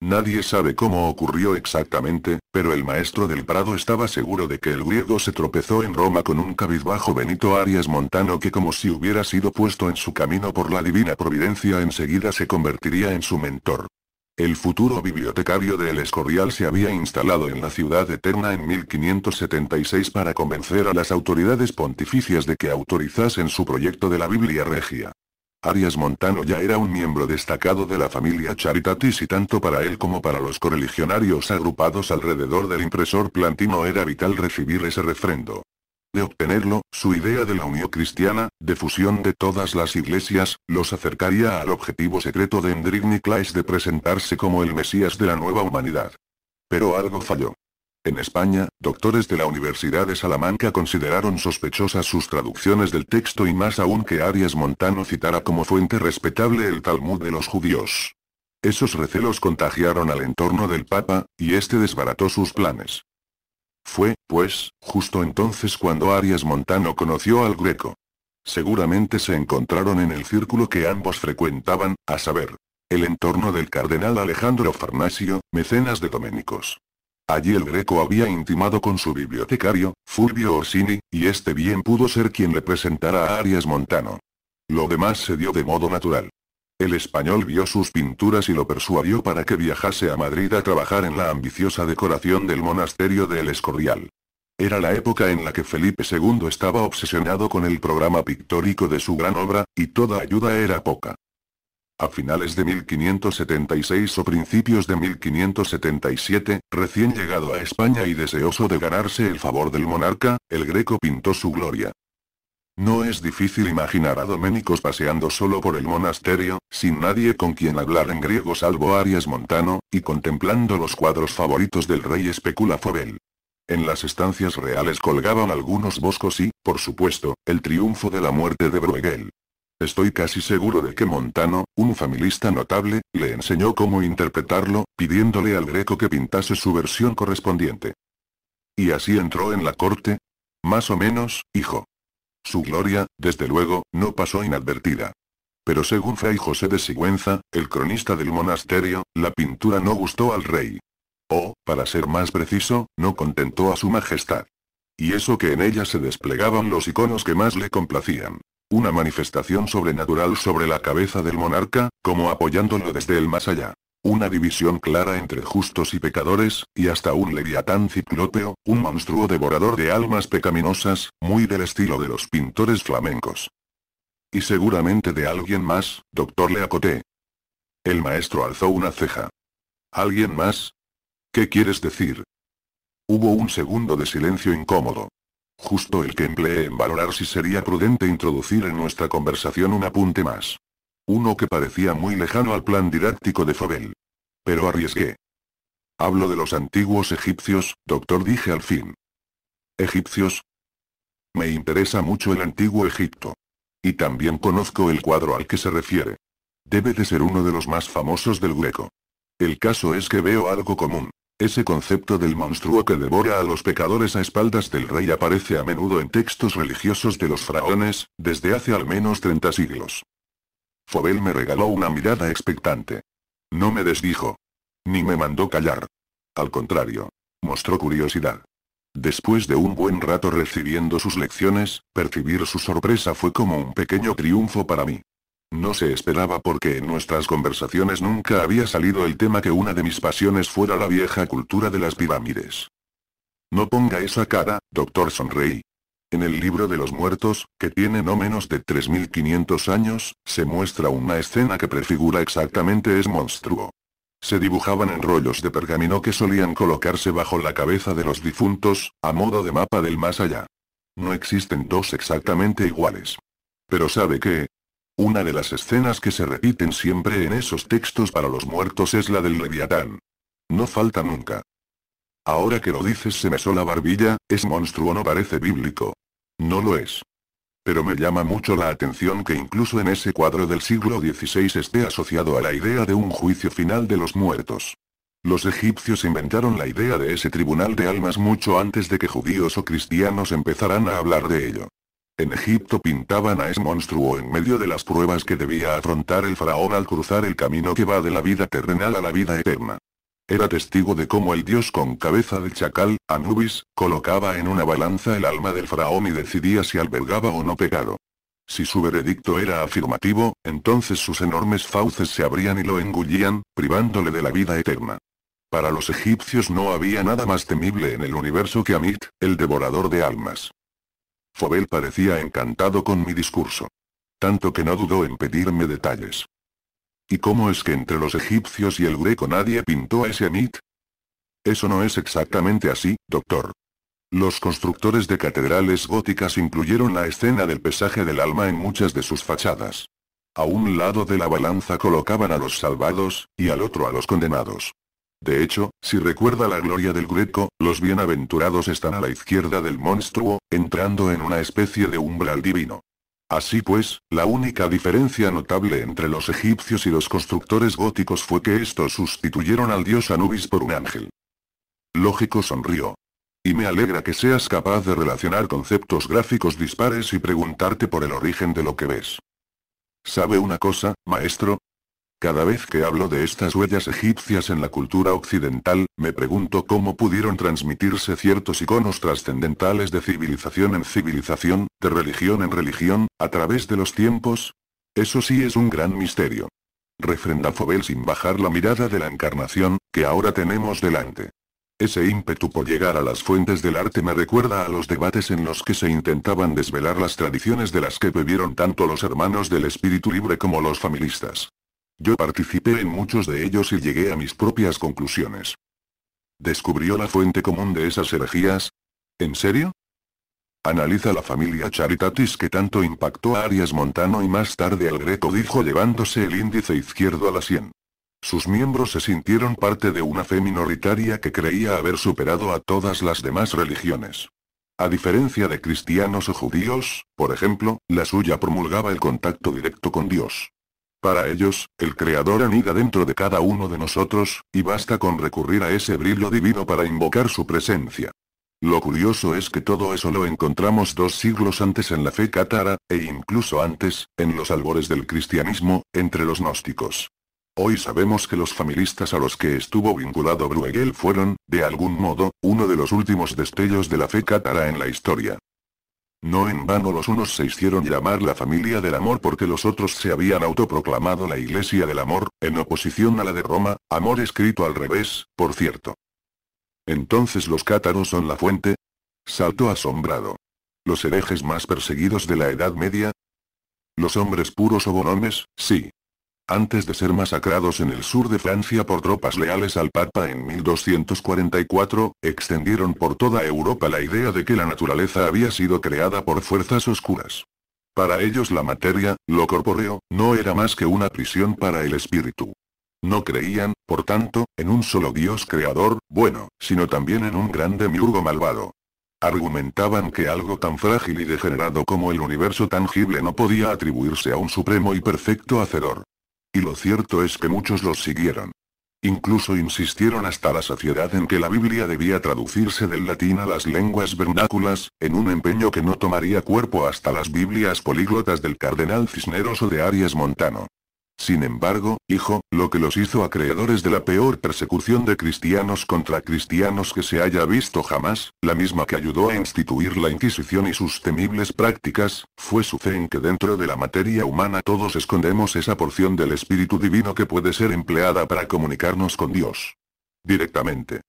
Nadie sabe cómo ocurrió exactamente, pero el maestro del Prado estaba seguro de que el griego se tropezó en Roma con un cabizbajo Benito Arias Montano que como si hubiera sido puesto en su camino por la divina providencia enseguida se convertiría en su mentor. El futuro bibliotecario del Escorial se había instalado en la ciudad eterna en 1576 para convencer a las autoridades pontificias de que autorizasen su proyecto de la Biblia Regia. Arias Montano ya era un miembro destacado de la familia Charitatis y tanto para él como para los correligionarios agrupados alrededor del impresor Plantino era vital recibir ese refrendo. De obtenerlo, su idea de la unión cristiana, de fusión de todas las iglesias, los acercaría al objetivo secreto de Endrigni Claes de presentarse como el Mesías de la nueva humanidad. Pero algo falló. En España, doctores de la Universidad de Salamanca consideraron sospechosas sus traducciones del texto y más aún que Arias Montano citara como fuente respetable el Talmud de los judíos. Esos recelos contagiaron al entorno del Papa, y este desbarató sus planes. Fue, pues, justo entonces cuando Arias Montano conoció al Greco. Seguramente se encontraron en el círculo que ambos frecuentaban, a saber, el entorno del cardenal Alejandro Farnasio, mecenas de doménicos. Allí el Greco había intimado con su bibliotecario, Fulvio Orsini, y este bien pudo ser quien le presentara a Arias Montano. Lo demás se dio de modo natural. El español vio sus pinturas y lo persuadió para que viajase a Madrid a trabajar en la ambiciosa decoración del monasterio de El Escorial. Era la época en la que Felipe II estaba obsesionado con el programa pictórico de su gran obra, y toda ayuda era poca. A finales de 1576 o principios de 1577, recién llegado a España y deseoso de ganarse el favor del monarca, el greco pintó su gloria. No es difícil imaginar a Doménicos paseando solo por el monasterio, sin nadie con quien hablar en griego salvo Arias Montano, y contemplando los cuadros favoritos del rey Especula Fobel. En las estancias reales colgaban algunos boscos y, por supuesto, el triunfo de la muerte de Bruegel. Estoy casi seguro de que Montano, un familista notable, le enseñó cómo interpretarlo, pidiéndole al Greco que pintase su versión correspondiente. Y así entró en la corte. Más o menos, hijo. Su gloria, desde luego, no pasó inadvertida. Pero según Fray José de Sigüenza, el cronista del monasterio, la pintura no gustó al rey. O, para ser más preciso, no contentó a su majestad. Y eso que en ella se desplegaban los iconos que más le complacían. Una manifestación sobrenatural sobre la cabeza del monarca, como apoyándolo desde el más allá. Una división clara entre justos y pecadores, y hasta un leviatán ciclópeo, un monstruo devorador de almas pecaminosas, muy del estilo de los pintores flamencos. Y seguramente de alguien más, doctor le acoté. El maestro alzó una ceja. ¿Alguien más? ¿Qué quieres decir? Hubo un segundo de silencio incómodo. Justo el que empleé en valorar si sería prudente introducir en nuestra conversación un apunte más. Uno que parecía muy lejano al plan didáctico de Fabel. Pero arriesgué. Hablo de los antiguos egipcios, doctor dije al fin. ¿Egipcios? Me interesa mucho el antiguo Egipto. Y también conozco el cuadro al que se refiere. Debe de ser uno de los más famosos del Greco. El caso es que veo algo común. Ese concepto del monstruo que devora a los pecadores a espaldas del rey aparece a menudo en textos religiosos de los faraones, desde hace al menos 30 siglos. Fobel me regaló una mirada expectante. No me desdijo. Ni me mandó callar. Al contrario. Mostró curiosidad. Después de un buen rato recibiendo sus lecciones, percibir su sorpresa fue como un pequeño triunfo para mí. No se esperaba porque en nuestras conversaciones nunca había salido el tema que una de mis pasiones fuera la vieja cultura de las pirámides. No ponga esa cara, doctor Sonreí. En el libro de los muertos, que tiene no menos de 3.500 años, se muestra una escena que prefigura exactamente es monstruo. Se dibujaban en rollos de pergamino que solían colocarse bajo la cabeza de los difuntos, a modo de mapa del más allá. No existen dos exactamente iguales. Pero sabe que, una de las escenas que se repiten siempre en esos textos para los muertos es la del leviatán. No falta nunca. Ahora que lo dices se me la barbilla, es monstruo no parece bíblico. No lo es. Pero me llama mucho la atención que incluso en ese cuadro del siglo XVI esté asociado a la idea de un juicio final de los muertos. Los egipcios inventaron la idea de ese tribunal de almas mucho antes de que judíos o cristianos empezaran a hablar de ello. En Egipto pintaban a ese monstruo en medio de las pruebas que debía afrontar el faraón al cruzar el camino que va de la vida terrenal a la vida eterna. Era testigo de cómo el dios con cabeza de chacal, Anubis, colocaba en una balanza el alma del faraón y decidía si albergaba o no pecado. Si su veredicto era afirmativo, entonces sus enormes fauces se abrían y lo engullían, privándole de la vida eterna. Para los egipcios no había nada más temible en el universo que Amit, el devorador de almas. Fobel parecía encantado con mi discurso. Tanto que no dudó en pedirme detalles. ¿Y cómo es que entre los egipcios y el greco nadie pintó a ese mit? Eso no es exactamente así, doctor. Los constructores de catedrales góticas incluyeron la escena del pesaje del alma en muchas de sus fachadas. A un lado de la balanza colocaban a los salvados, y al otro a los condenados. De hecho, si recuerda la gloria del Greco, los bienaventurados están a la izquierda del monstruo, entrando en una especie de umbral divino. Así pues, la única diferencia notable entre los egipcios y los constructores góticos fue que estos sustituyeron al dios Anubis por un ángel. Lógico sonrió. Y me alegra que seas capaz de relacionar conceptos gráficos dispares y preguntarte por el origen de lo que ves. ¿Sabe una cosa, maestro? Cada vez que hablo de estas huellas egipcias en la cultura occidental, me pregunto cómo pudieron transmitirse ciertos iconos trascendentales de civilización en civilización, de religión en religión, a través de los tiempos. Eso sí es un gran misterio. Refrenda Fobel sin bajar la mirada de la encarnación, que ahora tenemos delante. Ese ímpetu por llegar a las fuentes del arte me recuerda a los debates en los que se intentaban desvelar las tradiciones de las que bebieron tanto los hermanos del espíritu libre como los familistas. Yo participé en muchos de ellos y llegué a mis propias conclusiones. ¿Descubrió la fuente común de esas herejías? ¿En serio? Analiza la familia Charitatis que tanto impactó a Arias Montano y más tarde al Greco dijo llevándose el índice izquierdo a la sien. Sus miembros se sintieron parte de una fe minoritaria que creía haber superado a todas las demás religiones. A diferencia de cristianos o judíos, por ejemplo, la suya promulgaba el contacto directo con Dios. Para ellos, el Creador anida dentro de cada uno de nosotros, y basta con recurrir a ese brillo divino para invocar su presencia. Lo curioso es que todo eso lo encontramos dos siglos antes en la fe cátara, e incluso antes, en los albores del cristianismo, entre los gnósticos. Hoy sabemos que los familistas a los que estuvo vinculado Bruegel fueron, de algún modo, uno de los últimos destellos de la fe cátara en la historia. No en vano los unos se hicieron llamar la familia del amor porque los otros se habían autoproclamado la Iglesia del Amor, en oposición a la de Roma, amor escrito al revés, por cierto. Entonces los cátaros son la fuente? Saltó asombrado. ¿Los herejes más perseguidos de la Edad Media? Los hombres puros o bonones. sí, antes de ser masacrados en el sur de Francia por tropas leales al Papa en 1244, extendieron por toda Europa la idea de que la naturaleza había sido creada por fuerzas oscuras. Para ellos la materia, lo corpóreo, no era más que una prisión para el espíritu. No creían, por tanto, en un solo Dios creador, bueno, sino también en un grande demiurgo malvado. Argumentaban que algo tan frágil y degenerado como el universo tangible no podía atribuirse a un supremo y perfecto hacedor. Y lo cierto es que muchos los siguieron. Incluso insistieron hasta la saciedad en que la Biblia debía traducirse del latín a las lenguas vernáculas, en un empeño que no tomaría cuerpo hasta las Biblias políglotas del cardenal Cisneros o de Arias Montano. Sin embargo, hijo, lo que los hizo creadores de la peor persecución de cristianos contra cristianos que se haya visto jamás, la misma que ayudó a instituir la Inquisición y sus temibles prácticas, fue su fe en que dentro de la materia humana todos escondemos esa porción del Espíritu Divino que puede ser empleada para comunicarnos con Dios. Directamente.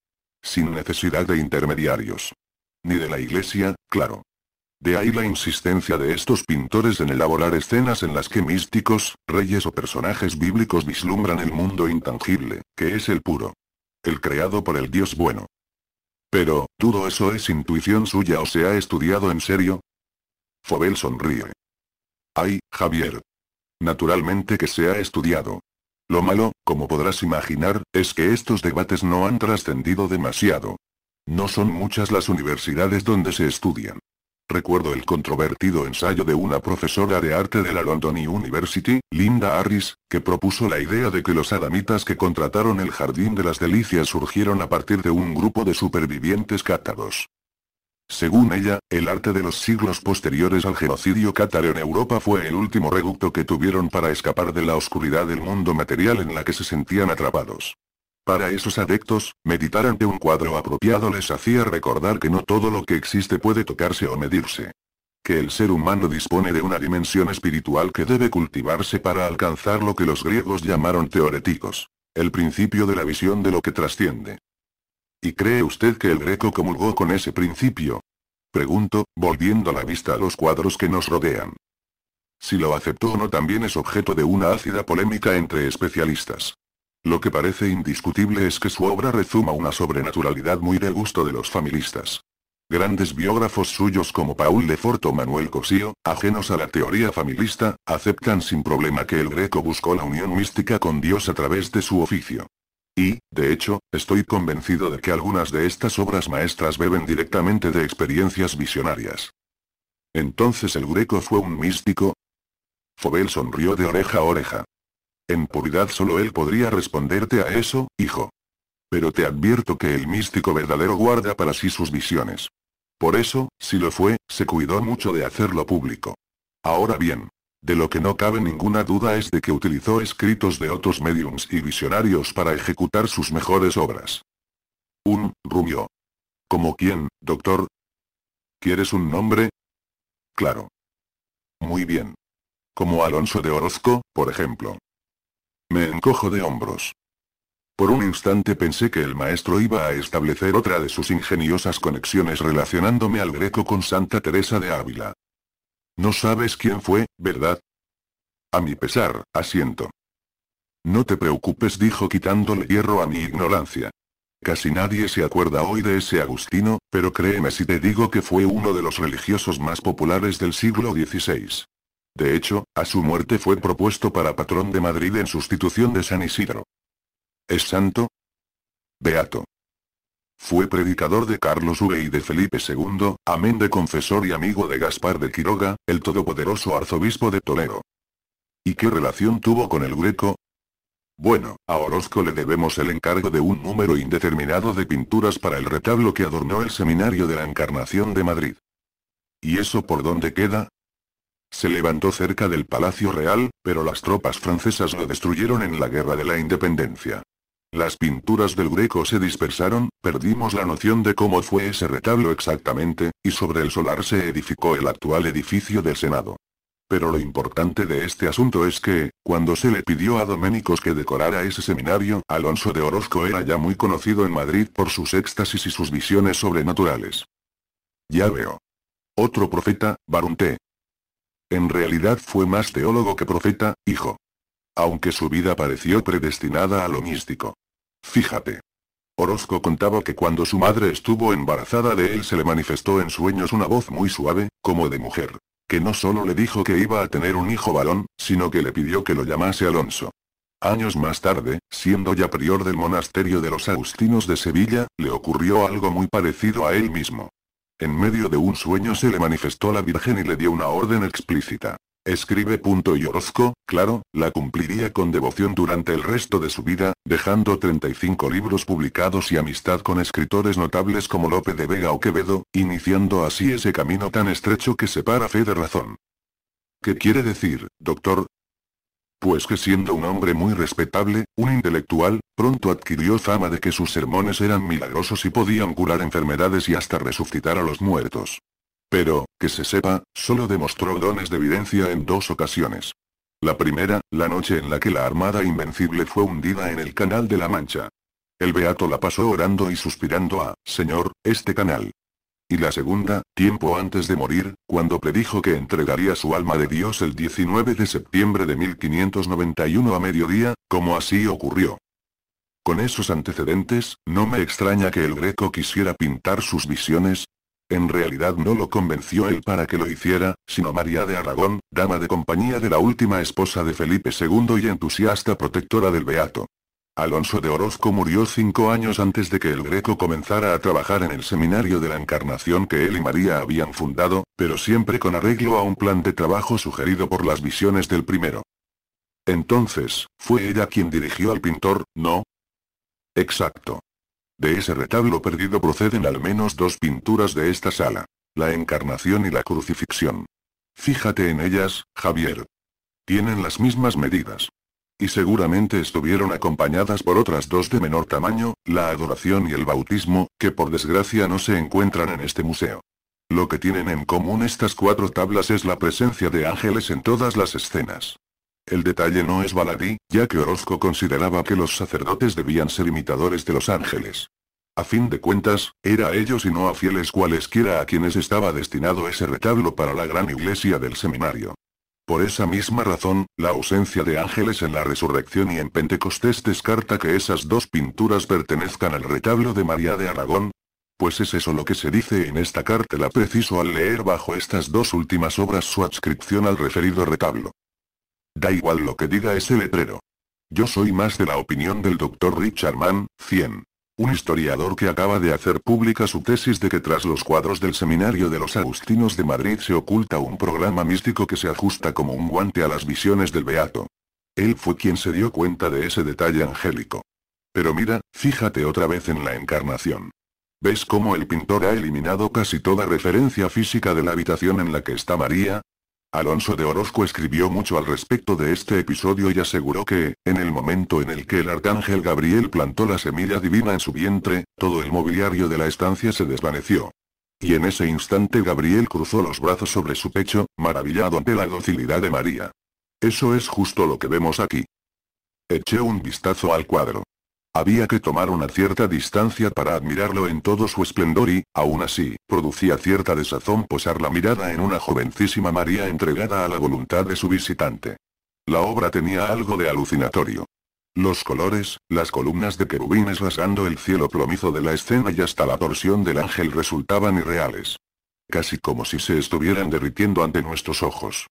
Sin necesidad de intermediarios. Ni de la Iglesia, claro. De ahí la insistencia de estos pintores en elaborar escenas en las que místicos, reyes o personajes bíblicos vislumbran el mundo intangible, que es el puro. El creado por el Dios bueno. Pero, ¿todo eso es intuición suya o se ha estudiado en serio? Fobel sonríe. Ay, Javier. Naturalmente que se ha estudiado. Lo malo, como podrás imaginar, es que estos debates no han trascendido demasiado. No son muchas las universidades donde se estudian. Recuerdo el controvertido ensayo de una profesora de arte de la London University, Linda Harris, que propuso la idea de que los adamitas que contrataron el Jardín de las Delicias surgieron a partir de un grupo de supervivientes cátaros. Según ella, el arte de los siglos posteriores al genocidio cátaro en Europa fue el último reducto que tuvieron para escapar de la oscuridad del mundo material en la que se sentían atrapados. Para esos adeptos, meditar ante un cuadro apropiado les hacía recordar que no todo lo que existe puede tocarse o medirse. Que el ser humano dispone de una dimensión espiritual que debe cultivarse para alcanzar lo que los griegos llamaron teoréticos. El principio de la visión de lo que trasciende. ¿Y cree usted que el greco comulgó con ese principio? Pregunto, volviendo la vista a los cuadros que nos rodean. Si lo aceptó o no también es objeto de una ácida polémica entre especialistas. Lo que parece indiscutible es que su obra rezuma una sobrenaturalidad muy de gusto de los familistas. Grandes biógrafos suyos como Paul Lefort o Manuel Cosío, ajenos a la teoría familista, aceptan sin problema que el greco buscó la unión mística con Dios a través de su oficio. Y, de hecho, estoy convencido de que algunas de estas obras maestras beben directamente de experiencias visionarias. Entonces el greco fue un místico. Fobel sonrió de oreja a oreja. En puridad solo él podría responderte a eso, hijo. Pero te advierto que el místico verdadero guarda para sí sus visiones. Por eso, si lo fue, se cuidó mucho de hacerlo público. Ahora bien, de lo que no cabe ninguna duda es de que utilizó escritos de otros mediums y visionarios para ejecutar sus mejores obras. Un, rumio. ¿Como quién, doctor? ¿Quieres un nombre? Claro. Muy bien. Como Alonso de Orozco, por ejemplo. Me encojo de hombros. Por un instante pensé que el maestro iba a establecer otra de sus ingeniosas conexiones relacionándome al greco con Santa Teresa de Ávila. No sabes quién fue, ¿verdad? A mi pesar, asiento. No te preocupes, dijo quitándole hierro a mi ignorancia. Casi nadie se acuerda hoy de ese Agustino, pero créeme si te digo que fue uno de los religiosos más populares del siglo XVI. De hecho, a su muerte fue propuesto para patrón de Madrid en sustitución de San Isidro. ¿Es santo? Beato. Fue predicador de Carlos V y de Felipe II, amén de confesor y amigo de Gaspar de Quiroga, el todopoderoso arzobispo de Toledo. ¿Y qué relación tuvo con el greco? Bueno, a Orozco le debemos el encargo de un número indeterminado de pinturas para el retablo que adornó el Seminario de la Encarnación de Madrid. ¿Y eso por dónde queda? Se levantó cerca del Palacio Real, pero las tropas francesas lo destruyeron en la Guerra de la Independencia. Las pinturas del Greco se dispersaron, perdimos la noción de cómo fue ese retablo exactamente, y sobre el solar se edificó el actual edificio del Senado. Pero lo importante de este asunto es que, cuando se le pidió a Doménicos que decorara ese seminario, Alonso de Orozco era ya muy conocido en Madrid por sus éxtasis y sus visiones sobrenaturales. Ya veo. Otro profeta, Barunté. En realidad fue más teólogo que profeta, hijo. Aunque su vida pareció predestinada a lo místico. Fíjate. Orozco contaba que cuando su madre estuvo embarazada de él se le manifestó en sueños una voz muy suave, como de mujer. Que no solo le dijo que iba a tener un hijo varón, sino que le pidió que lo llamase Alonso. Años más tarde, siendo ya prior del monasterio de los Agustinos de Sevilla, le ocurrió algo muy parecido a él mismo. En medio de un sueño se le manifestó la Virgen y le dio una orden explícita. Escribe punto y Orozco, claro, la cumpliría con devoción durante el resto de su vida, dejando 35 libros publicados y amistad con escritores notables como Lope de Vega o Quevedo, iniciando así ese camino tan estrecho que separa fe de razón. ¿Qué quiere decir, doctor? Pues que siendo un hombre muy respetable, un intelectual, Pronto adquirió fama de que sus sermones eran milagrosos y podían curar enfermedades y hasta resucitar a los muertos. Pero, que se sepa, solo demostró dones de evidencia en dos ocasiones. La primera, la noche en la que la Armada Invencible fue hundida en el Canal de la Mancha. El Beato la pasó orando y suspirando a, Señor, este canal. Y la segunda, tiempo antes de morir, cuando predijo que entregaría su alma de Dios el 19 de septiembre de 1591 a mediodía, como así ocurrió. Con esos antecedentes, no me extraña que el greco quisiera pintar sus visiones. En realidad no lo convenció él para que lo hiciera, sino María de Aragón, dama de compañía de la última esposa de Felipe II y entusiasta protectora del Beato. Alonso de Orozco murió cinco años antes de que el Greco comenzara a trabajar en el seminario de la Encarnación que él y María habían fundado, pero siempre con arreglo a un plan de trabajo sugerido por las visiones del primero. Entonces, fue ella quien dirigió al pintor, ¿no? Exacto. De ese retablo perdido proceden al menos dos pinturas de esta sala. La encarnación y la crucifixión. Fíjate en ellas, Javier. Tienen las mismas medidas. Y seguramente estuvieron acompañadas por otras dos de menor tamaño, la adoración y el bautismo, que por desgracia no se encuentran en este museo. Lo que tienen en común estas cuatro tablas es la presencia de ángeles en todas las escenas. El detalle no es baladí, ya que Orozco consideraba que los sacerdotes debían ser imitadores de los ángeles. A fin de cuentas, era a ellos y no a fieles cualesquiera a quienes estaba destinado ese retablo para la gran iglesia del seminario. Por esa misma razón, la ausencia de ángeles en la resurrección y en Pentecostés descarta que esas dos pinturas pertenezcan al retablo de María de Aragón, pues es eso lo que se dice en esta cártela preciso al leer bajo estas dos últimas obras su adscripción al referido retablo. Da igual lo que diga ese letrero. Yo soy más de la opinión del doctor Richard Mann, 100. Un historiador que acaba de hacer pública su tesis de que tras los cuadros del Seminario de los Agustinos de Madrid se oculta un programa místico que se ajusta como un guante a las visiones del Beato. Él fue quien se dio cuenta de ese detalle angélico. Pero mira, fíjate otra vez en la encarnación. ¿Ves cómo el pintor ha eliminado casi toda referencia física de la habitación en la que está María? Alonso de Orozco escribió mucho al respecto de este episodio y aseguró que, en el momento en el que el arcángel Gabriel plantó la semilla divina en su vientre, todo el mobiliario de la estancia se desvaneció. Y en ese instante Gabriel cruzó los brazos sobre su pecho, maravillado ante la docilidad de María. Eso es justo lo que vemos aquí. Eché un vistazo al cuadro. Había que tomar una cierta distancia para admirarlo en todo su esplendor y, aún así, producía cierta desazón posar la mirada en una jovencísima María entregada a la voluntad de su visitante. La obra tenía algo de alucinatorio. Los colores, las columnas de querubines rasgando el cielo plomizo de la escena y hasta la torsión del ángel resultaban irreales. Casi como si se estuvieran derritiendo ante nuestros ojos.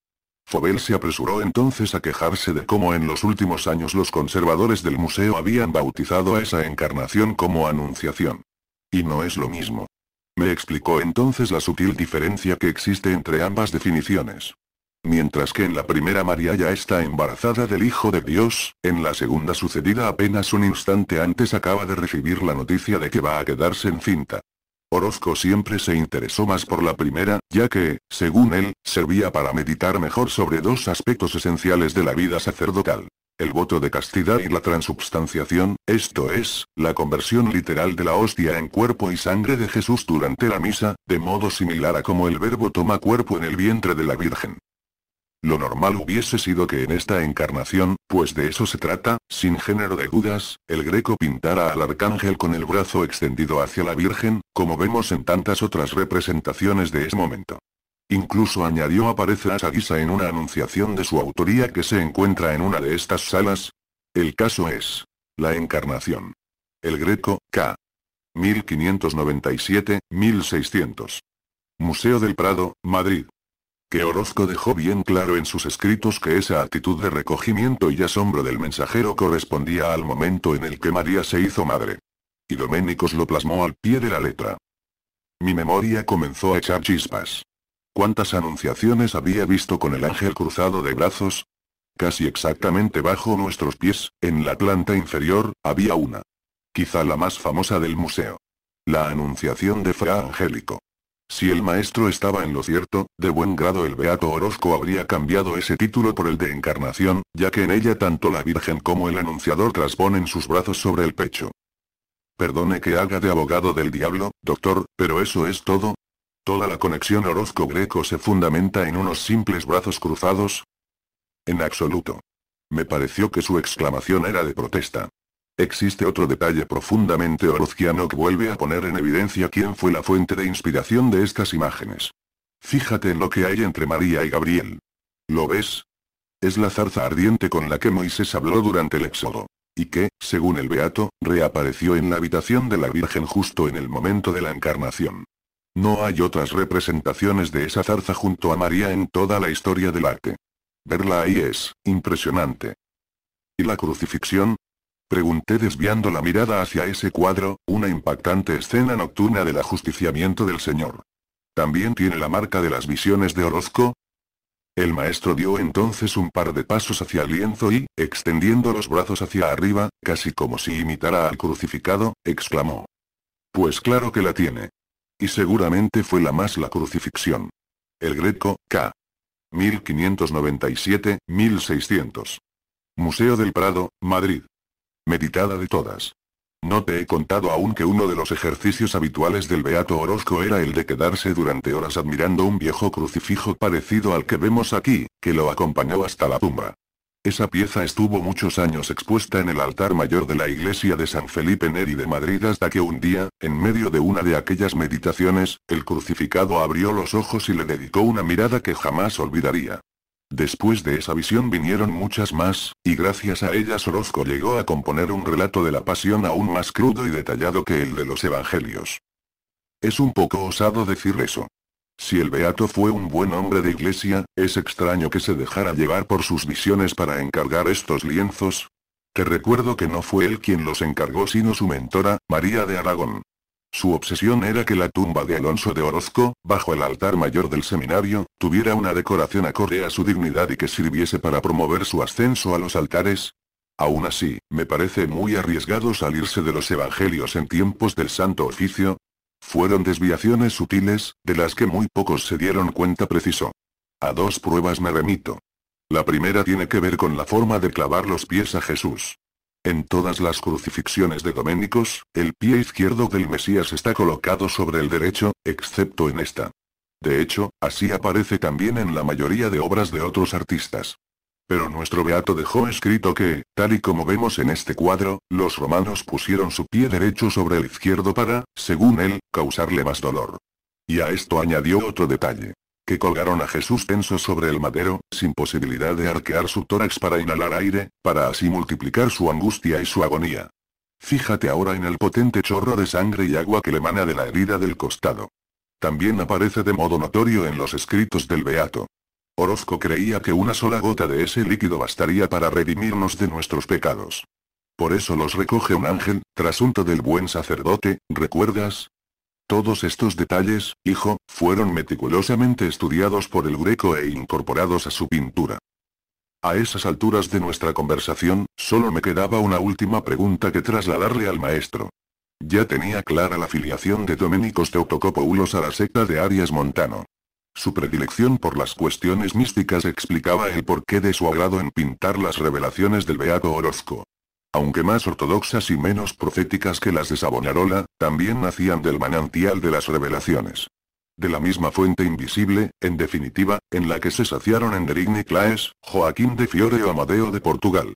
Fobel se apresuró entonces a quejarse de cómo en los últimos años los conservadores del museo habían bautizado a esa encarnación como Anunciación. Y no es lo mismo. Me explicó entonces la sutil diferencia que existe entre ambas definiciones. Mientras que en la primera María ya está embarazada del Hijo de Dios, en la segunda sucedida apenas un instante antes acaba de recibir la noticia de que va a quedarse encinta. Orozco siempre se interesó más por la primera, ya que, según él, servía para meditar mejor sobre dos aspectos esenciales de la vida sacerdotal. El voto de castidad y la transubstanciación, esto es, la conversión literal de la hostia en cuerpo y sangre de Jesús durante la misa, de modo similar a como el verbo toma cuerpo en el vientre de la Virgen. Lo normal hubiese sido que en esta encarnación, pues de eso se trata, sin género de dudas, el greco pintara al arcángel con el brazo extendido hacia la Virgen, como vemos en tantas otras representaciones de ese momento. Incluso añadió aparece a Sagisa en una anunciación de su autoría que se encuentra en una de estas salas. El caso es. La encarnación. El Greco, K. 1597-1600. Museo del Prado, Madrid. Que Orozco dejó bien claro en sus escritos que esa actitud de recogimiento y asombro del mensajero correspondía al momento en el que María se hizo madre y Doménicos lo plasmó al pie de la letra. Mi memoria comenzó a echar chispas. ¿Cuántas anunciaciones había visto con el ángel cruzado de brazos? Casi exactamente bajo nuestros pies, en la planta inferior, había una. Quizá la más famosa del museo. La Anunciación de Fra Angélico. Si el maestro estaba en lo cierto, de buen grado el Beato Orozco habría cambiado ese título por el de Encarnación, ya que en ella tanto la Virgen como el Anunciador trasponen sus brazos sobre el pecho. Perdone que haga de abogado del diablo, doctor, pero eso es todo. Toda la conexión Orozco-Greco se fundamenta en unos simples brazos cruzados. En absoluto. Me pareció que su exclamación era de protesta. Existe otro detalle profundamente orozquiano que vuelve a poner en evidencia quién fue la fuente de inspiración de estas imágenes. Fíjate en lo que hay entre María y Gabriel. ¿Lo ves? Es la zarza ardiente con la que Moisés habló durante el Éxodo y que, según el Beato, reapareció en la habitación de la Virgen justo en el momento de la encarnación. No hay otras representaciones de esa zarza junto a María en toda la historia del arte. Verla ahí es impresionante. ¿Y la crucifixión? Pregunté desviando la mirada hacia ese cuadro, una impactante escena nocturna del ajusticiamiento del Señor. También tiene la marca de las visiones de Orozco, el maestro dio entonces un par de pasos hacia el lienzo y, extendiendo los brazos hacia arriba, casi como si imitara al crucificado, exclamó. Pues claro que la tiene. Y seguramente fue la más la crucifixión. El Greco, K. 1597-1600. Museo del Prado, Madrid. Meditada de todas. No te he contado aún que uno de los ejercicios habituales del Beato Orozco era el de quedarse durante horas admirando un viejo crucifijo parecido al que vemos aquí, que lo acompañó hasta la tumba. Esa pieza estuvo muchos años expuesta en el altar mayor de la iglesia de San Felipe Neri de Madrid hasta que un día, en medio de una de aquellas meditaciones, el crucificado abrió los ojos y le dedicó una mirada que jamás olvidaría. Después de esa visión vinieron muchas más, y gracias a ellas Orozco llegó a componer un relato de la pasión aún más crudo y detallado que el de los evangelios. Es un poco osado decir eso. Si el Beato fue un buen hombre de iglesia, es extraño que se dejara llevar por sus visiones para encargar estos lienzos. Te recuerdo que no fue él quien los encargó sino su mentora, María de Aragón. Su obsesión era que la tumba de Alonso de Orozco, bajo el altar mayor del seminario, tuviera una decoración acorde a su dignidad y que sirviese para promover su ascenso a los altares. Aún así, me parece muy arriesgado salirse de los evangelios en tiempos del Santo Oficio. Fueron desviaciones sutiles, de las que muy pocos se dieron cuenta preciso. A dos pruebas me remito. La primera tiene que ver con la forma de clavar los pies a Jesús. En todas las crucifixiones de doménicos, el pie izquierdo del Mesías está colocado sobre el derecho, excepto en esta. De hecho, así aparece también en la mayoría de obras de otros artistas. Pero nuestro beato dejó escrito que, tal y como vemos en este cuadro, los romanos pusieron su pie derecho sobre el izquierdo para, según él, causarle más dolor. Y a esto añadió otro detalle colgaron a Jesús tenso sobre el madero, sin posibilidad de arquear su tórax para inhalar aire, para así multiplicar su angustia y su agonía. Fíjate ahora en el potente chorro de sangre y agua que le mana de la herida del costado. También aparece de modo notorio en los escritos del Beato. Orozco creía que una sola gota de ese líquido bastaría para redimirnos de nuestros pecados. Por eso los recoge un ángel, trasunto del buen sacerdote, ¿recuerdas? Todos estos detalles, hijo, fueron meticulosamente estudiados por el greco e incorporados a su pintura. A esas alturas de nuestra conversación, solo me quedaba una última pregunta que trasladarle al maestro. Ya tenía clara la filiación de Doménicos Teotocopoulos a la secta de Arias Montano. Su predilección por las cuestiones místicas explicaba el porqué de su agrado en pintar las revelaciones del Beato Orozco aunque más ortodoxas y menos proféticas que las de Sabonarola, también nacían del manantial de las revelaciones. De la misma fuente invisible, en definitiva, en la que se saciaron Enderigne Claes, Joaquín de Fiore o Amadeo de Portugal.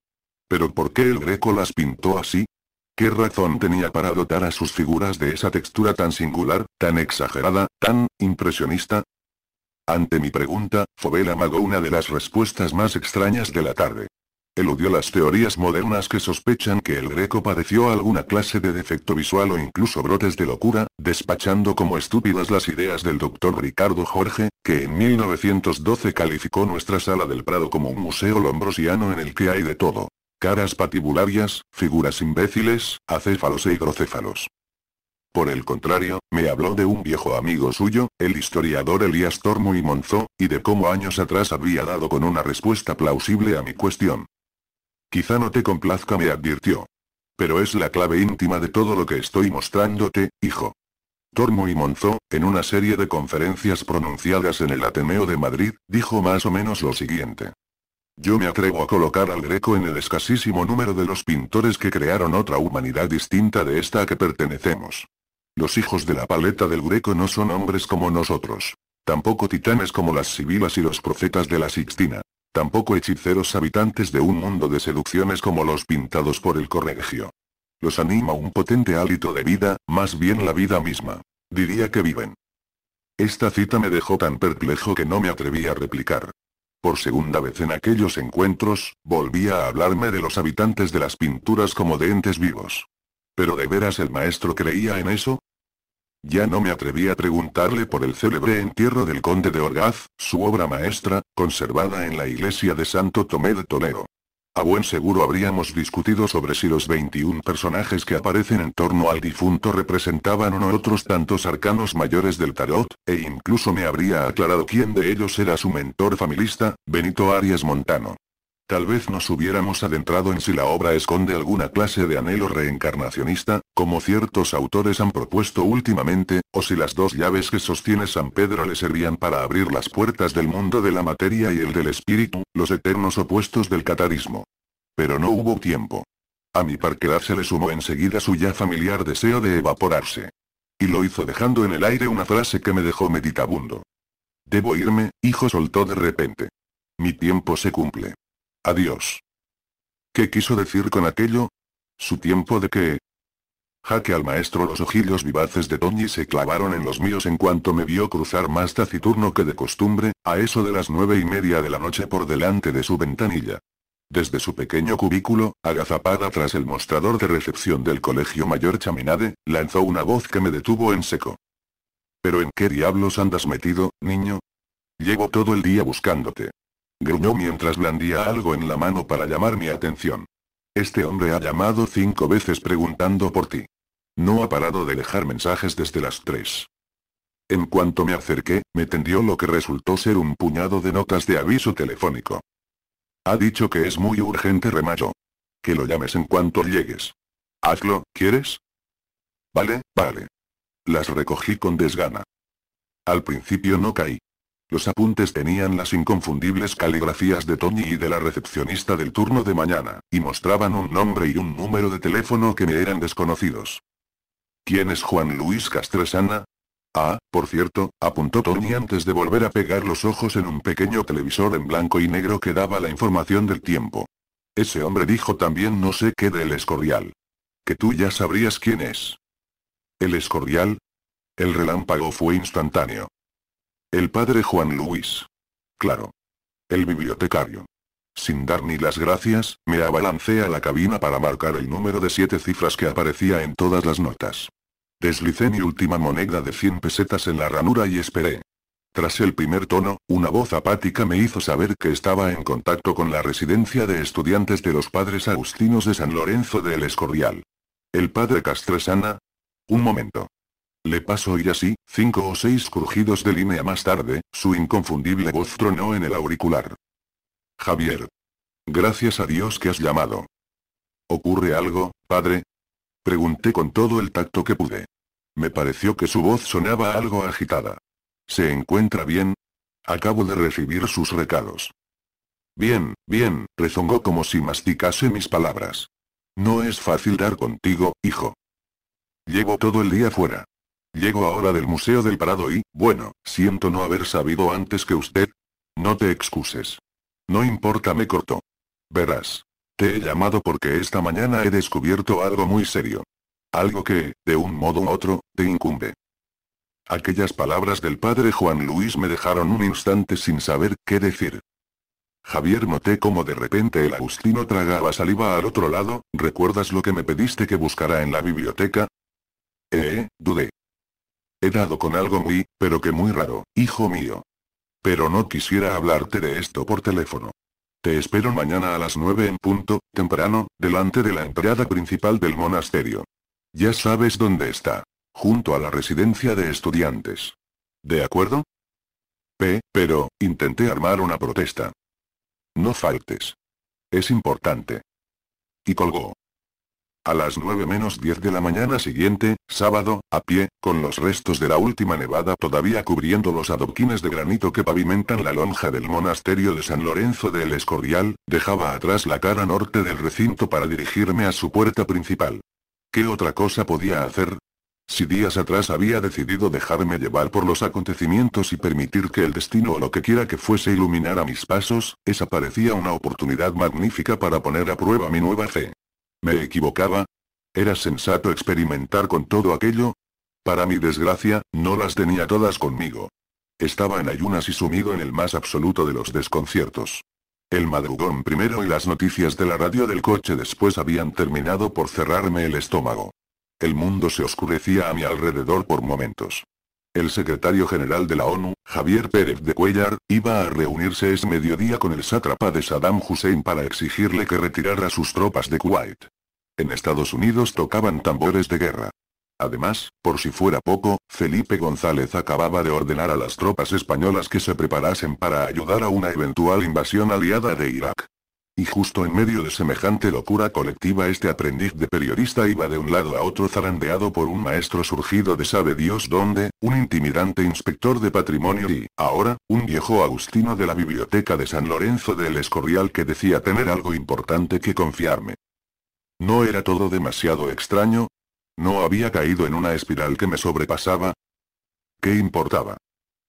Pero ¿por qué el Greco las pintó así? ¿Qué razón tenía para dotar a sus figuras de esa textura tan singular, tan exagerada, tan impresionista? Ante mi pregunta, Fobel amagó una de las respuestas más extrañas de la tarde eludió las teorías modernas que sospechan que el greco padeció alguna clase de defecto visual o incluso brotes de locura, despachando como estúpidas las ideas del doctor Ricardo Jorge, que en 1912 calificó nuestra sala del Prado como un museo lombrosiano en el que hay de todo. Caras patibularias, figuras imbéciles, acéfalos e hidrocéfalos. Por el contrario, me habló de un viejo amigo suyo, el historiador Elías Tormo y Monzó, y de cómo años atrás había dado con una respuesta plausible a mi cuestión. Quizá no te complazca, me advirtió. Pero es la clave íntima de todo lo que estoy mostrándote, hijo. Tormo y Monzó, en una serie de conferencias pronunciadas en el Ateneo de Madrid, dijo más o menos lo siguiente. Yo me atrevo a colocar al Greco en el escasísimo número de los pintores que crearon otra humanidad distinta de esta a que pertenecemos. Los hijos de la paleta del Greco no son hombres como nosotros. Tampoco titanes como las sibilas y los profetas de la Sixtina. Tampoco hechiceros habitantes de un mundo de seducciones como los pintados por el corregio. Los anima un potente hálito de vida, más bien la vida misma. Diría que viven. Esta cita me dejó tan perplejo que no me atreví a replicar. Por segunda vez en aquellos encuentros, volvía a hablarme de los habitantes de las pinturas como de entes vivos. ¿Pero de veras el maestro creía en eso? Ya no me atreví a preguntarle por el célebre entierro del conde de Orgaz, su obra maestra, conservada en la iglesia de Santo Tomé de Toledo. A buen seguro habríamos discutido sobre si los 21 personajes que aparecen en torno al difunto representaban no otros tantos arcanos mayores del tarot, e incluso me habría aclarado quién de ellos era su mentor familista, Benito Arias Montano. Tal vez nos hubiéramos adentrado en si la obra esconde alguna clase de anhelo reencarnacionista, como ciertos autores han propuesto últimamente, o si las dos llaves que sostiene San Pedro le servían para abrir las puertas del mundo de la materia y el del espíritu, los eternos opuestos del catarismo. Pero no hubo tiempo. A mi parquedad se le sumó enseguida su ya familiar deseo de evaporarse. Y lo hizo dejando en el aire una frase que me dejó meditabundo. Debo irme, hijo soltó de repente. Mi tiempo se cumple. Adiós. ¿Qué quiso decir con aquello? ¿Su tiempo de qué? Jaque al maestro los ojillos vivaces de Toñi se clavaron en los míos en cuanto me vio cruzar más taciturno que de costumbre, a eso de las nueve y media de la noche por delante de su ventanilla. Desde su pequeño cubículo, agazapada tras el mostrador de recepción del Colegio Mayor Chaminade, lanzó una voz que me detuvo en seco. ¿Pero en qué diablos andas metido, niño? Llevo todo el día buscándote. Gruñó mientras blandía algo en la mano para llamar mi atención. Este hombre ha llamado cinco veces preguntando por ti. No ha parado de dejar mensajes desde las tres. En cuanto me acerqué, me tendió lo que resultó ser un puñado de notas de aviso telefónico. Ha dicho que es muy urgente Remayo. Que lo llames en cuanto llegues. Hazlo, ¿quieres? Vale, vale. Las recogí con desgana. Al principio no caí. Los apuntes tenían las inconfundibles caligrafías de Tony y de la recepcionista del turno de mañana, y mostraban un nombre y un número de teléfono que me eran desconocidos. ¿Quién es Juan Luis Castresana? Ah, por cierto, apuntó Tony antes de volver a pegar los ojos en un pequeño televisor en blanco y negro que daba la información del tiempo. Ese hombre dijo también no sé qué del Escorial. Que tú ya sabrías quién es. ¿El Escorial? El relámpago fue instantáneo. El padre Juan Luis. Claro. El bibliotecario. Sin dar ni las gracias, me abalancé a la cabina para marcar el número de siete cifras que aparecía en todas las notas. Deslicé mi última moneda de 100 pesetas en la ranura y esperé. Tras el primer tono, una voz apática me hizo saber que estaba en contacto con la residencia de estudiantes de los padres agustinos de San Lorenzo del Escorial. ¿El padre Castresana? Un momento. Le pasó y así, cinco o seis crujidos de línea más tarde, su inconfundible voz tronó en el auricular. Javier. Gracias a Dios que has llamado. ¿Ocurre algo, padre? Pregunté con todo el tacto que pude. Me pareció que su voz sonaba algo agitada. ¿Se encuentra bien? Acabo de recibir sus recados. Bien, bien, rezongó como si masticase mis palabras. No es fácil dar contigo, hijo. Llevo todo el día fuera. Llego ahora del Museo del Prado y, bueno, siento no haber sabido antes que usted. No te excuses. No importa, me cortó. Verás. Te he llamado porque esta mañana he descubierto algo muy serio. Algo que, de un modo u otro, te incumbe. Aquellas palabras del padre Juan Luis me dejaron un instante sin saber qué decir. Javier noté como de repente el Agustino tragaba saliva al otro lado, ¿recuerdas lo que me pediste que buscara en la biblioteca? Eh, dudé. He dado con algo muy, pero que muy raro, hijo mío. Pero no quisiera hablarte de esto por teléfono. Te espero mañana a las nueve en punto, temprano, delante de la entrada principal del monasterio. Ya sabes dónde está. Junto a la residencia de estudiantes. ¿De acuerdo? P, pero, intenté armar una protesta. No faltes. Es importante. Y colgó. A las 9 menos 10 de la mañana siguiente, sábado, a pie, con los restos de la última nevada todavía cubriendo los adoquines de granito que pavimentan la lonja del monasterio de San Lorenzo del Escorial, dejaba atrás la cara norte del recinto para dirigirme a su puerta principal. ¿Qué otra cosa podía hacer? Si días atrás había decidido dejarme llevar por los acontecimientos y permitir que el destino o lo que quiera que fuese iluminara mis pasos, esa parecía una oportunidad magnífica para poner a prueba mi nueva fe. ¿Me equivocaba? ¿Era sensato experimentar con todo aquello? Para mi desgracia, no las tenía todas conmigo. Estaba en ayunas y sumido en el más absoluto de los desconciertos. El madrugón primero y las noticias de la radio del coche después habían terminado por cerrarme el estómago. El mundo se oscurecía a mi alrededor por momentos. El secretario general de la ONU, Javier Pérez de Cuellar, iba a reunirse ese mediodía con el sátrapa de Saddam Hussein para exigirle que retirara sus tropas de Kuwait. En Estados Unidos tocaban tambores de guerra. Además, por si fuera poco, Felipe González acababa de ordenar a las tropas españolas que se preparasen para ayudar a una eventual invasión aliada de Irak. Y justo en medio de semejante locura colectiva este aprendiz de periodista iba de un lado a otro zarandeado por un maestro surgido de sabe Dios dónde, un intimidante inspector de patrimonio y, ahora, un viejo agustino de la biblioteca de San Lorenzo del Escorial que decía tener algo importante que confiarme. ¿No era todo demasiado extraño? ¿No había caído en una espiral que me sobrepasaba? ¿Qué importaba?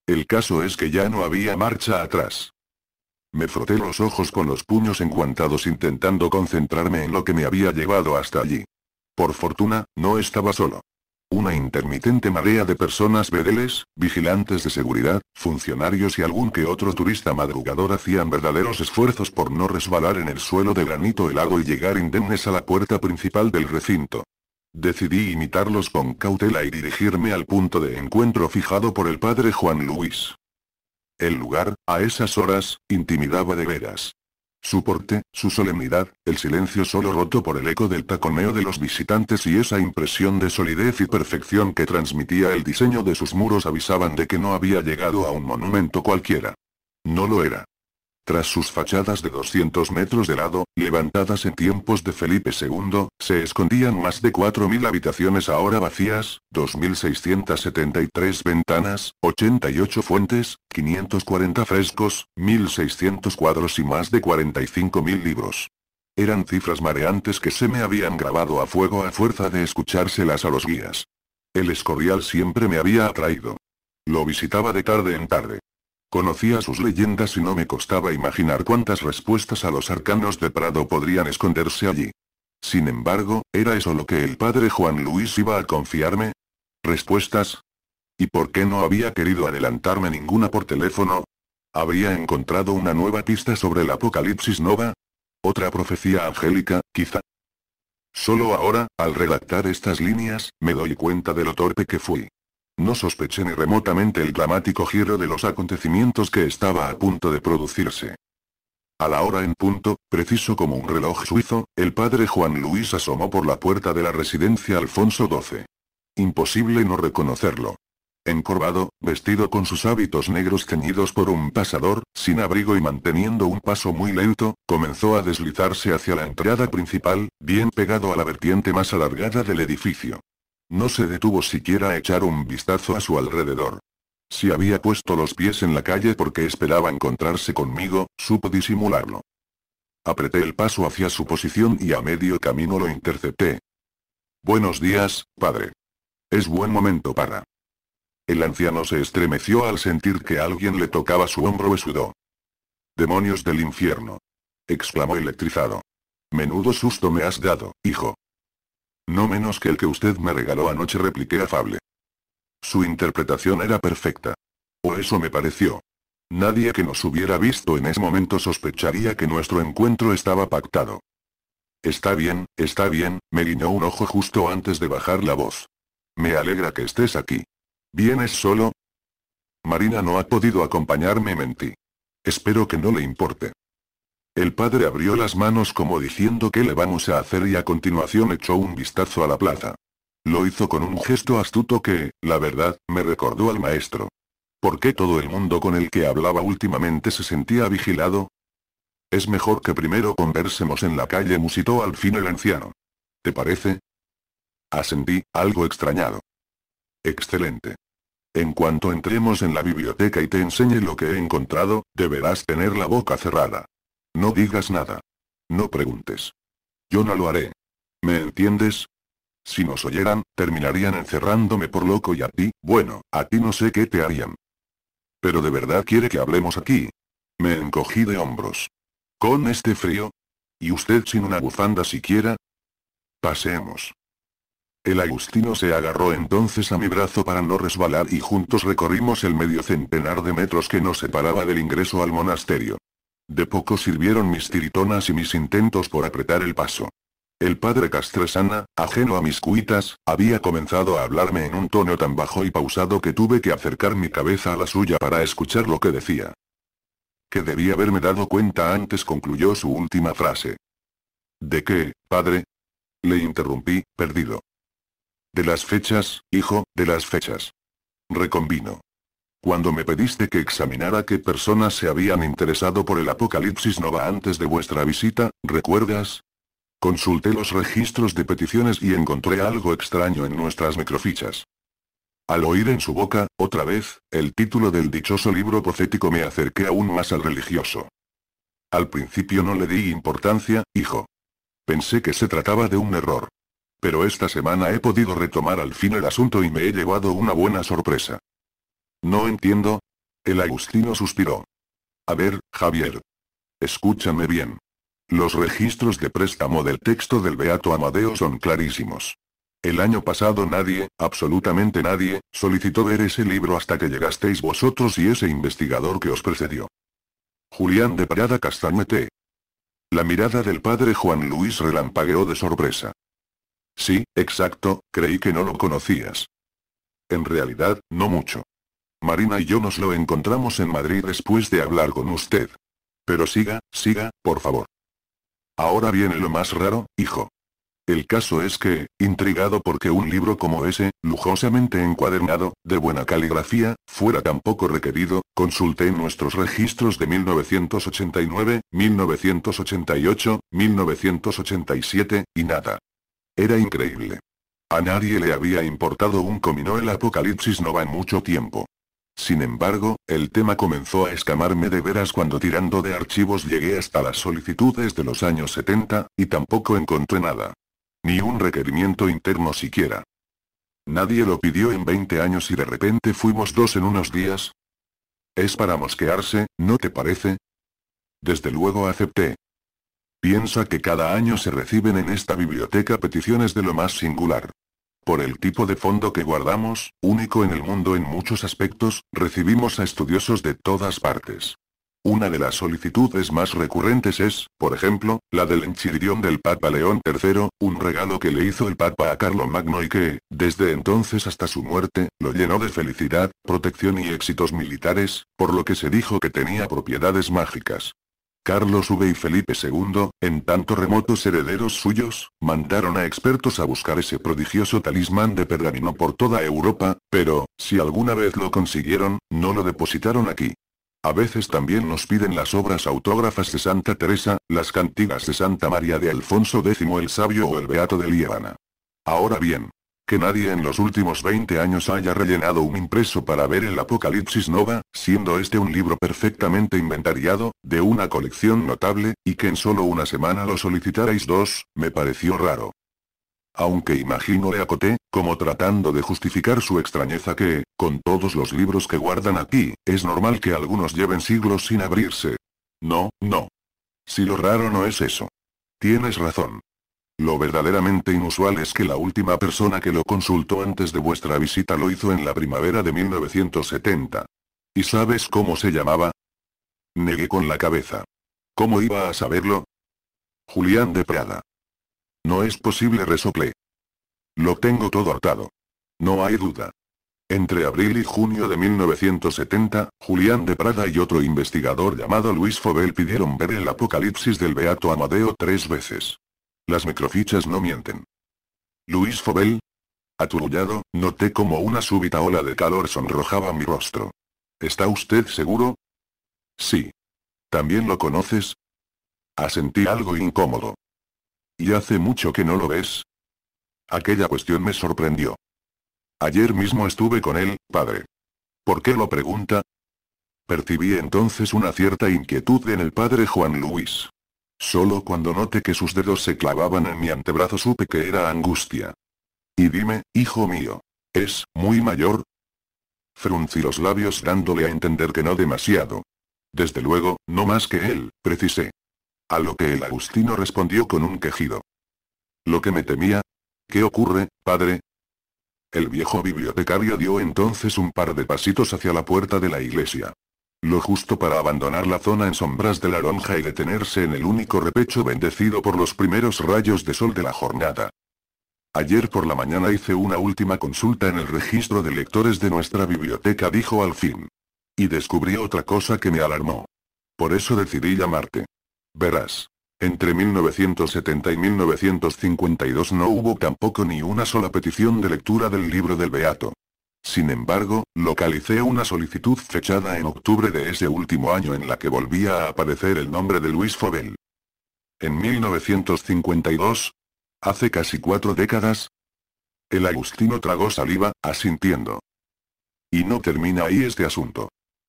El caso es que ya no había marcha atrás. Me froté los ojos con los puños enguantados intentando concentrarme en lo que me había llevado hasta allí. Por fortuna, no estaba solo. Una intermitente marea de personas vedeles, vigilantes de seguridad, funcionarios y algún que otro turista madrugador hacían verdaderos esfuerzos por no resbalar en el suelo de granito helado y llegar indemnes a la puerta principal del recinto. Decidí imitarlos con cautela y dirigirme al punto de encuentro fijado por el padre Juan Luis. El lugar, a esas horas, intimidaba de veras. Su porte, su solemnidad, el silencio solo roto por el eco del taconeo de los visitantes y esa impresión de solidez y perfección que transmitía el diseño de sus muros avisaban de que no había llegado a un monumento cualquiera. No lo era. Tras sus fachadas de 200 metros de lado, levantadas en tiempos de Felipe II, se escondían más de 4.000 habitaciones ahora vacías, 2.673 ventanas, 88 fuentes, 540 frescos, 1.600 cuadros y más de 45.000 libros. Eran cifras mareantes que se me habían grabado a fuego a fuerza de escuchárselas a los guías. El escorial siempre me había atraído. Lo visitaba de tarde en tarde. Conocía sus leyendas y no me costaba imaginar cuántas respuestas a los arcanos de Prado podrían esconderse allí. Sin embargo, ¿era eso lo que el padre Juan Luis iba a confiarme? ¿Respuestas? ¿Y por qué no había querido adelantarme ninguna por teléfono? ¿Habría encontrado una nueva pista sobre el apocalipsis nova? ¿Otra profecía angélica, quizá? Solo ahora, al redactar estas líneas, me doy cuenta de lo torpe que fui. No sospeché ni remotamente el dramático giro de los acontecimientos que estaba a punto de producirse. A la hora en punto, preciso como un reloj suizo, el padre Juan Luis asomó por la puerta de la residencia Alfonso XII. Imposible no reconocerlo. Encorvado, vestido con sus hábitos negros ceñidos por un pasador, sin abrigo y manteniendo un paso muy lento, comenzó a deslizarse hacia la entrada principal, bien pegado a la vertiente más alargada del edificio. No se detuvo siquiera a echar un vistazo a su alrededor. Si había puesto los pies en la calle porque esperaba encontrarse conmigo, supo disimularlo. Apreté el paso hacia su posición y a medio camino lo intercepté. Buenos días, padre. Es buen momento para. El anciano se estremeció al sentir que alguien le tocaba su hombro y sudó. Demonios del infierno. exclamó electrizado. Menudo susto me has dado, hijo. No menos que el que usted me regaló anoche, repliqué afable. Su interpretación era perfecta. O eso me pareció. Nadie que nos hubiera visto en ese momento sospecharía que nuestro encuentro estaba pactado. Está bien, está bien, me guiñó un ojo justo antes de bajar la voz. Me alegra que estés aquí. ¿Vienes solo? Marina no ha podido acompañarme, mentí. Espero que no le importe. El padre abrió las manos como diciendo que le vamos a hacer y a continuación echó un vistazo a la plaza. Lo hizo con un gesto astuto que, la verdad, me recordó al maestro. ¿Por qué todo el mundo con el que hablaba últimamente se sentía vigilado? Es mejor que primero conversemos en la calle, musitó al fin el anciano. ¿Te parece? Ascendí, algo extrañado. Excelente. En cuanto entremos en la biblioteca y te enseñe lo que he encontrado, deberás tener la boca cerrada. No digas nada. No preguntes. Yo no lo haré. ¿Me entiendes? Si nos oyeran, terminarían encerrándome por loco y a ti, bueno, a ti no sé qué te harían. Pero de verdad quiere que hablemos aquí. Me encogí de hombros. ¿Con este frío? ¿Y usted sin una bufanda siquiera? Pasemos. El agustino se agarró entonces a mi brazo para no resbalar y juntos recorrimos el medio centenar de metros que nos separaba del ingreso al monasterio. De poco sirvieron mis tiritonas y mis intentos por apretar el paso. El padre Castresana, ajeno a mis cuitas, había comenzado a hablarme en un tono tan bajo y pausado que tuve que acercar mi cabeza a la suya para escuchar lo que decía. Que debía haberme dado cuenta antes concluyó su última frase. ¿De qué, padre? Le interrumpí, perdido. De las fechas, hijo, de las fechas. Recombino. Cuando me pediste que examinara qué personas se habían interesado por el Apocalipsis Nova antes de vuestra visita, ¿recuerdas? Consulté los registros de peticiones y encontré algo extraño en nuestras microfichas. Al oír en su boca, otra vez, el título del dichoso libro profético me acerqué aún más al religioso. Al principio no le di importancia, hijo. Pensé que se trataba de un error. Pero esta semana he podido retomar al fin el asunto y me he llevado una buena sorpresa. No entiendo. El agustino suspiró. A ver, Javier. Escúchame bien. Los registros de préstamo del texto del Beato Amadeo son clarísimos. El año pasado nadie, absolutamente nadie, solicitó ver ese libro hasta que llegasteis vosotros y ese investigador que os precedió. Julián de Parada Castañete. La mirada del padre Juan Luis relampagueó de sorpresa. Sí, exacto, creí que no lo conocías. En realidad, no mucho. Marina y yo nos lo encontramos en Madrid después de hablar con usted. Pero siga, siga, por favor. Ahora viene lo más raro, hijo. El caso es que, intrigado porque un libro como ese, lujosamente encuadernado, de buena caligrafía, fuera tan poco requerido, consulté nuestros registros de 1989, 1988, 1987, y nada. Era increíble. A nadie le había importado un comino el apocalipsis no va en mucho tiempo. Sin embargo, el tema comenzó a escamarme de veras cuando tirando de archivos llegué hasta las solicitudes de los años 70, y tampoco encontré nada. Ni un requerimiento interno siquiera. Nadie lo pidió en 20 años y de repente fuimos dos en unos días. Es para mosquearse, ¿no te parece? Desde luego acepté. Piensa que cada año se reciben en esta biblioteca peticiones de lo más singular. Por el tipo de fondo que guardamos, único en el mundo en muchos aspectos, recibimos a estudiosos de todas partes. Una de las solicitudes más recurrentes es, por ejemplo, la del Enchiridión del Papa León III, un regalo que le hizo el Papa a Carlo Magno y que, desde entonces hasta su muerte, lo llenó de felicidad, protección y éxitos militares, por lo que se dijo que tenía propiedades mágicas. Carlos V y Felipe II, en tanto remotos herederos suyos, mandaron a expertos a buscar ese prodigioso talismán de pergamino por toda Europa, pero, si alguna vez lo consiguieron, no lo depositaron aquí. A veces también nos piden las obras autógrafas de Santa Teresa, las cantigas de Santa María de Alfonso X el Sabio o el Beato de Líbana. Ahora bien, que nadie en los últimos 20 años haya rellenado un impreso para ver el Apocalipsis Nova, siendo este un libro perfectamente inventariado, de una colección notable, y que en solo una semana lo solicitarais dos, me pareció raro. Aunque imagino le acoté, como tratando de justificar su extrañeza que, con todos los libros que guardan aquí, es normal que algunos lleven siglos sin abrirse. No, no. Si lo raro no es eso. Tienes razón. Lo verdaderamente inusual es que la última persona que lo consultó antes de vuestra visita lo hizo en la primavera de 1970. ¿Y sabes cómo se llamaba? Negué con la cabeza. ¿Cómo iba a saberlo? Julián de Prada. No es posible, resoplé. Lo tengo todo atado. No hay duda. Entre abril y junio de 1970, Julián de Prada y otro investigador llamado Luis Fobel pidieron ver el Apocalipsis del Beato Amadeo tres veces. Las microfichas no mienten. Luis Fobel. Aturullado, noté como una súbita ola de calor sonrojaba mi rostro. ¿Está usted seguro? Sí. ¿También lo conoces? Asentí algo incómodo. ¿Y hace mucho que no lo ves? Aquella cuestión me sorprendió. Ayer mismo estuve con él, padre. ¿Por qué lo pregunta? Percibí entonces una cierta inquietud en el padre Juan Luis. Solo cuando noté que sus dedos se clavaban en mi antebrazo supe que era angustia. Y dime, hijo mío. ¿Es muy mayor? Fruncí los labios dándole a entender que no demasiado. Desde luego, no más que él, precisé. A lo que el agustino respondió con un quejido. Lo que me temía. ¿Qué ocurre, padre? El viejo bibliotecario dio entonces un par de pasitos hacia la puerta de la iglesia lo justo para abandonar la zona en sombras de la lonja y detenerse en el único repecho bendecido por los primeros rayos de sol de la jornada. Ayer por la mañana hice una última consulta en el registro de lectores de nuestra biblioteca, dijo al fin. Y descubrí otra cosa que me alarmó. Por eso decidí llamarte. Verás. Entre 1970 y 1952 no hubo tampoco ni una sola petición de lectura del libro del Beato. Sin embargo, localicé una solicitud fechada en octubre de ese último año en la que volvía a aparecer el nombre de Luis Fobel. En 1952. Hace casi cuatro décadas. El agustino tragó saliva, asintiendo. Y no termina ahí este asunto.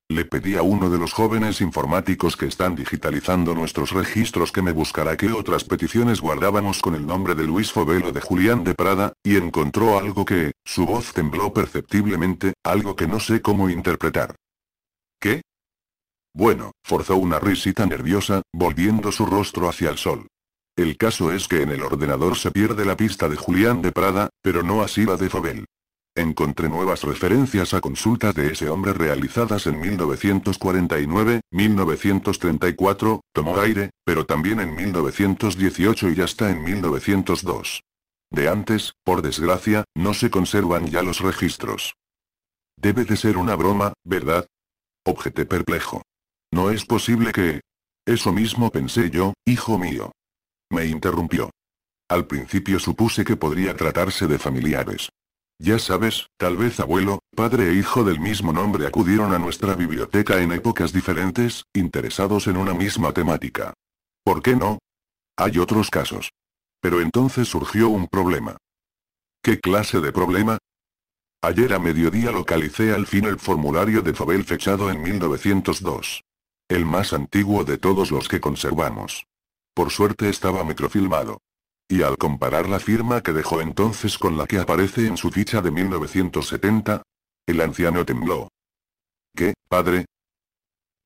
Le pedí a uno de los jóvenes informáticos que están digitalizando nuestros registros que me buscara qué otras peticiones guardábamos con el nombre de Luis o de Julián de Prada, y encontró algo que, su voz tembló perceptiblemente, algo que no sé cómo interpretar. ¿Qué? Bueno, forzó una risita nerviosa, volviendo su rostro hacia el sol. El caso es que en el ordenador se pierde la pista de Julián de Prada, pero no así la de Fobel encontré nuevas referencias a consultas de ese hombre realizadas en 1949, 1934, tomó aire, pero también en 1918 y hasta en 1902. De antes, por desgracia, no se conservan ya los registros. Debe de ser una broma, ¿verdad? Objeté perplejo. No es posible que... Eso mismo pensé yo, hijo mío. Me interrumpió. Al principio supuse que podría tratarse de familiares. Ya sabes, tal vez abuelo, padre e hijo del mismo nombre acudieron a nuestra biblioteca en épocas diferentes, interesados en una misma temática. ¿Por qué no? Hay otros casos. Pero entonces surgió un problema. ¿Qué clase de problema? Ayer a mediodía localicé al fin el formulario de Fabel fechado en 1902. El más antiguo de todos los que conservamos. Por suerte estaba microfilmado. Y al comparar la firma que dejó entonces con la que aparece en su ficha de 1970, el anciano tembló. ¿Qué, padre?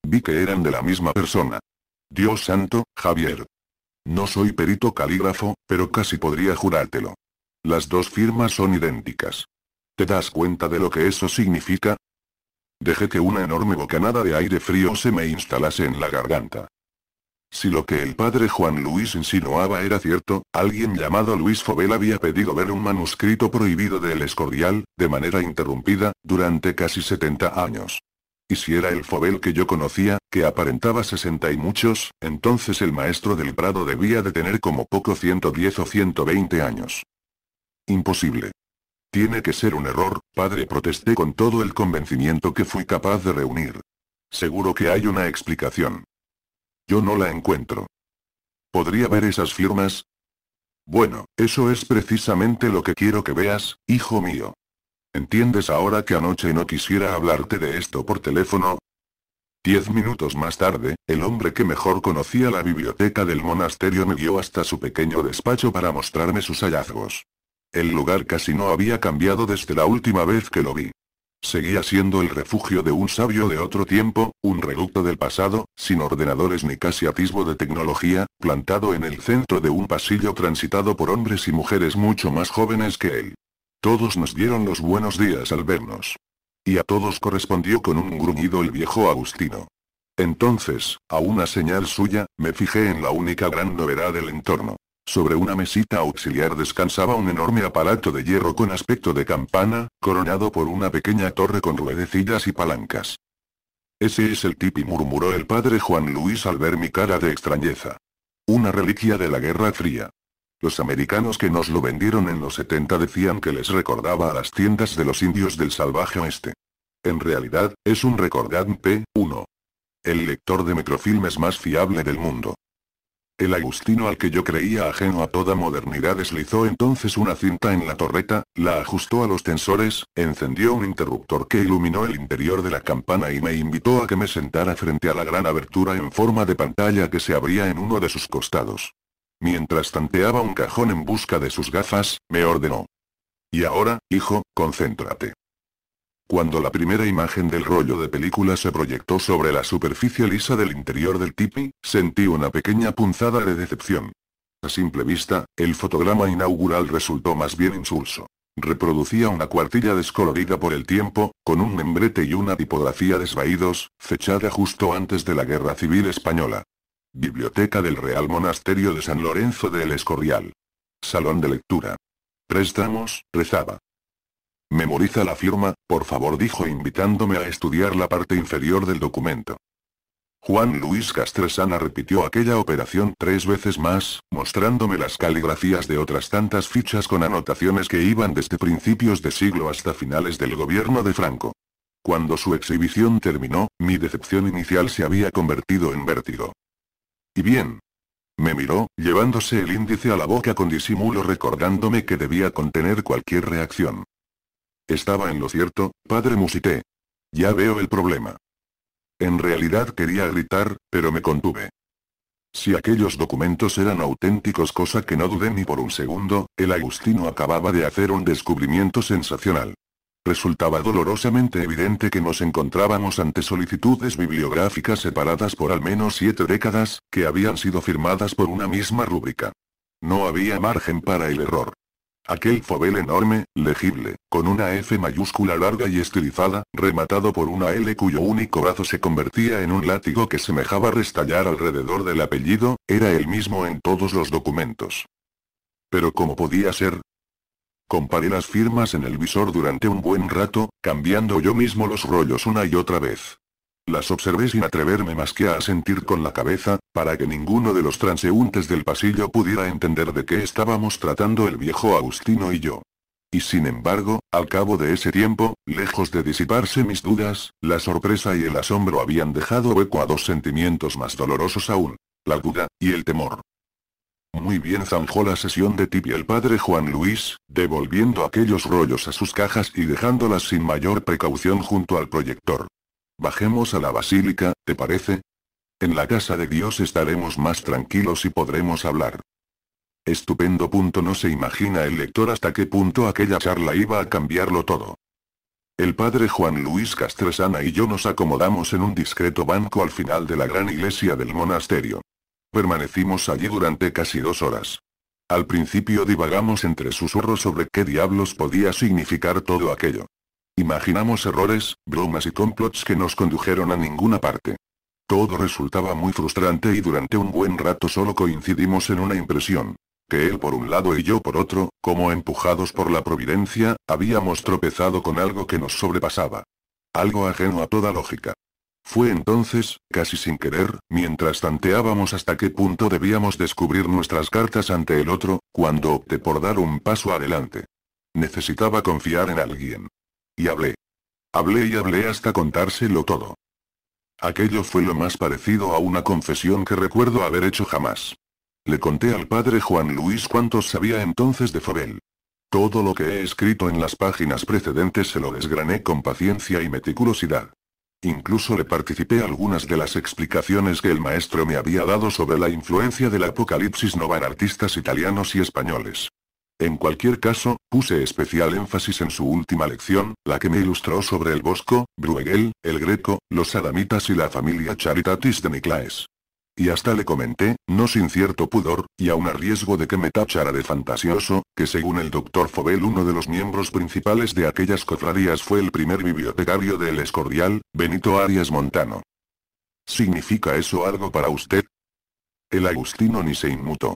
Vi que eran de la misma persona. Dios santo, Javier. No soy perito calígrafo, pero casi podría jurártelo. Las dos firmas son idénticas. ¿Te das cuenta de lo que eso significa? Dejé que una enorme bocanada de aire frío se me instalase en la garganta. Si lo que el padre Juan Luis insinuaba era cierto, alguien llamado Luis Fobel había pedido ver un manuscrito prohibido del Escorial, de manera interrumpida, durante casi 70 años. Y si era el Fobel que yo conocía, que aparentaba 60 y muchos, entonces el maestro del Prado debía de tener como poco 110 o 120 años. Imposible. Tiene que ser un error, padre, protesté con todo el convencimiento que fui capaz de reunir. Seguro que hay una explicación. Yo no la encuentro. ¿Podría ver esas firmas? Bueno, eso es precisamente lo que quiero que veas, hijo mío. ¿Entiendes ahora que anoche no quisiera hablarte de esto por teléfono? Diez minutos más tarde, el hombre que mejor conocía la biblioteca del monasterio me guió hasta su pequeño despacho para mostrarme sus hallazgos. El lugar casi no había cambiado desde la última vez que lo vi. Seguía siendo el refugio de un sabio de otro tiempo, un reducto del pasado, sin ordenadores ni casi atisbo de tecnología, plantado en el centro de un pasillo transitado por hombres y mujeres mucho más jóvenes que él. Todos nos dieron los buenos días al vernos. Y a todos correspondió con un gruñido el viejo Agustino. Entonces, a una señal suya, me fijé en la única gran novedad del entorno. Sobre una mesita auxiliar descansaba un enorme aparato de hierro con aspecto de campana, coronado por una pequeña torre con ruedecillas y palancas. Ese es el tipi murmuró el padre Juan Luis al ver mi cara de extrañeza. Una reliquia de la Guerra Fría. Los americanos que nos lo vendieron en los 70 decían que les recordaba a las tiendas de los indios del salvaje oeste. En realidad, es un recordad P1. El lector de microfilmes más fiable del mundo. El agustino al que yo creía ajeno a toda modernidad deslizó entonces una cinta en la torreta, la ajustó a los tensores, encendió un interruptor que iluminó el interior de la campana y me invitó a que me sentara frente a la gran abertura en forma de pantalla que se abría en uno de sus costados. Mientras tanteaba un cajón en busca de sus gafas, me ordenó. Y ahora, hijo, concéntrate. Cuando la primera imagen del rollo de película se proyectó sobre la superficie lisa del interior del tipi, sentí una pequeña punzada de decepción. A simple vista, el fotograma inaugural resultó más bien insulso. Reproducía una cuartilla descolorida por el tiempo, con un membrete y una tipografía desvaídos, fechada justo antes de la Guerra Civil Española. Biblioteca del Real Monasterio de San Lorenzo del Escorial. Salón de lectura. Préstamos, rezaba. Memoriza la firma, por favor dijo invitándome a estudiar la parte inferior del documento. Juan Luis Castresana repitió aquella operación tres veces más, mostrándome las caligrafías de otras tantas fichas con anotaciones que iban desde principios de siglo hasta finales del gobierno de Franco. Cuando su exhibición terminó, mi decepción inicial se había convertido en vértigo. Y bien. Me miró, llevándose el índice a la boca con disimulo recordándome que debía contener cualquier reacción. Estaba en lo cierto, padre musité. Ya veo el problema. En realidad quería gritar, pero me contuve. Si aquellos documentos eran auténticos, cosa que no dudé ni por un segundo, el agustino acababa de hacer un descubrimiento sensacional. Resultaba dolorosamente evidente que nos encontrábamos ante solicitudes bibliográficas separadas por al menos siete décadas, que habían sido firmadas por una misma rúbrica. No había margen para el error. Aquel fobel enorme, legible, con una F mayúscula larga y estilizada, rematado por una L cuyo único brazo se convertía en un látigo que semejaba restallar alrededor del apellido, era el mismo en todos los documentos. Pero ¿cómo podía ser? Comparé las firmas en el visor durante un buen rato, cambiando yo mismo los rollos una y otra vez. Las observé sin atreverme más que a sentir con la cabeza, para que ninguno de los transeúntes del pasillo pudiera entender de qué estábamos tratando el viejo Agustino y yo. Y sin embargo, al cabo de ese tiempo, lejos de disiparse mis dudas, la sorpresa y el asombro habían dejado hueco a dos sentimientos más dolorosos aún, la duda, y el temor. Muy bien zanjó la sesión de tip el padre Juan Luis, devolviendo aquellos rollos a sus cajas y dejándolas sin mayor precaución junto al proyector. Bajemos a la basílica, ¿te parece? En la casa de Dios estaremos más tranquilos y podremos hablar. Estupendo punto no se imagina el lector hasta qué punto aquella charla iba a cambiarlo todo. El padre Juan Luis Castresana y yo nos acomodamos en un discreto banco al final de la gran iglesia del monasterio. Permanecimos allí durante casi dos horas. Al principio divagamos entre susurros sobre qué diablos podía significar todo aquello. Imaginamos errores, bromas y complots que nos condujeron a ninguna parte. Todo resultaba muy frustrante y durante un buen rato solo coincidimos en una impresión. Que él por un lado y yo por otro, como empujados por la providencia, habíamos tropezado con algo que nos sobrepasaba. Algo ajeno a toda lógica. Fue entonces, casi sin querer, mientras tanteábamos hasta qué punto debíamos descubrir nuestras cartas ante el otro, cuando opté por dar un paso adelante. Necesitaba confiar en alguien. Y hablé. Hablé y hablé hasta contárselo todo. Aquello fue lo más parecido a una confesión que recuerdo haber hecho jamás. Le conté al padre Juan Luis cuánto sabía entonces de Fabel. Todo lo que he escrito en las páginas precedentes se lo desgrané con paciencia y meticulosidad. Incluso le participé algunas de las explicaciones que el maestro me había dado sobre la influencia del apocalipsis van artistas italianos y españoles. En cualquier caso, puse especial énfasis en su última lección, la que me ilustró sobre el Bosco, Bruegel, el Greco, los Adamitas y la familia Charitatis de Niclaes. Y hasta le comenté, no sin cierto pudor, y aún a riesgo de que me tachara de fantasioso, que según el doctor Fobel uno de los miembros principales de aquellas cofradías fue el primer bibliotecario del Escordial, Benito Arias Montano. ¿Significa eso algo para usted? El agustino ni se inmutó.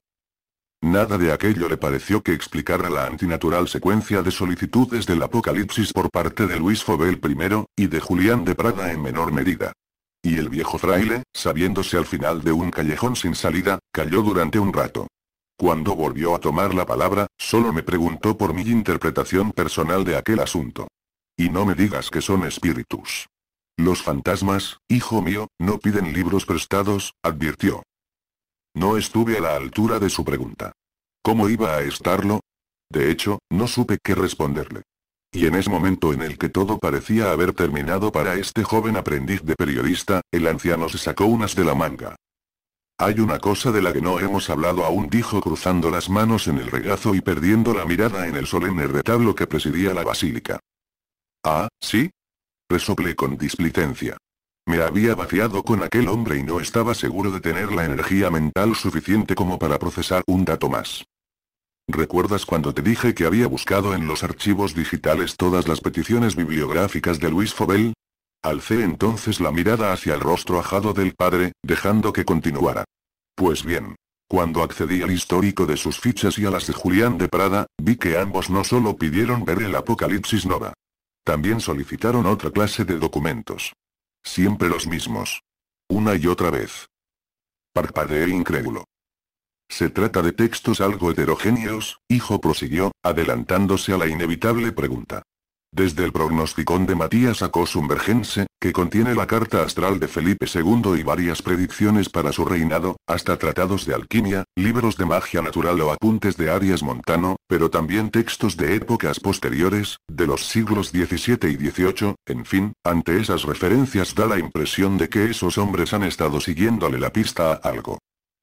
Nada de aquello le pareció que explicara la antinatural secuencia de solicitudes del Apocalipsis por parte de Luis Fobel I, y de Julián de Prada en menor medida. Y el viejo fraile, sabiéndose al final de un callejón sin salida, cayó durante un rato. Cuando volvió a tomar la palabra, solo me preguntó por mi interpretación personal de aquel asunto. Y no me digas que son espíritus. Los fantasmas, hijo mío, no piden libros prestados, advirtió. No estuve a la altura de su pregunta. ¿Cómo iba a estarlo? De hecho, no supe qué responderle. Y en ese momento en el que todo parecía haber terminado para este joven aprendiz de periodista, el anciano se sacó unas de la manga. Hay una cosa de la que no hemos hablado aún, dijo cruzando las manos en el regazo y perdiendo la mirada en el solemne retablo que presidía la basílica. Ah, sí. Resoplé con displicencia. Me había vaciado con aquel hombre y no estaba seguro de tener la energía mental suficiente como para procesar un dato más. ¿Recuerdas cuando te dije que había buscado en los archivos digitales todas las peticiones bibliográficas de Luis Fobel? Alcé entonces la mirada hacia el rostro ajado del padre, dejando que continuara. Pues bien. Cuando accedí al histórico de sus fichas y a las de Julián de Prada, vi que ambos no solo pidieron ver el Apocalipsis Nova. También solicitaron otra clase de documentos. Siempre los mismos. Una y otra vez. Parpadeé incrédulo. Se trata de textos algo heterogéneos, hijo prosiguió, adelantándose a la inevitable pregunta. Desde el Prognosticón de Matías Acosumbergense, que contiene la carta astral de Felipe II y varias predicciones para su reinado, hasta tratados de alquimia, libros de magia natural o apuntes de Arias Montano, pero también textos de épocas posteriores, de los siglos XVII y XVIII, en fin, ante esas referencias da la impresión de que esos hombres han estado siguiéndole la pista a algo.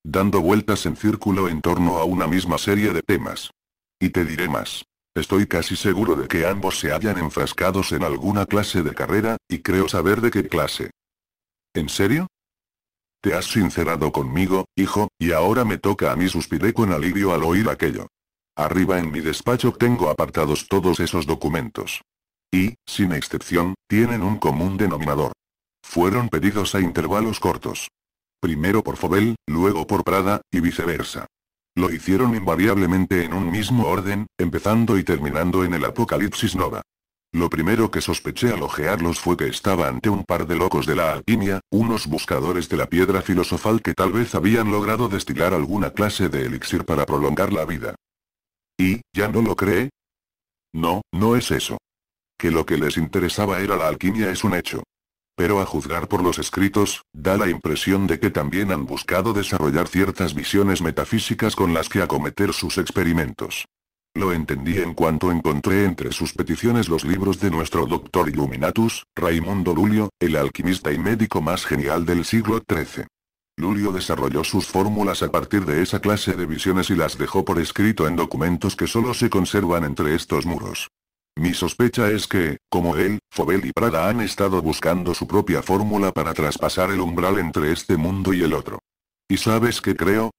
Dando vueltas en círculo en torno a una misma serie de temas. Y te diré más. Estoy casi seguro de que ambos se hayan enfrascados en alguna clase de carrera, y creo saber de qué clase. ¿En serio? Te has sincerado conmigo, hijo, y ahora me toca a mí suspiré con alivio al oír aquello. Arriba en mi despacho tengo apartados todos esos documentos. Y, sin excepción, tienen un común denominador. Fueron pedidos a intervalos cortos. Primero por Fobel, luego por Prada, y viceversa. Lo hicieron invariablemente en un mismo orden, empezando y terminando en el Apocalipsis Nova. Lo primero que sospeché al ojearlos fue que estaba ante un par de locos de la alquimia, unos buscadores de la piedra filosofal que tal vez habían logrado destilar alguna clase de elixir para prolongar la vida. ¿Y, ya no lo cree? No, no es eso. Que lo que les interesaba era la alquimia es un hecho pero a juzgar por los escritos, da la impresión de que también han buscado desarrollar ciertas visiones metafísicas con las que acometer sus experimentos. Lo entendí en cuanto encontré entre sus peticiones los libros de nuestro doctor Illuminatus, Raimundo Lulio, el alquimista y médico más genial del siglo XIII. Lulio desarrolló sus fórmulas a partir de esa clase de visiones y las dejó por escrito en documentos que solo se conservan entre estos muros. Mi sospecha es que, como él, Fobel y Prada han estado buscando su propia fórmula para traspasar el umbral entre este mundo y el otro. ¿Y sabes qué creo?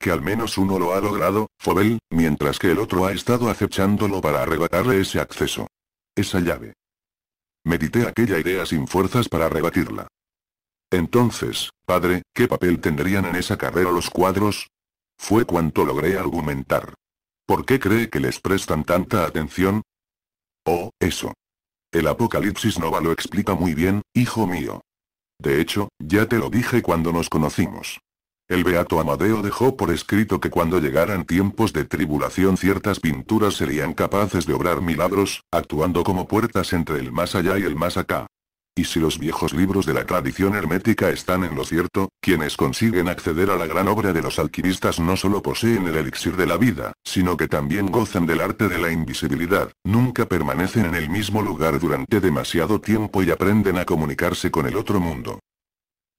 Que al menos uno lo ha logrado, Fobel, mientras que el otro ha estado acechándolo para arrebatarle ese acceso. Esa llave. Medité aquella idea sin fuerzas para arrebatirla. Entonces, padre, ¿qué papel tendrían en esa carrera los cuadros? Fue cuanto logré argumentar. ¿Por qué cree que les prestan tanta atención? Oh, eso. El Apocalipsis Nova lo explica muy bien, hijo mío. De hecho, ya te lo dije cuando nos conocimos. El beato Amadeo dejó por escrito que cuando llegaran tiempos de tribulación ciertas pinturas serían capaces de obrar milagros, actuando como puertas entre el más allá y el más acá. Y si los viejos libros de la tradición hermética están en lo cierto, quienes consiguen acceder a la gran obra de los alquimistas no solo poseen el elixir de la vida, sino que también gozan del arte de la invisibilidad, nunca permanecen en el mismo lugar durante demasiado tiempo y aprenden a comunicarse con el otro mundo.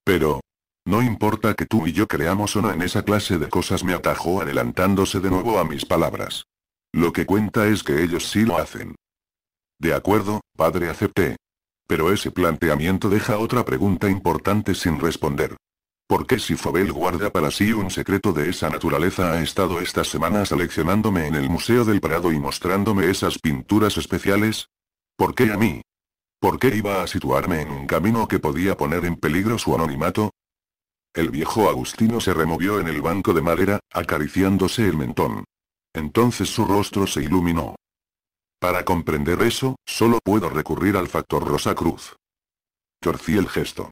Pero... No importa que tú y yo creamos o no en esa clase de cosas, me atajó adelantándose de nuevo a mis palabras. Lo que cuenta es que ellos sí lo hacen. De acuerdo, padre, acepté. Pero ese planteamiento deja otra pregunta importante sin responder. ¿Por qué si Fobel guarda para sí un secreto de esa naturaleza ha estado estas semanas seleccionándome en el Museo del Prado y mostrándome esas pinturas especiales? ¿Por qué a mí? ¿Por qué iba a situarme en un camino que podía poner en peligro su anonimato? El viejo Agustino se removió en el banco de madera, acariciándose el mentón. Entonces su rostro se iluminó. Para comprender eso, solo puedo recurrir al factor Rosacruz. Torcí el gesto.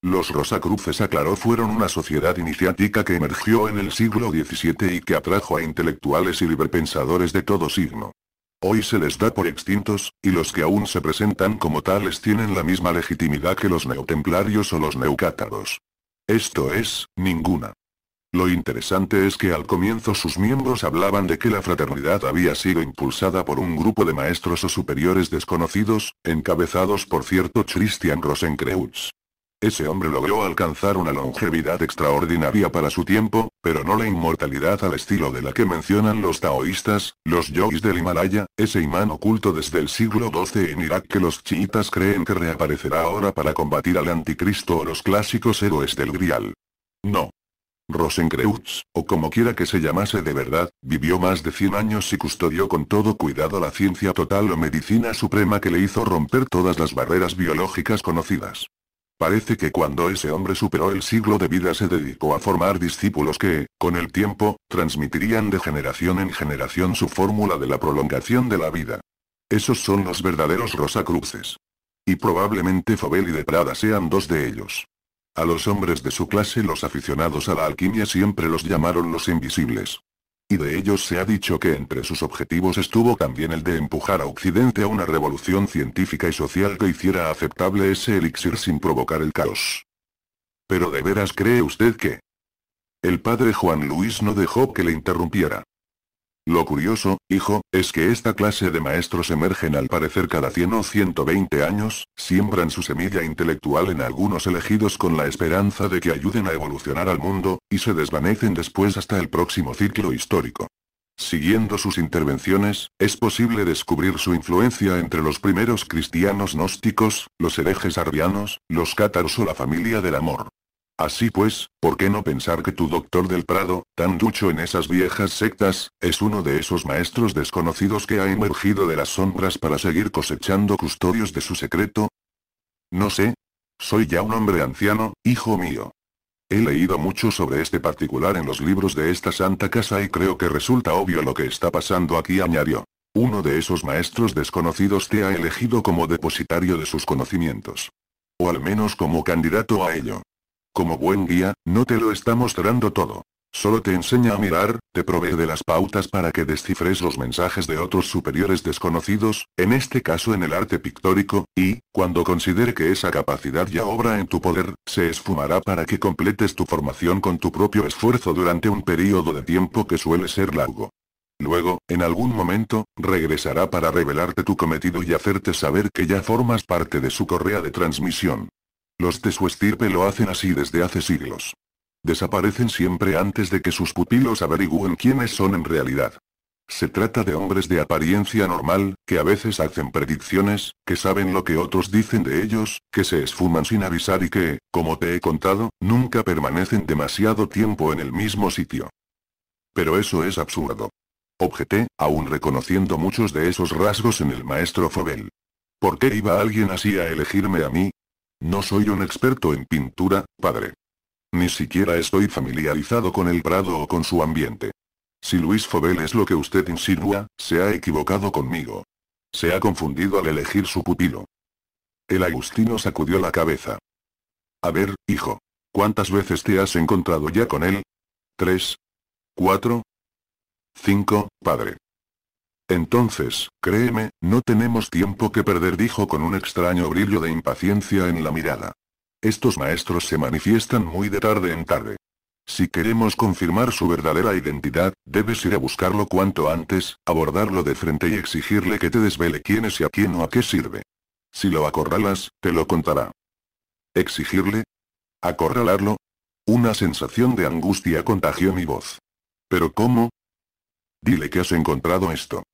Los Rosacruces aclaró fueron una sociedad iniciática que emergió en el siglo XVII y que atrajo a intelectuales y librepensadores de todo signo. Hoy se les da por extintos, y los que aún se presentan como tales tienen la misma legitimidad que los neotemplarios o los neucátaros. Esto es, ninguna. Lo interesante es que al comienzo sus miembros hablaban de que la fraternidad había sido impulsada por un grupo de maestros o superiores desconocidos, encabezados por cierto Christian Rosenkreutz. Ese hombre logró alcanzar una longevidad extraordinaria para su tiempo, pero no la inmortalidad al estilo de la que mencionan los taoístas, los yogis del Himalaya, ese imán oculto desde el siglo XII en Irak que los chiitas creen que reaparecerá ahora para combatir al anticristo o los clásicos héroes del Grial. No. Rosenkreutz, o como quiera que se llamase de verdad, vivió más de 100 años y custodió con todo cuidado la ciencia total o medicina suprema que le hizo romper todas las barreras biológicas conocidas. Parece que cuando ese hombre superó el siglo de vida se dedicó a formar discípulos que, con el tiempo, transmitirían de generación en generación su fórmula de la prolongación de la vida. Esos son los verdaderos Rosacruces. Y probablemente Fobel y de Prada sean dos de ellos. A los hombres de su clase los aficionados a la alquimia siempre los llamaron los invisibles. Y de ellos se ha dicho que entre sus objetivos estuvo también el de empujar a Occidente a una revolución científica y social que hiciera aceptable ese elixir sin provocar el caos. Pero de veras cree usted que... El padre Juan Luis no dejó que le interrumpiera. Lo curioso, hijo, es que esta clase de maestros emergen al parecer cada 100 o 120 años, siembran su semilla intelectual en algunos elegidos con la esperanza de que ayuden a evolucionar al mundo, y se desvanecen después hasta el próximo ciclo histórico. Siguiendo sus intervenciones, es posible descubrir su influencia entre los primeros cristianos gnósticos, los herejes arrianos, los cátaros o la familia del amor. Así pues, ¿por qué no pensar que tu doctor del Prado, tan ducho en esas viejas sectas, es uno de esos maestros desconocidos que ha emergido de las sombras para seguir cosechando custodios de su secreto? No sé. Soy ya un hombre anciano, hijo mío. He leído mucho sobre este particular en los libros de esta santa casa y creo que resulta obvio lo que está pasando aquí, añadió. Uno de esos maestros desconocidos te ha elegido como depositario de sus conocimientos. O al menos como candidato a ello. Como buen guía, no te lo está mostrando todo. Solo te enseña a mirar, te provee de las pautas para que descifres los mensajes de otros superiores desconocidos, en este caso en el arte pictórico, y, cuando considere que esa capacidad ya obra en tu poder, se esfumará para que completes tu formación con tu propio esfuerzo durante un periodo de tiempo que suele ser largo. Luego, en algún momento, regresará para revelarte tu cometido y hacerte saber que ya formas parte de su correa de transmisión. Los de su estirpe lo hacen así desde hace siglos. Desaparecen siempre antes de que sus pupilos averigüen quiénes son en realidad. Se trata de hombres de apariencia normal, que a veces hacen predicciones, que saben lo que otros dicen de ellos, que se esfuman sin avisar y que, como te he contado, nunca permanecen demasiado tiempo en el mismo sitio. Pero eso es absurdo. Objeté, aún reconociendo muchos de esos rasgos en el maestro Fobel. ¿Por qué iba alguien así a elegirme a mí? No soy un experto en pintura, padre. Ni siquiera estoy familiarizado con el Prado o con su ambiente. Si Luis Fobel es lo que usted insinúa, se ha equivocado conmigo. Se ha confundido al elegir su pupilo. El agustino sacudió la cabeza. A ver, hijo. ¿Cuántas veces te has encontrado ya con él? ¿Tres? ¿Cuatro? Cinco, padre. Entonces, créeme, no tenemos tiempo que perder, dijo con un extraño brillo de impaciencia en la mirada. Estos maestros se manifiestan muy de tarde en tarde. Si queremos confirmar su verdadera identidad, debes ir a buscarlo cuanto antes, abordarlo de frente y exigirle que te desvele quién es y a quién o a qué sirve. Si lo acorralas, te lo contará. ¿Exigirle? ¿Acorralarlo? Una sensación de angustia contagió mi voz. ¿Pero cómo? Dile que has encontrado esto.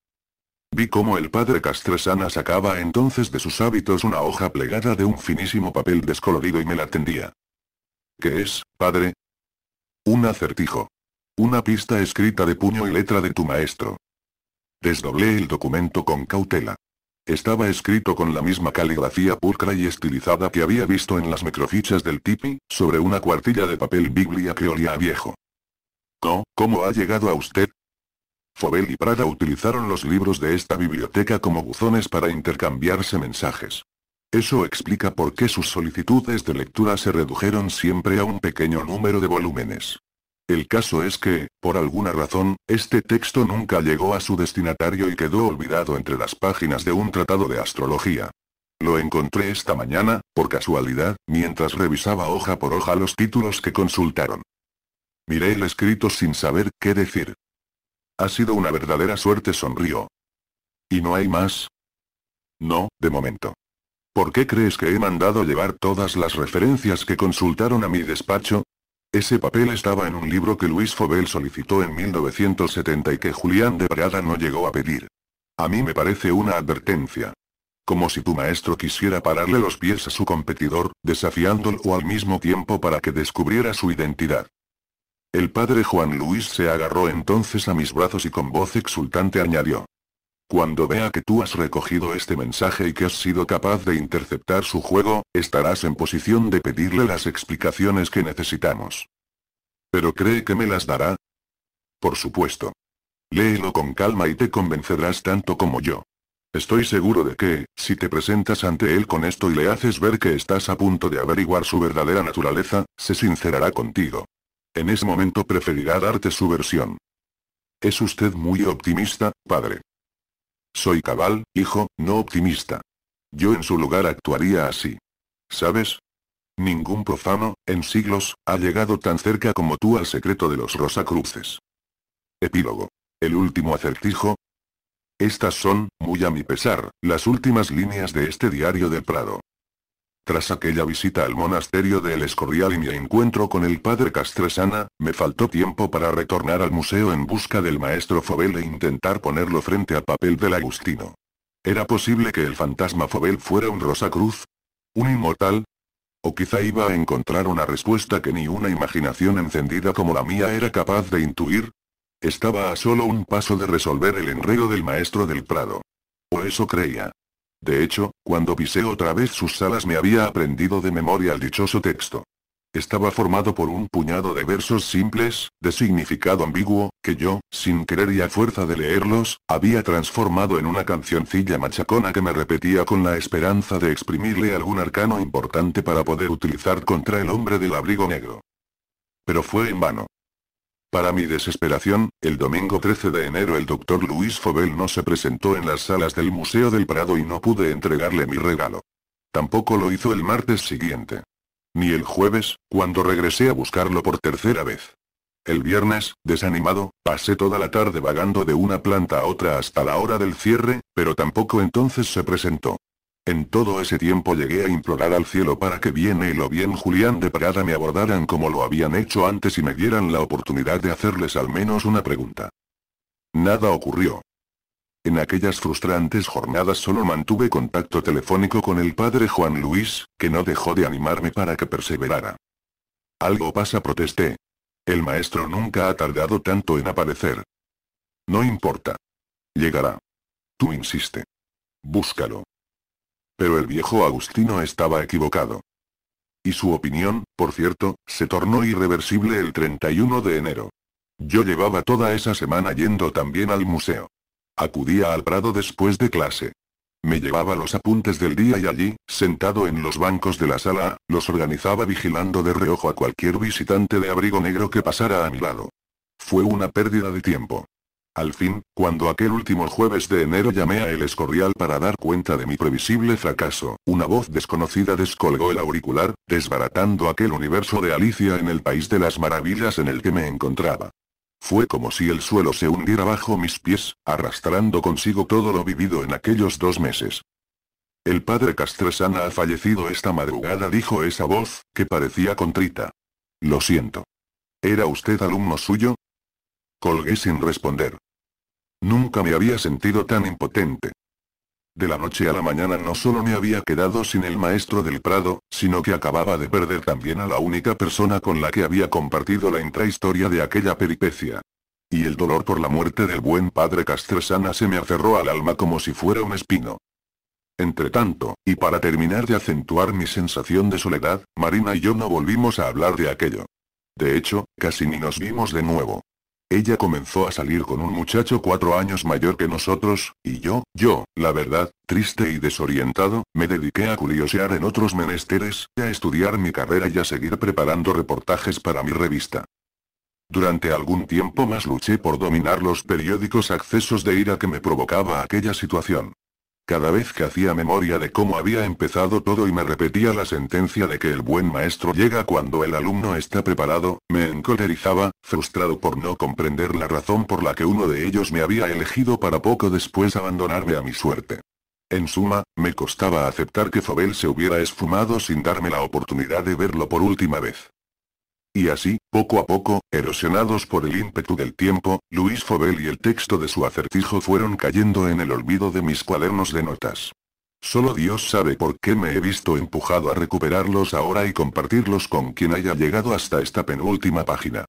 Vi cómo el padre Castresana sacaba entonces de sus hábitos una hoja plegada de un finísimo papel descolorido y me la tendía. ¿Qué es, padre? Un acertijo. Una pista escrita de puño y letra de tu maestro. Desdoblé el documento con cautela. Estaba escrito con la misma caligrafía pulcra y estilizada que había visto en las microfichas del tipi, sobre una cuartilla de papel biblia que olía a viejo. No, ¿cómo ha llegado a usted? Fobel y Prada utilizaron los libros de esta biblioteca como buzones para intercambiarse mensajes. Eso explica por qué sus solicitudes de lectura se redujeron siempre a un pequeño número de volúmenes. El caso es que, por alguna razón, este texto nunca llegó a su destinatario y quedó olvidado entre las páginas de un tratado de astrología. Lo encontré esta mañana, por casualidad, mientras revisaba hoja por hoja los títulos que consultaron. Miré el escrito sin saber qué decir. Ha sido una verdadera suerte, sonrió. ¿Y no hay más? No, de momento. ¿Por qué crees que he mandado llevar todas las referencias que consultaron a mi despacho? Ese papel estaba en un libro que Luis Fobel solicitó en 1970 y que Julián de Parada no llegó a pedir. A mí me parece una advertencia. Como si tu maestro quisiera pararle los pies a su competidor, desafiándolo al mismo tiempo para que descubriera su identidad. El padre Juan Luis se agarró entonces a mis brazos y con voz exultante añadió. Cuando vea que tú has recogido este mensaje y que has sido capaz de interceptar su juego, estarás en posición de pedirle las explicaciones que necesitamos. ¿Pero cree que me las dará? Por supuesto. Léelo con calma y te convencerás tanto como yo. Estoy seguro de que, si te presentas ante él con esto y le haces ver que estás a punto de averiguar su verdadera naturaleza, se sincerará contigo. En ese momento preferirá darte su versión. Es usted muy optimista, padre. Soy cabal, hijo, no optimista. Yo en su lugar actuaría así. ¿Sabes? Ningún profano, en siglos, ha llegado tan cerca como tú al secreto de los Rosacruces. Epílogo. El último acertijo. Estas son, muy a mi pesar, las últimas líneas de este diario del Prado. Tras aquella visita al monasterio de El Escorial y mi encuentro con el padre Castresana, me faltó tiempo para retornar al museo en busca del maestro Fobel e intentar ponerlo frente a papel del Agustino. ¿Era posible que el fantasma Fobel fuera un Rosacruz? ¿Un inmortal? O quizá iba a encontrar una respuesta que ni una imaginación encendida como la mía era capaz de intuir. Estaba a solo un paso de resolver el enredo del maestro del Prado. O eso creía. De hecho, cuando pisé otra vez sus salas me había aprendido de memoria el dichoso texto. Estaba formado por un puñado de versos simples, de significado ambiguo, que yo, sin querer y a fuerza de leerlos, había transformado en una cancioncilla machacona que me repetía con la esperanza de exprimirle algún arcano importante para poder utilizar contra el hombre del abrigo negro. Pero fue en vano. Para mi desesperación, el domingo 13 de enero el doctor Luis Fobel no se presentó en las salas del Museo del Prado y no pude entregarle mi regalo. Tampoco lo hizo el martes siguiente. Ni el jueves, cuando regresé a buscarlo por tercera vez. El viernes, desanimado, pasé toda la tarde vagando de una planta a otra hasta la hora del cierre, pero tampoco entonces se presentó. En todo ese tiempo llegué a implorar al cielo para que bien y lo bien Julián de Prada me abordaran como lo habían hecho antes y me dieran la oportunidad de hacerles al menos una pregunta. Nada ocurrió. En aquellas frustrantes jornadas solo mantuve contacto telefónico con el padre Juan Luis, que no dejó de animarme para que perseverara. Algo pasa, protesté. El maestro nunca ha tardado tanto en aparecer. No importa. Llegará. Tú insiste. Búscalo. Pero el viejo Agustino estaba equivocado. Y su opinión, por cierto, se tornó irreversible el 31 de enero. Yo llevaba toda esa semana yendo también al museo. Acudía al Prado después de clase. Me llevaba los apuntes del día y allí, sentado en los bancos de la sala, los organizaba vigilando de reojo a cualquier visitante de abrigo negro que pasara a mi lado. Fue una pérdida de tiempo. Al fin, cuando aquel último jueves de enero llamé a El Escorial para dar cuenta de mi previsible fracaso, una voz desconocida descolgó el auricular, desbaratando aquel universo de Alicia en el País de las Maravillas en el que me encontraba. Fue como si el suelo se hundiera bajo mis pies, arrastrando consigo todo lo vivido en aquellos dos meses. El padre Castresana ha fallecido esta madrugada, dijo esa voz, que parecía contrita. Lo siento. ¿Era usted alumno suyo? Colgué sin responder. Nunca me había sentido tan impotente. De la noche a la mañana no solo me había quedado sin el maestro del Prado, sino que acababa de perder también a la única persona con la que había compartido la intrahistoria de aquella peripecia. Y el dolor por la muerte del buen padre Castresana se me aferró al alma como si fuera un espino. Entre tanto, y para terminar de acentuar mi sensación de soledad, Marina y yo no volvimos a hablar de aquello. De hecho, casi ni nos vimos de nuevo. Ella comenzó a salir con un muchacho cuatro años mayor que nosotros, y yo, yo, la verdad, triste y desorientado, me dediqué a curiosear en otros menesteres, a estudiar mi carrera y a seguir preparando reportajes para mi revista. Durante algún tiempo más luché por dominar los periódicos accesos de ira que me provocaba aquella situación. Cada vez que hacía memoria de cómo había empezado todo y me repetía la sentencia de que el buen maestro llega cuando el alumno está preparado, me encolerizaba, frustrado por no comprender la razón por la que uno de ellos me había elegido para poco después abandonarme a mi suerte. En suma, me costaba aceptar que Fobel se hubiera esfumado sin darme la oportunidad de verlo por última vez. Y así, poco a poco, erosionados por el ímpetu del tiempo, Luis Fobel y el texto de su acertijo fueron cayendo en el olvido de mis cuadernos de notas. Solo Dios sabe por qué me he visto empujado a recuperarlos ahora y compartirlos con quien haya llegado hasta esta penúltima página.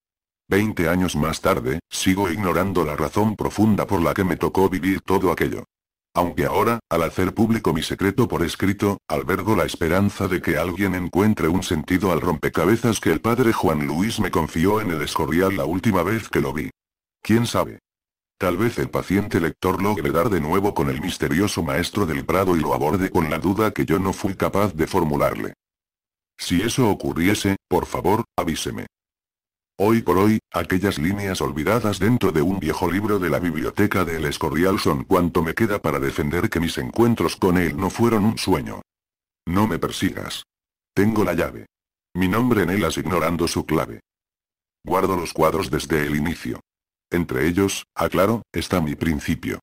Veinte años más tarde, sigo ignorando la razón profunda por la que me tocó vivir todo aquello. Aunque ahora, al hacer público mi secreto por escrito, albergo la esperanza de que alguien encuentre un sentido al rompecabezas que el padre Juan Luis me confió en el escorial la última vez que lo vi. ¿Quién sabe? Tal vez el paciente lector logre dar de nuevo con el misterioso maestro del Prado y lo aborde con la duda que yo no fui capaz de formularle. Si eso ocurriese, por favor, avíseme. Hoy por hoy, aquellas líneas olvidadas dentro de un viejo libro de la biblioteca del Escorial son cuanto me queda para defender que mis encuentros con él no fueron un sueño. No me persigas. Tengo la llave. Mi nombre en ellas ignorando su clave. Guardo los cuadros desde el inicio. Entre ellos, aclaro, está mi principio.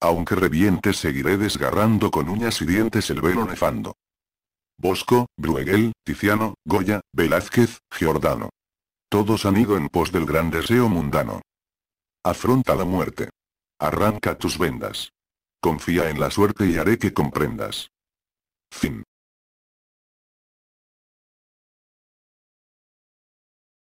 Aunque reviente seguiré desgarrando con uñas y dientes el velo nefando. Bosco, Bruegel, Tiziano, Goya, Velázquez, Giordano. Todos han ido en pos del gran deseo mundano. Afronta la muerte. Arranca tus vendas. Confía en la suerte y haré que comprendas. Fin.